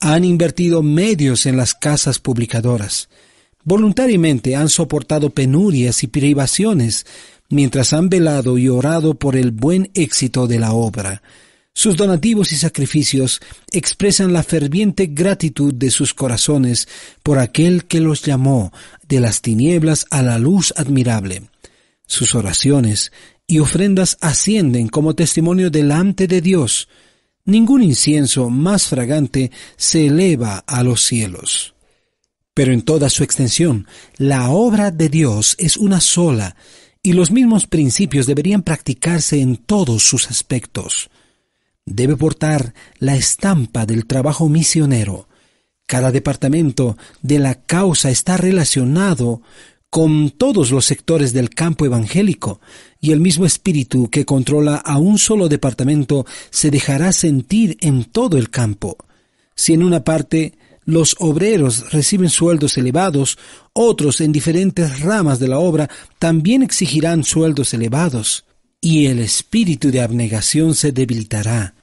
Speaker 1: han invertido medios en las casas publicadoras, voluntariamente han soportado penurias y privaciones mientras han velado y orado por el buen éxito de la obra. Sus donativos y sacrificios expresan la ferviente gratitud de sus corazones por aquel que los llamó de las tinieblas a la luz admirable. Sus oraciones y ofrendas ascienden como testimonio delante de Dios. Ningún incienso más fragante se eleva a los cielos pero en toda su extensión. La obra de Dios es una sola, y los mismos principios deberían practicarse en todos sus aspectos. Debe portar la estampa del trabajo misionero. Cada departamento de la causa está relacionado con todos los sectores del campo evangélico, y el mismo espíritu que controla a un solo departamento se dejará sentir en todo el campo. Si en una parte los obreros reciben sueldos elevados, otros en diferentes ramas de la obra también exigirán sueldos elevados, y el espíritu de abnegación se debilitará.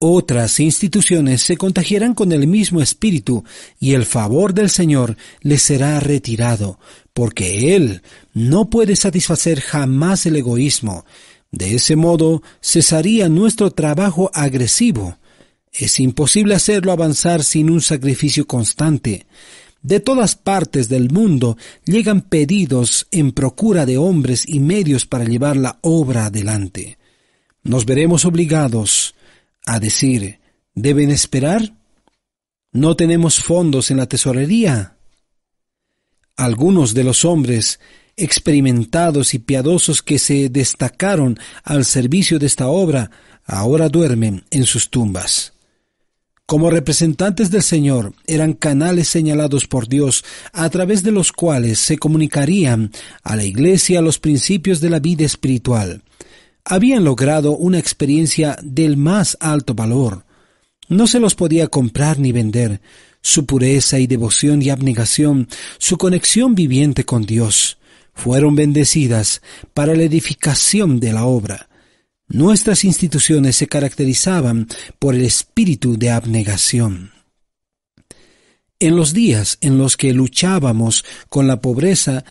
Speaker 1: Otras instituciones se contagiarán con el mismo espíritu, y el favor del Señor les será retirado, porque Él no puede satisfacer jamás el egoísmo. De ese modo cesaría nuestro trabajo agresivo, es imposible hacerlo avanzar sin un sacrificio constante. De todas partes del mundo llegan pedidos en procura de hombres y medios para llevar la obra adelante. Nos veremos obligados a decir, ¿deben esperar? ¿No tenemos fondos en la tesorería? Algunos de los hombres experimentados y piadosos que se destacaron al servicio de esta obra ahora duermen en sus tumbas. Como representantes del Señor eran canales señalados por Dios a través de los cuales se comunicarían a la Iglesia los principios de la vida espiritual. Habían logrado una experiencia del más alto valor. No se los podía comprar ni vender. Su pureza y devoción y abnegación, su conexión viviente con Dios, fueron bendecidas para la edificación de la obra. Nuestras instituciones se caracterizaban por el espíritu de abnegación. En los días en los que luchábamos con la pobreza,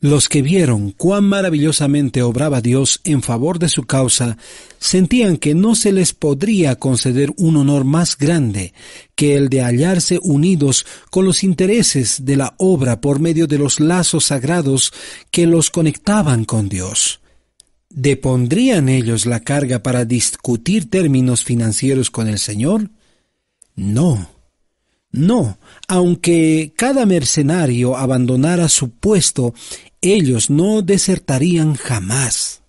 Speaker 1: los que vieron cuán maravillosamente obraba Dios en favor de su causa, sentían que no se les podría conceder un honor más grande que el de hallarse unidos con los intereses de la obra por medio de los lazos sagrados que los conectaban con Dios. ¿Depondrían ellos la carga para discutir términos financieros con el Señor? No. No, aunque cada mercenario abandonara su puesto, ellos no desertarían jamás.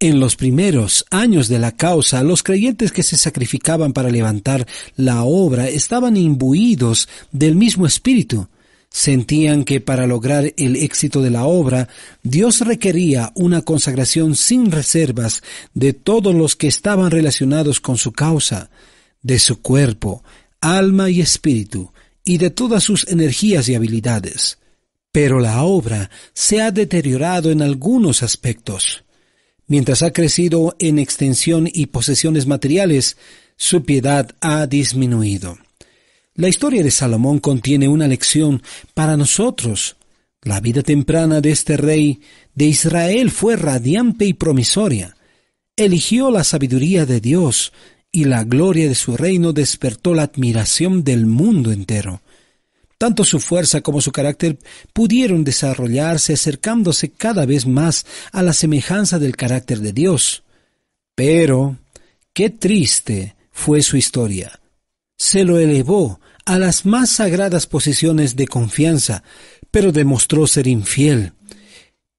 Speaker 1: En los primeros años de la causa, los creyentes que se sacrificaban para levantar la obra estaban imbuidos del mismo espíritu, Sentían que para lograr el éxito de la obra, Dios requería una consagración sin reservas de todos los que estaban relacionados con su causa, de su cuerpo, alma y espíritu, y de todas sus energías y habilidades. Pero la obra se ha deteriorado en algunos aspectos. Mientras ha crecido en extensión y posesiones materiales, su piedad ha disminuido. La historia de Salomón contiene una lección para nosotros. La vida temprana de este rey de Israel fue radiante y promisoria. Eligió la sabiduría de Dios y la gloria de su reino despertó la admiración del mundo entero. Tanto su fuerza como su carácter pudieron desarrollarse acercándose cada vez más a la semejanza del carácter de Dios. Pero, qué triste fue su historia se lo elevó a las más sagradas posiciones de confianza, pero demostró ser infiel.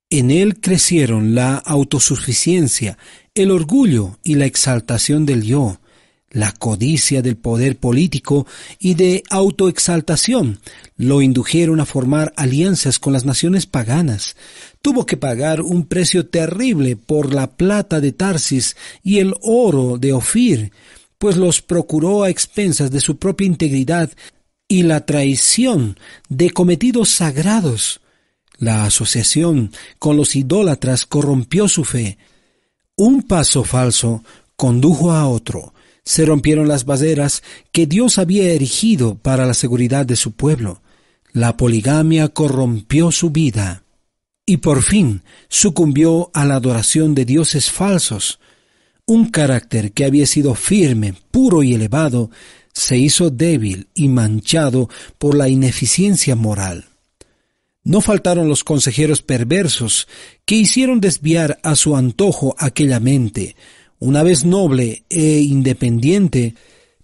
Speaker 1: En él crecieron la autosuficiencia, el orgullo y la exaltación del yo, la codicia del poder político y de autoexaltación lo indujeron a formar alianzas con las naciones paganas. Tuvo que pagar un precio terrible por la plata de Tarsis y el oro de Ofir, pues los procuró a expensas de su propia integridad y la traición de cometidos sagrados. La asociación con los idólatras corrompió su fe. Un paso falso condujo a otro. Se rompieron las barreras que Dios había erigido para la seguridad de su pueblo. La poligamia corrompió su vida. Y por fin sucumbió a la adoración de dioses falsos, un carácter que había sido firme, puro y elevado, se hizo débil y manchado por la ineficiencia moral. No faltaron los consejeros perversos que hicieron desviar a su antojo aquella mente, una vez noble e independiente,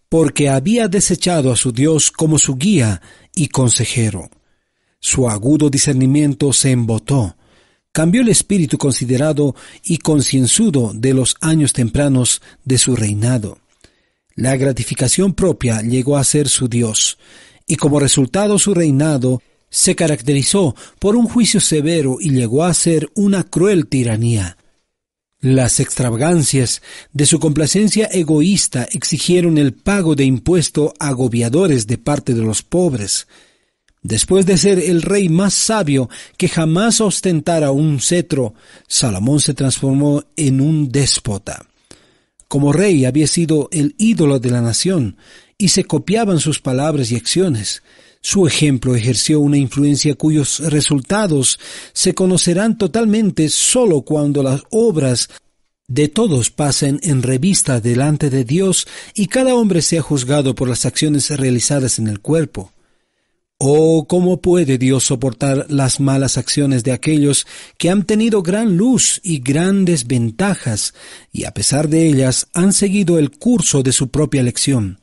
Speaker 1: porque había desechado a su Dios como su guía y consejero. Su agudo discernimiento se embotó, cambió el espíritu considerado y concienzudo de los años tempranos de su reinado. La gratificación propia llegó a ser su Dios, y como resultado su reinado se caracterizó por un juicio severo y llegó a ser una cruel tiranía. Las extravagancias de su complacencia egoísta exigieron el pago de impuestos agobiadores de parte de los pobres, Después de ser el rey más sabio que jamás ostentara un cetro, Salomón se transformó en un déspota. Como rey había sido el ídolo de la nación, y se copiaban sus palabras y acciones. Su ejemplo ejerció una influencia cuyos resultados se conocerán totalmente sólo cuando las obras de todos pasen en revista delante de Dios y cada hombre sea juzgado por las acciones realizadas en el cuerpo. Oh, ¿cómo puede Dios soportar las malas acciones de aquellos que han tenido gran luz y grandes ventajas, y a pesar de ellas han seguido el curso de su propia elección?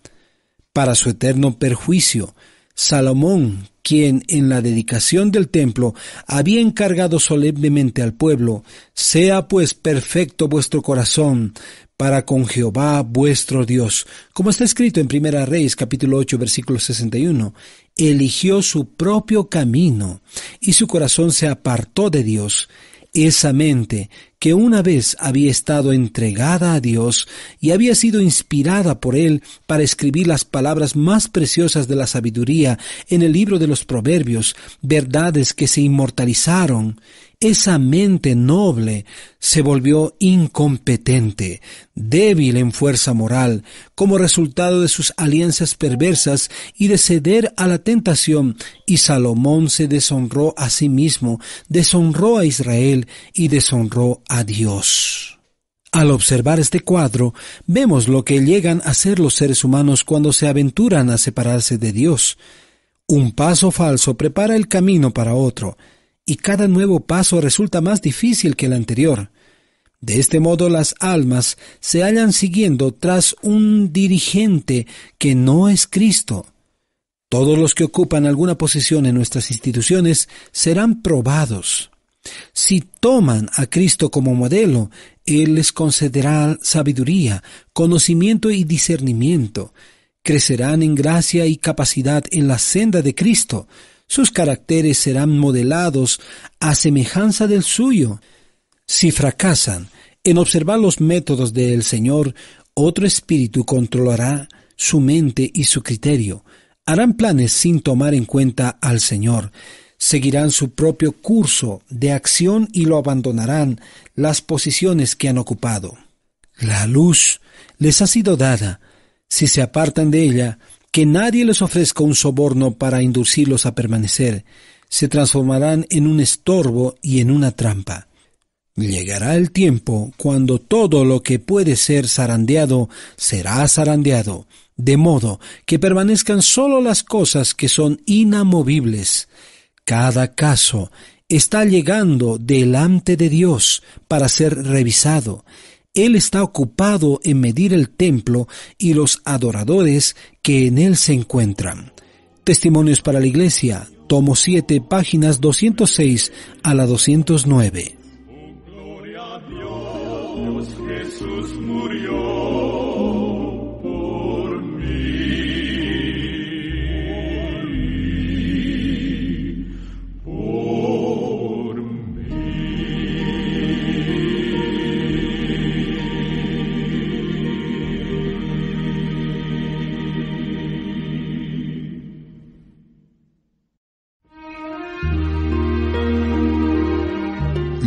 Speaker 1: Para su eterno perjuicio, Salomón, quien en la dedicación del templo había encargado solemnemente al pueblo, sea pues perfecto vuestro corazón, para con Jehová vuestro Dios. Como está escrito en Primera Reyes capítulo 8 versículo 61, eligió su propio camino y su corazón se apartó de Dios. Esa mente que una vez había estado entregada a Dios y había sido inspirada por Él para escribir las palabras más preciosas de la sabiduría en el libro de los Proverbios, verdades que se inmortalizaron esa mente noble se volvió incompetente, débil en fuerza moral, como resultado de sus alianzas perversas y de ceder a la tentación, y Salomón se deshonró a sí mismo, deshonró a Israel y deshonró a Dios. Al observar este cuadro, vemos lo que llegan a ser los seres humanos cuando se aventuran a separarse de Dios. Un paso falso prepara el camino para otro, y cada nuevo paso resulta más difícil que el anterior. De este modo las almas se hallan siguiendo tras un dirigente que no es Cristo. Todos los que ocupan alguna posición en nuestras instituciones serán probados. Si toman a Cristo como modelo, Él les concederá sabiduría, conocimiento y discernimiento. Crecerán en gracia y capacidad en la senda de Cristo sus caracteres serán modelados a semejanza del suyo. Si fracasan en observar los métodos del Señor, otro espíritu controlará su mente y su criterio. Harán planes sin tomar en cuenta al Señor. Seguirán su propio curso de acción y lo abandonarán las posiciones que han ocupado. La luz les ha sido dada. Si se apartan de ella, que nadie les ofrezca un soborno para inducirlos a permanecer, se transformarán en un estorbo y en una trampa. Llegará el tiempo cuando todo lo que puede ser zarandeado será zarandeado, de modo que permanezcan solo las cosas que son inamovibles. Cada caso está llegando delante de Dios para ser revisado él está ocupado en medir el templo y los adoradores que en él se encuentran. Testimonios para la Iglesia, tomo 7, páginas 206 a la 209.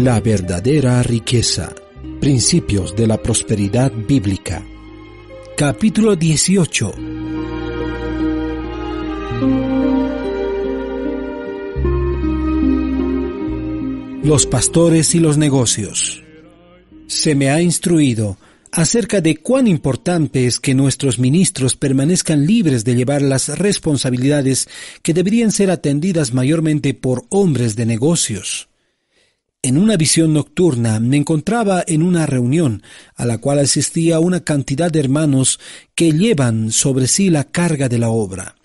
Speaker 1: La verdadera riqueza. Principios de la prosperidad bíblica. Capítulo 18. Los pastores y los negocios. Se me ha instruido acerca de cuán importante es que nuestros ministros permanezcan libres de llevar las responsabilidades que deberían ser atendidas mayormente por hombres de negocios. En una visión nocturna me encontraba en una reunión a la cual asistía una cantidad de hermanos que llevan sobre sí la carga de la obra.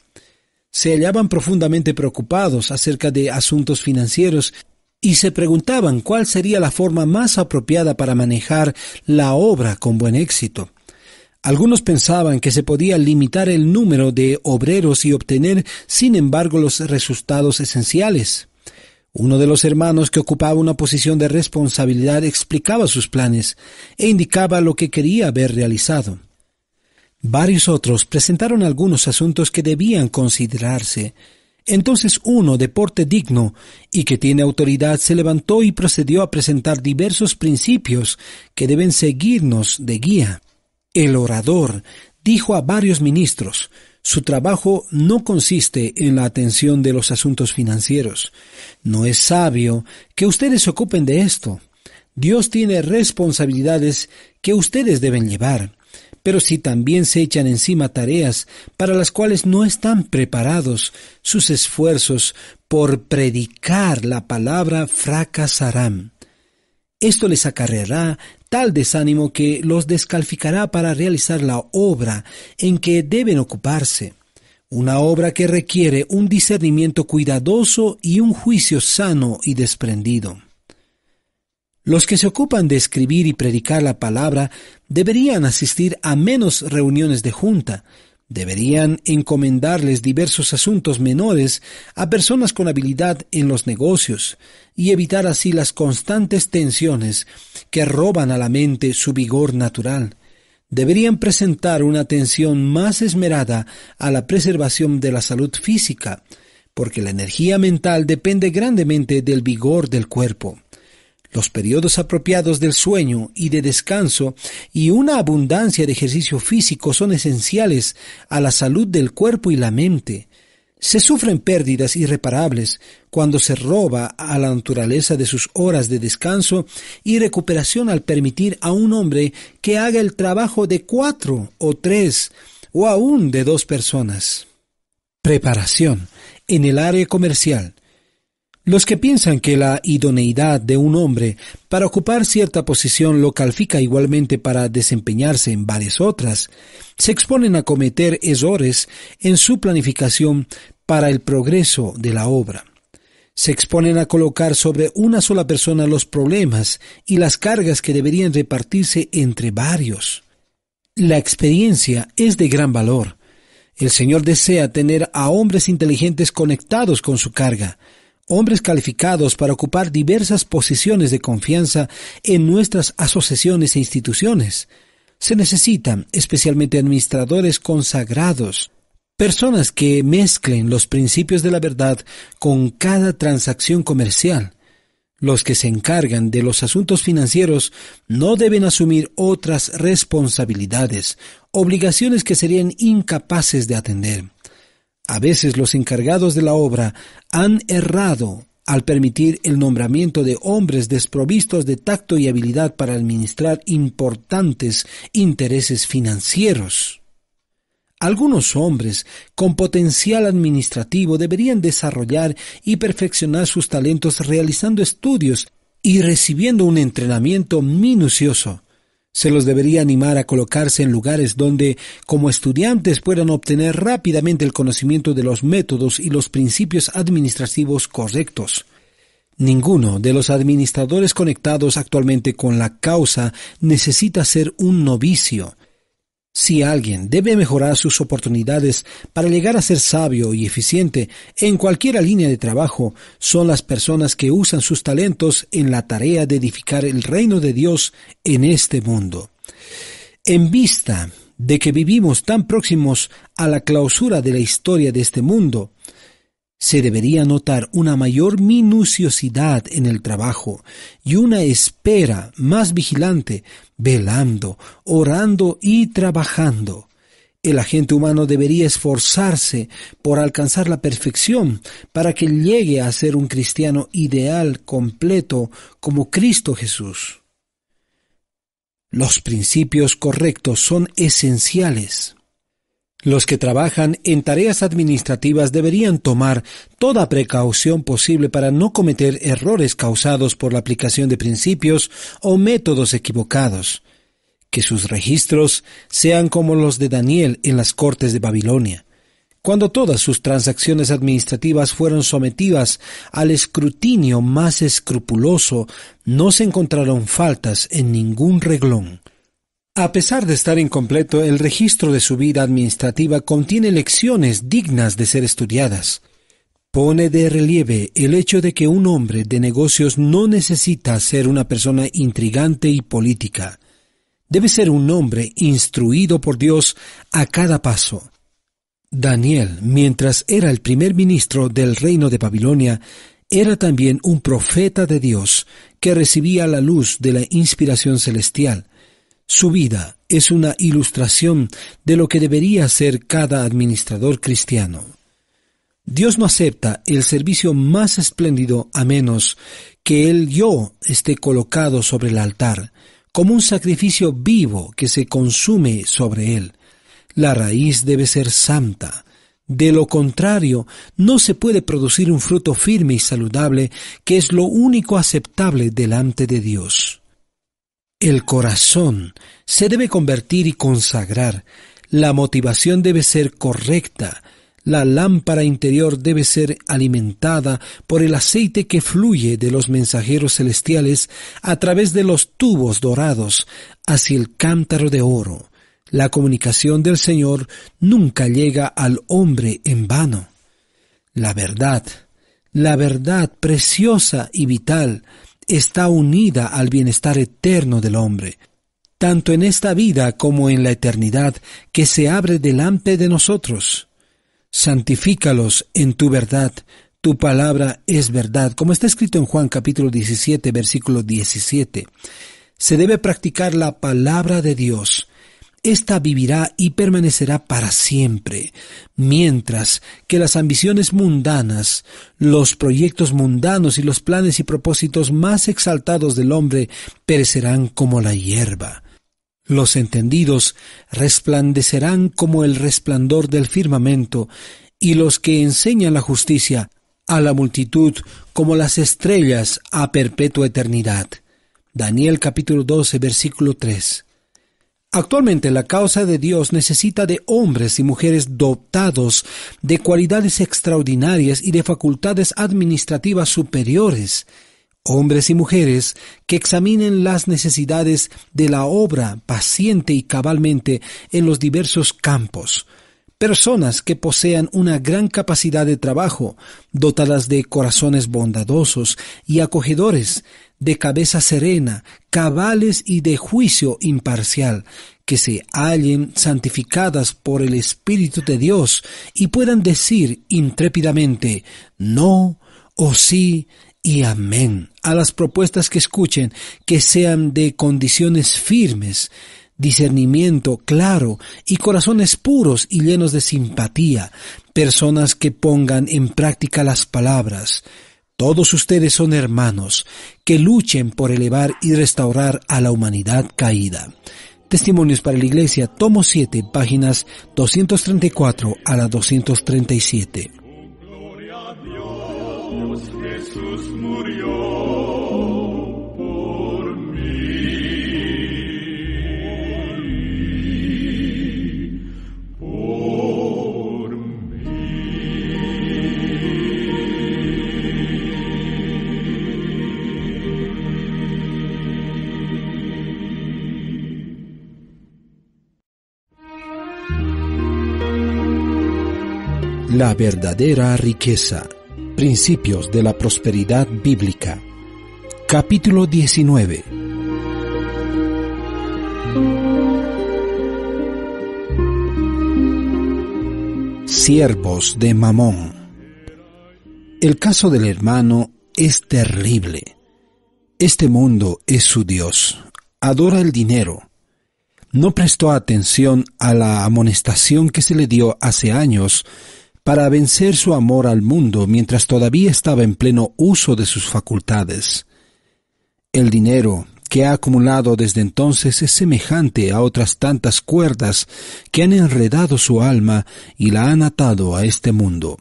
Speaker 1: Se hallaban profundamente preocupados acerca de asuntos financieros y se preguntaban cuál sería la forma más apropiada para manejar la obra con buen éxito. Algunos pensaban que se podía limitar el número de obreros y obtener, sin embargo, los resultados esenciales. Uno de los hermanos que ocupaba una posición de responsabilidad explicaba sus planes e indicaba lo que quería haber realizado. Varios otros presentaron algunos asuntos que debían considerarse. Entonces uno de porte digno y que tiene autoridad se levantó y procedió a presentar diversos principios que deben seguirnos de guía. El orador dijo a varios ministros, su trabajo no consiste en la atención de los asuntos financieros. No es sabio que ustedes se ocupen de esto. Dios tiene responsabilidades que ustedes deben llevar. Pero si también se echan encima tareas para las cuales no están preparados, sus esfuerzos por predicar la palabra fracasarán. Esto les acarreará tal desánimo que los descalificará para realizar la obra en que deben ocuparse, una obra que requiere un discernimiento cuidadoso y un juicio sano y desprendido. Los que se ocupan de escribir y predicar la palabra deberían asistir a menos reuniones de junta, deberían encomendarles diversos asuntos menores a personas con habilidad en los negocios y evitar así las constantes tensiones que roban a la mente su vigor natural. Deberían presentar una atención más esmerada a la preservación de la salud física, porque la energía mental depende grandemente del vigor del cuerpo los periodos apropiados del sueño y de descanso y una abundancia de ejercicio físico son esenciales a la salud del cuerpo y la mente. Se sufren pérdidas irreparables cuando se roba a la naturaleza de sus horas de descanso y recuperación al permitir a un hombre que haga el trabajo de cuatro o tres o aún de dos personas. Preparación en el área comercial. Los que piensan que la idoneidad de un hombre para ocupar cierta posición lo califica igualmente para desempeñarse en varias otras, se exponen a cometer errores en su planificación para el progreso de la obra. Se exponen a colocar sobre una sola persona los problemas y las cargas que deberían repartirse entre varios. La experiencia es de gran valor. El Señor desea tener a hombres inteligentes conectados con su carga, hombres calificados para ocupar diversas posiciones de confianza en nuestras asociaciones e instituciones. Se necesitan especialmente administradores consagrados, personas que mezclen los principios de la verdad con cada transacción comercial. Los que se encargan de los asuntos financieros no deben asumir otras responsabilidades, obligaciones que serían incapaces de atender. A veces los encargados de la obra han errado al permitir el nombramiento de hombres desprovistos de tacto y habilidad para administrar importantes intereses financieros. Algunos hombres con potencial administrativo deberían desarrollar y perfeccionar sus talentos realizando estudios y recibiendo un entrenamiento minucioso se los debería animar a colocarse en lugares donde, como estudiantes, puedan obtener rápidamente el conocimiento de los métodos y los principios administrativos correctos. Ninguno de los administradores conectados actualmente con la causa necesita ser un novicio. Si alguien debe mejorar sus oportunidades para llegar a ser sabio y eficiente en cualquier línea de trabajo, son las personas que usan sus talentos en la tarea de edificar el reino de Dios en este mundo. En vista de que vivimos tan próximos a la clausura de la historia de este mundo, se debería notar una mayor minuciosidad en el trabajo y una espera más vigilante, velando, orando y trabajando. El agente humano debería esforzarse por alcanzar la perfección para que llegue a ser un cristiano ideal, completo, como Cristo Jesús. Los principios correctos son esenciales los que trabajan en tareas administrativas deberían tomar toda precaución posible para no cometer errores causados por la aplicación de principios o métodos equivocados. Que sus registros sean como los de Daniel en las cortes de Babilonia cuando todas sus transacciones administrativas fueron sometidas al escrutinio más escrupuloso, no se encontraron faltas en ningún reglón. A pesar de estar incompleto, el registro de su vida administrativa contiene lecciones dignas de ser estudiadas. Pone de relieve el hecho de que un hombre de negocios no necesita ser una persona intrigante y política. Debe ser un hombre instruido por Dios a cada paso. Daniel, mientras era el primer ministro del reino de Babilonia, era también un profeta de Dios que recibía la luz de la inspiración celestial su vida es una ilustración de lo que debería ser cada administrador cristiano. Dios no acepta el servicio más espléndido a menos que el yo esté colocado sobre el altar, como un sacrificio vivo que se consume sobre él. La raíz debe ser santa. De lo contrario, no se puede producir un fruto firme y saludable que es lo único aceptable delante de Dios. El corazón se debe convertir y consagrar, la motivación debe ser correcta, la lámpara interior debe ser alimentada por el aceite que fluye de los mensajeros celestiales a través de los tubos dorados hacia el cántaro de oro. La comunicación del Señor nunca llega al hombre en vano. La verdad, la verdad preciosa y vital, está unida al bienestar eterno del hombre, tanto en esta vida como en la eternidad, que se abre delante de nosotros. Santifícalos en tu verdad, tu palabra es verdad, como está escrito en Juan capítulo 17, versículo 17. Se debe practicar la palabra de Dios, esta vivirá y permanecerá para siempre, mientras que las ambiciones mundanas, los proyectos mundanos y los planes y propósitos más exaltados del hombre perecerán como la hierba. Los entendidos resplandecerán como el resplandor del firmamento, y los que enseñan la justicia a la multitud como las estrellas a perpetua eternidad. Daniel capítulo 12 versículo 3. Actualmente la causa de Dios necesita de hombres y mujeres dotados de cualidades extraordinarias y de facultades administrativas superiores, hombres y mujeres que examinen las necesidades de la obra paciente y cabalmente en los diversos campos, personas que posean una gran capacidad de trabajo, dotadas de corazones bondadosos y acogedores, de cabeza serena, cabales y de juicio imparcial, que se hallen santificadas por el Espíritu de Dios y puedan decir intrépidamente no o oh sí y amén a las propuestas que escuchen, que sean de condiciones firmes, discernimiento claro y corazones puros y llenos de simpatía, personas que pongan en práctica las palabras, todos ustedes son hermanos que luchen por elevar y restaurar a la humanidad caída. Testimonios para la Iglesia, tomo 7, páginas 234 a la 237. La verdadera riqueza. Principios de la prosperidad bíblica. Capítulo 19. Siervos de Mamón. El caso del hermano es terrible. Este mundo es su Dios. Adora el dinero. No prestó atención a la amonestación que se le dio hace años para vencer su amor al mundo mientras todavía estaba en pleno uso de sus facultades. El dinero que ha acumulado desde entonces es semejante a otras tantas cuerdas que han enredado su alma y la han atado a este mundo.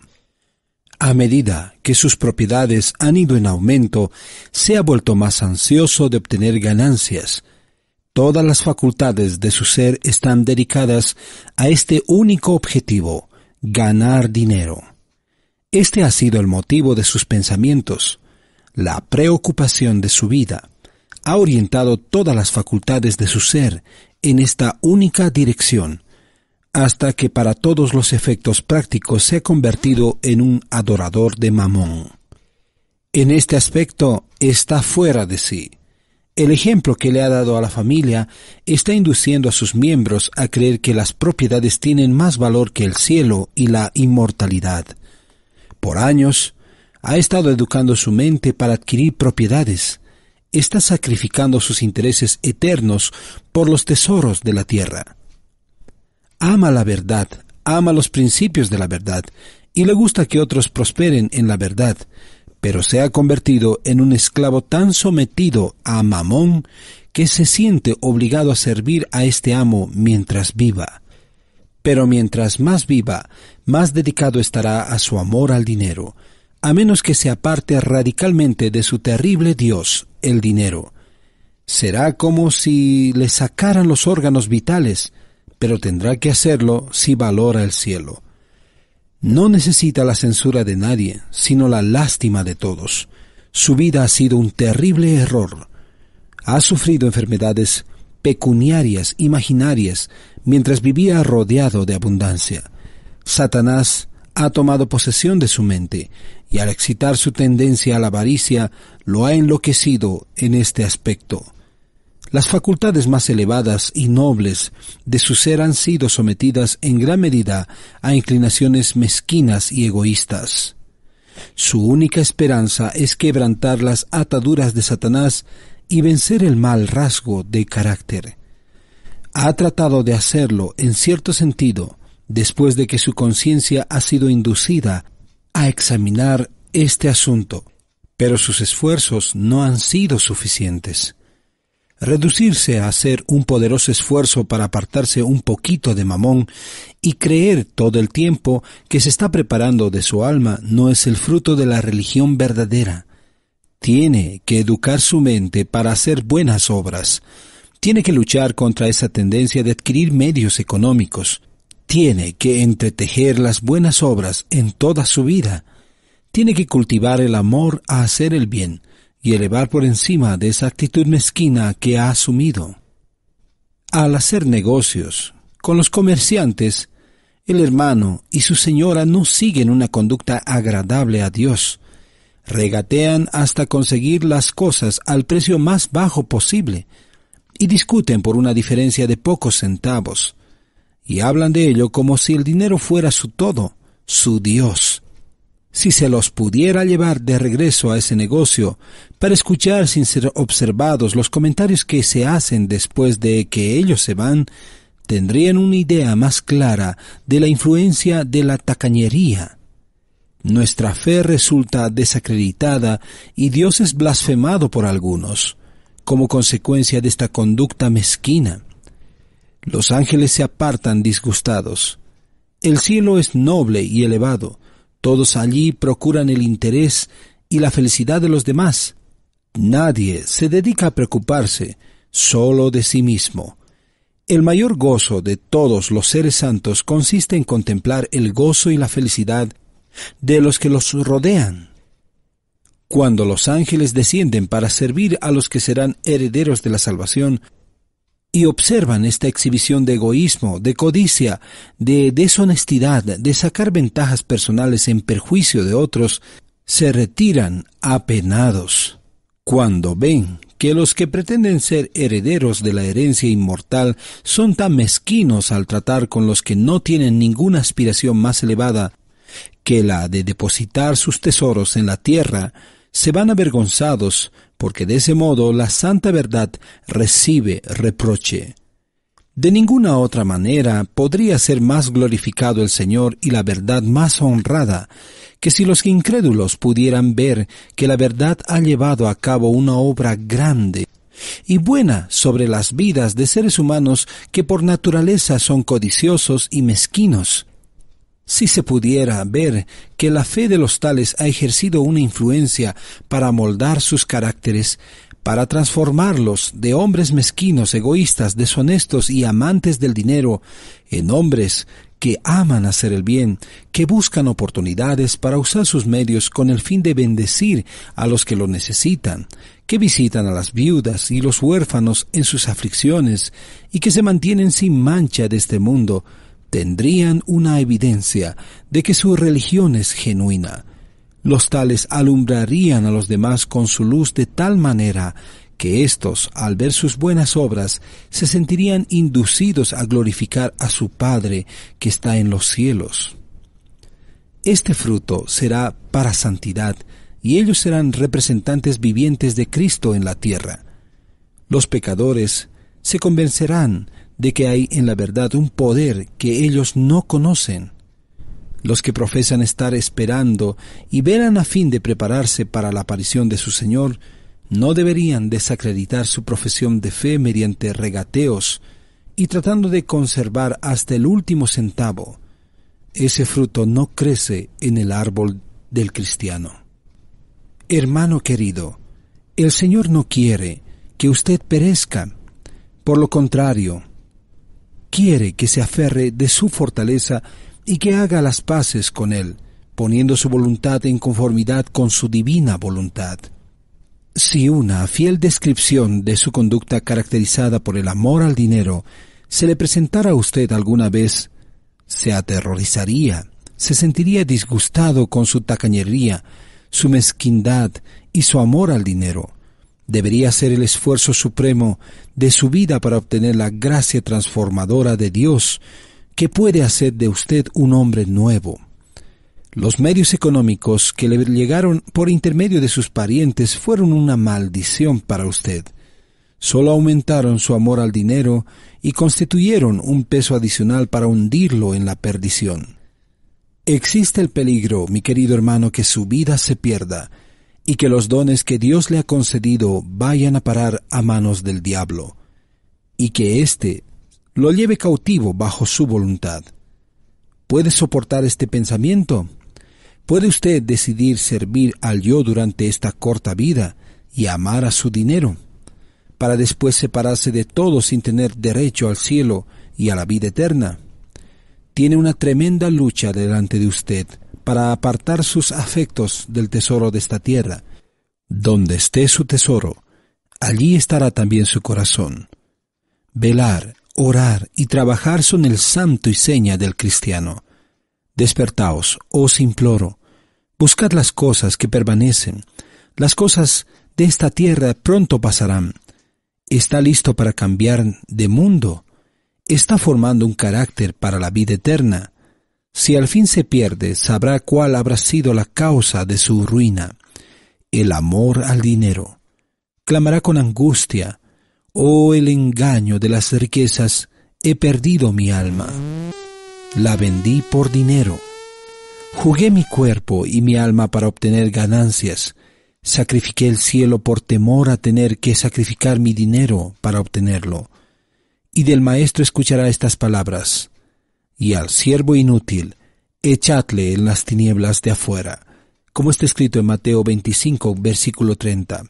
Speaker 1: A medida que sus propiedades han ido en aumento, se ha vuelto más ansioso de obtener ganancias. Todas las facultades de su ser están dedicadas a este único objetivo, ganar dinero. Este ha sido el motivo de sus pensamientos. La preocupación de su vida ha orientado todas las facultades de su ser en esta única dirección, hasta que para todos los efectos prácticos se ha convertido en un adorador de Mamón. En este aspecto está fuera de sí, el ejemplo que le ha dado a la familia está induciendo a sus miembros a creer que las propiedades tienen más valor que el cielo y la inmortalidad. Por años, ha estado educando su mente para adquirir propiedades. Está sacrificando sus intereses eternos por los tesoros de la tierra. Ama la verdad, ama los principios de la verdad, y le gusta que otros prosperen en la verdad, pero se ha convertido en un esclavo tan sometido a Mamón que se siente obligado a servir a este amo mientras viva. Pero mientras más viva, más dedicado estará a su amor al dinero, a menos que se aparte radicalmente de su terrible Dios, el dinero. Será como si le sacaran los órganos vitales, pero tendrá que hacerlo si valora el cielo. No necesita la censura de nadie, sino la lástima de todos. Su vida ha sido un terrible error. Ha sufrido enfermedades pecuniarias, imaginarias, mientras vivía rodeado de abundancia. Satanás ha tomado posesión de su mente y al excitar su tendencia a la avaricia lo ha enloquecido en este aspecto. Las facultades más elevadas y nobles de su ser han sido sometidas en gran medida a inclinaciones mezquinas y egoístas. Su única esperanza es quebrantar las ataduras de Satanás y vencer el mal rasgo de carácter. Ha tratado de hacerlo, en cierto sentido, después de que su conciencia ha sido inducida a examinar este asunto, pero sus esfuerzos no han sido suficientes reducirse a hacer un poderoso esfuerzo para apartarse un poquito de Mamón y creer todo el tiempo que se está preparando de su alma no es el fruto de la religión verdadera. Tiene que educar su mente para hacer buenas obras. Tiene que luchar contra esa tendencia de adquirir medios económicos. Tiene que entretejer las buenas obras en toda su vida. Tiene que cultivar el amor a hacer el bien y elevar por encima de esa actitud mezquina que ha asumido. Al hacer negocios con los comerciantes, el hermano y su señora no siguen una conducta agradable a Dios. Regatean hasta conseguir las cosas al precio más bajo posible y discuten por una diferencia de pocos centavos. Y hablan de ello como si el dinero fuera su todo, su Dios si se los pudiera llevar de regreso a ese negocio para escuchar sin ser observados los comentarios que se hacen después de que ellos se van, tendrían una idea más clara de la influencia de la tacañería. Nuestra fe resulta desacreditada y Dios es blasfemado por algunos, como consecuencia de esta conducta mezquina. Los ángeles se apartan disgustados. El cielo es noble y elevado, todos allí procuran el interés y la felicidad de los demás. Nadie se dedica a preocuparse solo de sí mismo. El mayor gozo de todos los seres santos consiste en contemplar el gozo y la felicidad de los que los rodean. Cuando los ángeles descienden para servir a los que serán herederos de la salvación, y observan esta exhibición de egoísmo, de codicia, de deshonestidad, de sacar ventajas personales en perjuicio de otros, se retiran apenados. Cuando ven que los que pretenden ser herederos de la herencia inmortal son tan mezquinos al tratar con los que no tienen ninguna aspiración más elevada que la de depositar sus tesoros en la tierra, se van avergonzados porque de ese modo la santa verdad recibe reproche. De ninguna otra manera podría ser más glorificado el Señor y la verdad más honrada que si los incrédulos pudieran ver que la verdad ha llevado a cabo una obra grande y buena sobre las vidas de seres humanos que por naturaleza son codiciosos y mezquinos, si se pudiera ver que la fe de los tales ha ejercido una influencia para moldar sus caracteres, para transformarlos de hombres mezquinos, egoístas, deshonestos y amantes del dinero en hombres que aman hacer el bien, que buscan oportunidades para usar sus medios con el fin de bendecir a los que lo necesitan, que visitan a las viudas y los huérfanos en sus aflicciones y que se mantienen sin mancha de este mundo, tendrían una evidencia de que su religión es genuina. Los tales alumbrarían a los demás con su luz de tal manera que éstos, al ver sus buenas obras, se sentirían inducidos a glorificar a su Padre que está en los cielos. Este fruto será para santidad, y ellos serán representantes vivientes de Cristo en la tierra. Los pecadores se convencerán de que hay en la verdad un poder que ellos no conocen. Los que profesan estar esperando y verán a fin de prepararse para la aparición de su Señor, no deberían desacreditar su profesión de fe mediante regateos y tratando de conservar hasta el último centavo. Ese fruto no crece en el árbol del cristiano. Hermano querido, el Señor no quiere que usted perezca. Por lo contrario, quiere que se aferre de su fortaleza y que haga las paces con él, poniendo su voluntad en conformidad con su divina voluntad. Si una fiel descripción de su conducta caracterizada por el amor al dinero se le presentara a usted alguna vez, se aterrorizaría, se sentiría disgustado con su tacañería, su mezquindad y su amor al dinero debería ser el esfuerzo supremo de su vida para obtener la gracia transformadora de Dios que puede hacer de usted un hombre nuevo. Los medios económicos que le llegaron por intermedio de sus parientes fueron una maldición para usted. Solo aumentaron su amor al dinero y constituyeron un peso adicional para hundirlo en la perdición. Existe el peligro, mi querido hermano, que su vida se pierda y que los dones que Dios le ha concedido vayan a parar a manos del diablo, y que éste lo lleve cautivo bajo su voluntad. ¿Puede soportar este pensamiento? ¿Puede usted decidir servir al yo durante esta corta vida y amar a su dinero, para después separarse de todo sin tener derecho al cielo y a la vida eterna? Tiene una tremenda lucha delante de usted para apartar sus afectos del tesoro de esta tierra. Donde esté su tesoro, allí estará también su corazón. Velar, orar y trabajar son el santo y seña del cristiano. Despertaos, os oh imploro, buscad las cosas que permanecen, las cosas de esta tierra pronto pasarán. Está listo para cambiar de mundo, está formando un carácter para la vida eterna. Si al fin se pierde, sabrá cuál habrá sido la causa de su ruina, el amor al dinero. Clamará con angustia, oh el engaño de las riquezas, he perdido mi alma. La vendí por dinero. Jugué mi cuerpo y mi alma para obtener ganancias. Sacrifiqué el cielo por temor a tener que sacrificar mi dinero para obtenerlo. Y del Maestro escuchará estas palabras y al siervo inútil, echadle en las tinieblas de afuera, como está escrito en Mateo 25, versículo 30.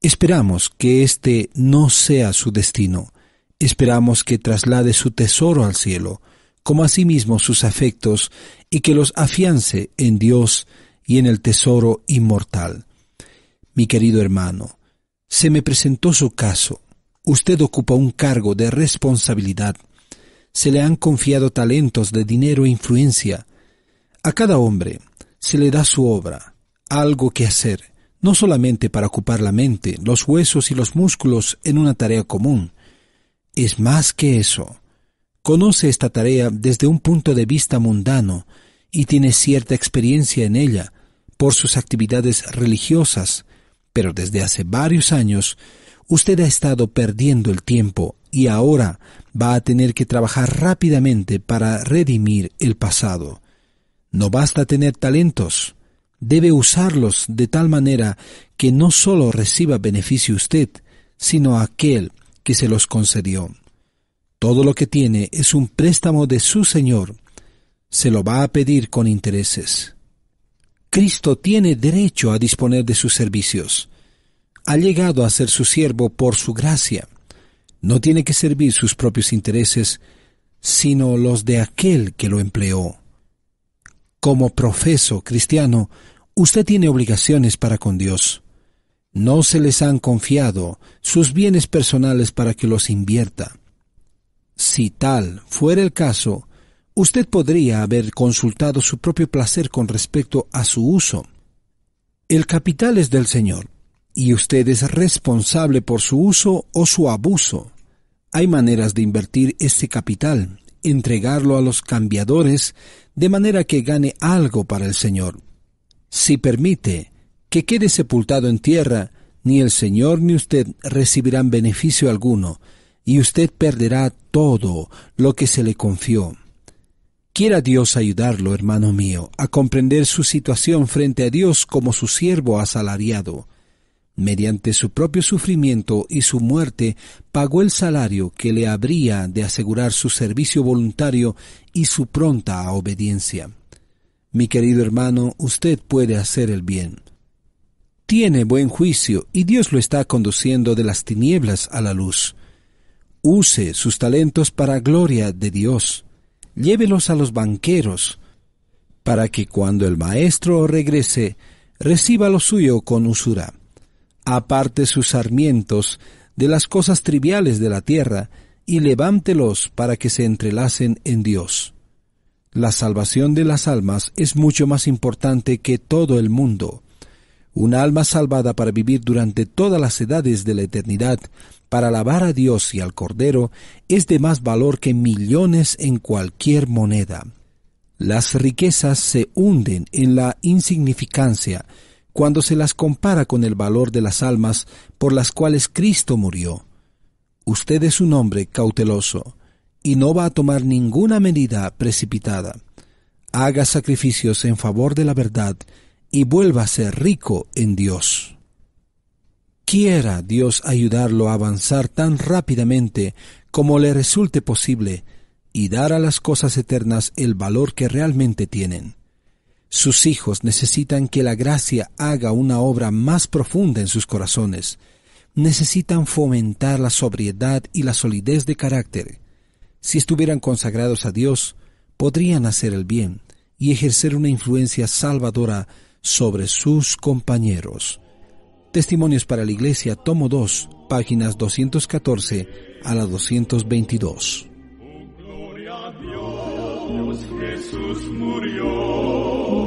Speaker 1: Esperamos que este no sea su destino, esperamos que traslade su tesoro al cielo, como asimismo sus afectos, y que los afiance en Dios y en el tesoro inmortal. Mi querido hermano, se me presentó su caso. Usted ocupa un cargo de responsabilidad se le han confiado talentos de dinero e influencia. A cada hombre se le da su obra, algo que hacer, no solamente para ocupar la mente, los huesos y los músculos en una tarea común. Es más que eso. Conoce esta tarea desde un punto de vista mundano y tiene cierta experiencia en ella por sus actividades religiosas, pero desde hace varios años usted ha estado perdiendo el tiempo y ahora va a tener que trabajar rápidamente para redimir el pasado. No basta tener talentos, debe usarlos de tal manera que no solo reciba beneficio usted, sino aquel que se los concedió. Todo lo que tiene es un préstamo de su Señor. Se lo va a pedir con intereses. Cristo tiene derecho a disponer de sus servicios. Ha llegado a ser su siervo por su gracia no tiene que servir sus propios intereses, sino los de aquel que lo empleó. Como profeso cristiano, usted tiene obligaciones para con Dios. No se les han confiado sus bienes personales para que los invierta. Si tal fuera el caso, usted podría haber consultado su propio placer con respecto a su uso. El capital es del Señor, y usted es responsable por su uso o su abuso. Hay maneras de invertir este capital, entregarlo a los cambiadores, de manera que gane algo para el Señor. Si permite que quede sepultado en tierra, ni el Señor ni usted recibirán beneficio alguno, y usted perderá todo lo que se le confió. Quiera Dios ayudarlo, hermano mío, a comprender su situación frente a Dios como su siervo asalariado. Mediante su propio sufrimiento y su muerte pagó el salario que le habría de asegurar su servicio voluntario y su pronta obediencia. Mi querido hermano, usted puede hacer el bien. Tiene buen juicio y Dios lo está conduciendo de las tinieblas a la luz. Use sus talentos para gloria de Dios. Llévelos a los banqueros, para que cuando el maestro regrese, reciba lo suyo con usura aparte sus sarmientos de las cosas triviales de la tierra, y levántelos para que se entrelacen en Dios. La salvación de las almas es mucho más importante que todo el mundo. Una alma salvada para vivir durante todas las edades de la eternidad, para alabar a Dios y al Cordero, es de más valor que millones en cualquier moneda. Las riquezas se hunden en la insignificancia, cuando se las compara con el valor de las almas por las cuales Cristo murió. Usted es un hombre cauteloso y no va a tomar ninguna medida precipitada. Haga sacrificios en favor de la verdad y vuelva a ser rico en Dios. Quiera Dios ayudarlo a avanzar tan rápidamente como le resulte posible y dar a las cosas eternas el valor que realmente tienen. Sus hijos necesitan que la gracia haga una obra más profunda en sus corazones. Necesitan fomentar la sobriedad y la solidez de carácter. Si estuvieran consagrados a Dios, podrían hacer el bien y ejercer una influencia salvadora sobre sus compañeros. Testimonios para la Iglesia, tomo 2, páginas 214 a la 222.
Speaker 2: a Dios. Jesús murió.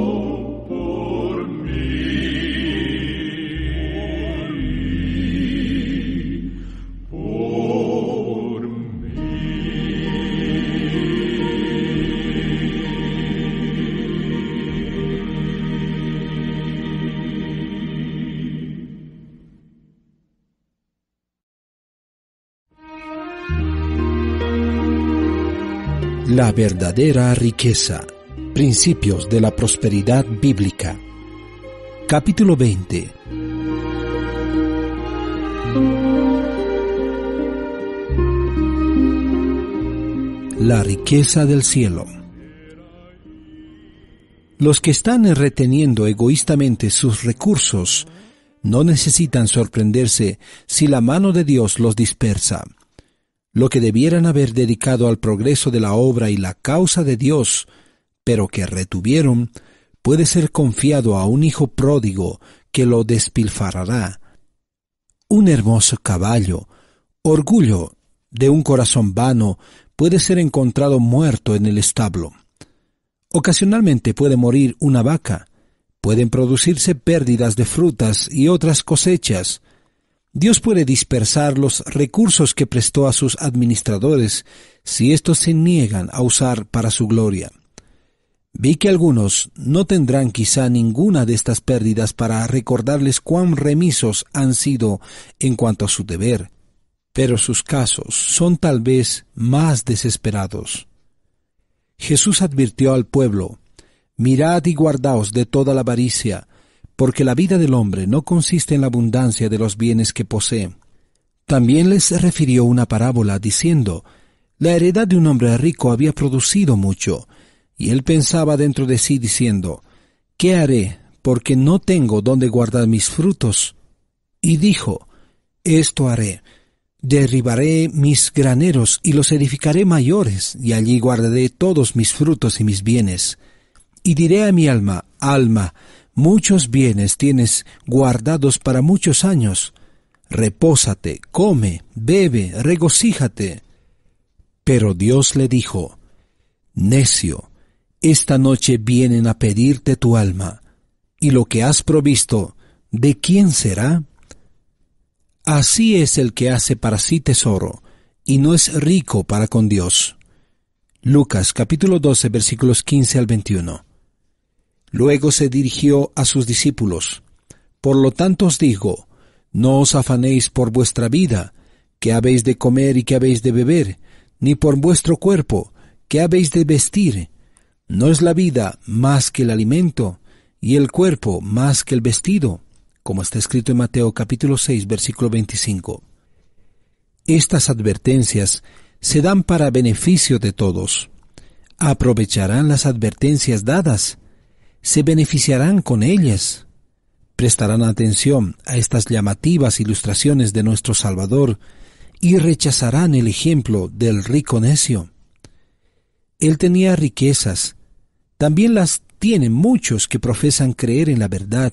Speaker 1: La verdadera riqueza. Principios de la prosperidad bíblica. Capítulo 20. La riqueza del cielo. Los que están reteniendo egoístamente sus recursos no necesitan sorprenderse si la mano de Dios los dispersa lo que debieran haber dedicado al progreso de la obra y la causa de Dios, pero que retuvieron, puede ser confiado a un hijo pródigo que lo despilfarrará. Un hermoso caballo, orgullo de un corazón vano, puede ser encontrado muerto en el establo. Ocasionalmente puede morir una vaca, pueden producirse pérdidas de frutas y otras cosechas, Dios puede dispersar los recursos que prestó a sus administradores si estos se niegan a usar para su gloria. Vi que algunos no tendrán quizá ninguna de estas pérdidas para recordarles cuán remisos han sido en cuanto a su deber, pero sus casos son tal vez más desesperados. Jesús advirtió al pueblo, Mirad y guardaos de toda la avaricia, porque la vida del hombre no consiste en la abundancia de los bienes que posee. También les refirió una parábola diciendo, La heredad de un hombre rico había producido mucho, y él pensaba dentro de sí diciendo, ¿Qué haré? Porque no tengo dónde guardar mis frutos. Y dijo, Esto haré, derribaré mis graneros y los edificaré mayores, y allí guardaré todos mis frutos y mis bienes. Y diré a mi alma, alma, muchos bienes tienes guardados para muchos años. Repósate, come, bebe, regocíjate. Pero Dios le dijo, Necio, esta noche vienen a pedirte tu alma, y lo que has provisto, ¿de quién será? Así es el que hace para sí tesoro, y no es rico para con Dios. Lucas capítulo 12 versículos 15 al 21. Luego se dirigió a sus discípulos, Por lo tanto os digo, no os afanéis por vuestra vida, que habéis de comer y que habéis de beber, ni por vuestro cuerpo, que habéis de vestir. ¿No es la vida más que el alimento, y el cuerpo más que el vestido? Como está escrito en Mateo capítulo 6, versículo 25. Estas advertencias se dan para beneficio de todos. Aprovecharán las advertencias dadas se beneficiarán con ellas. Prestarán atención a estas llamativas ilustraciones de nuestro Salvador y rechazarán el ejemplo del rico necio. Él tenía riquezas, también las tienen muchos que profesan creer en la verdad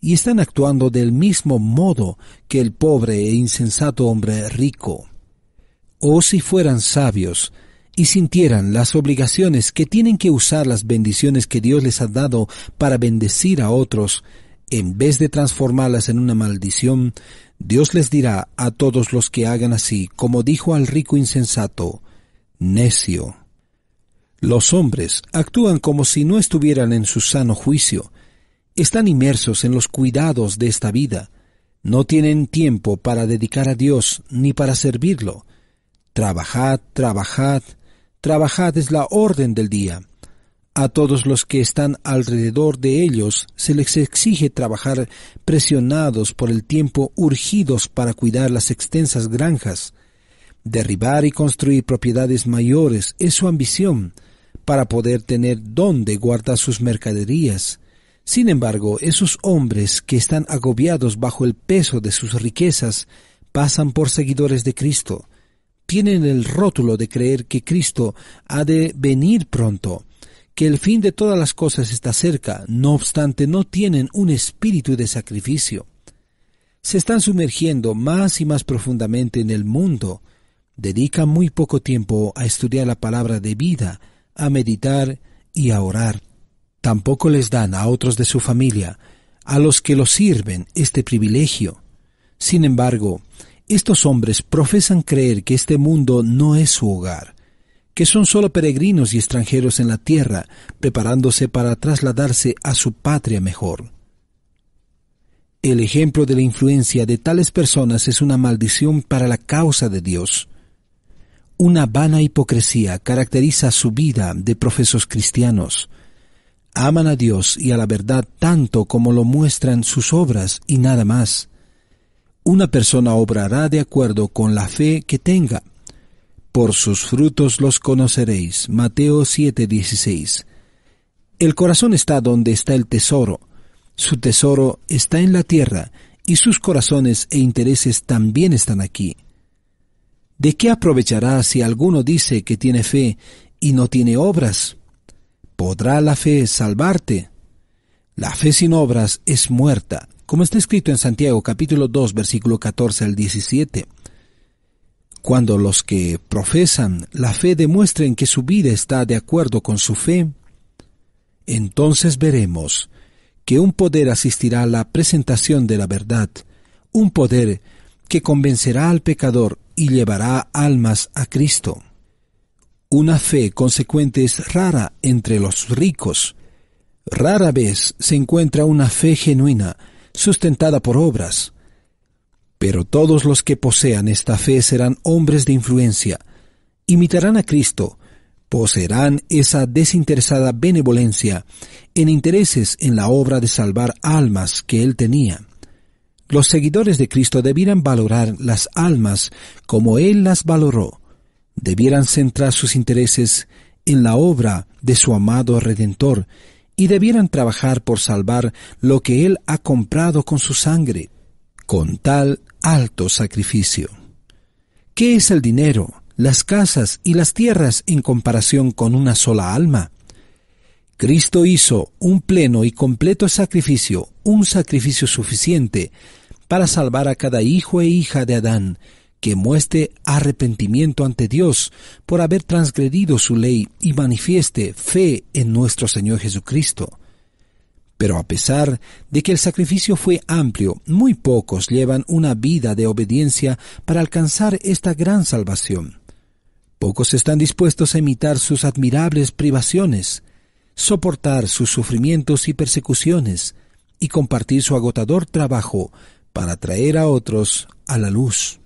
Speaker 1: y están actuando del mismo modo que el pobre e insensato hombre rico. O oh, si fueran sabios, y sintieran las obligaciones que tienen que usar las bendiciones que Dios les ha dado para bendecir a otros, en vez de transformarlas en una maldición, Dios les dirá a todos los que hagan así, como dijo al rico insensato, necio. Los hombres actúan como si no estuvieran en su sano juicio, están inmersos en los cuidados de esta vida, no tienen tiempo para dedicar a Dios ni para servirlo. Trabajad, trabajad, Trabajad es la orden del día. A todos los que están alrededor de ellos se les exige trabajar presionados por el tiempo, urgidos para cuidar las extensas granjas. Derribar y construir propiedades mayores es su ambición, para poder tener dónde guardar sus mercaderías. Sin embargo, esos hombres que están agobiados bajo el peso de sus riquezas pasan por seguidores de Cristo, tienen el rótulo de creer que Cristo ha de venir pronto, que el fin de todas las cosas está cerca, no obstante no tienen un espíritu de sacrificio. Se están sumergiendo más y más profundamente en el mundo, dedican muy poco tiempo a estudiar la palabra de vida, a meditar y a orar. Tampoco les dan a otros de su familia, a los que los sirven, este privilegio. Sin embargo, estos hombres profesan creer que este mundo no es su hogar, que son solo peregrinos y extranjeros en la tierra, preparándose para trasladarse a su patria mejor. El ejemplo de la influencia de tales personas es una maldición para la causa de Dios. Una vana hipocresía caracteriza su vida de profesos cristianos. Aman a Dios y a la verdad tanto como lo muestran sus obras y nada más. Una persona obrará de acuerdo con la fe que tenga. Por sus frutos los conoceréis. Mateo 7:16. El corazón está donde está el tesoro. Su tesoro está en la tierra y sus corazones e intereses también están aquí. ¿De qué aprovechará si alguno dice que tiene fe y no tiene obras? ¿Podrá la fe salvarte? La fe sin obras es muerta como está escrito en Santiago capítulo 2 versículo 14 al 17. Cuando los que profesan la fe demuestren que su vida está de acuerdo con su fe, entonces veremos que un poder asistirá a la presentación de la verdad, un poder que convencerá al pecador y llevará almas a Cristo. Una fe consecuente es rara entre los ricos. Rara vez se encuentra una fe genuina sustentada por obras. Pero todos los que posean esta fe serán hombres de influencia, imitarán a Cristo, poseerán esa desinteresada benevolencia en intereses en la obra de salvar almas que él tenía. Los seguidores de Cristo debieran valorar las almas como él las valoró, debieran centrar sus intereses en la obra de su amado Redentor y debieran trabajar por salvar lo que Él ha comprado con su sangre, con tal alto sacrificio. ¿Qué es el dinero, las casas y las tierras en comparación con una sola alma? Cristo hizo un pleno y completo sacrificio, un sacrificio suficiente, para salvar a cada hijo e hija de Adán, que muestre arrepentimiento ante Dios por haber transgredido su ley y manifieste fe en nuestro Señor Jesucristo. Pero a pesar de que el sacrificio fue amplio, muy pocos llevan una vida de obediencia para alcanzar esta gran salvación. Pocos están dispuestos a imitar sus admirables privaciones, soportar sus sufrimientos y persecuciones, y compartir su agotador trabajo para traer a otros a la luz.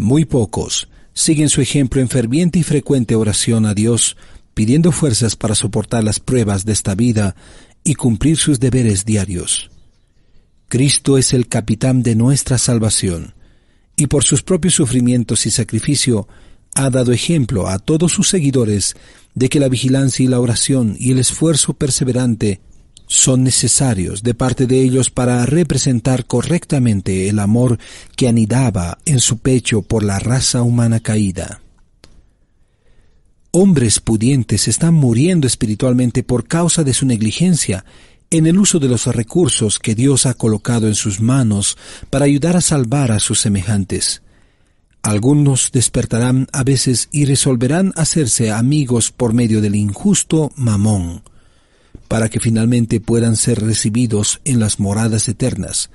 Speaker 1: Muy pocos siguen su ejemplo en ferviente y frecuente oración a Dios, pidiendo fuerzas para soportar las pruebas de esta vida y cumplir sus deberes diarios. Cristo es el capitán de nuestra salvación, y por sus propios sufrimientos y sacrificio ha dado ejemplo a todos sus seguidores de que la vigilancia y la oración y el esfuerzo perseverante son necesarios de parte de ellos para representar correctamente el amor que anidaba en su pecho por la raza humana caída. Hombres pudientes están muriendo espiritualmente por causa de su negligencia en el uso de los recursos que Dios ha colocado en sus manos para ayudar a salvar a sus semejantes. Algunos despertarán a veces y resolverán hacerse amigos por medio del injusto mamón para que finalmente puedan ser recibidos en las moradas eternas,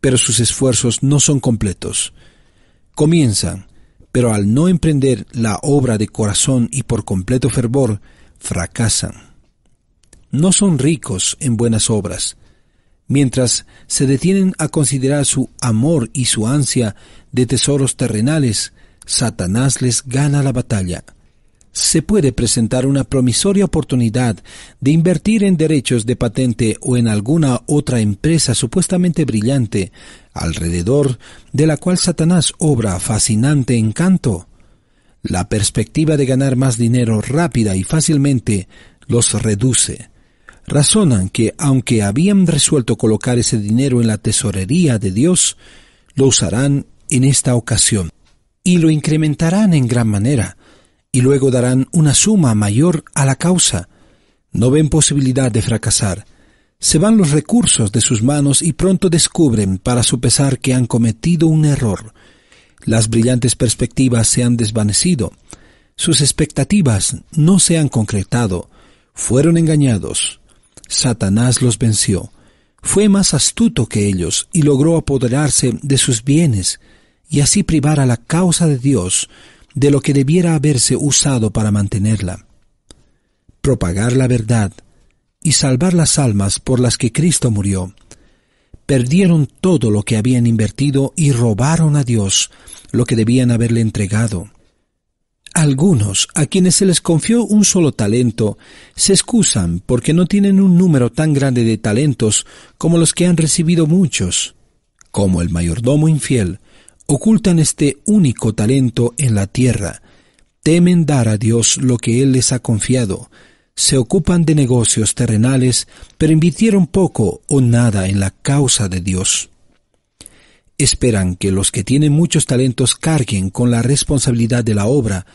Speaker 1: pero sus esfuerzos no son completos. Comienzan, pero al no emprender la obra de corazón y por completo fervor, fracasan. No son ricos en buenas obras. Mientras se detienen a considerar su amor y su ansia de tesoros terrenales, Satanás les gana la batalla se puede presentar una promisoria oportunidad de invertir en derechos de patente o en alguna otra empresa supuestamente brillante, alrededor de la cual Satanás obra fascinante encanto. La perspectiva de ganar más dinero rápida y fácilmente los reduce. Razonan que, aunque habían resuelto colocar ese dinero en la tesorería de Dios, lo usarán en esta ocasión y lo incrementarán en gran manera y luego darán una suma mayor a la causa. No ven posibilidad de fracasar. Se van los recursos de sus manos y pronto descubren, para su pesar, que han cometido un error. Las brillantes perspectivas se han desvanecido. Sus expectativas no se han concretado. Fueron engañados. Satanás los venció. Fue más astuto que ellos y logró apoderarse de sus bienes y así privar a la causa de Dios de lo que debiera haberse usado para mantenerla. Propagar la verdad y salvar las almas por las que Cristo murió. Perdieron todo lo que habían invertido y robaron a Dios lo que debían haberle entregado. Algunos, a quienes se les confió un solo talento, se excusan porque no tienen un número tan grande de talentos como los que han recibido muchos. Como el mayordomo infiel, ocultan este único talento en la tierra, temen dar a Dios lo que Él les ha confiado, se ocupan de negocios terrenales, pero invirtieron poco o nada en la causa de Dios. Esperan que los que tienen muchos talentos carguen con la responsabilidad de la obra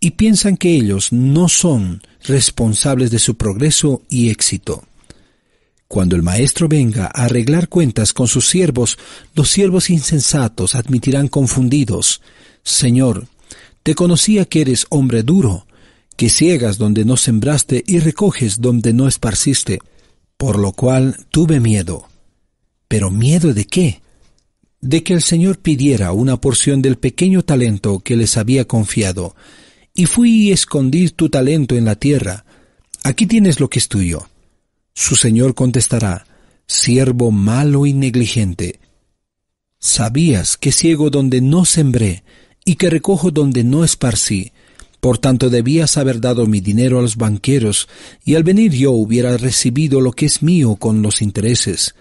Speaker 1: y piensan que ellos no son responsables de su progreso y éxito. Cuando el Maestro venga a arreglar cuentas con sus siervos, los siervos insensatos admitirán confundidos, Señor, te conocía que eres hombre duro, que ciegas donde no sembraste y recoges donde no esparciste, por lo cual tuve miedo. ¿Pero miedo de qué? De que el Señor pidiera una porción del pequeño talento que les había confiado, y fui y escondí tu talento en la tierra. Aquí tienes lo que es tuyo. Su señor contestará, siervo malo y negligente, sabías que ciego donde no sembré y que recojo donde no esparcí, por tanto debías haber dado mi dinero a los banqueros, y al venir yo hubiera recibido lo que es mío con los intereses.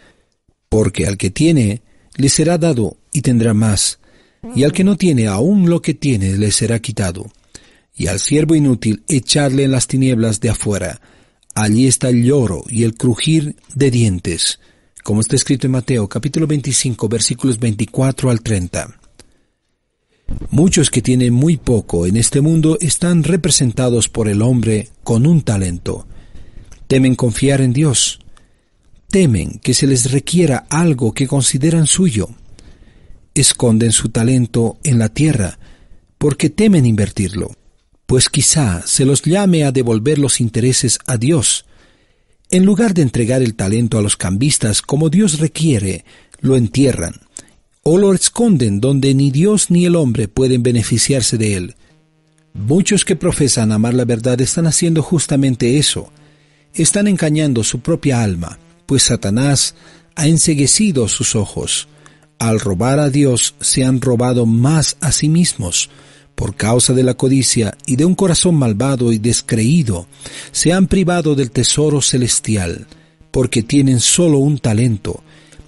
Speaker 1: Porque al que tiene, le será dado y tendrá más, y al que no tiene, aún lo que tiene le será quitado. Y al siervo inútil, echarle en las tinieblas de afuera allí está el lloro y el crujir de dientes, como está escrito en Mateo capítulo 25 versículos 24 al 30. Muchos que tienen muy poco en este mundo están representados por el hombre con un talento. Temen confiar en Dios. Temen que se les requiera algo que consideran suyo. Esconden su talento en la tierra porque temen invertirlo pues quizá se los llame a devolver los intereses a Dios. En lugar de entregar el talento a los cambistas como Dios requiere, lo entierran o lo esconden donde ni Dios ni el hombre pueden beneficiarse de él. Muchos que profesan amar la verdad están haciendo justamente eso. Están engañando su propia alma, pues Satanás ha enseguecido sus ojos. Al robar a Dios se han robado más a sí mismos por causa de la codicia y de un corazón malvado y descreído, se han privado del tesoro celestial, porque tienen solo un talento,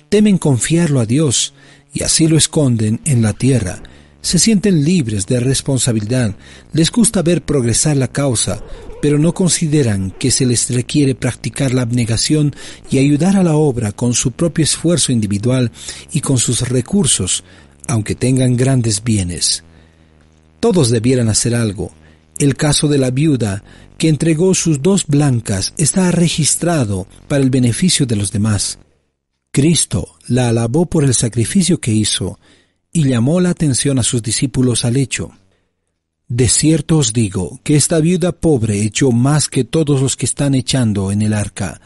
Speaker 1: temen confiarlo a Dios y así lo esconden en la tierra. Se sienten libres de responsabilidad, les gusta ver progresar la causa, pero no consideran que se les requiere practicar la abnegación y ayudar a la obra con su propio esfuerzo individual y con sus recursos, aunque tengan grandes bienes. Todos debieran hacer algo. El caso de la viuda que entregó sus dos blancas está registrado para el beneficio de los demás. Cristo la alabó por el sacrificio que hizo y llamó la atención a sus discípulos al hecho. De cierto os digo que esta viuda pobre echó más que todos los que están echando en el arca,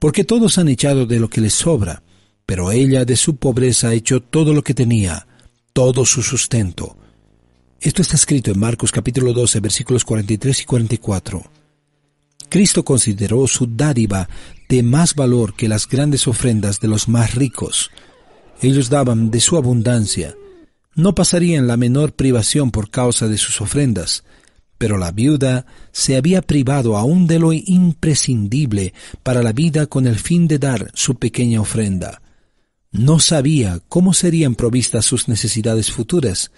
Speaker 1: porque todos han echado de lo que les sobra, pero ella de su pobreza echó todo lo que tenía, todo su sustento. Esto está escrito en Marcos capítulo 12 versículos 43 y 44. Cristo consideró su dádiva de más valor que las grandes ofrendas de los más ricos. Ellos daban de su abundancia. No pasarían la menor privación por causa de sus ofrendas, pero la viuda se había privado aún de lo imprescindible para la vida con el fin de dar su pequeña ofrenda. No sabía cómo serían provistas sus necesidades futuras,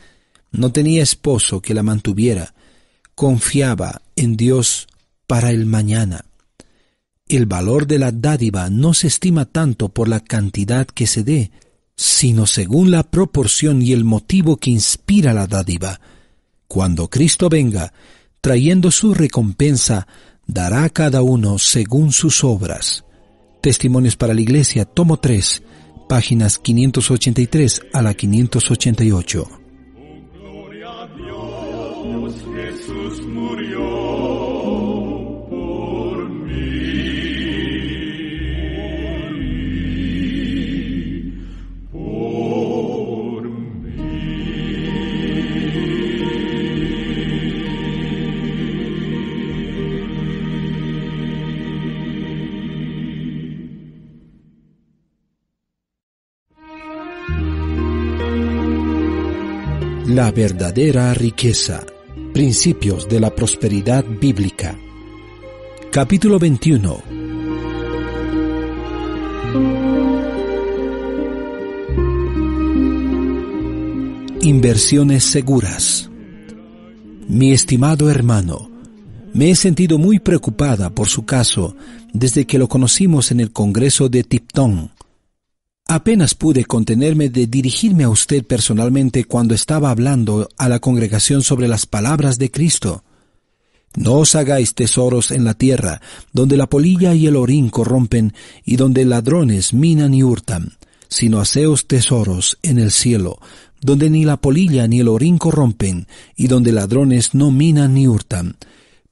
Speaker 1: no tenía esposo que la mantuviera, confiaba en Dios para el mañana. El valor de la dádiva no se estima tanto por la cantidad que se dé, sino según la proporción y el motivo que inspira la dádiva. Cuando Cristo venga, trayendo su recompensa, dará a cada uno según sus obras. Testimonios para la Iglesia, tomo 3, páginas 583 a la 588. La verdadera riqueza. Principios de la prosperidad bíblica. Capítulo 21. Inversiones seguras. Mi estimado hermano, me he sentido muy preocupada por su caso desde que lo conocimos en el Congreso de Tipton Apenas pude contenerme de dirigirme a usted personalmente cuando estaba hablando a la congregación sobre las palabras de Cristo. No os hagáis tesoros en la tierra, donde la polilla y el orín corrompen, y donde ladrones minan y hurtan, sino haceos tesoros en el cielo, donde ni la polilla ni el orín corrompen, y donde ladrones no minan ni hurtan.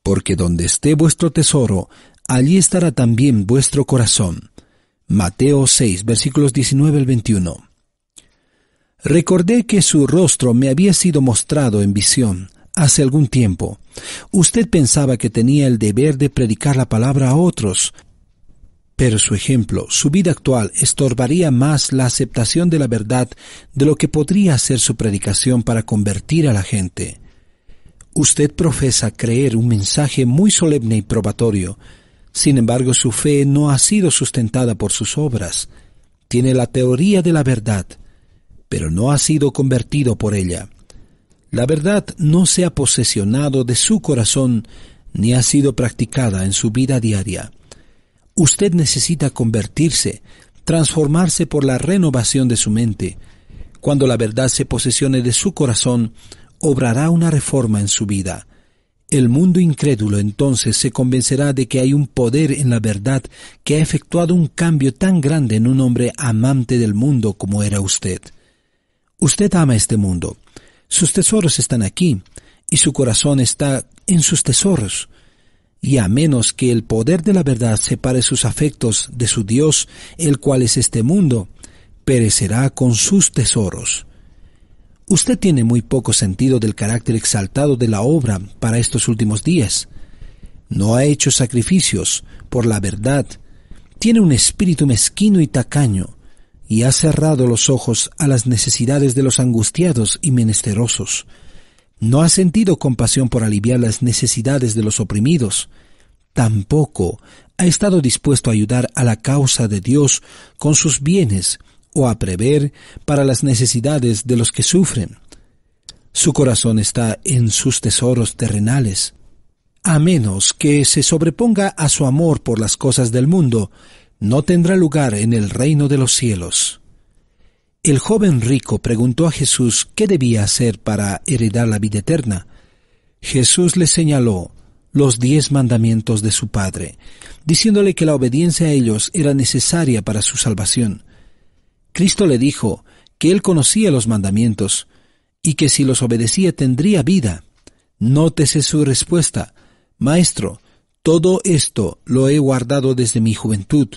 Speaker 1: Porque donde esté vuestro tesoro, allí estará también vuestro corazón. Mateo 6, versículos 19 al 21. Recordé que su rostro me había sido mostrado en visión hace algún tiempo. Usted pensaba que tenía el deber de predicar la palabra a otros, pero su ejemplo, su vida actual, estorbaría más la aceptación de la verdad de lo que podría ser su predicación para convertir a la gente. Usted profesa creer un mensaje muy solemne y probatorio, sin embargo, su fe no ha sido sustentada por sus obras. Tiene la teoría de la verdad, pero no ha sido convertido por ella. La verdad no se ha posesionado de su corazón ni ha sido practicada en su vida diaria. Usted necesita convertirse, transformarse por la renovación de su mente. Cuando la verdad se posesione de su corazón, obrará una reforma en su vida. El mundo incrédulo entonces se convencerá de que hay un poder en la verdad que ha efectuado un cambio tan grande en un hombre amante del mundo como era usted. Usted ama este mundo. Sus tesoros están aquí y su corazón está en sus tesoros. Y a menos que el poder de la verdad separe sus afectos de su Dios, el cual es este mundo, perecerá con sus tesoros. Usted tiene muy poco sentido del carácter exaltado de la obra para estos últimos días. No ha hecho sacrificios por la verdad. Tiene un espíritu mezquino y tacaño, y ha cerrado los ojos a las necesidades de los angustiados y menesterosos. No ha sentido compasión por aliviar las necesidades de los oprimidos. Tampoco ha estado dispuesto a ayudar a la causa de Dios con sus bienes o a prever para las necesidades de los que sufren. Su corazón está en sus tesoros terrenales. A menos que se sobreponga a su amor por las cosas del mundo, no tendrá lugar en el reino de los cielos. El joven rico preguntó a Jesús qué debía hacer para heredar la vida eterna. Jesús le señaló los diez mandamientos de su Padre, diciéndole que la obediencia a ellos era necesaria para su salvación. Cristo le dijo que él conocía los mandamientos y que si los obedecía tendría vida. Nótese su respuesta, Maestro, todo esto lo he guardado desde mi juventud.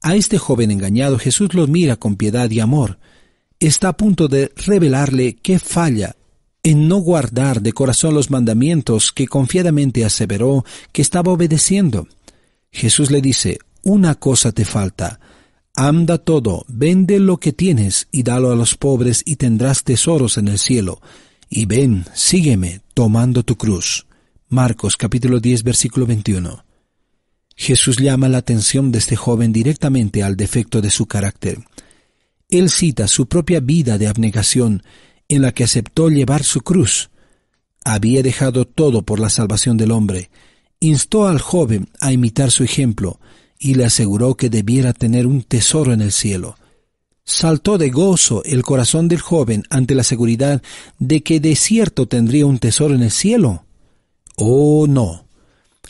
Speaker 1: A este joven engañado Jesús lo mira con piedad y amor. Está a punto de revelarle qué falla en no guardar de corazón los mandamientos que confiadamente aseveró que estaba obedeciendo. Jesús le dice, una cosa te falta, Anda todo, vende lo que tienes y dalo a los pobres y tendrás tesoros en el cielo. Y ven, sígueme, tomando tu cruz. Marcos capítulo 10 versículo 21. Jesús llama la atención de este joven directamente al defecto de su carácter. Él cita su propia vida de abnegación en la que aceptó llevar su cruz. Había dejado todo por la salvación del hombre. Instó al joven a imitar su ejemplo, y le aseguró que debiera tener un tesoro en el cielo. Saltó de gozo el corazón del joven ante la seguridad de que de cierto tendría un tesoro en el cielo. Oh no.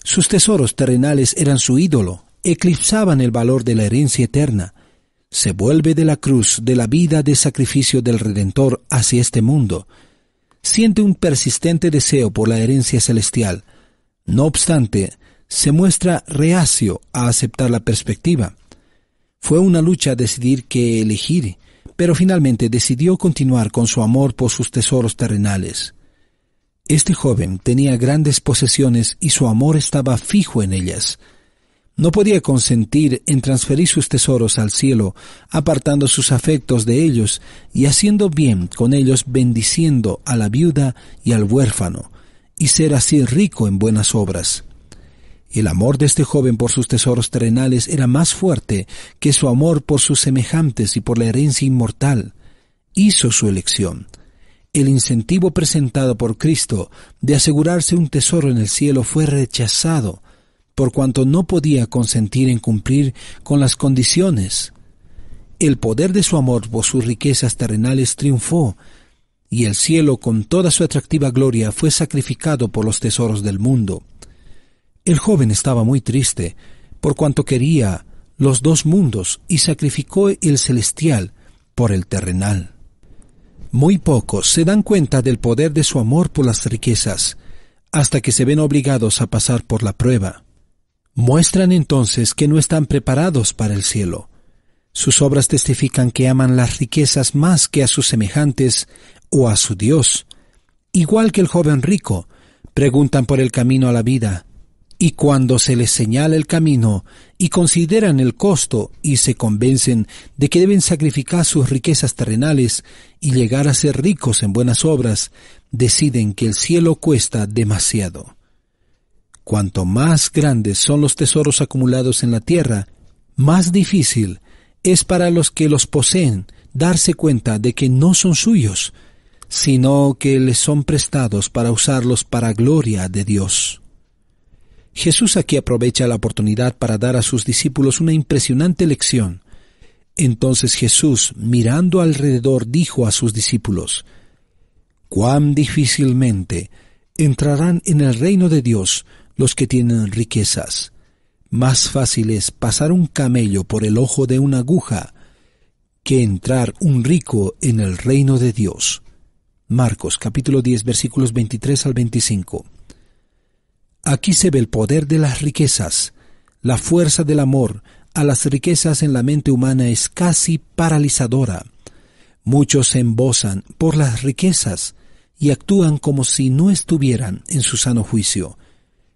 Speaker 1: Sus tesoros terrenales eran su ídolo, eclipsaban el valor de la herencia eterna. Se vuelve de la cruz de la vida de sacrificio del Redentor hacia este mundo. Siente un persistente deseo por la herencia celestial. No obstante, se muestra reacio a aceptar la perspectiva. Fue una lucha decidir qué elegir, pero finalmente decidió continuar con su amor por sus tesoros terrenales. Este joven tenía grandes posesiones y su amor estaba fijo en ellas. No podía consentir en transferir sus tesoros al cielo, apartando sus afectos de ellos y haciendo bien con ellos bendiciendo a la viuda y al huérfano, y ser así rico en buenas obras. El amor de este joven por sus tesoros terrenales era más fuerte que su amor por sus semejantes y por la herencia inmortal. Hizo su elección. El incentivo presentado por Cristo de asegurarse un tesoro en el cielo fue rechazado, por cuanto no podía consentir en cumplir con las condiciones. El poder de su amor por sus riquezas terrenales triunfó, y el cielo con toda su atractiva gloria fue sacrificado por los tesoros del mundo. El joven estaba muy triste, por cuanto quería los dos mundos y sacrificó el celestial por el terrenal. Muy pocos se dan cuenta del poder de su amor por las riquezas, hasta que se ven obligados a pasar por la prueba. Muestran entonces que no están preparados para el cielo. Sus obras testifican que aman las riquezas más que a sus semejantes o a su Dios. Igual que el joven rico, preguntan por el camino a la vida, y cuando se les señala el camino y consideran el costo y se convencen de que deben sacrificar sus riquezas terrenales y llegar a ser ricos en buenas obras, deciden que el cielo cuesta demasiado. Cuanto más grandes son los tesoros acumulados en la tierra, más difícil es para los que los poseen darse cuenta de que no son suyos, sino que les son prestados para usarlos para gloria de Dios. Jesús aquí aprovecha la oportunidad para dar a sus discípulos una impresionante lección. Entonces Jesús, mirando alrededor, dijo a sus discípulos, Cuán difícilmente entrarán en el reino de Dios los que tienen riquezas. Más fácil es pasar un camello por el ojo de una aguja que entrar un rico en el reino de Dios. Marcos capítulo 10 versículos 23 al 25. Aquí se ve el poder de las riquezas, la fuerza del amor a las riquezas en la mente humana es casi paralizadora. Muchos se embozan por las riquezas y actúan como si no estuvieran en su sano juicio.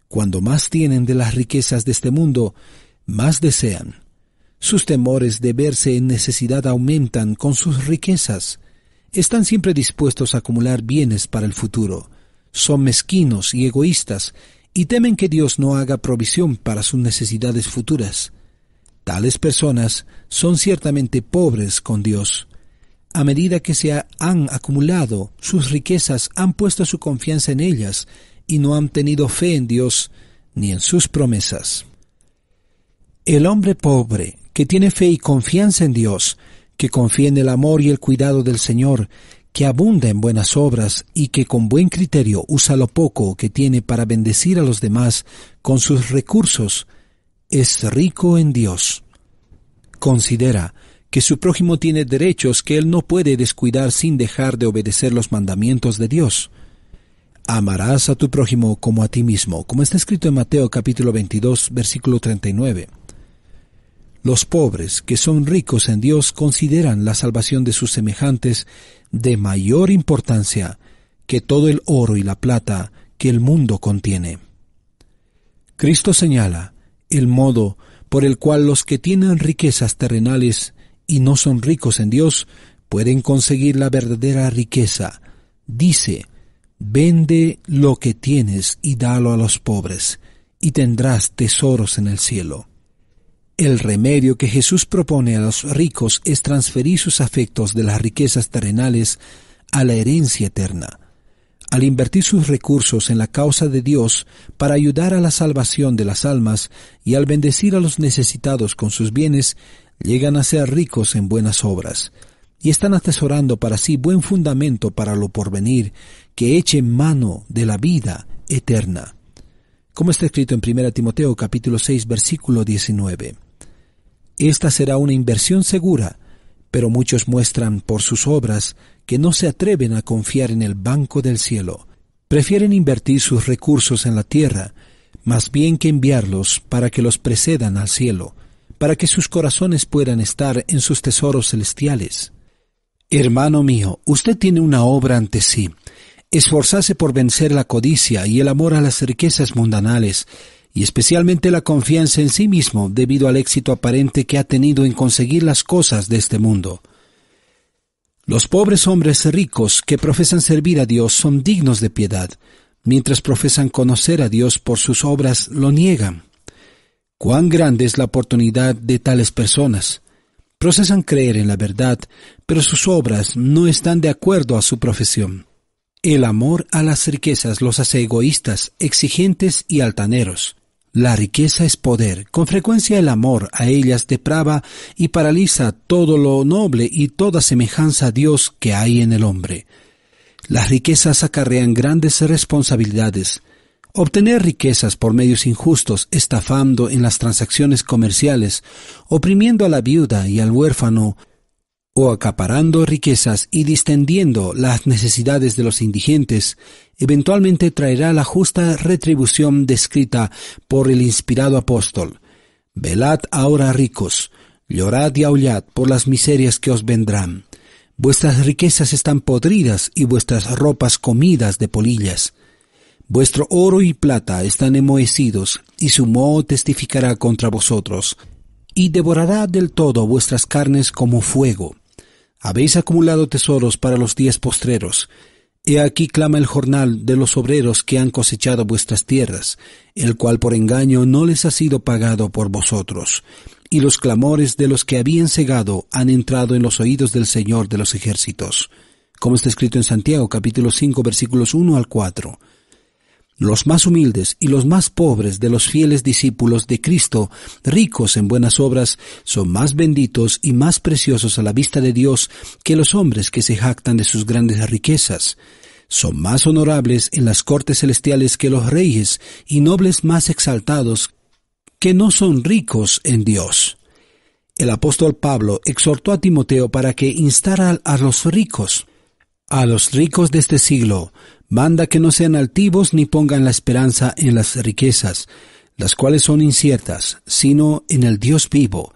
Speaker 1: Cuando más tienen de las riquezas de este mundo, más desean. Sus temores de verse en necesidad aumentan con sus riquezas. Están siempre dispuestos a acumular bienes para el futuro. Son mezquinos y egoístas y temen que Dios no haga provisión para sus necesidades futuras. Tales personas son ciertamente pobres con Dios. A medida que se han acumulado sus riquezas, han puesto su confianza en ellas y no han tenido fe en Dios ni en sus promesas. El hombre pobre, que tiene fe y confianza en Dios, que confía en el amor y el cuidado del Señor, que abunda en buenas obras y que con buen criterio usa lo poco que tiene para bendecir a los demás con sus recursos, es rico en Dios. Considera que su prójimo tiene derechos que él no puede descuidar sin dejar de obedecer los mandamientos de Dios. Amarás a tu prójimo como a ti mismo, como está escrito en Mateo capítulo 22, versículo 39. Los pobres, que son ricos en Dios, consideran la salvación de sus semejantes de mayor importancia que todo el oro y la plata que el mundo contiene. Cristo señala el modo por el cual los que tienen riquezas terrenales y no son ricos en Dios pueden conseguir la verdadera riqueza. Dice, vende lo que tienes y dalo a los pobres, y tendrás tesoros en el cielo. El remedio que Jesús propone a los ricos es transferir sus afectos de las riquezas terrenales a la herencia eterna. Al invertir sus recursos en la causa de Dios para ayudar a la salvación de las almas y al bendecir a los necesitados con sus bienes, llegan a ser ricos en buenas obras y están atesorando para sí buen fundamento para lo porvenir que eche mano de la vida eterna. Como está escrito en 1 Timoteo capítulo 6 versículo 19. Esta será una inversión segura, pero muchos muestran por sus obras que no se atreven a confiar en el banco del cielo. Prefieren invertir sus recursos en la tierra, más bien que enviarlos para que los precedan al cielo, para que sus corazones puedan estar en sus tesoros celestiales. Hermano mío, usted tiene una obra ante sí. Esforzase por vencer la codicia y el amor a las riquezas mundanales, y especialmente la confianza en sí mismo debido al éxito aparente que ha tenido en conseguir las cosas de este mundo. Los pobres hombres ricos que profesan servir a Dios son dignos de piedad, mientras profesan conocer a Dios por sus obras lo niegan. Cuán grande es la oportunidad de tales personas. Procesan creer en la verdad, pero sus obras no están de acuerdo a su profesión. El amor a las riquezas los hace egoístas, exigentes y altaneros. La riqueza es poder, con frecuencia el amor a ellas deprava y paraliza todo lo noble y toda semejanza a Dios que hay en el hombre. Las riquezas acarrean grandes responsabilidades. Obtener riquezas por medios injustos, estafando en las transacciones comerciales, oprimiendo a la viuda y al huérfano, o acaparando riquezas y distendiendo las necesidades de los indigentes, eventualmente traerá la justa retribución descrita por el inspirado apóstol. Velad ahora ricos, llorad y aullad por las miserias que os vendrán. Vuestras riquezas están podridas y vuestras ropas comidas de polillas. Vuestro oro y plata están enmohecidos, y su moho testificará contra vosotros, y devorará del todo vuestras carnes como fuego habéis acumulado tesoros para los días postreros. He aquí clama el jornal de los obreros que han cosechado vuestras tierras, el cual por engaño no les ha sido pagado por vosotros. Y los clamores de los que habían cegado han entrado en los oídos del Señor de los ejércitos, como está escrito en Santiago capítulo 5 versículos 1 al 4 los más humildes y los más pobres de los fieles discípulos de Cristo, ricos en buenas obras, son más benditos y más preciosos a la vista de Dios que los hombres que se jactan de sus grandes riquezas. Son más honorables en las cortes celestiales que los reyes y nobles más exaltados que no son ricos en Dios. El apóstol Pablo exhortó a Timoteo para que instara a los ricos, a los ricos de este siglo, Manda que no sean altivos ni pongan la esperanza en las riquezas, las cuales son inciertas, sino en el Dios vivo,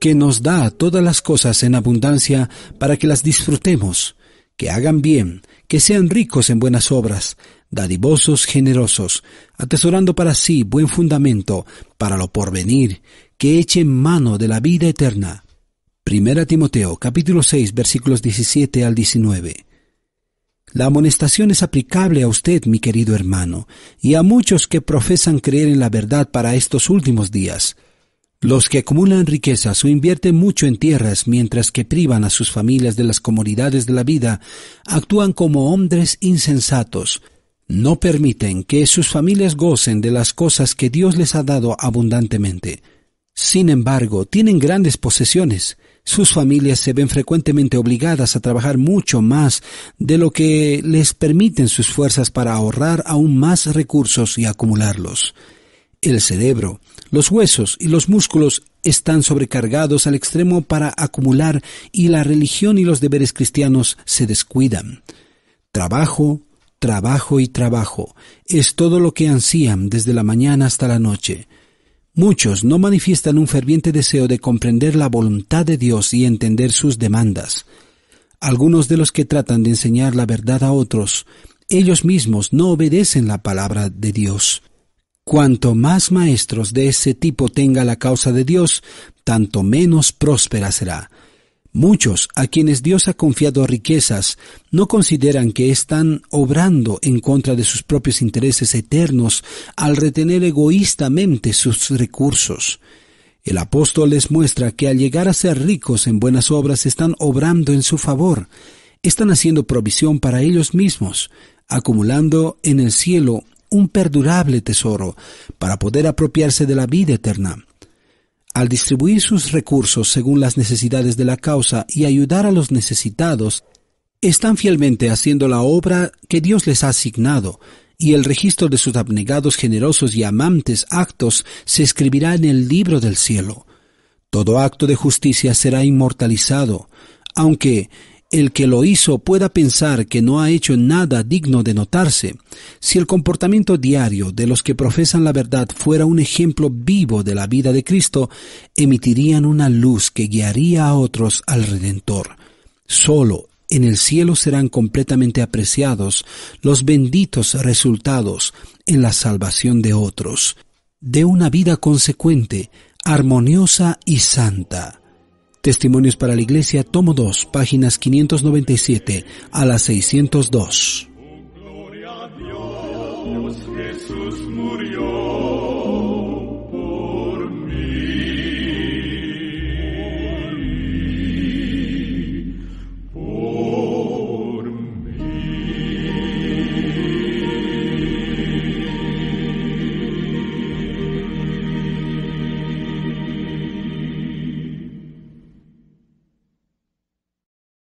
Speaker 1: que nos da todas las cosas en abundancia para que las disfrutemos, que hagan bien, que sean ricos en buenas obras, dadivosos, generosos, atesorando para sí buen fundamento para lo porvenir, que echen mano de la vida eterna. Primera Timoteo capítulo 6 versículos 17 al 19. La amonestación es aplicable a usted, mi querido hermano, y a muchos que profesan creer en la verdad para estos últimos días. Los que acumulan riquezas o invierten mucho en tierras mientras que privan a sus familias de las comodidades de la vida, actúan como hombres insensatos. No permiten que sus familias gocen de las cosas que Dios les ha dado abundantemente. Sin embargo, tienen grandes posesiones, sus familias se ven frecuentemente obligadas a trabajar mucho más de lo que les permiten sus fuerzas para ahorrar aún más recursos y acumularlos. El cerebro, los huesos y los músculos están sobrecargados al extremo para acumular y la religión y los deberes cristianos se descuidan. Trabajo, trabajo y trabajo es todo lo que ansían desde la mañana hasta la noche. Muchos no manifiestan un ferviente deseo de comprender la voluntad de Dios y entender sus demandas. Algunos de los que tratan de enseñar la verdad a otros, ellos mismos no obedecen la palabra de Dios. Cuanto más maestros de ese tipo tenga la causa de Dios, tanto menos próspera será. Muchos a quienes Dios ha confiado riquezas no consideran que están obrando en contra de sus propios intereses eternos al retener egoístamente sus recursos. El apóstol les muestra que al llegar a ser ricos en buenas obras están obrando en su favor, están haciendo provisión para ellos mismos, acumulando en el cielo un perdurable tesoro para poder apropiarse de la vida eterna. Al distribuir sus recursos según las necesidades de la causa y ayudar a los necesitados, están fielmente haciendo la obra que Dios les ha asignado, y el registro de sus abnegados, generosos y amantes actos se escribirá en el libro del cielo. Todo acto de justicia será inmortalizado, aunque el que lo hizo pueda pensar que no ha hecho nada digno de notarse, si el comportamiento diario de los que profesan la verdad fuera un ejemplo vivo de la vida de Cristo, emitirían una luz que guiaría a otros al Redentor. Solo en el cielo serán completamente apreciados los benditos resultados en la salvación de otros, de una vida consecuente, armoniosa y santa. Testimonios para la Iglesia, tomo 2, páginas 597 a las 602.